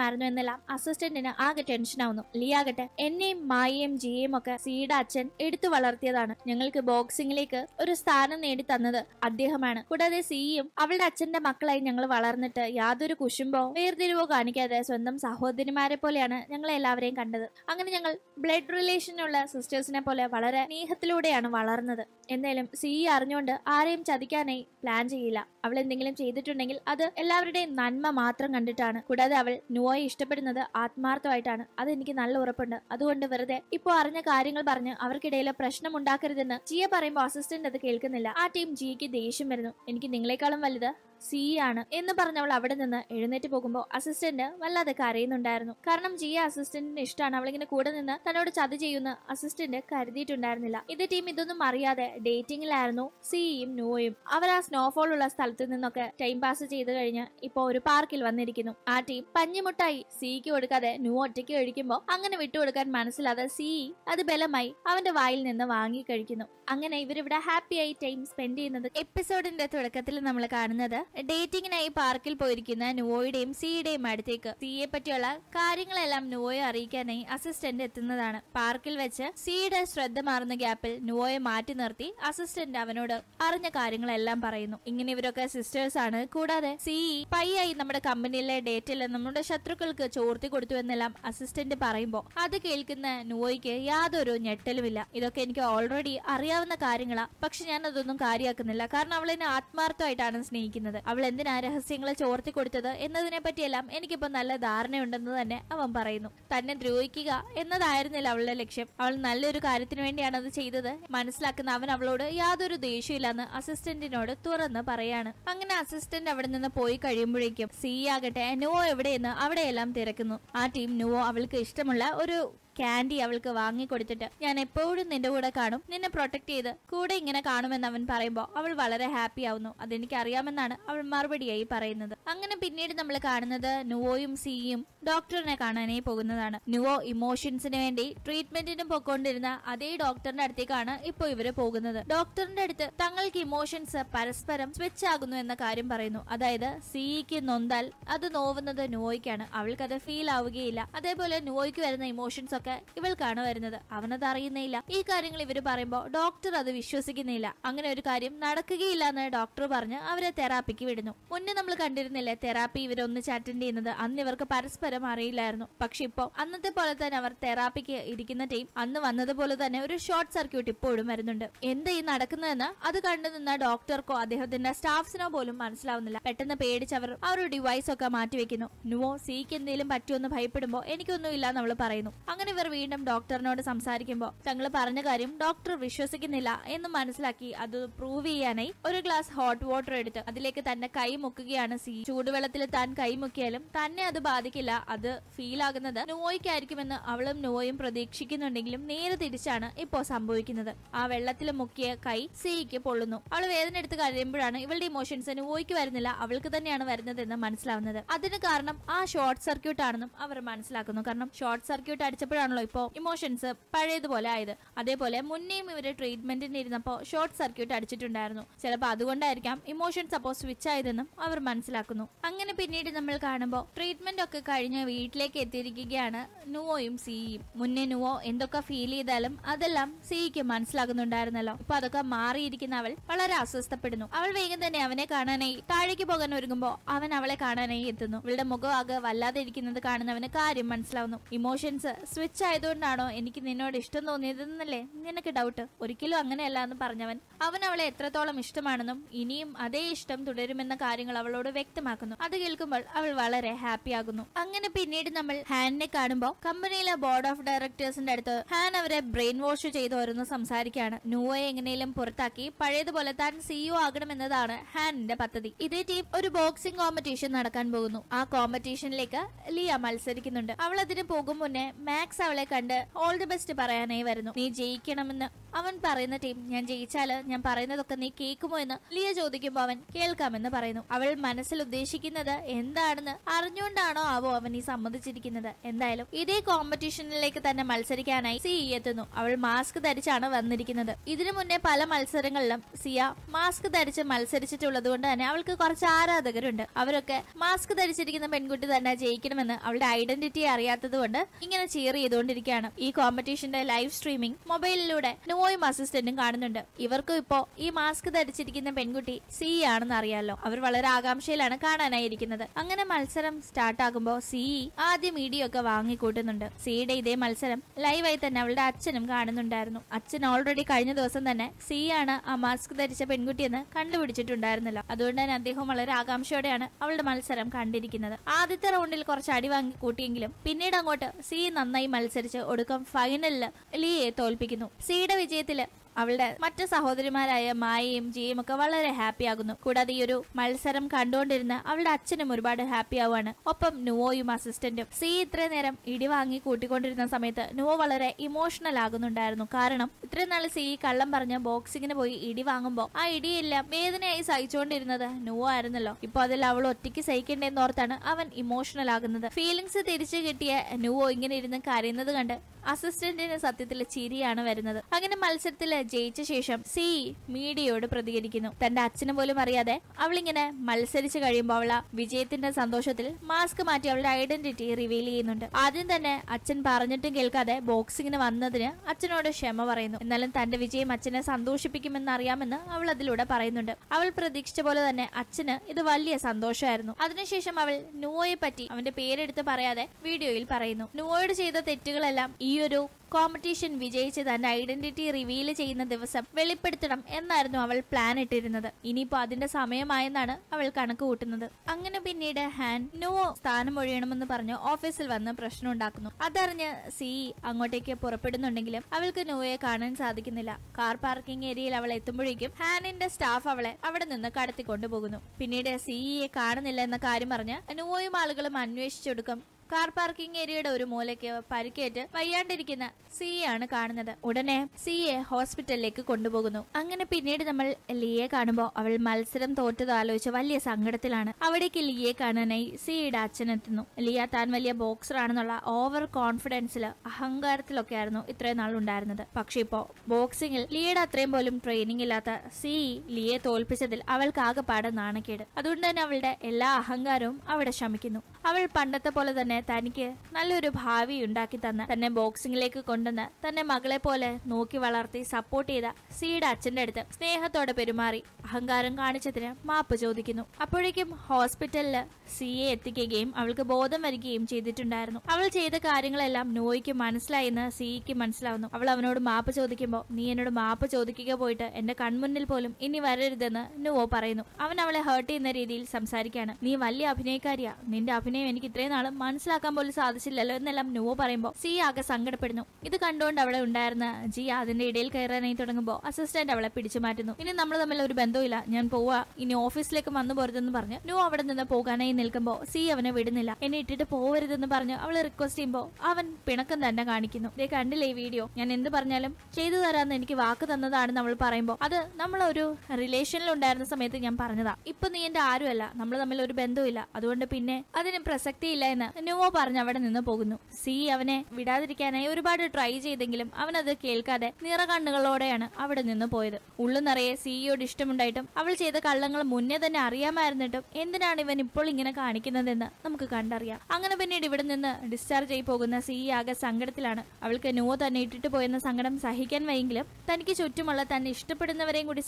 S1: ആയിരുന്നു എന്നെല്ലാം അസിസ്റ്റന്റിന് ആകെ ടെൻഷൻ ആവുന്നു ലിയാകട്ടെ എന്നെയും മായയും ജിയെയും ഒക്കെ സീഡ് അച്ഛൻ എടുത്തു വളർത്തിയതാണ് ഞങ്ങൾക്ക് ബോക്സിംഗിലേക്ക് ഒരു സ്ഥാനം നേടി തന്നത് അദ്ദേഹമാണ് കൂടാതെ സിയും അവളുടെ അച്ഛന്റെ മക്കളായി ഞങ്ങൾ വളർന്നിട്ടുണ്ട് ആയിട്ട് യാതൊരു കുശുമ്പോ വേർതിരിവോ കാണിക്കാതെ സ്വന്തം സഹോദരിമാരെ പോലെയാണ് ഞങ്ങൾ എല്ലാവരെയും കണ്ടത് അങ്ങനെ ഞങ്ങൾ ബ്ലഡ് റിലേഷനുള്ള സിസ്റ്റേഴ്സിനെ പോലെ വളരെ സ്നേഹത്തിലൂടെയാണ് വളർന്നത് എന്തായാലും സി അറിഞ്ഞുകൊണ്ട് ആരെയും ചതിക്കാനായി പ്ലാൻ ചെയ്യില്ല അവൾ എന്തെങ്കിലും ചെയ്തിട്ടുണ്ടെങ്കിൽ അത് എല്ലാവരുടെയും നന്മ മാത്രം കണ്ടിട്ടാണ് കൂടാതെ അവൾ നുവയെ ഇഷ്ടപ്പെടുന്നത് ആത്മാർത്ഥമായിട്ടാണ് അത് എനിക്ക് നല്ല ഉറപ്പുണ്ട് അതുകൊണ്ട് വെറുതെ ഇപ്പോൾ അറിഞ്ഞ കാര്യങ്ങൾ പറഞ്ഞ് അവർക്കിടയിലെ പ്രശ്നം ഉണ്ടാക്കരുതെന്ന് ജിയെ പറയുമ്പോൾ അസിസ്റ്റന്റ് അത് കേൾക്കുന്നില്ല ആ ടീം ജിയ്ക്ക് ദേഷ്യം വരുന്നു എനിക്ക് നിങ്ങളെക്കാളും വലുത് സി ആണ് എന്ന് പറഞ്ഞവൾ അവിടെ നിന്ന് എഴുന്നേറ്റ് പോകുമ്പോൾ അസിസ്റ്റന്റ് വല്ലാതെ കരയുന്നുണ്ടായിരുന്നു കാരണം ജിയ അസിസ്റ്റന്റിന് ഇഷ്ടമാണ് അവളിങ്ങനെ കൂടെ നിന്ന് തന്നോട് ചതി ചെയ്യുന്ന അസിസ്റ്റന്റ് കരുതിയിട്ടുണ്ടായിരുന്നില്ല ഇത് ടീം ഇതൊന്നും അറിയാതെ ഡേറ്റിംഗിലായിരുന്നു സിയും നോയും അവർ ആ സ്നോഫോൾ ഉള്ള സ്ഥലത്ത് നിന്നൊക്കെ ടൈം പാസ് ചെയ്ത് കഴിഞ്ഞ് ഇപ്പൊ ഒരു പാർക്കിൽ വന്നിരിക്കുന്നു ആ ടീം പഞ്ഞിമുട്ടായി സിക്ക് കൊടുക്കാതെ നൂ ഒറ്റയ്ക്ക് കഴിക്കുമ്പോൾ അങ്ങനെ വിട്ടുകൊടുക്കാൻ മനസ്സിലാതെ സി അത് ബലമായി അവന്റെ വായിൽ നിന്ന് വാങ്ങി കഴിക്കുന്നു അങ്ങനെ ഇവരിവിടെ ഹാപ്പിയായി ടൈം സ്പെൻഡ് ചെയ്യുന്നത് എപ്പിസോഡിന്റെ തുടക്കത്തിൽ നമ്മൾ കാണുന്നത് ഡേറ്റിംഗിനായി പാർക്കിൽ പോയിരിക്കുന്ന നുവോയുടെയും സിയുടെയും അടുത്തേക്ക് സിയെ പറ്റിയുള്ള കാര്യങ്ങളെല്ലാം നുവോയെ അറിയിക്കാനായി അസിസ്റ്റന്റ് എത്തുന്നതാണ് പാർക്കിൽ വെച്ച് സിയുടെ ശ്രദ്ധ മാറുന്ന ഗ്യാപ്പിൽ നുവോയെ മാറ്റി നിർത്തി അസിസ്റ്റന്റ് അവനോട് അറിഞ്ഞ കാര്യങ്ങളെല്ലാം പറയുന്നു ഇങ്ങനെ ഇവരൊക്കെ സിസ്റ്റേഴ്സ് ആണ് കൂടാതെ സിഇ പയ്യായി നമ്മുടെ കമ്പനിയിലെ ഡേറ്റിൽ നമ്മുടെ ശത്രുക്കൾക്ക് ചോർത്തി കൊടുത്തു എന്നെല്ലാം അസിസ്റ്റന്റ് പറയുമ്പോൾ അത് കേൾക്കുന്ന നുവോയ്ക്ക് യാതൊരു ഞെട്ടലുമില്ല ഇതൊക്കെ എനിക്ക് ഓൾറെഡി അറിയാവുന്ന കാര്യങ്ങളാ പക്ഷെ ഞാൻ അതൊന്നും കാര്യമാക്കുന്നില്ല കാരണം അവളെന്നെ ആത്മാർത്ഥമായിട്ടാണ് സ്നേഹിക്കുന്നത് നടന്നത് അവൾ എന്തിനാ രഹസ്യങ്ങളെ ചോർത്തി കൊടുത്തത് എന്നതിനെ പറ്റിയെല്ലാം എനിക്കിപ്പോ നല്ല ധാരണയുണ്ടെന്ന് തന്നെ അവൻ പറയുന്നു തന്നെ ദ്രോഹിക്കുക എന്നതായിരുന്നില്ല അവളുടെ ലക്ഷ്യം അവൾ നല്ലൊരു കാര്യത്തിന് വേണ്ടിയാണ് അത് ചെയ്തത് മനസ്സിലാക്കുന്ന അവൻ അവളോട് യാതൊരു ദേഷ്യമില്ലാന്ന് അസിസ്റ്റന്റിനോട് തുറന്ന് പറയാണ് അങ്ങനെ അസിസ്റ്റന്റ് അവിടെ നിന്ന് പോയി കഴിയുമ്പോഴേക്കും സി ആകട്ടെ നുവോ എവിടെയെന്ന് അവിടെയെല്ലാം തിരക്കുന്നു ആ ടീം നുവോ അവൾക്ക് ഇഷ്ടമുള്ള ഒരു കാൻഡി അവൾക്ക് വാങ്ങിക്കൊടുത്തിട്ട് ഞാൻ എപ്പോഴും നിന്റെ കൂടെ കാണും നിന്നെ പ്രൊട്ടക്ട് ചെയ്ത് കൂടെ ഇങ്ങനെ കാണുമെന്ന് അവൻ പറയുമ്പോൾ അവൾ വളരെ ഹാപ്പി ആവുന്നു അതെനിക്ക് അറിയാമെന്നാണ് അവൾ മറുപടിയായി പറയുന്നത് അങ്ങനെ പിന്നീട് നമ്മൾ കാണുന്നത് നുവോയും സിയും ഡോക്ടറിനെ കാണാനേ പോകുന്നതാണ് നുവോ ഇമോഷൻസിന് വേണ്ടി ട്രീറ്റ്മെന്റിനും പോയിക്കൊണ്ടിരുന്ന അതേ ഡോക്ടറിന്റെ അടുത്തേക്കാണ് ഇപ്പോൾ ഇവര് പോകുന്നത് ഡോക്ടറിന്റെ അടുത്ത് തങ്ങൾക്ക് ഇമോഷൻസ് പരസ്പരം സ്വിച്ച് ആകുന്നു എന്ന കാര്യം പറയുന്നു അതായത് സിയിക്ക് നൊന്താൽ അത് നോവുന്നത് നുവോയ്ക്കാണ് അവൾക്ക് അത് ഫീൽ ആവുകയില്ല അതേപോലെ നുവോയ്ക്ക് വരുന്ന ഇമോഷൻസ് ഒക്കെ ഇവൾക്കാണ് വരുന്നത് അവനത് അറിയുന്നില്ല ഈ കാര്യങ്ങൾ ഇവർ പറയുമ്പോൾ ഡോക്ടർ അത് വിശ്വസിക്കുന്നില്ല അങ്ങനെ ഒരു കാര്യം നടക്കുകയില്ല എന്ന് ഡോക്ടർ പറഞ്ഞ് അവരെ തെറാപ്പിക്ക് വിടുന്നു മുന്നേ നമ്മൾ കണ്ടിരുന്നില്ലേ തെറാപ്പി ഇവരൊന്നിച്ച് അറ്റൻഡ് ചെയ്യുന്നത് അന്ന് ഇവർക്ക് പരസ്പരം അറിയില്ലായിരുന്നു പക്ഷെ ഇപ്പോ അന്നത്തെ പോലെ തന്നെ അവർ തെറാപ്പിക്ക് ഇരിക്കുന്ന ടീം അന്ന് വന്നതുപോലെ തന്നെ ഒരു ഷോർട്ട് സർക്യൂട്ട് ഇപ്പോഴും വരുന്നുണ്ട് എന്താ ഈ നടക്കുന്നതെന്ന് അത് കണ്ടു നിന്ന ഡോക്ടർക്കോ അദ്ദേഹത്തിന്റെ സ്റ്റാഫ്സിനോ പോലും മനസ്സിലാവുന്നില്ല പെട്ടെന്ന് പേടിച്ച് അവർ ആ ഒരു ഡിവൈസ് ഒക്കെ മാറ്റിവെക്കുന്നു നുവോ സീക്ക് എന്തെങ്കിലും പറ്റുമെന്ന് ഭയപ്പെടുമ്പോൾ എനിക്കൊന്നും ഇല്ല നമ്മൾ പറയുന്നു അങ്ങനെ ഇവർ വീണ്ടും ഡോക്ടറിനോട് സംസാരിക്കുമ്പോൾ തങ്ങൾ പറഞ്ഞ കാര്യം ഡോക്ടർ വിശ്വസിക്കുന്നില്ല എന്ന് മനസ്സിലാക്കി അത് പ്രൂവ് ചെയ്യാനായി ഒരു ഗ്ലാസ് ഹോട്ട് വാട്ടർ എടുത്ത് അതിലേക്ക് തന്നെ കൈ മുക്കുകയാണ് സി ചൂടുവെള്ളത്തിൽ താൻ കൈ മുക്കിയാലും തന്നെ അത് ബാധിക്കില്ല അത് ഫീൽ ആകുന്നത് നോയ്ക്കായിരിക്കുമെന്ന് അവളും നോയും പ്രതീക്ഷിക്കുന്നുണ്ടെങ്കിലും നേരെ തിരിച്ചാണ് ഇപ്പോൾ സംഭവിക്കുന്നത് ആ വെള്ളത്തിൽ മുക്കിയ കൈ സിക്ക് പൊള്ളുന്നു അവൾ വേദന എടുത്ത് കഴിയുമ്പോഴാണ് ഇവളുടെ ഇമോഷൻസ് നോയ്ക്ക് വരുന്നില്ല അവൾക്ക് തന്നെയാണ് വരുന്നതെന്ന് മനസ്സിലാവുന്നത് അതിന് കാരണം ആ ഷോർട്ട് സർക്യൂട്ട് ആണെന്നും അവർ മനസ്സിലാക്കുന്നു കാരണം ഷോർട്ട് സർക്യൂട്ട് അടിച്ചപ്പോഴാണ് ആണല്ലോ ഇപ്പോ ഇമോഷൻസ് പഴയതുപോലെ ആയത് അതേപോലെ മുന്നേയും ഇവര് ട്രീറ്റ്മെന്റിന് ഇരുന്നപ്പോൾ ഷോർട്ട് സർക്യൂട്ട് അടിച്ചിട്ടുണ്ടായിരുന്നു ചിലപ്പോൾ അതുകൊണ്ടായിരിക്കാം ഇമോഷൻസ് അപ്പോൾ സ്വിച്ച് ആയതെന്നും അവർ മനസ്സിലാക്കുന്നു അങ്ങനെ പിന്നീട് നമ്മൾ കാണുമ്പോൾ ട്രീറ്റ്മെന്റ് ഒക്കെ കഴിഞ്ഞ് വീട്ടിലേക്ക് എത്തിയിരിക്കുകയാണ് നുവോയും സിയും മുന്നേ നുവോ എന്തൊക്കെ ഫീൽ ചെയ്താലും അതെല്ലാം സിയിക്ക് മനസ്സിലാകുന്നുണ്ടായിരുന്നല്ലോ ഇപ്പൊ അതൊക്കെ മാറിയിരിക്കുന്ന അവൾ വളരെ അസ്വസ്ഥപ്പെടുന്നു അവൾ വേഗം തന്നെ അവനെ കാണാനായി താഴേക്ക് പോകാൻ ഒരുങ്ങുമ്പോ അവൻ അവളെ കാണാനായി എത്തുന്നു ഇവളുടെ മുഖമാകെ വല്ലാതെ ഇരിക്കുന്നത് കാണുന്നവന് കാര്യം മനസ്സിലാവുന്നു ഇമോഷൻസ് സ്വിച്ച് കൊച്ചായതുകൊണ്ടാണോ എനിക്ക് നിന്നോട് ഇഷ്ടം തോന്നിയതെന്നല്ലേ നിനക്ക് ഡൗട്ട് ഒരിക്കലും അങ്ങനെയല്ല എന്ന് പറഞ്ഞവൻ അവൻ അവളെ എത്രത്തോളം ഇഷ്ടമാണെന്നും ഇനിയും അതേ ഇഷ്ടം തുടരുമെന്ന കാര്യങ്ങൾ അവളോട് വ്യക്തമാക്കുന്നു അത് കേൾക്കുമ്പോൾ അവൾ വളരെ ഹാപ്പി ആകുന്നു അങ്ങനെ പിന്നീട് നമ്മൾ ഹാനിനെ കാണുമ്പോൾ കമ്പനിയിലെ ബോർഡ് ഓഫ് ഡയറക്ടേഴ്സിന്റെ അടുത്ത് ഹാൻ അവരെ ബ്രെയിൻ വാഷ് ചെയ്ത് ഓരോന്ന് സംസാരിക്കുകയാണ് നൂവയെ എങ്ങനെയും പുറത്താക്കി പഴയതുപോലെ താൻ സിഇഒ ആകണമെന്നതാണ് ഹാനിന്റെ പദ്ധതി ഇതേ ടീം ഒരു ബോക്സിംഗ് കോമ്പറ്റീഷൻ നടക്കാൻ പോകുന്നു ആ കോമ്പറ്റീഷനിലേക്ക് ലിയ മത്സരിക്കുന്നുണ്ട് അവൾ അതിന് പോകും മുന്നേ മാക്സ് അവളെ കണ്ട് ഓൾ ദി ബെസ്റ്റ് പറയാനായി വരുന്നു നീ ജയിക്കണമെന്ന് അവൻ പറയുന്ന ടീം ഞാൻ ജയിച്ചാല് ഞാൻ പറയുന്നതൊക്കെ നീ കേൾക്കുമോ എന്ന് ലിയ ചോദിക്കുമ്പോൾ അവൻ കേൾക്കാമെന്ന് പറയുന്നു അവൾ മനസ്സിൽ ഉദ്ദേശിക്കുന്നത് എന്താണെന്ന് അറിഞ്ഞുകൊണ്ടാണോ ആവോ അവൻ ഈ സമ്മതിച്ചിരിക്കുന്നത് എന്തായാലും ഇതേ കോമ്പറ്റീഷനിലേക്ക് തന്നെ മത്സരിക്കാനായി സി e എത്തുന്നു അവൾ മാസ്ക് ധരിച്ചാണ് വന്നിരിക്കുന്നത് ഇതിനു മുന്നേ പല മത്സരങ്ങളിലും സിയ മാസ്ക് ധരിച്ച് മത്സരിച്ചിട്ടുള്ളത് കൊണ്ട് തന്നെ അവൾക്ക് കുറച്ച് ആരാധകരുണ്ട് അവരൊക്കെ മാസ്ക് ധരിച്ചിരിക്കുന്ന പെൺകുട്ടി തന്നെ ജയിക്കണമെന്ന് അവളുടെ ഐഡന്റിറ്റി അറിയാത്തത് കൊണ്ട് ഇങ്ങനെ ചീറി ചെയ്തുകൊണ്ടിരിക്കുകയാണ് ഈ കോമ്പറ്റീഷന്റെ ലൈവ് സ്ട്രീമിംഗ് മൊബൈലിലൂടെ നോയും അസിസ്റ്റന്റും കാണുന്നുണ്ട് ഇവർക്കും ഇപ്പോ ഈ മാസ്ക് ധരിച്ചിരിക്കുന്ന പെൺകുട്ടി സി e ആണെന്ന് അറിയാലോ അവർ വളരെ ആകാംക്ഷയിലാണ് കാണാനായിരിക്കുന്നത് അങ്ങനെ മത്സരം സ്റ്റാർട്ടാകുമ്പോൾ സി e ആദ്യം മീഡിയോ e ഒക്കെ വാങ്ങിക്കൂട്ടുന്നുണ്ട് സിയുടെ ഇതേ മത്സരം ലൈവായി തന്നെ അവളുടെ അച്ഛനും കാണുന്നുണ്ടായിരുന്നു അച്ഛൻ ഓൾറെഡി കഴിഞ്ഞ ദിവസം തന്നെ സി ആണ് ആ മാസ്ക് ധരിച്ച പെൺകുട്ടിയെന്ന് കണ്ടുപിടിച്ചിട്ടുണ്ടായിരുന്നല്ലോ അതുകൊണ്ട് തന്നെ അദ്ദേഹം വളരെ ആകാംക്ഷയോടെയാണ് അവളുടെ മത്സരം കണ്ടിരിക്കുന്നത് ആദ്യത്തെ റൗണ്ടിൽ കുറച്ച് അടി വാങ്ങി കൂട്ടിയെങ്കിലും പിന്നീട് അങ്ങോട്ട് സി നന്നായി മത്സരിച്ച് ഒടുക്കം ഫൈനലിൽ ലിയെ തോൽപ്പിക്കുന്നു സിയുടെ വിജയത്തില് അവളുടെ മറ്റു സഹോദരിമാരായ മായയും ജിയും ഒക്കെ വളരെ ഹാപ്പി ആകുന്നു കൂടാതെ ഈ ഒരു മത്സരം കണ്ടുകൊണ്ടിരുന്ന അവളുടെ അച്ഛനും ഒരുപാട് ഹാപ്പി ആവുകയാണ് ഒപ്പം നുവോയും അസിസ്റ്റന്റും സി ഇത്രയും നേരം ഇടി വാങ്ങി കൂട്ടിക്കൊണ്ടിരുന്ന സമയത്ത് നുവോ വളരെ ഇമോഷണൽ ആകുന്നുണ്ടായിരുന്നു കാരണം ഇത്രയും നാൾ സി കള്ളം പറഞ്ഞ് ബോക്സിങ്ങിന് പോയി ഇടി വാങ്ങുമ്പോൾ ആ ഇടിയെല്ലാം വേദനയായി സഹിച്ചുകൊണ്ടിരുന്നത് നുവോ ആയിരുന്നല്ലോ ഇപ്പോൾ അതിൽ അവൾ ഒറ്റയ്ക്ക് സഹിക്കേണ്ടതെന്ന് ഓർത്താണ് അവൻ ഇമോഷണൽ ആകുന്നത് ഫീലിങ്സ് തിരിച്ചു കിട്ടിയ നുവോ ഇങ്ങനെ ഇരുന്ന് കരയുന്നത് കണ്ട് അസിസ്റ്റന്റിന് സത്യത്തിൽ ചിരിയാണ് വരുന്നത് അങ്ങനെ മത്സരത്തിലെ ജയിച്ച ശേഷം സി മീഡിയയോട് പ്രതികരിക്കുന്നു തന്റെ അച്ഛനെ പോലും അറിയാതെ അവളിങ്ങനെ മത്സരിച്ച് കഴിയുമ്പോൾ അവള വിജയത്തിന്റെ സന്തോഷത്തിൽ മാസ്ക് മാറ്റി അവളുടെ ഐഡന്റിറ്റി റിവീൽ ചെയ്യുന്നുണ്ട് ആദ്യം തന്നെ അച്ഛൻ പറഞ്ഞിട്ടും കേൾക്കാതെ ബോക്സിങ്ങിന് വന്നതിന് അച്ഛനോട് ക്ഷമ പറയുന്നു എന്നാലും തന്റെ വിജയം അച്ഛനെ സന്തോഷിപ്പിക്കുമെന്ന് അറിയാമെന്ന് അവൾ അതിലൂടെ പറയുന്നുണ്ട് അവൾ പ്രതീക്ഷിച്ച പോലെ തന്നെ അച്ഛന് ഇത് വലിയ സന്തോഷമായിരുന്നു അതിനുശേഷം അവൾ നുവോയെ പറ്റി അവന്റെ പേരെടുത്ത് പറയാതെ വീഡിയോയിൽ പറയുന്നു നുവോയോട് ചെയ്ത തെറ്റുകളെല്ലാം ഈ ഒരു കോമ്പറ്റീഷൻ വിജയിച്ച് തന്റെ ഐഡന്റിറ്റി റിവീൽ ചെയ്യുന്ന ദിവസം വെളിപ്പെടുത്തണം എന്നായിരുന്നു അവൾ പ്ലാൻ ഇട്ടിരുന്നത് ഇനിയിപ്പോ അതിന്റെ സമയമായെന്നാണ് അവൾ കണക്ക് കൂട്ടുന്നത് അങ്ങനെ പിന്നീട് ഹാൻ നോ സ്ഥാനം ഒഴിയണമെന്ന് പറഞ്ഞ് ഓഫീസിൽ വന്ന് പ്രശ്നം ഉണ്ടാക്കുന്നു അതറിഞ്ഞ് സി അങ്ങോട്ടേക്ക് പുറപ്പെടുന്നുണ്ടെങ്കിലും അവൾക്ക് നോയെ കാണാൻ സാധിക്കുന്നില്ല കാർ പാർക്കിംഗ് ഏരിയയിൽ അവൾ എത്തുമ്പോഴേക്കും ഹാനിന്റെ സ്റ്റാഫ് അവളെ അവിടെ നിന്ന് കടത്തിക്കൊണ്ടുപോകുന്നു പിന്നീട് സിഇയെ കാണുന്നില്ല എന്ന കാര്യം പറഞ്ഞ് നോയും ആളുകളും അന്വേഷിച്ചെടുക്കും കാർ പാർക്കിംഗ് ഏരിയയുടെ ഒരു മൂലയ്ക്ക് പരിക്കേറ്റ് വയ്യാണ്ടിരിക്കുന്ന സി ആണ് കാണുന്നത് ഉടനെ സിയെ ഹോസ്പിറ്റലിലേക്ക് കൊണ്ടുപോകുന്നു അങ്ങനെ പിന്നീട് നമ്മൾ ലിയെ കാണുമ്പോൾ അവൾ മത്സരം തോറ്റത് ആലോചിച്ച് വലിയ സങ്കടത്തിലാണ് അവിടേക്ക് ലിയെ കാണാനായി സിയുടെ അച്ഛനെത്തുന്നു എത്തുന്നു ലിയ താൻ വലിയ ബോക്സർ ആണെന്നുള്ള ഓവർ കോൺഫിഡൻസിൽ അഹങ്കാരത്തിലൊക്കെ ആയിരുന്നു ഇത്രയും നാൾ ഉണ്ടായിരുന്നത് പക്ഷെ ഇപ്പോ ബോക്സിംഗിൽ ലിയയുടെ അത്രയും പോലും ട്രെയിനിങ് ഇല്ലാത്ത സി ലിയെ തോൽപ്പിച്ചതിൽ അവൾക്ക് ആകെപ്പാടെ നാണക്കേട് അതുകൊണ്ട് തന്നെ അവളുടെ എല്ലാ അഹങ്കാരവും അവിടെ ശമിക്കുന്നു അവൾ പണ്ടത്തെ പോലെ തന്നെ തന്നെ തനിക്ക് നല്ലൊരു ഭാവി ഉണ്ടാക്കി തന്ന് തന്നെ ബോക്സിംഗിലേക്ക് കൊണ്ടുവന്ന് തന്നെ മകളെ പോലെ നോക്കി വളർത്തി സപ്പോർട്ട് ചെയ്ത സിയുടെ അച്ഛന്റെ അടുത്ത് സ്നേഹത്തോടെ പെരുമാറി അഹങ്കാരം കാണിച്ചതിന് മാപ്പ് ചോദിക്കുന്നു അപ്പോഴേക്കും ഹോസ്പിറ്റലിൽ സിയെ എത്തിക്കുകയും അവൾക്ക് ബോധം വരികയും ചെയ്തിട്ടുണ്ടായിരുന്നു അവൾ ചെയ്ത കാര്യങ്ങളെല്ലാം നോയ്ക്ക് മനസ്സിലായെന്ന് സിയ്ക്ക് മനസ്സിലാവുന്നു അവൾ അവനോട് മാപ്പ് ചോദിക്കുമ്പോൾ നീ എന്നോട് മാപ്പ് ചോദിക്കുക പോയിട്ട് എന്റെ കൺമുന്നിൽ പോലും ഇനി വരരുതെന്ന് നുവോ പറയുന്നു അവൻ അവളെ ഹേർട്ട് ചെയ്യുന്ന രീതിയിൽ സംസാരിക്കുകയാണ് നീ വലിയ അഭിനയക്കാരിയാ നിന്റെ അഭിനയം എനിക്ക് ഇത്രയും നാളും മനസ്സിലായി മനസ്സിലാക്കാൻ പോലും സാധിച്ചില്ലല്ലോ എന്നെല്ലാം നുവോ പറയുമ്പോൾ സി ആകെ സങ്കടപ്പെടുന്നു ഇത് കണ്ടുകൊണ്ട് അവിടെ ഉണ്ടായിരുന്ന ജി അതിന്റെ ഇടയിൽ കയറാനായി തുടങ്ങുമ്പോൾ അസിസ്റ്റന്റ് അവളെ പിടിച്ചു മാറ്റുന്നു ഇനി നമ്മൾ തമ്മിൽ ഒരു ബന്ധമില്ല ഞാൻ പോവാ ഇനി ഓഫീസിലേക്ക് വന്നു പോരുതെന്ന് പറഞ്ഞു നുവോ അവിടെ നിന്ന് പോകാനായി നിൽക്കുമ്പോൾ സി അവനെ വിടുന്നില്ല എന്നെ ഇട്ടിട്ട് പോവരുതെന്ന് പറഞ്ഞ് അവളെ റിക്വസ്റ്റ് ചെയ്യുമ്പോൾ അവൻ പിണക്കം തന്നെ കാണിക്കുന്നു ഇതേ കണ്ടില്ലേ ഈ വീഡിയോ ഞാൻ എന്ത് പറഞ്ഞാലും ചെയ്തു തരാന്ന് എനിക്ക് വാക്ക് തന്നതാണെന്ന് അവൾ പറയുമ്പോൾ അത് നമ്മളൊരു റിലേഷനിൽ ഉണ്ടായിരുന്ന സമയത്ത് ഞാൻ പറഞ്ഞതാ ഇപ്പൊ നീ എന്റെ ആരുമല്ല നമ്മൾ തമ്മിൽ ഒരു ബന്ധമില്ല അതുകൊണ്ട് പിന്നെ അതിന് പ്രസക്തിയില്ല എന്ന് എന്തെല്ലാമോ പറഞ്ഞ് അവിടെ നിന്ന് പോകുന്നു സി അവനെ വിടാതിരിക്കാനായി ഒരുപാട് ട്രൈ ചെയ്തെങ്കിലും അവനത് കേൾക്കാതെ നിറകണ്ണുകളോടെയാണ് അവിടെ നിന്ന് പോയത് ഉള്ളു നിറയെ സിഇയോട് e ഇഷ്ടമുണ്ടായിട്ടും അവൾ ചെയ്ത കള്ളങ്ങൾ മുന്നേ തന്നെ അറിയാമായിരുന്നിട്ടും എന്തിനാണ് ഇവൻ ഇപ്പോൾ ഇങ്ങനെ കാണിക്കുന്നതെന്ന് നമുക്ക് കണ്ടറിയാം അങ്ങനെ പിന്നീട് ഇവിടെ നിന്ന് ഡിസ്ചാർജ് ആയി പോകുന്ന സി e ആകെ സങ്കടത്തിലാണ് അവൾക്ക് നോ തന്നെ ഇട്ടിട്ട് പോയെന്ന സങ്കടം സഹിക്കാൻ വയെങ്കിലും തനിക്ക് ചുറ്റുമുള്ള തന്നെ ഇഷ്ടപ്പെടുന്നവരെയും കൂടി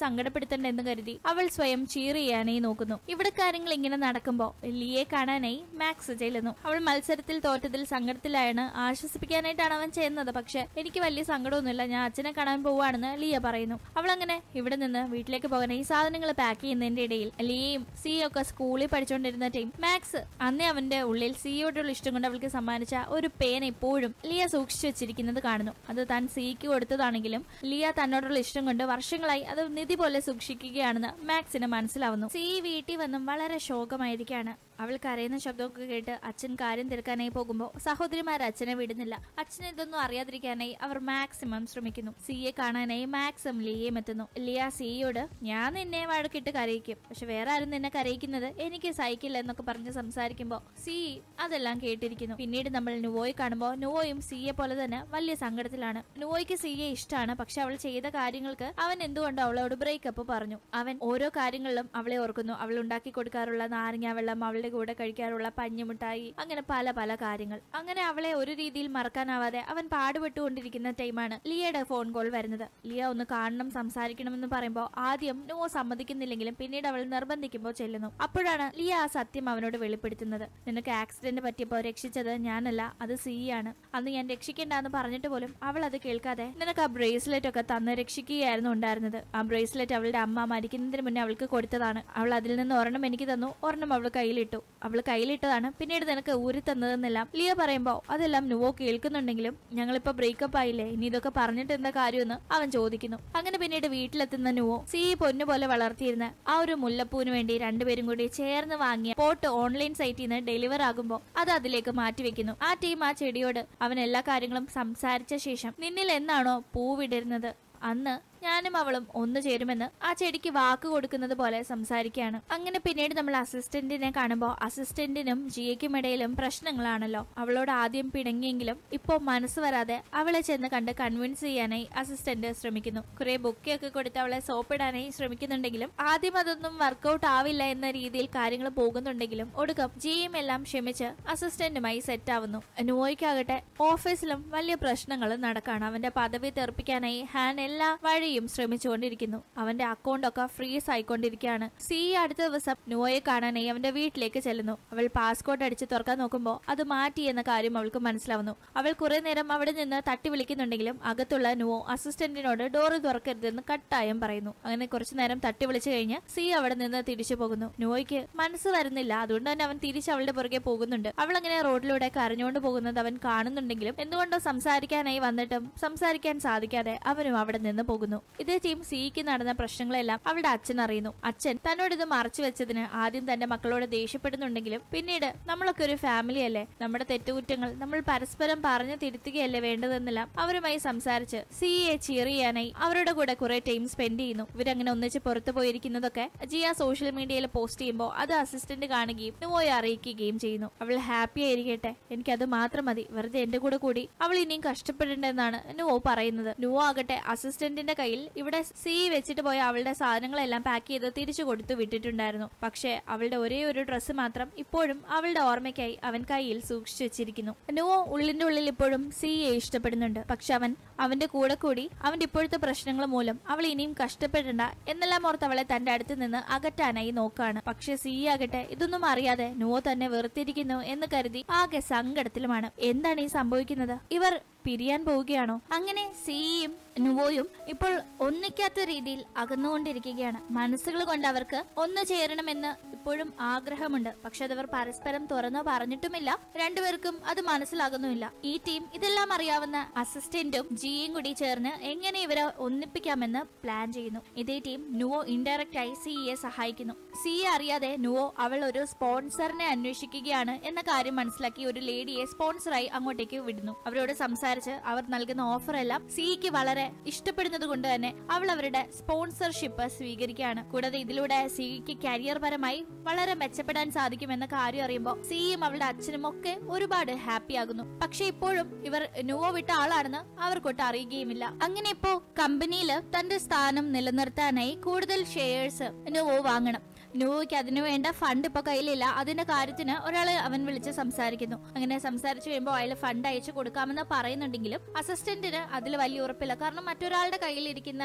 S1: എന്ന് കരുതി അവൾ സ്വയം ചീറിയാനായി നോക്കുന്നു ഇവിടെ കാര്യങ്ങൾ ഇങ്ങനെ നടക്കുമ്പോൾ ലിയെ കാണാനായി മാക്സ് ചെല്ലുന്നു അവൾ മത്സരത്തിൽ തോറ്റതിൽ സങ്കടത്തിലായാണ് ആശ്വസിപ്പിക്കാനായിട്ടാണ് അവൻ ചെയ്യുന്നത് പക്ഷെ എനിക്ക് വലിയ സങ്കടമൊന്നുമില്ല ഞാൻ അച്ഛനെ കാണാൻ പോവാണെന്ന് ലിയ പറയുന്നു അവൾ അങ്ങനെ ഇവിടെ നിന്ന് വീട്ടിലേക്ക് പോകാൻ ഈ സാധനങ്ങൾ പാക്ക് ചെയ്യുന്നതിന്റെ ഇടയിൽ ലിയയും സിയും ഒക്കെ സ്കൂളിൽ പഠിച്ചുകൊണ്ടിരുന്ന ടീം മാക്സ് അന്നേ അവന്റെ ഉള്ളിൽ സിയോടുള്ള ഇഷ്ടം കൊണ്ട് അവൾക്ക് സമ്മാനിച്ച ഒരു പേന ഇപ്പോഴും ലിയ സൂക്ഷിച്ചു വെച്ചിരിക്കുന്നത് കാണുന്നു അത് താൻ സിക്ക് കൊടുത്തതാണെങ്കിലും ലിയ തന്നോടുള്ള ഇഷ്ടം കൊണ്ട് വർഷങ്ങളായി അത് നിധി പോലെ സൂക്ഷിക്കുകയാണെന്ന് മാക്സിന് മനസ്സിലാവുന്നു സി വീട്ടിൽ വന്നും വളരെ ശോകമായിരിക്കാണ് അവൾ കരയുന്ന ശബ്ദമൊക്കെ കേട്ട് അച്ഛൻ കാര്യം തിരക്കാനായി പോകുമ്പോൾ സഹോദരിമാർ അച്ഛനെ വിടുന്നില്ല അച്ഛൻ ഇതൊന്നും അറിയാതിരിക്കാനായി അവർ മാക്സിമം ശ്രമിക്കുന്നു സിയെ കാണാനായി മാക്സിമം ലിയയും എത്തുന്നു ലിയ സിയോട് ഞാൻ നിന്നെ വഴക്കിട്ട് കരയിക്കും പക്ഷെ വേറെ ആരും നിന്നെ കരയിക്കുന്നത് എനിക്ക് സഹിക്കില്ല എന്നൊക്കെ പറഞ്ഞ് സംസാരിക്കുമ്പോൾ സി അതെല്ലാം കേട്ടിരിക്കുന്നു പിന്നീട് നമ്മൾ നുവോയി കാണുമ്പോൾ നുവോയും സിയെ പോലെ തന്നെ വലിയ സങ്കടത്തിലാണ് നുവോയ്ക്ക് സിയെ ഇഷ്ടമാണ് പക്ഷെ അവൾ ചെയ്ത കാര്യങ്ങൾക്ക് അവൻ എന്തുകൊണ്ടോ അവളോട് ബ്രേക്കപ്പ് പറഞ്ഞു അവൻ ഓരോ കാര്യങ്ങളിലും അവളെ ഓർക്കുന്നു അവൾ ഉണ്ടാക്കി കൊടുക്കാറുള്ള നാരങ്ങ വെള്ളം അവളുടെ അവളുടെ കൂടെ കഴിക്കാറുള്ള പഞ്ഞിമുട്ടായി അങ്ങനെ പല പല കാര്യങ്ങൾ അങ്ങനെ അവളെ ഒരു രീതിയിൽ മറക്കാനാവാതെ അവൻ പാടുപെട്ടുകൊണ്ടിരിക്കുന്ന ടൈമാണ് ലിയയുടെ ഫോൺ കോൾ വരുന്നത് ലിയ ഒന്ന് കാണണം സംസാരിക്കണമെന്ന് പറയുമ്പോൾ ആദ്യം നോ സമ്മതിക്കുന്നില്ലെങ്കിലും പിന്നീട് അവൾ നിർബന്ധിക്കുമ്പോൾ ചെല്ലുന്നു അപ്പോഴാണ് ലിയ ആ സത്യം അവനോട് വെളിപ്പെടുത്തുന്നത് നിനക്ക് ആക്സിഡന്റ് പറ്റിയപ്പോൾ രക്ഷിച്ചത് ഞാനല്ല അത് സി ആണ് അന്ന് ഞാൻ രക്ഷിക്കേണ്ടെന്ന് പറഞ്ഞിട്ട് പോലും അവൾ അത് കേൾക്കാതെ നിനക്ക് ആ ബ്രേസ്ലെറ്റ് ഒക്കെ തന്ന് രക്ഷിക്കുകയായിരുന്നു ഉണ്ടായിരുന്നത് ആ ബ്രേസ്ലെറ്റ് അവളുടെ അമ്മ മരിക്കുന്നതിന് മുന്നേ അവൾക്ക് കൊടുത്തതാണ് അവൾ അതിൽ നിന്ന് ഒരെണ്ണം എനിക്ക് തന്നു ഒരെണ്ണം അവൾ കയ്യിലിട്ടു കൊടുത്തു അവൾ കയ്യിലിട്ടതാണ് പിന്നീട് നിനക്ക് ഊരി തന്നതെന്നെല്ലാം ലിയ പറയുമ്പോ അതെല്ലാം നുവോ കേൾക്കുന്നുണ്ടെങ്കിലും ഞങ്ങളിപ്പോ ബ്രേക്കപ്പ് ആയില്ലേ ഇനി ഇതൊക്കെ പറഞ്ഞിട്ട് എന്താ കാര്യമെന്ന് അവൻ ചോദിക്കുന്നു അങ്ങനെ പിന്നീട് വീട്ടിലെത്തുന്ന നുവോ സി പൊന്നുപോലെ വളർത്തിയിരുന്ന ആ ഒരു മുല്ലപ്പൂവിന് വേണ്ടി രണ്ടുപേരും കൂടി ചേർന്ന് വാങ്ങിയ പോട്ട് ഓൺലൈൻ സൈറ്റിൽ നിന്ന് ഡെലിവർ ആകുമ്പോൾ അത് അതിലേക്ക് മാറ്റിവെക്കുന്നു ആ ടീം ആ ചെടിയോട് അവൻ എല്ലാ കാര്യങ്ങളും സംസാരിച്ച ശേഷം നിന്നിൽ എന്നാണോ പൂവിടരുന്നത് അന്ന് ഞാനും അവളും ഒന്നു ചേരുമെന്ന് ആ ചെടിക്ക് വാക്ക് കൊടുക്കുന്നത് പോലെ സംസാരിക്കുകയാണ് അങ്ങനെ പിന്നീട് നമ്മൾ അസിസ്റ്റന്റിനെ കാണുമ്പോൾ അസിസ്റ്റന്റിനും ജിയയ്ക്കും ഇടയിലും പ്രശ്നങ്ങളാണല്ലോ അവളോട് ആദ്യം പിണങ്ങിയെങ്കിലും ഇപ്പോൾ മനസ്സ് വരാതെ അവളെ ചെന്ന് കണ്ട് കൺവിൻസ് ചെയ്യാനായി അസിസ്റ്റന്റ് ശ്രമിക്കുന്നു കുറെ ബുക്കിയൊക്കെ കൊടുത്ത് അവളെ സോപ്പിടാനായി ശ്രമിക്കുന്നുണ്ടെങ്കിലും ആദ്യം അതൊന്നും വർക്കൗട്ട് ആവില്ല എന്ന രീതിയിൽ കാര്യങ്ങൾ പോകുന്നുണ്ടെങ്കിലും ഒടുക്കം ജിയും എല്ലാം ക്ഷമിച്ച് അസിസ്റ്റന്റുമായി സെറ്റ് ആവുന്നു നോയ്ക്കാകട്ടെ ഓഫീസിലും വലിയ പ്രശ്നങ്ങൾ നടക്കാണ് അവന്റെ പദവി തെറപ്പിക്കാനായി ഹാൻ എല്ലാ വഴി പലരെയും ശ്രമിച്ചുകൊണ്ടിരിക്കുന്നു അവന്റെ അക്കൗണ്ടൊക്കെ ഫ്രീസ് ആയിക്കൊണ്ടിരിക്കുകയാണ് സി അടുത്ത ദിവസം നോയെ കാണാനായി അവന്റെ വീട്ടിലേക്ക് ചെല്ലുന്നു അവൾ പാസ്പോർട്ട് അടിച്ച് തുറക്കാൻ നോക്കുമ്പോൾ അത് മാറ്റി എന്ന കാര്യം അവൾക്ക് മനസ്സിലാവുന്നു അവൾ കുറെ നേരം അവിടെ നിന്ന് തട്ടി വിളിക്കുന്നുണ്ടെങ്കിലും അകത്തുള്ള നുവോ അസിസ്റ്റന്റിനോട് ഡോറ് തുറക്കരുതെന്ന് കട്ടായം പറയുന്നു അങ്ങനെ കുറച്ചു നേരം തട്ടി വിളിച്ചു കഴിഞ്ഞ് സി അവിടെ നിന്ന് തിരിച്ചു പോകുന്നു നോയ്ക്ക് മനസ്സ് വരുന്നില്ല അതുകൊണ്ട് തന്നെ അവൻ തിരിച്ച് അവളുടെ പുറകെ പോകുന്നുണ്ട് അവൾ അങ്ങനെ റോഡിലൂടെ കരഞ്ഞുകൊണ്ട് പോകുന്നത് അവൻ കാണുന്നുണ്ടെങ്കിലും എന്തുകൊണ്ടോ സംസാരിക്കാനായി വന്നിട്ടും സംസാരിക്കാൻ സാധിക്കാതെ അവനും അവിടെ നിന്ന് പോകുന്നു ഉണ്ടായിരുന്നു ടീം സിഇക്ക് നടന്ന പ്രശ്നങ്ങളെല്ലാം അവളുടെ അച്ഛൻ അറിയുന്നു അച്ഛൻ തന്നോട് ഇത് മറച്ചു വെച്ചതിന് ആദ്യം തന്റെ മക്കളോട് ദേഷ്യപ്പെടുന്നുണ്ടെങ്കിലും പിന്നീട് നമ്മളൊക്കെ ഒരു ഫാമിലി അല്ലേ നമ്മുടെ തെറ്റുകുറ്റങ്ങൾ നമ്മൾ പരസ്പരം പറഞ്ഞു തിരുത്തുകയല്ലേ വേണ്ടതെന്നെല്ലാം അവരുമായി സംസാരിച്ച് സിഇയെ ചീറിയാനായി അവരുടെ കൂടെ കുറെ ടൈം സ്പെൻഡ് ചെയ്യുന്നു ഇവരങ്ങനെ ഒന്നിച്ച് പുറത്തു പോയിരിക്കുന്നതൊക്കെ ജിയ സോഷ്യൽ മീഡിയയിൽ പോസ്റ്റ് ചെയ്യുമ്പോൾ അത് അസിസ്റ്റന്റ് കാണുകയും നുവോയെ അറിയിക്കുകയും ചെയ്യുന്നു അവൾ ഹാപ്പി ആയിരിക്കട്ടെ അത് മാത്രം മതി വെറുതെ എന്റെ കൂടെ കൂടി അവൾ ഇനിയും കഷ്ടപ്പെടേണ്ടെന്നാണ് നുവോ പറയുന്നത് നുവോ ആകട്ടെ അസിസ്റ്റന്റിന്റെ കയ്യിൽ ഇവിടെ സി വെച്ചിട്ട് പോയ അവളുടെ സാധനങ്ങളെല്ലാം പാക്ക് ചെയ്ത് തിരിച്ചു കൊടുത്തു വിട്ടിട്ടുണ്ടായിരുന്നു പക്ഷേ അവളുടെ ഒരേ ഒരു ഡ്രസ്സ് മാത്രം ഇപ്പോഴും അവളുടെ ഓർമ്മയ്ക്കായി അവൻ കയ്യിൽ സൂക്ഷിച്ചു വെച്ചിരിക്കുന്നു നുവോ ഉള്ളിന്റെ ഉള്ളിൽ ഇപ്പോഴും സിയെ ഇഷ്ടപ്പെടുന്നുണ്ട് പക്ഷെ അവൻ അവന്റെ കൂടെ കൂടി അവന്റെ ഇപ്പോഴത്തെ പ്രശ്നങ്ങൾ മൂലം അവൾ ഇനിയും കഷ്ടപ്പെടേണ്ട എന്നെല്ലാം ഓർത്ത് അവളെ തന്റെ അടുത്ത് നിന്ന് അകറ്റാനായി നോക്കാണ് പക്ഷെ സി ആകട്ടെ ഇതൊന്നും അറിയാതെ നുവോ തന്നെ വെറുത്തിരിക്കുന്നു എന്ന് കരുതി ആകെ സങ്കടത്തിലുമാണ് എന്താണ് ഈ സംഭവിക്കുന്നത് ഇവർ പിരിയാൻ പോവുകയാണോ അങ്ങനെ സിയും നുവോയും ഇപ്പോൾ ഒന്നിക്കാത്ത രീതിയിൽ അകന്നുകൊണ്ടിരിക്കുകയാണ് മനസ്സുകൾ കൊണ്ട് അവർക്ക് ഒന്നു ചേരണമെന്ന് ഇപ്പോഴും ആഗ്രഹമുണ്ട് പക്ഷെ അതവർ പരസ്പരം തുറന്നു പറഞ്ഞിട്ടുമില്ല രണ്ടുപേർക്കും അത് മനസ്സിലാകുന്നുമില്ല ഈ ടീം ഇതെല്ലാം അറിയാവുന്ന അസിസ്റ്റന്റും ജിയും കൂടി ചേർന്ന് എങ്ങനെ ഇവരെ ഒന്നിപ്പിക്കാമെന്ന് പ്ലാൻ ചെയ്യുന്നു ഇതേ ടീം നുവോ ഇൻഡയറക്റ്റ് ആയി സിഇയെ സഹായിക്കുന്നു സിഇയെ അറിയാതെ നുവോ അവൾ ഒരു സ്പോൺസറിനെ അന്വേഷിക്കുകയാണ് എന്ന കാര്യം മനസ്സിലാക്കി ഒരു ലേഡിയെ സ്പോൺസറായി അങ്ങോട്ടേക്ക് വിടുന്നു അവരോട് സംസാര വിചാരിച്ച് അവർ നൽകുന്ന ഓഫർ എല്ലാം സിഇക്ക് വളരെ ഇഷ്ടപ്പെടുന്നത് കൊണ്ട് തന്നെ അവൾ അവരുടെ സ്പോൺസർഷിപ്പ് സ്വീകരിക്കുകയാണ് കൂടാതെ ഇതിലൂടെ സിഇക്ക് കരിയർ പരമായി വളരെ മെച്ചപ്പെടാൻ സാധിക്കുമെന്ന കാര്യം അറിയുമ്പോൾ സിഇയും അവളുടെ അച്ഛനും ഒക്കെ ഒരുപാട് ഹാപ്പി ആകുന്നു പക്ഷെ ഇപ്പോഴും ഇവർ നുവോ വിട്ട ആളാണെന്ന് അവർക്കൊട്ട് അറിയുകയുമില്ല അങ്ങനെ ഇപ്പോ കമ്പനിയിൽ തന്റെ സ്ഥാനം നിലനിർത്താനായി കൂടുതൽ ഷെയർസ് നുവോ വാങ്ങണം നൂവയ്ക്ക് അതിനു വേണ്ട ഫണ്ട് ഇപ്പൊ കയ്യിലില്ല അതിന്റെ കാര്യത്തിന് ഒരാൾ അവൻ വിളിച്ച് സംസാരിക്കുന്നു അങ്ങനെ സംസാരിച്ചു കഴിയുമ്പോൾ അയാൾ ഫണ്ട് അയച്ചു കൊടുക്കാമെന്ന് പറയുന്നുണ്ടെങ്കിലും അസിസ്റ്റന്റിന് അതിൽ വലിയ ഉറപ്പില്ല കാരണം മറ്റൊരാളുടെ കയ്യിലിരിക്കുന്ന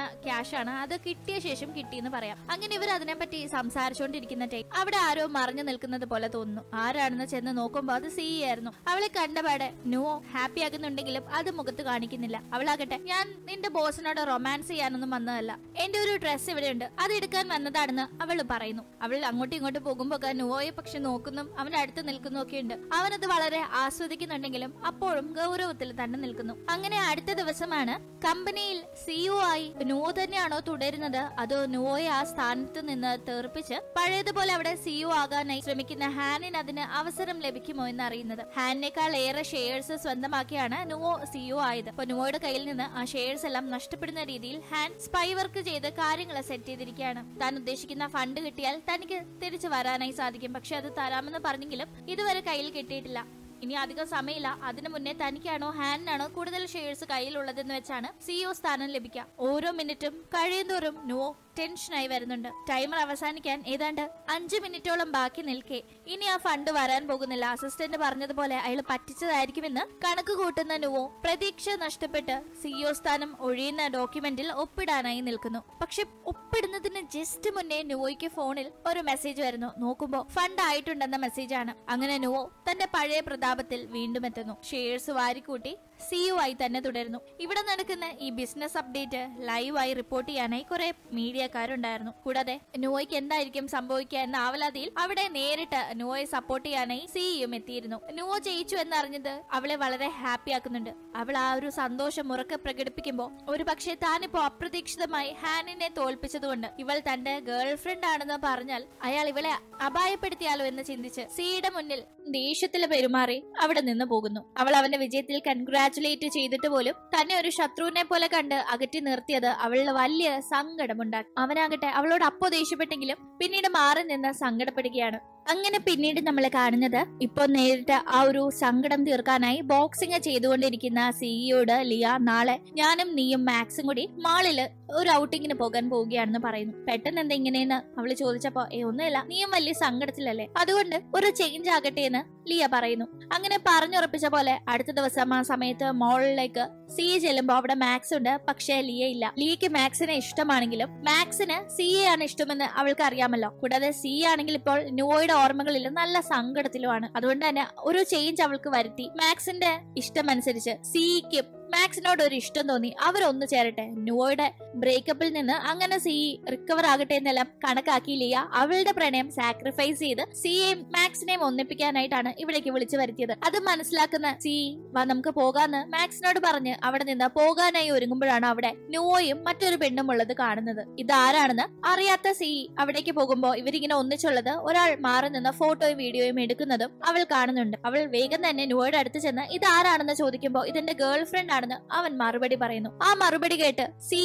S1: ആണ് അത് കിട്ടിയ ശേഷം കിട്ടിയെന്ന് പറയാം അങ്ങനെ ഇവർ അതിനെപ്പറ്റി സംസാരിച്ചുകൊണ്ടിരിക്കുന്ന ടൈം അവിടെ ആരോ മറിഞ്ഞു നിൽക്കുന്നത് പോലെ തോന്നുന്നു ആരാണെന്ന് ചെന്ന് നോക്കുമ്പോൾ അത് സി e ആയിരുന്നു അവളെ കണ്ടപാടെ നുവോ ഹാപ്പി ആകുന്നുണ്ടെങ്കിലും അത് മുഖത്ത് കാണിക്കുന്നില്ല അവളാകട്ടെ ഞാൻ നിന്റെ ബോസിനോട് റൊമാൻസ് ചെയ്യാനൊന്നും വന്നതല്ല എന്റെ ഒരു ഡ്രസ് ഇവിടെ ഉണ്ട് അത് എടുക്കാൻ വന്നതാണെന്ന് അവൾ പറയുന്നു അവൾ അങ്ങോട്ടും ഇങ്ങോട്ടും പോകുമ്പോ നുവോയെ പക്ഷെ നോക്കുന്നു അവൻ അടുത്ത് നിൽക്കുന്നു ഉണ്ട് അവനത് വളരെ ആസ്വദിക്കുന്നുണ്ടെങ്കിലും അപ്പോഴും ഗൗരവത്തിൽ തന്നെ നിൽക്കുന്നു അങ്ങനെ അടുത്ത ദിവസമാണ് കമ്പനിയിൽ സിഇഒ e ആയി നുവോ തന്നെയാണോ തുടരുന്നത് അതോ നുവോയെ ആ സ്ഥാനത്ത് നിന്ന് തെറിപ്പിച്ച് പഴയതുപോലെ അവിടെ സിഇഒ e ആകാനായി ശ്രമിക്കുന്ന ഹാനിന് അതിന് അവസരം ലഭിക്കുമോ എന്ന് അറിയുന്നത് ഹാനിനേക്കാൾ ഏറെ ഷെയർസ് സ്വന്തമാക്കിയാണ് നുവോ സിഇഒ e ആയത് അപ്പൊ നുവോയുടെ കയ്യിൽ നിന്ന് ആ ഷെയർസ് എല്ലാം നഷ്ടപ്പെടുന്ന രീതിയിൽ ഹാൻ സ്പൈ വർക്ക് ചെയ്ത് കാര്യങ്ങളെ സെറ്റ് ചെയ്തിരിക്കുകയാണ് താൻ ഉദ്ദേശിക്കുന്ന ഫണ്ട് കിട്ടിയാൽ തനിക്ക് തിരിച്ചു വരാനായി സാധിക്കും പക്ഷെ അത് തരാമെന്ന് പറഞ്ഞെങ്കിലും ഇതുവരെ കയ്യിൽ കിട്ടിയിട്ടില്ല ഇനി അധികം സമയമില്ല അതിനു മുന്നേ തനിക്കാണോ ഹാനിനാണോ കൂടുതൽ ഷെയർസ് കയ്യിലുള്ളതെന്ന് വെച്ചാണ് സിഇഒ e സ്ഥാനം ലഭിക്കുക ഓരോ മിനിറ്റും കഴിയുന്തോറും നോ ടെൻഷനായി വരുന്നുണ്ട് ടൈമർ അവസാനിക്കാൻ ഏതാണ്ട് അഞ്ചു മിനിറ്റോളം ബാക്കി നിൽക്കെ ഇനി ആ ഫണ്ട് വരാൻ പോകുന്നില്ല അസിസ്റ്റന്റ് പറഞ്ഞതുപോലെ അയാൾ പറ്റിച്ചതായിരിക്കുമെന്ന് കണക്ക് കൂട്ടുന്ന നുവോ പ്രതീക്ഷ നഷ്ടപ്പെട്ട് സിഇഒ സ്ഥാനം ഒഴിയുന്ന ഡോക്യുമെന്റിൽ ഒപ്പിടാനായി നിൽക്കുന്നു പക്ഷെ ഒപ്പിടുന്നതിന് ജസ്റ്റ് മുന്നേ നുവോയ്ക്ക് ഫോണിൽ ഒരു മെസ്സേജ് വരുന്നു നോക്കുമ്പോ ഫണ്ട് ആയിട്ടുണ്ടെന്ന മെസ്സേജാണ് അങ്ങനെ നുവോ തന്റെ പഴയ പ്രതാപത്തിൽ വീണ്ടും എത്തുന്നു ഷെയർസ് വാരിക്കൂട്ടി ആയി തന്നെ തുടരുന്നു ഇവിടെ നടക്കുന്ന ഈ ബിസിനസ് അപ്ഡേറ്റ് ലൈവായി റിപ്പോർട്ട് ചെയ്യാനായി കുറെ മീഡിയക്കാരുണ്ടായിരുന്നു കൂടാതെ നോയ്ക്ക് എന്തായിരിക്കും സംഭവിക്കുക എന്ന ആവലാതിയിൽ അവിടെ നേരിട്ട് നോയെ സപ്പോർട്ട് ചെയ്യാനായി സിഇയും e എത്തിയിരുന്നു നോ ജയിച്ചു എന്നറിഞ്ഞത് അവളെ വളരെ ഹാപ്പി ആക്കുന്നുണ്ട് അവൾ ആ ഒരു സന്തോഷം ഉറക്കെ പ്രകടിപ്പിക്കുമ്പോൾ ഒരു പക്ഷേ താനിപ്പോ അപ്രതീക്ഷിതമായി ഹാനിനെ തോൽപ്പിച്ചതുകൊണ്ട് ഇവൾ തന്റെ ഗേൾ ഫ്രണ്ട് ആണെന്ന് പറഞ്ഞാൽ അയാൾ ഇവളെ അപായപ്പെടുത്തിയാലോ എന്ന് ചിന്തിച്ച് സിയുടെ e മുന്നിൽ ദേഷ്യത്തിൽ പെരുമാറി അവിടെ നിന്ന് പോകുന്നു അവൾ അവന്റെ വിജയത്തിൽ കൺഗ്രാറ്റ് കൺഗ്രാറ്റുലേറ്റ് ചെയ്തിട്ട് പോലും തന്നെ ഒരു ശത്രുവിനെ പോലെ കണ്ട് അകറ്റി നിർത്തിയത് അവളുടെ വലിയ സങ്കടമുണ്ടാക്കി അവനാകട്ടെ അവളോട് അപ്പോ ദേഷ്യപ്പെട്ടെങ്കിലും പിന്നീട് മാറി നിന്ന് സങ്കടപ്പെടുകയാണ് അങ്ങനെ പിന്നീട് നമ്മൾ കാണുന്നത് ഇപ്പോൾ നേരിട്ട് ആ ഒരു സങ്കടം തീർക്കാനായി ബോക്സിംഗ് ചെയ്തുകൊണ്ടിരിക്കുന്ന സിഇയോട് e ലിയ നാളെ ഞാനും നീയും മാക്സും കൂടി മാളില് ഒരു ഔട്ടിങ്ങിന് പോകാൻ പോവുകയാണെന്ന് പറയുന്നു പെട്ടെന്ന് എന്താ ഇങ്ങനെയെന്ന് അവള് ചോദിച്ചപ്പോ ഏ ഒന്നുമില്ല നീയും വലിയ സങ്കടത്തിലല്ലേ അതുകൊണ്ട് ഒരു ചേഞ്ച് ആകട്ടെ എന്ന് ലിയ പറയുന്നു അങ്ങനെ പറഞ്ഞുറപ്പിച്ച പോലെ അടുത്ത ദിവസം ആ സമയത്ത് മോളിലേക്ക് സി എ ചെല്ലുമ്പോ അവിടെ മാക്സ് ഉണ്ട് പക്ഷേ ലിയ e ഇല്ല ലിയക്ക് e മാക്സിനെ ഇഷ്ടമാണെങ്കിലും സി എ ആണ് ഇഷ്ടമെന്ന് അവൾക്ക് അറിയാമല്ലോ കൂടാതെ സി ആണെങ്കിൽ ഇപ്പോൾ ന്യൂയോയുടെ ഓർമ്മകളിൽ നല്ല സങ്കടത്തിലുമാണ് അതുകൊണ്ട് തന്നെ ഒരു ചേഞ്ച് അവൾക്ക് വരുത്തി മാക്സിന്റെ ഇഷ്ടമനുസരിച്ച് സിക്കും മാക്സിനോട് ഒരു ഇഷ്ടം തോന്നി അവരൊന്ന് ചേരട്ടെ നുവോയുടെ ബ്രേക്കപ്പിൽ നിന്ന് അങ്ങനെ സി റിക്കവർ ആകട്ടെ എന്നെല്ലാം കണക്കാക്കി ലിയ അവളുടെ പ്രണയം സാക്രിഫൈസ് ചെയ്ത് സിയെയും മാക്സിനെയും ഒന്നിപ്പിക്കാനായിട്ടാണ് ഇവിടേക്ക് വിളിച്ചു വരുത്തിയത് അത് മനസ്സിലാക്കുന്ന സി വാ നമുക്ക് പോകാന്ന് മാക്സിനോട് പറഞ്ഞ് അവിടെ നിന്ന് പോകാനായി ഒരുങ്ങുമ്പോഴാണ് അവിടെ നുവോയും മറ്റൊരു പെണ്ണും ഉള്ളത് കാണുന്നത് ഇതാരാണെന്ന് അറിയാത്ത സി അവിടേക്ക് പോകുമ്പോൾ ഇവരിങ്ങനെ ഒന്നിച്ചുള്ളത് ഒരാൾ മാറി നിന്ന് ഫോട്ടോയും വീഡിയോയും എടുക്കുന്നതും അവൾ കാണുന്നുണ്ട് അവൾ വേഗം തന്നെ നുവോയുടെ അടുത്ത് ചെന്ന് ഇതാരാണെന്ന് ചോദിക്കുമ്പോൾ ഇതെന്റെ ഗേൾ ഫ്രണ്ട് എന്താണെന്ന് അവൻ മറുപടി പറയുന്നു ആ മറുപടി കേട്ട് സി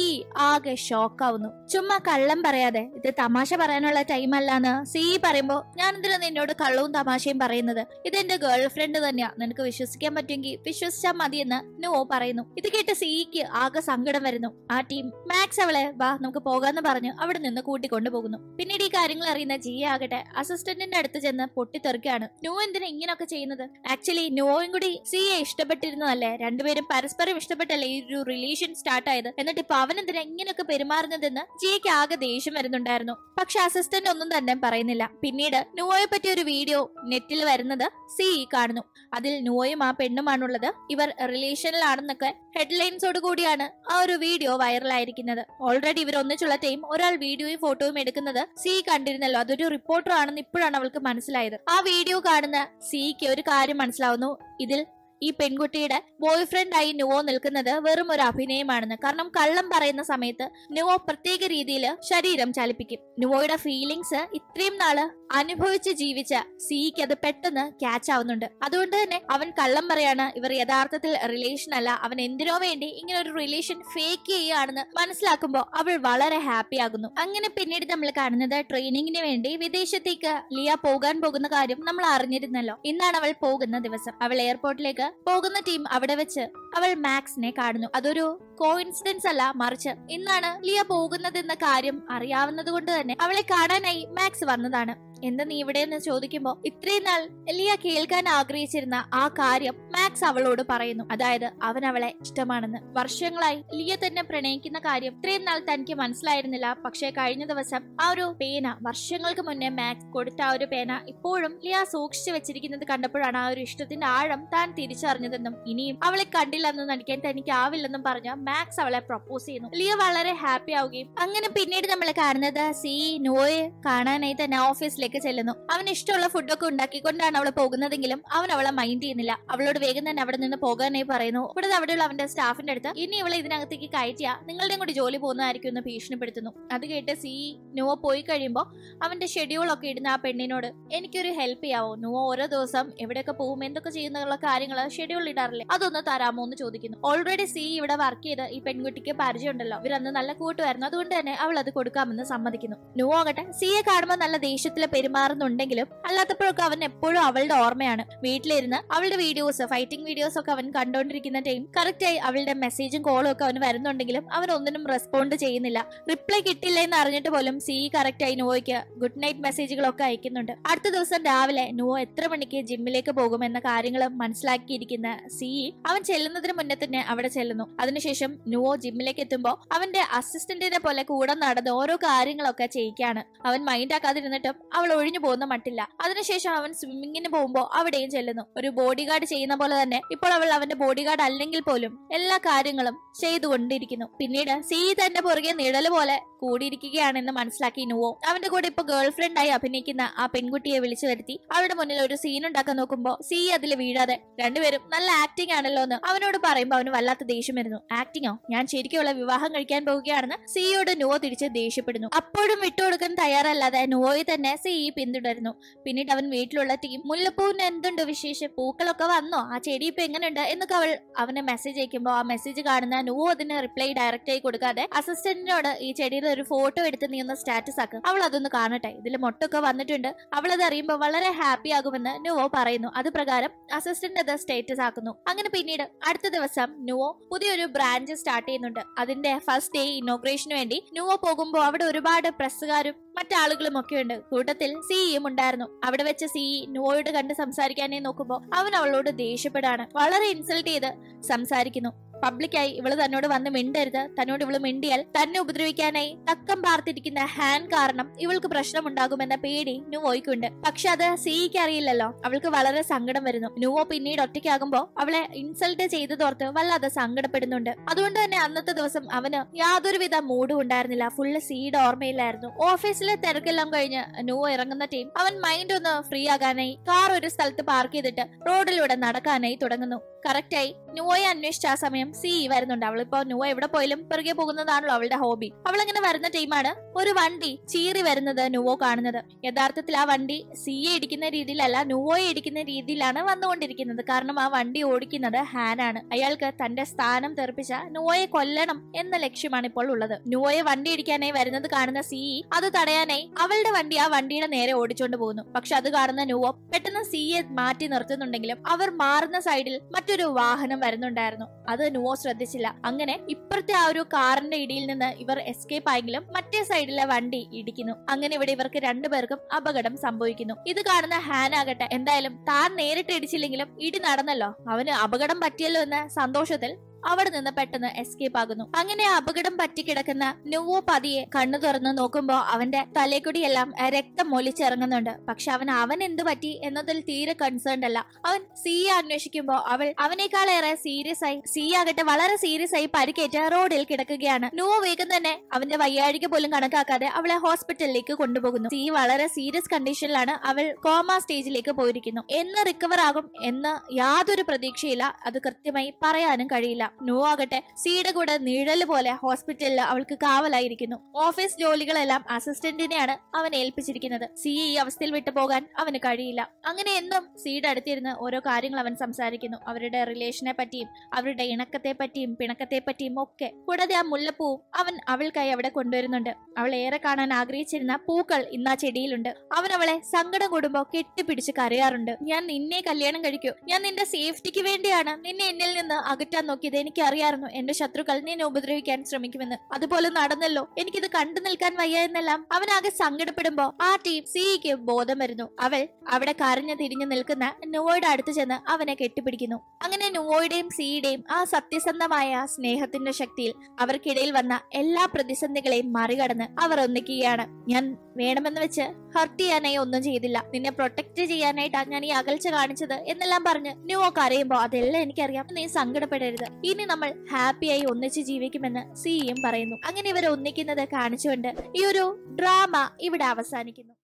S1: ആകെ ഷോക്കാവുന്നു ചുമ്മാ കള്ളം പറയാതെ ഇത് തമാശ പറയാനുള്ള ടൈം അല്ലാന്ന് സി പറയുമ്പോ ഞാൻ എന്തിനാ നിന്നോട് കള്ളവും തമാശയും പറയുന്നത് ഇത് എന്റെ ഗേൾ ഫ്രണ്ട് തന്നെയാ നിനക്ക് വിശ്വസിക്കാൻ പറ്റുമെങ്കിൽ വിശ്വസിച്ചാൽ മതിയെന്ന് നോ പറയുന്നു ഇത് കേട്ട് സിക്ക് ആകെ സങ്കടം വരുന്നു ആ ടീം മാക്സ് അവളെ വാ നമുക്ക് പോകാന്ന് പറഞ്ഞ് അവിടെ നിന്ന് കൂട്ടിക്കൊണ്ടു പോകുന്നു പിന്നീട് ഈ കാര്യങ്ങൾ അറിയുന്ന ജി ആകട്ടെ അസിസ്റ്റന്റിന്റെ അടുത്ത് ചെന്ന് പൊട്ടിത്തെറിക്കാണ് നോ എന്തിനാ ഇങ്ങനൊക്കെ ചെയ്യുന്നത് ആക്ച്വലി നോയും കൂടി സിയെ ഇഷ്ടപ്പെട്ടിരുന്നതല്ലേ രണ്ടുപേരും പരസ്പരം എല്ലാവരും ഇഷ്ടപ്പെട്ടല്ലേ ഈ ഒരു റിലേഷൻ സ്റ്റാർട്ട് ആയത് എന്നിട്ട് ഇപ്പൊ അവൻ എന്തിനാ ഇങ്ങനെയൊക്കെ പെരുമാറുന്നതെന്ന് ജിയക്ക് ആകെ ദേഷ്യം വരുന്നുണ്ടായിരുന്നു പക്ഷെ അസിസ്റ്റന്റ് ഒന്നും തന്നെ പറയുന്നില്ല പിന്നീട് നുവോയെ പറ്റിയ ഒരു വീഡിയോ നെറ്റിൽ വരുന്നത് സി കാണുന്നു അതിൽ നുവോയും ആ പെണ്ണുമാണുള്ളത് ഇവർ റിലേഷനിലാണെന്നൊക്കെ ഹെഡ്ലൈൻസോട് കൂടിയാണ് ആ ഒരു വീഡിയോ വൈറലായിരിക്കുന്നത് ഓൾറെഡി ഇവർ ഒന്നിച്ചുള്ള ടൈം ഒരാൾ വീഡിയോയും ഫോട്ടോയും എടുക്കുന്നത് സി കണ്ടിരുന്നല്ലോ അതൊരു റിപ്പോർട്ടർ ആണെന്ന് ഇപ്പോഴാണ് അവൾക്ക് മനസ്സിലായത് ആ വീഡിയോ കാണുന്ന സിക്ക് ഒരു കാര്യം മനസ്സിലാവുന്നു ഇതിൽ ഈ പെൺകുട്ടിയുടെ ബോയ്ഫ്രണ്ട് ആയി നുവോ നിൽക്കുന്നത് വെറും ഒരു അഭിനയമാണെന്ന് കാരണം കള്ളം പറയുന്ന സമയത്ത് നുവോ പ്രത്യേക രീതിയിൽ ശരീരം ചലിപ്പിക്കും നുവോയുടെ ഫീലിങ്സ് ഇത്രയും നാള് അനുഭവിച്ച് ജീവിച്ച സിഇക്ക് അത് പെട്ടെന്ന് ക്യാച്ച് ആവുന്നുണ്ട് അതുകൊണ്ട് തന്നെ അവൻ കള്ളം പറയാണ് ഇവർ യഥാർത്ഥത്തിൽ റിലേഷൻ അല്ല അവൻ എന്തിനോ വേണ്ടി ഇങ്ങനെ ഒരു റിലേഷൻ ഫേക്ക് ചെയ്യുകയാണെന്ന് മനസ്സിലാക്കുമ്പോൾ അവൾ വളരെ ഹാപ്പി ആകുന്നു അങ്ങനെ പിന്നീട് നമ്മൾ കാണുന്നത് ട്രെയിനിങ്ങിന് വേണ്ടി വിദേശത്തേക്ക് ലിയ പോകാൻ പോകുന്ന കാര്യം നമ്മൾ അറിഞ്ഞിരുന്നല്ലോ ഇന്നാണ് അവൾ പോകുന്ന ദിവസം അവൾ എയർപോർട്ടിലേക്ക് പോകുന്ന ടീം അവിടെ വെച്ച് അവൾ മാക്സിനെ കാണുന്നു അതൊരു കോയിൻസിഡൻസ് അല്ല മറിച്ച് ഇന്നാണ് ലിയ പോകുന്നതെന്ന കാര്യം അറിയാവുന്നത് കൊണ്ട് തന്നെ അവളെ കാണാനായി മാക്സ് വന്നതാണ് എന്താ നീ ഇവിടെ എന്ന് ചോദിക്കുമ്പോൾ ഇത്രയും നാൾ എലിയ കേൾക്കാൻ ആഗ്രഹിച്ചിരുന്ന ആ കാര്യം മാക്സ് അവളോട് പറയുന്നു അതായത് അവൻ അവളെ ഇഷ്ടമാണെന്ന് വർഷങ്ങളായി ലിയ തന്നെ പ്രണയിക്കുന്ന കാര്യം ഇത്രയും നാൾ തനിക്ക് മനസ്സിലായിരുന്നില്ല പക്ഷേ കഴിഞ്ഞ ദിവസം ആ ഒരു പേന വർഷങ്ങൾക്ക് മുന്നേ മാക്സ് കൊടുത്ത ആ ഒരു പേന ഇപ്പോഴും ലിയ സൂക്ഷിച്ചു വെച്ചിരിക്കുന്നത് കണ്ടപ്പോഴാണ് ആ ഒരു ഇഷ്ടത്തിന്റെ ആഴം താൻ തിരിച്ചറിഞ്ഞതെന്നും ഇനിയും അവളെ കണ്ടില്ലെന്ന് നടിക്കാൻ തനിക്ക് ആവില്ലെന്നും പറഞ്ഞ് മാക്സ് അവളെ പ്രപ്പോസ് ചെയ്യുന്നു ലിയ വളരെ ഹാപ്പി ആവുകയും അങ്ങനെ പിന്നീട് നമ്മൾ കാണുന്നത് സി നോയെ കാണാനായി തന്നെ ഓഫീസിലേക്ക് റൂമിലേക്ക് ചെല്ലുന്നു അവൻ ഇഷ്ടമുള്ള ഫുഡൊക്കെ ഉണ്ടാക്കിക്കൊണ്ടാണ് അവൾ പോകുന്നതെങ്കിലും അവൻ അവളെ മൈൻഡ് ചെയ്യുന്നില്ല അവളോട് വേഗം തന്നെ അവിടെ നിന്ന് പോകാനായി പറയുന്നു ഇവിടെ അവിടെയുള്ള അവന്റെ സ്റ്റാഫിന്റെ അടുത്ത് ഇനി ഇവളെ ഇതിനകത്തേക്ക് കയറ്റിയ നിങ്ങളുടെയും കൂടി ജോലി പോകുന്നതായിരിക്കും എന്ന് ഭീഷണിപ്പെടുത്തുന്നു അത് കേട്ട് സി നുവ പോയി കഴിയുമ്പോൾ അവന്റെ ഷെഡ്യൂൾ ഒക്കെ ഇടുന്ന ആ പെണ്ണിനോട് എനിക്കൊരു ഹെൽപ്പ് ചെയ്യാവോ നുവ ഓരോ ദിവസം എവിടെയൊക്കെ പോകും എന്തൊക്കെ ചെയ്യുന്നുള്ള കാര്യങ്ങൾ ഷെഡ്യൂൾ ഇടാറില്ലേ അതൊന്ന് തരാമോ എന്ന് ചോദിക്കുന്നു ഓൾറെഡി സി ഇവിടെ വർക്ക് ചെയ്ത് ഈ പെൺകുട്ടിക്ക് പരിചയമുണ്ടല്ലോ ഇവരന്ന് നല്ല കൂട്ടുമായിരുന്നു അതുകൊണ്ട് തന്നെ അവൾ അത് കൊടുക്കാമെന്ന് സമ്മതിക്കുന്നു നുവ ആകട്ടെ സിയെ കാണുമ്പോൾ നല്ല ദേഷ്യത്തിലെ പെരുമാറുന്നുണ്ടെങ്കിലും അല്ലാത്തപ്പോഴൊക്കെ അവൻ എപ്പോഴും അവളുടെ ഓർമ്മയാണ് വീട്ടിലിരുന്ന് അവളുടെ വീഡിയോസ് ഫൈറ്റിംഗ് വീഡിയോസ് ഒക്കെ അവൻ കണ്ടോണ്ടിരിക്കുന്ന ടൈം കറക്റ്റായി അവളുടെ മെസ്സേജും കോളും ഒക്കെ അവൻ വരുന്നുണ്ടെങ്കിലും അവൻ ഒന്നിനും റെസ്പോണ്ട് ചെയ്യുന്നില്ല റിപ്ലൈ കിട്ടില്ല എന്ന് അറിഞ്ഞിട്ട് പോലും സി കറക്റ്റായി നോയ്ക്ക് ഗുഡ് നൈറ്റ് മെസ്സേജുകളൊക്കെ അയക്കുന്നുണ്ട് അടുത്ത ദിവസം രാവിലെ നോ എത്ര മണിക്ക് ജിമ്മിലേക്ക് പോകുമെന്ന കാര്യങ്ങൾ മനസ്സിലാക്കിയിരിക്കുന്ന സി അവൻ ചെല്ലുന്നതിന് മുന്നേ തന്നെ അവിടെ ചെല്ലുന്നു അതിനുശേഷം നോ ജിമ്മിലേക്ക് എത്തുമ്പോൾ അവന്റെ അസിസ്റ്റന്റിനെ പോലെ കൂടെ നടന്ന് ഓരോ കാര്യങ്ങളൊക്കെ ചെയ്യിക്കാണ് അവൻ മൈൻഡ് ആക്കാതിരുന്നിട്ടും അവൾ ഒഴിഞ്ഞു പോകുന്ന മട്ടില്ല അതിനുശേഷം അവൻ സ്വിമ്മിങ്ങിന് പോകുമ്പോ അവിടെയും ചെല്ലുന്നു ഒരു ബോഡി ഗാർഡ് ചെയ്യുന്ന പോലെ തന്നെ ഇപ്പോൾ അവൾ അവന്റെ ബോഡി ഗാർഡ് അല്ലെങ്കിൽ പോലും എല്ലാ കാര്യങ്ങളും ചെയ്തുകൊണ്ടിരിക്കുന്നു പിന്നീട് സി തന്റെ പുറകെ നിഴൽ പോലെ കൂടിയിരിക്കുകയാണെന്ന് മനസ്സിലാക്കി നുവോ അവന്റെ കൂടെ ഇപ്പൊ ഗേൾ ഫ്രണ്ടായി അഭിനയിക്കുന്ന ആ പെൺകുട്ടിയെ വിളിച്ചു വരുത്തി അവരുടെ മുന്നിൽ ഒരു സീൻ ഉണ്ടാക്കാൻ നോക്കുമ്പോൾ സി അതിൽ വീഴാതെ രണ്ടുപേരും നല്ല ആക്ടിംഗ് ആണല്ലോ എന്ന് അവനോട് പറയുമ്പോ അവന് വല്ലാത്ത ദേഷ്യം വരുന്നു ആക്ടിങ്ങോ ഞാൻ ശരിക്കുള്ള വിവാഹം കഴിക്കാൻ പോവുകയാണെന്ന് സിയോട് നുവോ തിരിച്ച് ദേഷ്യപ്പെടുന്നു അപ്പോഴും വിട്ടുകൊടുക്കാൻ തയ്യാറല്ലാതെ നുവോയെ തന്നെ സി ചെടിയെ പിന്തുടരുന്നു പിന്നീട് അവൻ വീട്ടിലുള്ള ടീം മുല്ലപ്പൂവിന് എന്തുണ്ട് വിശേഷം പൂക്കളൊക്കെ വന്നോ ആ ചെടി ഇപ്പൊ എങ്ങനെയുണ്ട് എന്നൊക്കെ അവൾ അവനെ മെസ്സേജ് അയക്കുമ്പോൾ ആ മെസ്സേജ് കാണുന്ന നോ അതിന് റിപ്ലൈ ഡയറക്റ്റ് ആയി കൊടുക്കാതെ അസിസ്റ്റന്റിനോട് ഈ ചെടിയുടെ ഒരു ഫോട്ടോ എടുത്ത് നീ ഒന്ന് സ്റ്റാറ്റസ് ആക്കും അവൾ അതൊന്ന് കാണട്ടെ ഇതിൽ മൊട്ടൊക്കെ വന്നിട്ടുണ്ട് അവൾ അത് അറിയുമ്പോൾ വളരെ ഹാപ്പി ആകുമെന്ന് നുവോ പറയുന്നു അത് പ്രകാരം അസിസ്റ്റന്റ് അത് സ്റ്റേറ്റസ് ആക്കുന്നു അങ്ങനെ പിന്നീട് അടുത്ത ദിവസം നുവോ പുതിയൊരു ബ്രാഞ്ച് സ്റ്റാർട്ട് ചെയ്യുന്നുണ്ട് അതിന്റെ ഫസ്റ്റ് ഡേ ഇനോഗ്രേഷന് വേണ്ടി നുവോ പോകുമ്പോൾ അവിടെ ഒരുപാട് പ്രസ്സുകാരും മറ്റാളുകളും ഒക്കെ ഉണ്ട് കൂട്ടത്തിൽ സി സിയും ഉണ്ടായിരുന്നു അവിടെ വെച്ച സി നോയോട് കണ്ട് സംസാരിക്കാനേ നോക്കുമ്പോൾ അവൻ അവളോട് ദേഷ്യപ്പെടാണ് വളരെ ഇൻസൾട്ട് ചെയ്ത് സംസാരിക്കുന്നു പബ്ലിക്കായി ഇവള് തന്നോട് വന്ന് മിണ്ടരുത് തന്നോട് ഇവള് മിണ്ടിയാൽ തന്നെ ഉപദ്രവിക്കാനായി തക്കം പാർത്തിരിക്കുന്ന ഹാൻ കാരണം ഇവൾക്ക് പ്രശ്നമുണ്ടാകുമെന്ന പേടി നുവോയ്ക്കുണ്ട് പക്ഷെ അത് സിഇക്ക് അറിയില്ലല്ലോ അവൾക്ക് വളരെ സങ്കടം വരുന്നു നുവോ പിന്നീട് ഒറ്റയ്ക്കാകുമ്പോ അവളെ ഇൻസൾട്ട് ചെയ്തതോർത്ത് വല്ലാതെ സങ്കടപ്പെടുന്നുണ്ട് അതുകൊണ്ട് തന്നെ അന്നത്തെ ദിവസം അവന് യാതൊരുവിധ മൂഡും ഉണ്ടായിരുന്നില്ല ഫുള്ള് സീഡ് ഓർമ്മയില്ലായിരുന്നു ഓഫീസിലെ തിരക്കെല്ലാം കഴിഞ്ഞ് നുവോ ഇറങ്ങുന്ന ടീം അവൻ മൈൻഡ് ഒന്ന് ഫ്രീ ആകാനായി കാർ ഒരു സ്ഥലത്ത് പാർക്ക് ചെയ്തിട്ട് റോഡിലൂടെ നടക്കാനായി തുടങ്ങുന്നു കറക്റ്റായി നുവോയെ അന്വേഷിച്ച ആ സമയം ടൈം സി വരുന്നുണ്ട് അവളിപ്പോ ന്യൂ എവിടെ പോയാലും പിറകെ പോകുന്നതാണല്ലോ അവളുടെ ഹോബി അവളിങ്ങനെ വരുന്ന ടൈമാണ് ഒരു വണ്ടി ചീറി വരുന്നത് ന്യൂവോ കാണുന്നത് യഥാർത്ഥത്തിൽ ആ വണ്ടി സിയെ ഇടിക്കുന്ന രീതിയിലല്ല ന്യൂവോയെ ഇടിക്കുന്ന രീതിയിലാണ് വന്നുകൊണ്ടിരിക്കുന്നത് കാരണം ആ വണ്ടി ഓടിക്കുന്നത് ഹാനാണ് അയാൾക്ക് തന്റെ സ്ഥാനം തെറിപ്പിച്ച ന്യൂവോയെ കൊല്ലണം എന്ന ലക്ഷ്യമാണ് ഇപ്പോൾ ഉള്ളത് ന്യൂവോയെ വണ്ടി ഇടിക്കാനായി വരുന്നത് കാണുന്ന സി അത് തടയാനായി അവളുടെ വണ്ടി ആ വണ്ടിയുടെ നേരെ ഓടിച്ചോണ്ട് പോകുന്നു പക്ഷെ അത് കാണുന്ന ന്യൂവോ പെട്ടെന്ന് സിയെ മാറ്റി നിർത്തുന്നുണ്ടെങ്കിലും അവർ മാറുന്ന സൈഡിൽ മറ്റൊരു വാഹനം വരുന്നുണ്ടായിരുന്നു അത് നുവോ ശ്രദ്ധിച്ചില്ല അങ്ങനെ ഇപ്പുറത്തെ ആ ഒരു കാറിന്റെ ഇടിയിൽ നിന്ന് ഇവർ എസ്കേപ്പ് ആയെങ്കിലും മറ്റേ സൈഡിലെ വണ്ടി ഇടിക്കുന്നു അങ്ങനെ ഇവിടെ ഇവർക്ക് രണ്ടുപേർക്കും അപകടം സംഭവിക്കുന്നു ഇത് കാണുന്ന ഹാൻ ആകട്ടെ എന്തായാലും താൻ നേരിട്ട് ഇടിച്ചില്ലെങ്കിലും ഇടി നടന്നല്ലോ അവന് അപകടം പറ്റിയല്ലോ എന്ന സന്തോഷത്തിൽ അവിടെ നിന്ന് പെട്ടെന്ന് എസ്കേപ്പ് ആകുന്നു അങ്ങനെ അപകടം പറ്റിക്കിടക്കുന്ന നുവോ പതിയെ കണ്ണു തുറന്നു നോക്കുമ്പോൾ അവന്റെ തലേക്കുടിയെല്ലാം രക്തം മൊലിച്ചിറങ്ങുന്നുണ്ട് പക്ഷെ അവൻ അവൻ എന്തു പറ്റി എന്നതിൽ തീരെ കൺസേൺ അല്ല അവൻ സിയെ അന്വേഷിക്കുമ്പോൾ അവൾ അവനേക്കാളേറെ സീരിയസ് ആയി സി ആകട്ടെ വളരെ സീരിയസ് ആയി പരിക്കേറ്റ് റോഡിൽ കിടക്കുകയാണ് നുവോ വേഗം തന്നെ അവന്റെ വയ്യാഴിക പോലും കണക്കാക്കാതെ അവളെ ഹോസ്പിറ്റലിലേക്ക് കൊണ്ടുപോകുന്നു സി വളരെ സീരിയസ് കണ്ടീഷനിലാണ് അവൾ കോമ സ്റ്റേജിലേക്ക് പോയിരിക്കുന്നു എന്ന് റിക്കവർ ആകും എന്ന് യാതൊരു പ്രതീക്ഷയില്ല അത് കൃത്യമായി പറയാനും കഴിയില്ല വരാം നോ ആകട്ടെ സീയുടെ കൂടെ നീഴൽ പോലെ ഹോസ്പിറ്റലിൽ അവൾക്ക് കാവലായിരിക്കുന്നു ഓഫീസ് ജോലികളെല്ലാം അസിസ്റ്റന്റിനെയാണ് അവൻ ഏൽപ്പിച്ചിരിക്കുന്നത് സി ഈ അവസ്ഥയിൽ വിട്ടു പോകാൻ അവന് കഴിയില്ല അങ്ങനെ എന്നും സിയുടെ അടുത്തിരുന്ന് ഓരോ കാര്യങ്ങൾ അവൻ സംസാരിക്കുന്നു അവരുടെ റിലേഷനെ പറ്റിയും അവരുടെ ഇണക്കത്തെ പറ്റിയും പിണക്കത്തെ പറ്റിയും ഒക്കെ കൂടാതെ ആ മുല്ലപ്പൂവും അവൻ അവൾക്കായി അവിടെ കൊണ്ടുവരുന്നുണ്ട് അവൾ ഏറെ കാണാൻ ആഗ്രഹിച്ചിരുന്ന പൂക്കൾ ഇന്ന് ആ ചെടിയിലുണ്ട് അവൻ അവളെ സങ്കടം കൂടുമ്പോ കെട്ടിപ്പിടിച്ച് കരയാറുണ്ട് ഞാൻ നിന്നെ കല്യാണം കഴിക്കൂ ഞാൻ നിന്റെ സേഫ്റ്റിക്ക് വേണ്ടിയാണ് നിന്നെ എന്നിൽ നിന്ന് അകറ്റാൻ നോക്കിയത് അതെനിക്കറിയായിരുന്നു എന്റെ ശത്രുക്കൾ നിന്നെ ഉപദ്രവിക്കാൻ ശ്രമിക്കുമെന്ന് അതുപോലെ നടന്നല്ലോ എനിക്കിത് കണ്ടു നിൽക്കാൻ വയ്യ എന്നെല്ലാം അവനാകെ സങ്കടപ്പെടുമ്പോ ആ ടീം സിഇക്ക് ബോധം വരുന്നു അവൾ അവിടെ കരഞ്ഞു തിരിഞ്ഞു നിൽക്കുന്ന നുവോയുടെ അടുത്ത് ചെന്ന് അവനെ കെട്ടിപ്പിടിക്കുന്നു അങ്ങനെ നുവോയുടെയും സിയുടെയും ആ സത്യസന്ധമായ സ്നേഹത്തിന്റെ ശക്തിയിൽ അവർക്കിടയിൽ വന്ന എല്ലാ പ്രതിസന്ധികളെയും മറികടന്ന് അവർ ഒന്നിക്കുകയാണ് ഞാൻ വേണമെന്ന് വെച്ച് ഹർട്ട് ചെയ്യാനായി ഒന്നും ചെയ്തില്ല നിന്നെ പ്രൊട്ടക്ട് ചെയ്യാനായിട്ടാണ് ഞാൻ ഈ അകൽച്ച കാണിച്ചത് എന്നെല്ലാം പറഞ്ഞ് നുവോ അറിയുമ്പോ അതെല്ലാം എനിക്കറിയാം നീ സങ്കടപ്പെടരുത് ഇനി നമ്മൾ ഹാപ്പിയായി ഒന്നിച്ച് ജീവിക്കുമെന്ന് സിയും e പറയുന്നു അങ്ങനെ ഇവർ ഒന്നിക്കുന്നത് കാണിച്ചുകൊണ്ട് ഈ ഒരു ഡ്രാമ ഇവിടെ അവസാനിക്കുന്നു